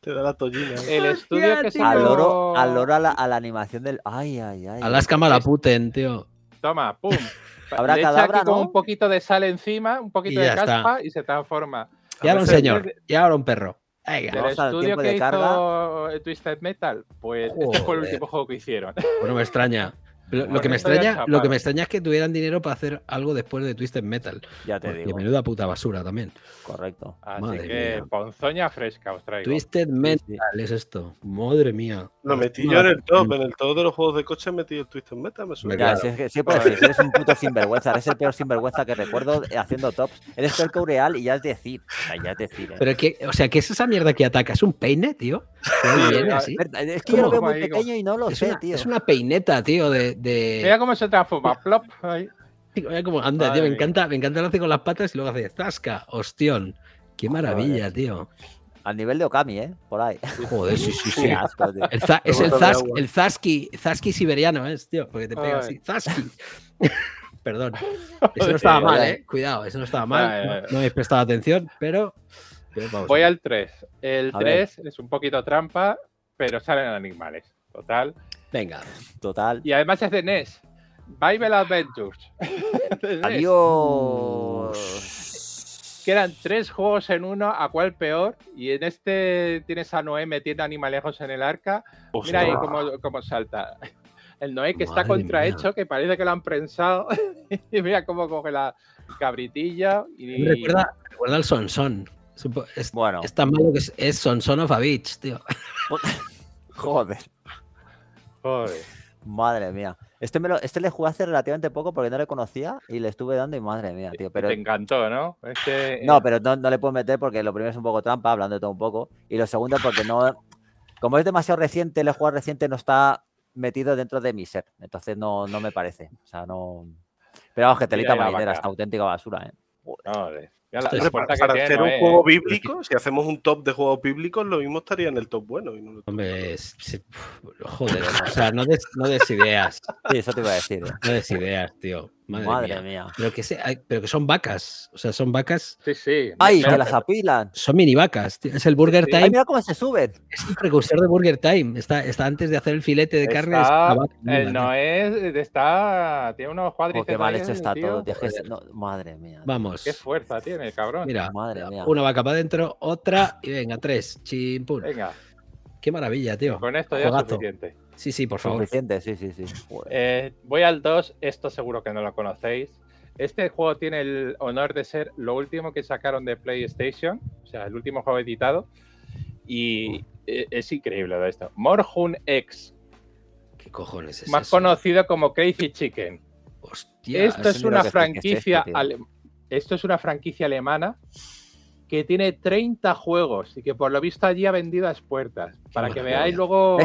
Speaker 3: Te da la tollina. El estudio que se Al
Speaker 1: oro, al oro a, la, animación del. Ay, ay, ay. A Alaska
Speaker 3: Puten, tío.
Speaker 2: Toma, pum. Habrá Le aquí con un poquito de sal encima, un poquito de caspa y se transforma. Y ahora un señor,
Speaker 3: y ahora un perro.
Speaker 2: El estudio que hizo eh, Twisted Metal, pues este fue el último juego que hicieron. Bueno,
Speaker 3: pues me extraña. Lo, que me extraña, lo que me extraña es que tuvieran dinero para hacer algo después de Twisted Metal. Ya te digo. Y menuda puta basura también.
Speaker 4: Correcto. Así que ponzoña fresca os traigo.
Speaker 3: Twisted Metal es esto. Madre mía.
Speaker 1: Lo metí yo en el top.
Speaker 4: En el top de los juegos de coche metí el Twisted Metal. Me suena. sí, eres un
Speaker 1: puto sinvergüenza. Eres el peor sinvergüenza que recuerdo haciendo tops. Eres el coreal y ya es decir. ya es decir. ¿eh? Pero que, o
Speaker 3: sea, ¿qué es esa mierda que ataca? ¿Es un peine, tío? Es que yo lo veo muy pequeño y no lo sé, tío. Es una peineta, tío, de, de... Mira cómo se transforma, plop. Ahí. anda, tío, me encanta, me encanta lo hace con las patas y luego hace Zaska. ostión. Qué maravilla, tío.
Speaker 1: Al nivel de Okami, ¿eh? Por ahí. Joder, sí, sí, sí. es el, zask, el
Speaker 3: zaski, zaski siberiano, ¿eh, tío? Porque te pega así. Zaski. Perdón. Eso eh, no estaba mal, ¿eh? Cuidado, eso no estaba mal. No, habéis prestado atención, pero...
Speaker 2: Voy al 3. El 3 es un poquito trampa, pero salen animales. Total. Venga, total. Y además es de NES. Bible Adventures. E Adiós. Quedan tres juegos en uno, a cuál peor. Y en este tienes a Noé metiendo animalejos en el arca. Mira ahí cómo, salta. El Noé que está contrahecho, que parece que lo han prensado. y mira cómo coge la cabritilla. Y... Recuerda,
Speaker 3: recuerda el Sonson. Es, bueno. tan malo que es, es Sonson of a tío.
Speaker 1: Joder. Madre mía. Este, me este le jugué hace relativamente poco porque no le conocía y le estuve dando y madre mía, tío. Pero... Te
Speaker 2: encantó, ¿no? Este, eh, no, pero
Speaker 1: no, le puedo meter porque lo primero es un poco trampa, hablando de todo un poco. Y lo segundo porque no... Como es demasiado reciente, el juego reciente no está metido dentro de mi ser. Entonces no, no me parece. O sea, no... Pero vamos, que telita marinera, está auténtica basura, ¿eh?
Speaker 2: para, hacer un juego
Speaker 4: bíblico, si hacemos un top de juegos bíblicos, lo mismo estaría en el top bueno. no
Speaker 3: Hombre, joder, o sea, no des, ideas. sí, eso te iba a decir. Eh. No des ideas, tío. Madre, mía. Pero, que pero que son vacas. O sea, son vacas. Sí, sí. ¡Ay, que las apilan! Son mini vacas. Es el Burger Time. Ay, mira cómo se suben. Es el precursor de Burger Time. Está, está antes de hacer el filete de carne. el eh, no
Speaker 2: es. Está. Tiene unos cuadritos oh, madre mía. Vamos. Qué fuerza tiene cabrón. Mira, Una
Speaker 3: vaca para adentro, otra y venga, tres. Chimpún. Venga. Qué maravilla, tío. Con esto
Speaker 2: ya es suficiente.
Speaker 3: Sí,
Speaker 1: sí, por favor. sí,
Speaker 2: eh, voy al 2, esto seguro que no lo conocéis. Este juego tiene el honor de ser lo último que sacaron de PlayStation, o sea, el último juego editado. Y e-, es increíble de esto. Morhun X. ¿Qué cojones es Más conocido como Crazy Chicken.
Speaker 3: Hostia, esto es una este franquicia.
Speaker 2: esto es una franquicia alemana que tiene 30 juegos y que por lo visto allí ha vendido a puertas. Para que veáis luego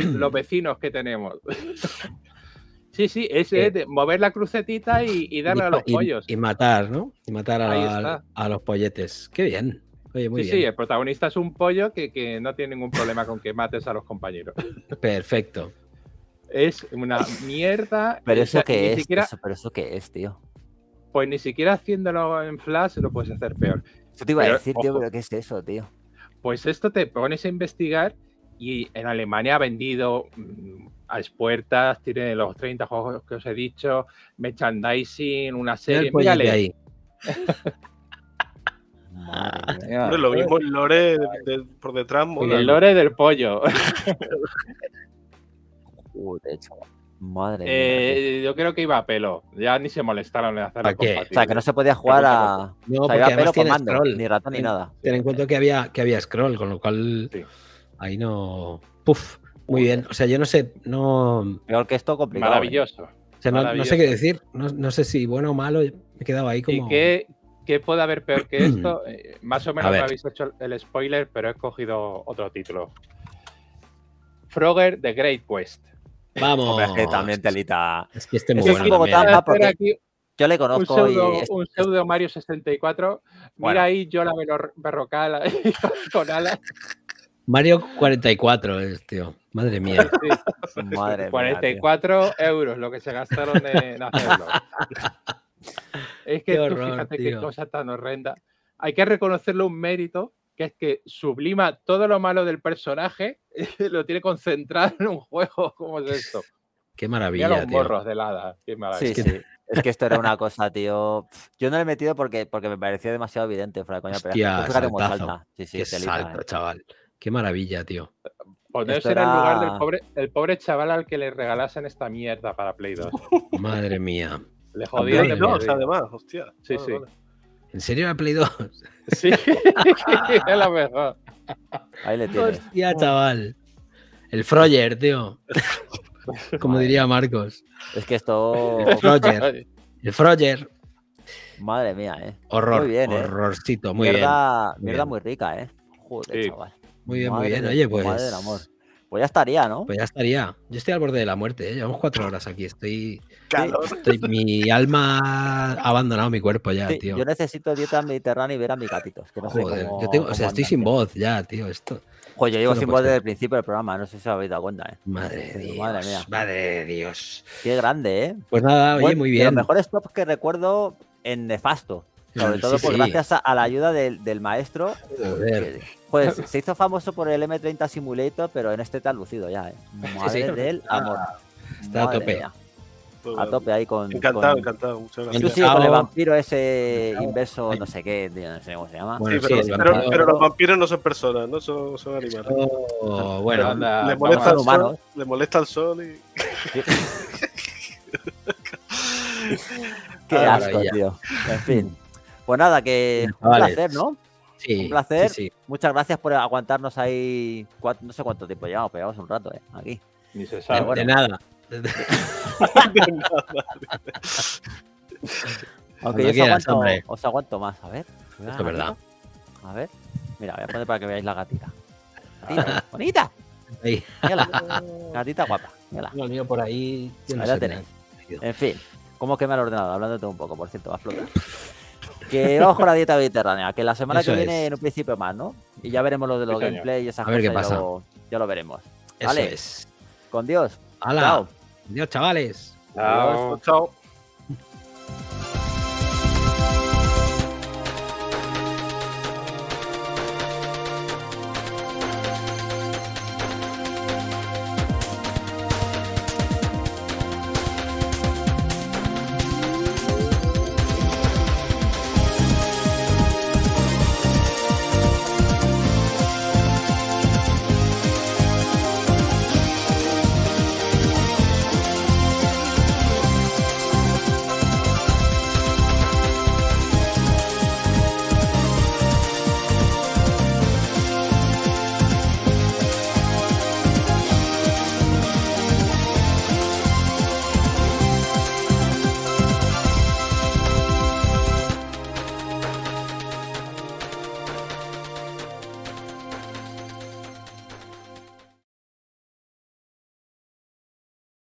Speaker 2: los vecinos que tenemos. sí, sí, es, mover la crucetita y, darle a los pollos.
Speaker 3: Y, matar, ¿no? Y matar a, los polletes. Qué bien. Oye, muy bien. sí, el
Speaker 2: protagonista es un pollo que, no tiene ningún problema con que mates a los compañeros.
Speaker 3: Perfecto.
Speaker 2: Es una mierda. Pero eso que es, pero
Speaker 1: eso que es, tío
Speaker 2: pues ni siquiera haciéndolo en Flash lo puedes hacer peor. Yo te iba a decir, yo tío, pero
Speaker 1: ¿qué es eso, tío?
Speaker 2: Pues esto te pones a investigar y en Alemania ha vendido mm, a expuertas, tiene los 30 juegos que os he dicho, merchandising, una serie. Mírale. Ahí.
Speaker 4: lo mismo el lore por detrás. el lore
Speaker 2: del pollo. Joder, chaval. Madre eh, eh, Yo creo que iba a pelo. Ya ni se molestaron en qué? O sea, que no se podía jugar a.
Speaker 1: No, iba pelo con
Speaker 2: scroll. ni rata ni nada.
Speaker 3: Ten en cuenta que había, que había scroll, con lo cual. Ahí no. Puf. Muy bien. O sea, yo no sé. No...
Speaker 2: Peor que esto, complicado. ¿eh? Maravilloso. O sea, no, sé qué decir.
Speaker 3: No, sé si bueno o malo. Me he quedado ahí como. ¿Y
Speaker 2: qué, qué puede haber peor que esto? Más o menos me habéis hecho el spoiler, pero he escogido otro título. Frogger The Great Quest. Vamos. que también telita. Es que este es yo le conozco. Un pseudo, Mario 64. Mira ahí yo la berrocala con alas.
Speaker 3: Mario 44 es, tío. Madre mía. 44
Speaker 2: euros lo que se gastaron en hacerlo. es que tú fíjate qué cosa tan horrenda. Hay que reconocerle un mérito es que sublima todo lo malo del personaje, lo tiene concentrado en un juego. como es esto? Qué maravilla. los tío. de Lada. Qué maravilla. Sí, sí. Es que esto
Speaker 1: era una cosa, tío. Yo no lo he metido porque, porque me parecía demasiado evidente, fuera
Speaker 2: coña, pero Qué eh.
Speaker 3: chaval. Qué maravilla, tío.
Speaker 2: Ponerse ser en el lugar del pobre, el pobre chaval al que le regalasen esta mierda para Play 2.
Speaker 3: Madre mía. Le jodía de además,
Speaker 4: hostia. Sí, ah, sí.
Speaker 3: ¿En serio la Play 2? Sí,
Speaker 2: es la mejor.
Speaker 3: Ahí le tienes. Hostia, chaval. El Froyer, tío. Como diría Marcos.
Speaker 1: Es que esto. El Froyer.
Speaker 3: El Froyer.
Speaker 1: Madre mía, eh. Horror. Muy bien, eh. horrorcito, muy bien. Mierda muy rica, eh. Joder, chaval.
Speaker 3: Muy bien, muy bien. Oye, pues. Madre del amor.
Speaker 1: Pues ya estaría, ¿no?
Speaker 3: Pues ya estaría. Yo estoy al borde de la muerte, ¿eh? llevamos cuatro horas aquí. Estoy, Mi alma ha abandonado mi cuerpo ya, tío. Yo
Speaker 1: necesito dieta mediterránea y ver a mis
Speaker 3: gatitos. Que no Joder, yo tengo, o sea, estoy sin voz ya, tío. Esto. Joder, yo llevo sin voz desde el
Speaker 1: principio del programa, no sé si os habéis dado cuenta, ¿eh? Madre de Dios. Madre mía. Madre de Dios. Qué grande, ¿eh? Pues nada, oye, muy bien. los mejores tops que recuerdo en Nefasto. Sobre todo por gracias a, la ayuda del, maestro. Pues se hizo famoso por el M30 Simulator, pero en este está lucido ya, ¿eh? Madre del ah, amor. Está a tope. Pues a tope ahí con. Encantado, con, encantado. Muchas gracias. con el vampiro ese inverso, no sé qué, no sé cómo se
Speaker 4: llama. pero, los vampiros no son personas, no son, son animales. Oh, bueno, le, molesta al sol, le molesta el sol y. Qué asco, tío. En fin. Pues nada,
Speaker 1: que un placer, ¿no? Sí, un placer. Muchas gracias por aguantarnos ahí. no sé cuánto tiempo llevamos, pero un rato, ¿eh? Aquí. Ni se eh, sabe. De nada. Aunque yo os, aguanto, os aguanto, más, a ver. Esto es verdad. A ver. Mira, voy a poner para que veáis la gatita. gatita bonita. Ahí. Gatita guapa.
Speaker 3: Mírala. Lo mío por ahí. Ahí la tenéis.
Speaker 1: En fin, ¿cómo quema el ordenado? Hablándote un poco, por cierto, va a flotar. Que vamos con la dieta mediterránea, que la semana que viene en un principio más, ¿no? Y ya veremos lo de los gameplay y esas a Ver qué pasa. Ya, lo, veremos. Eso vale.
Speaker 3: Con Dios. Hola. Chao. Dios, chavales.
Speaker 1: chao.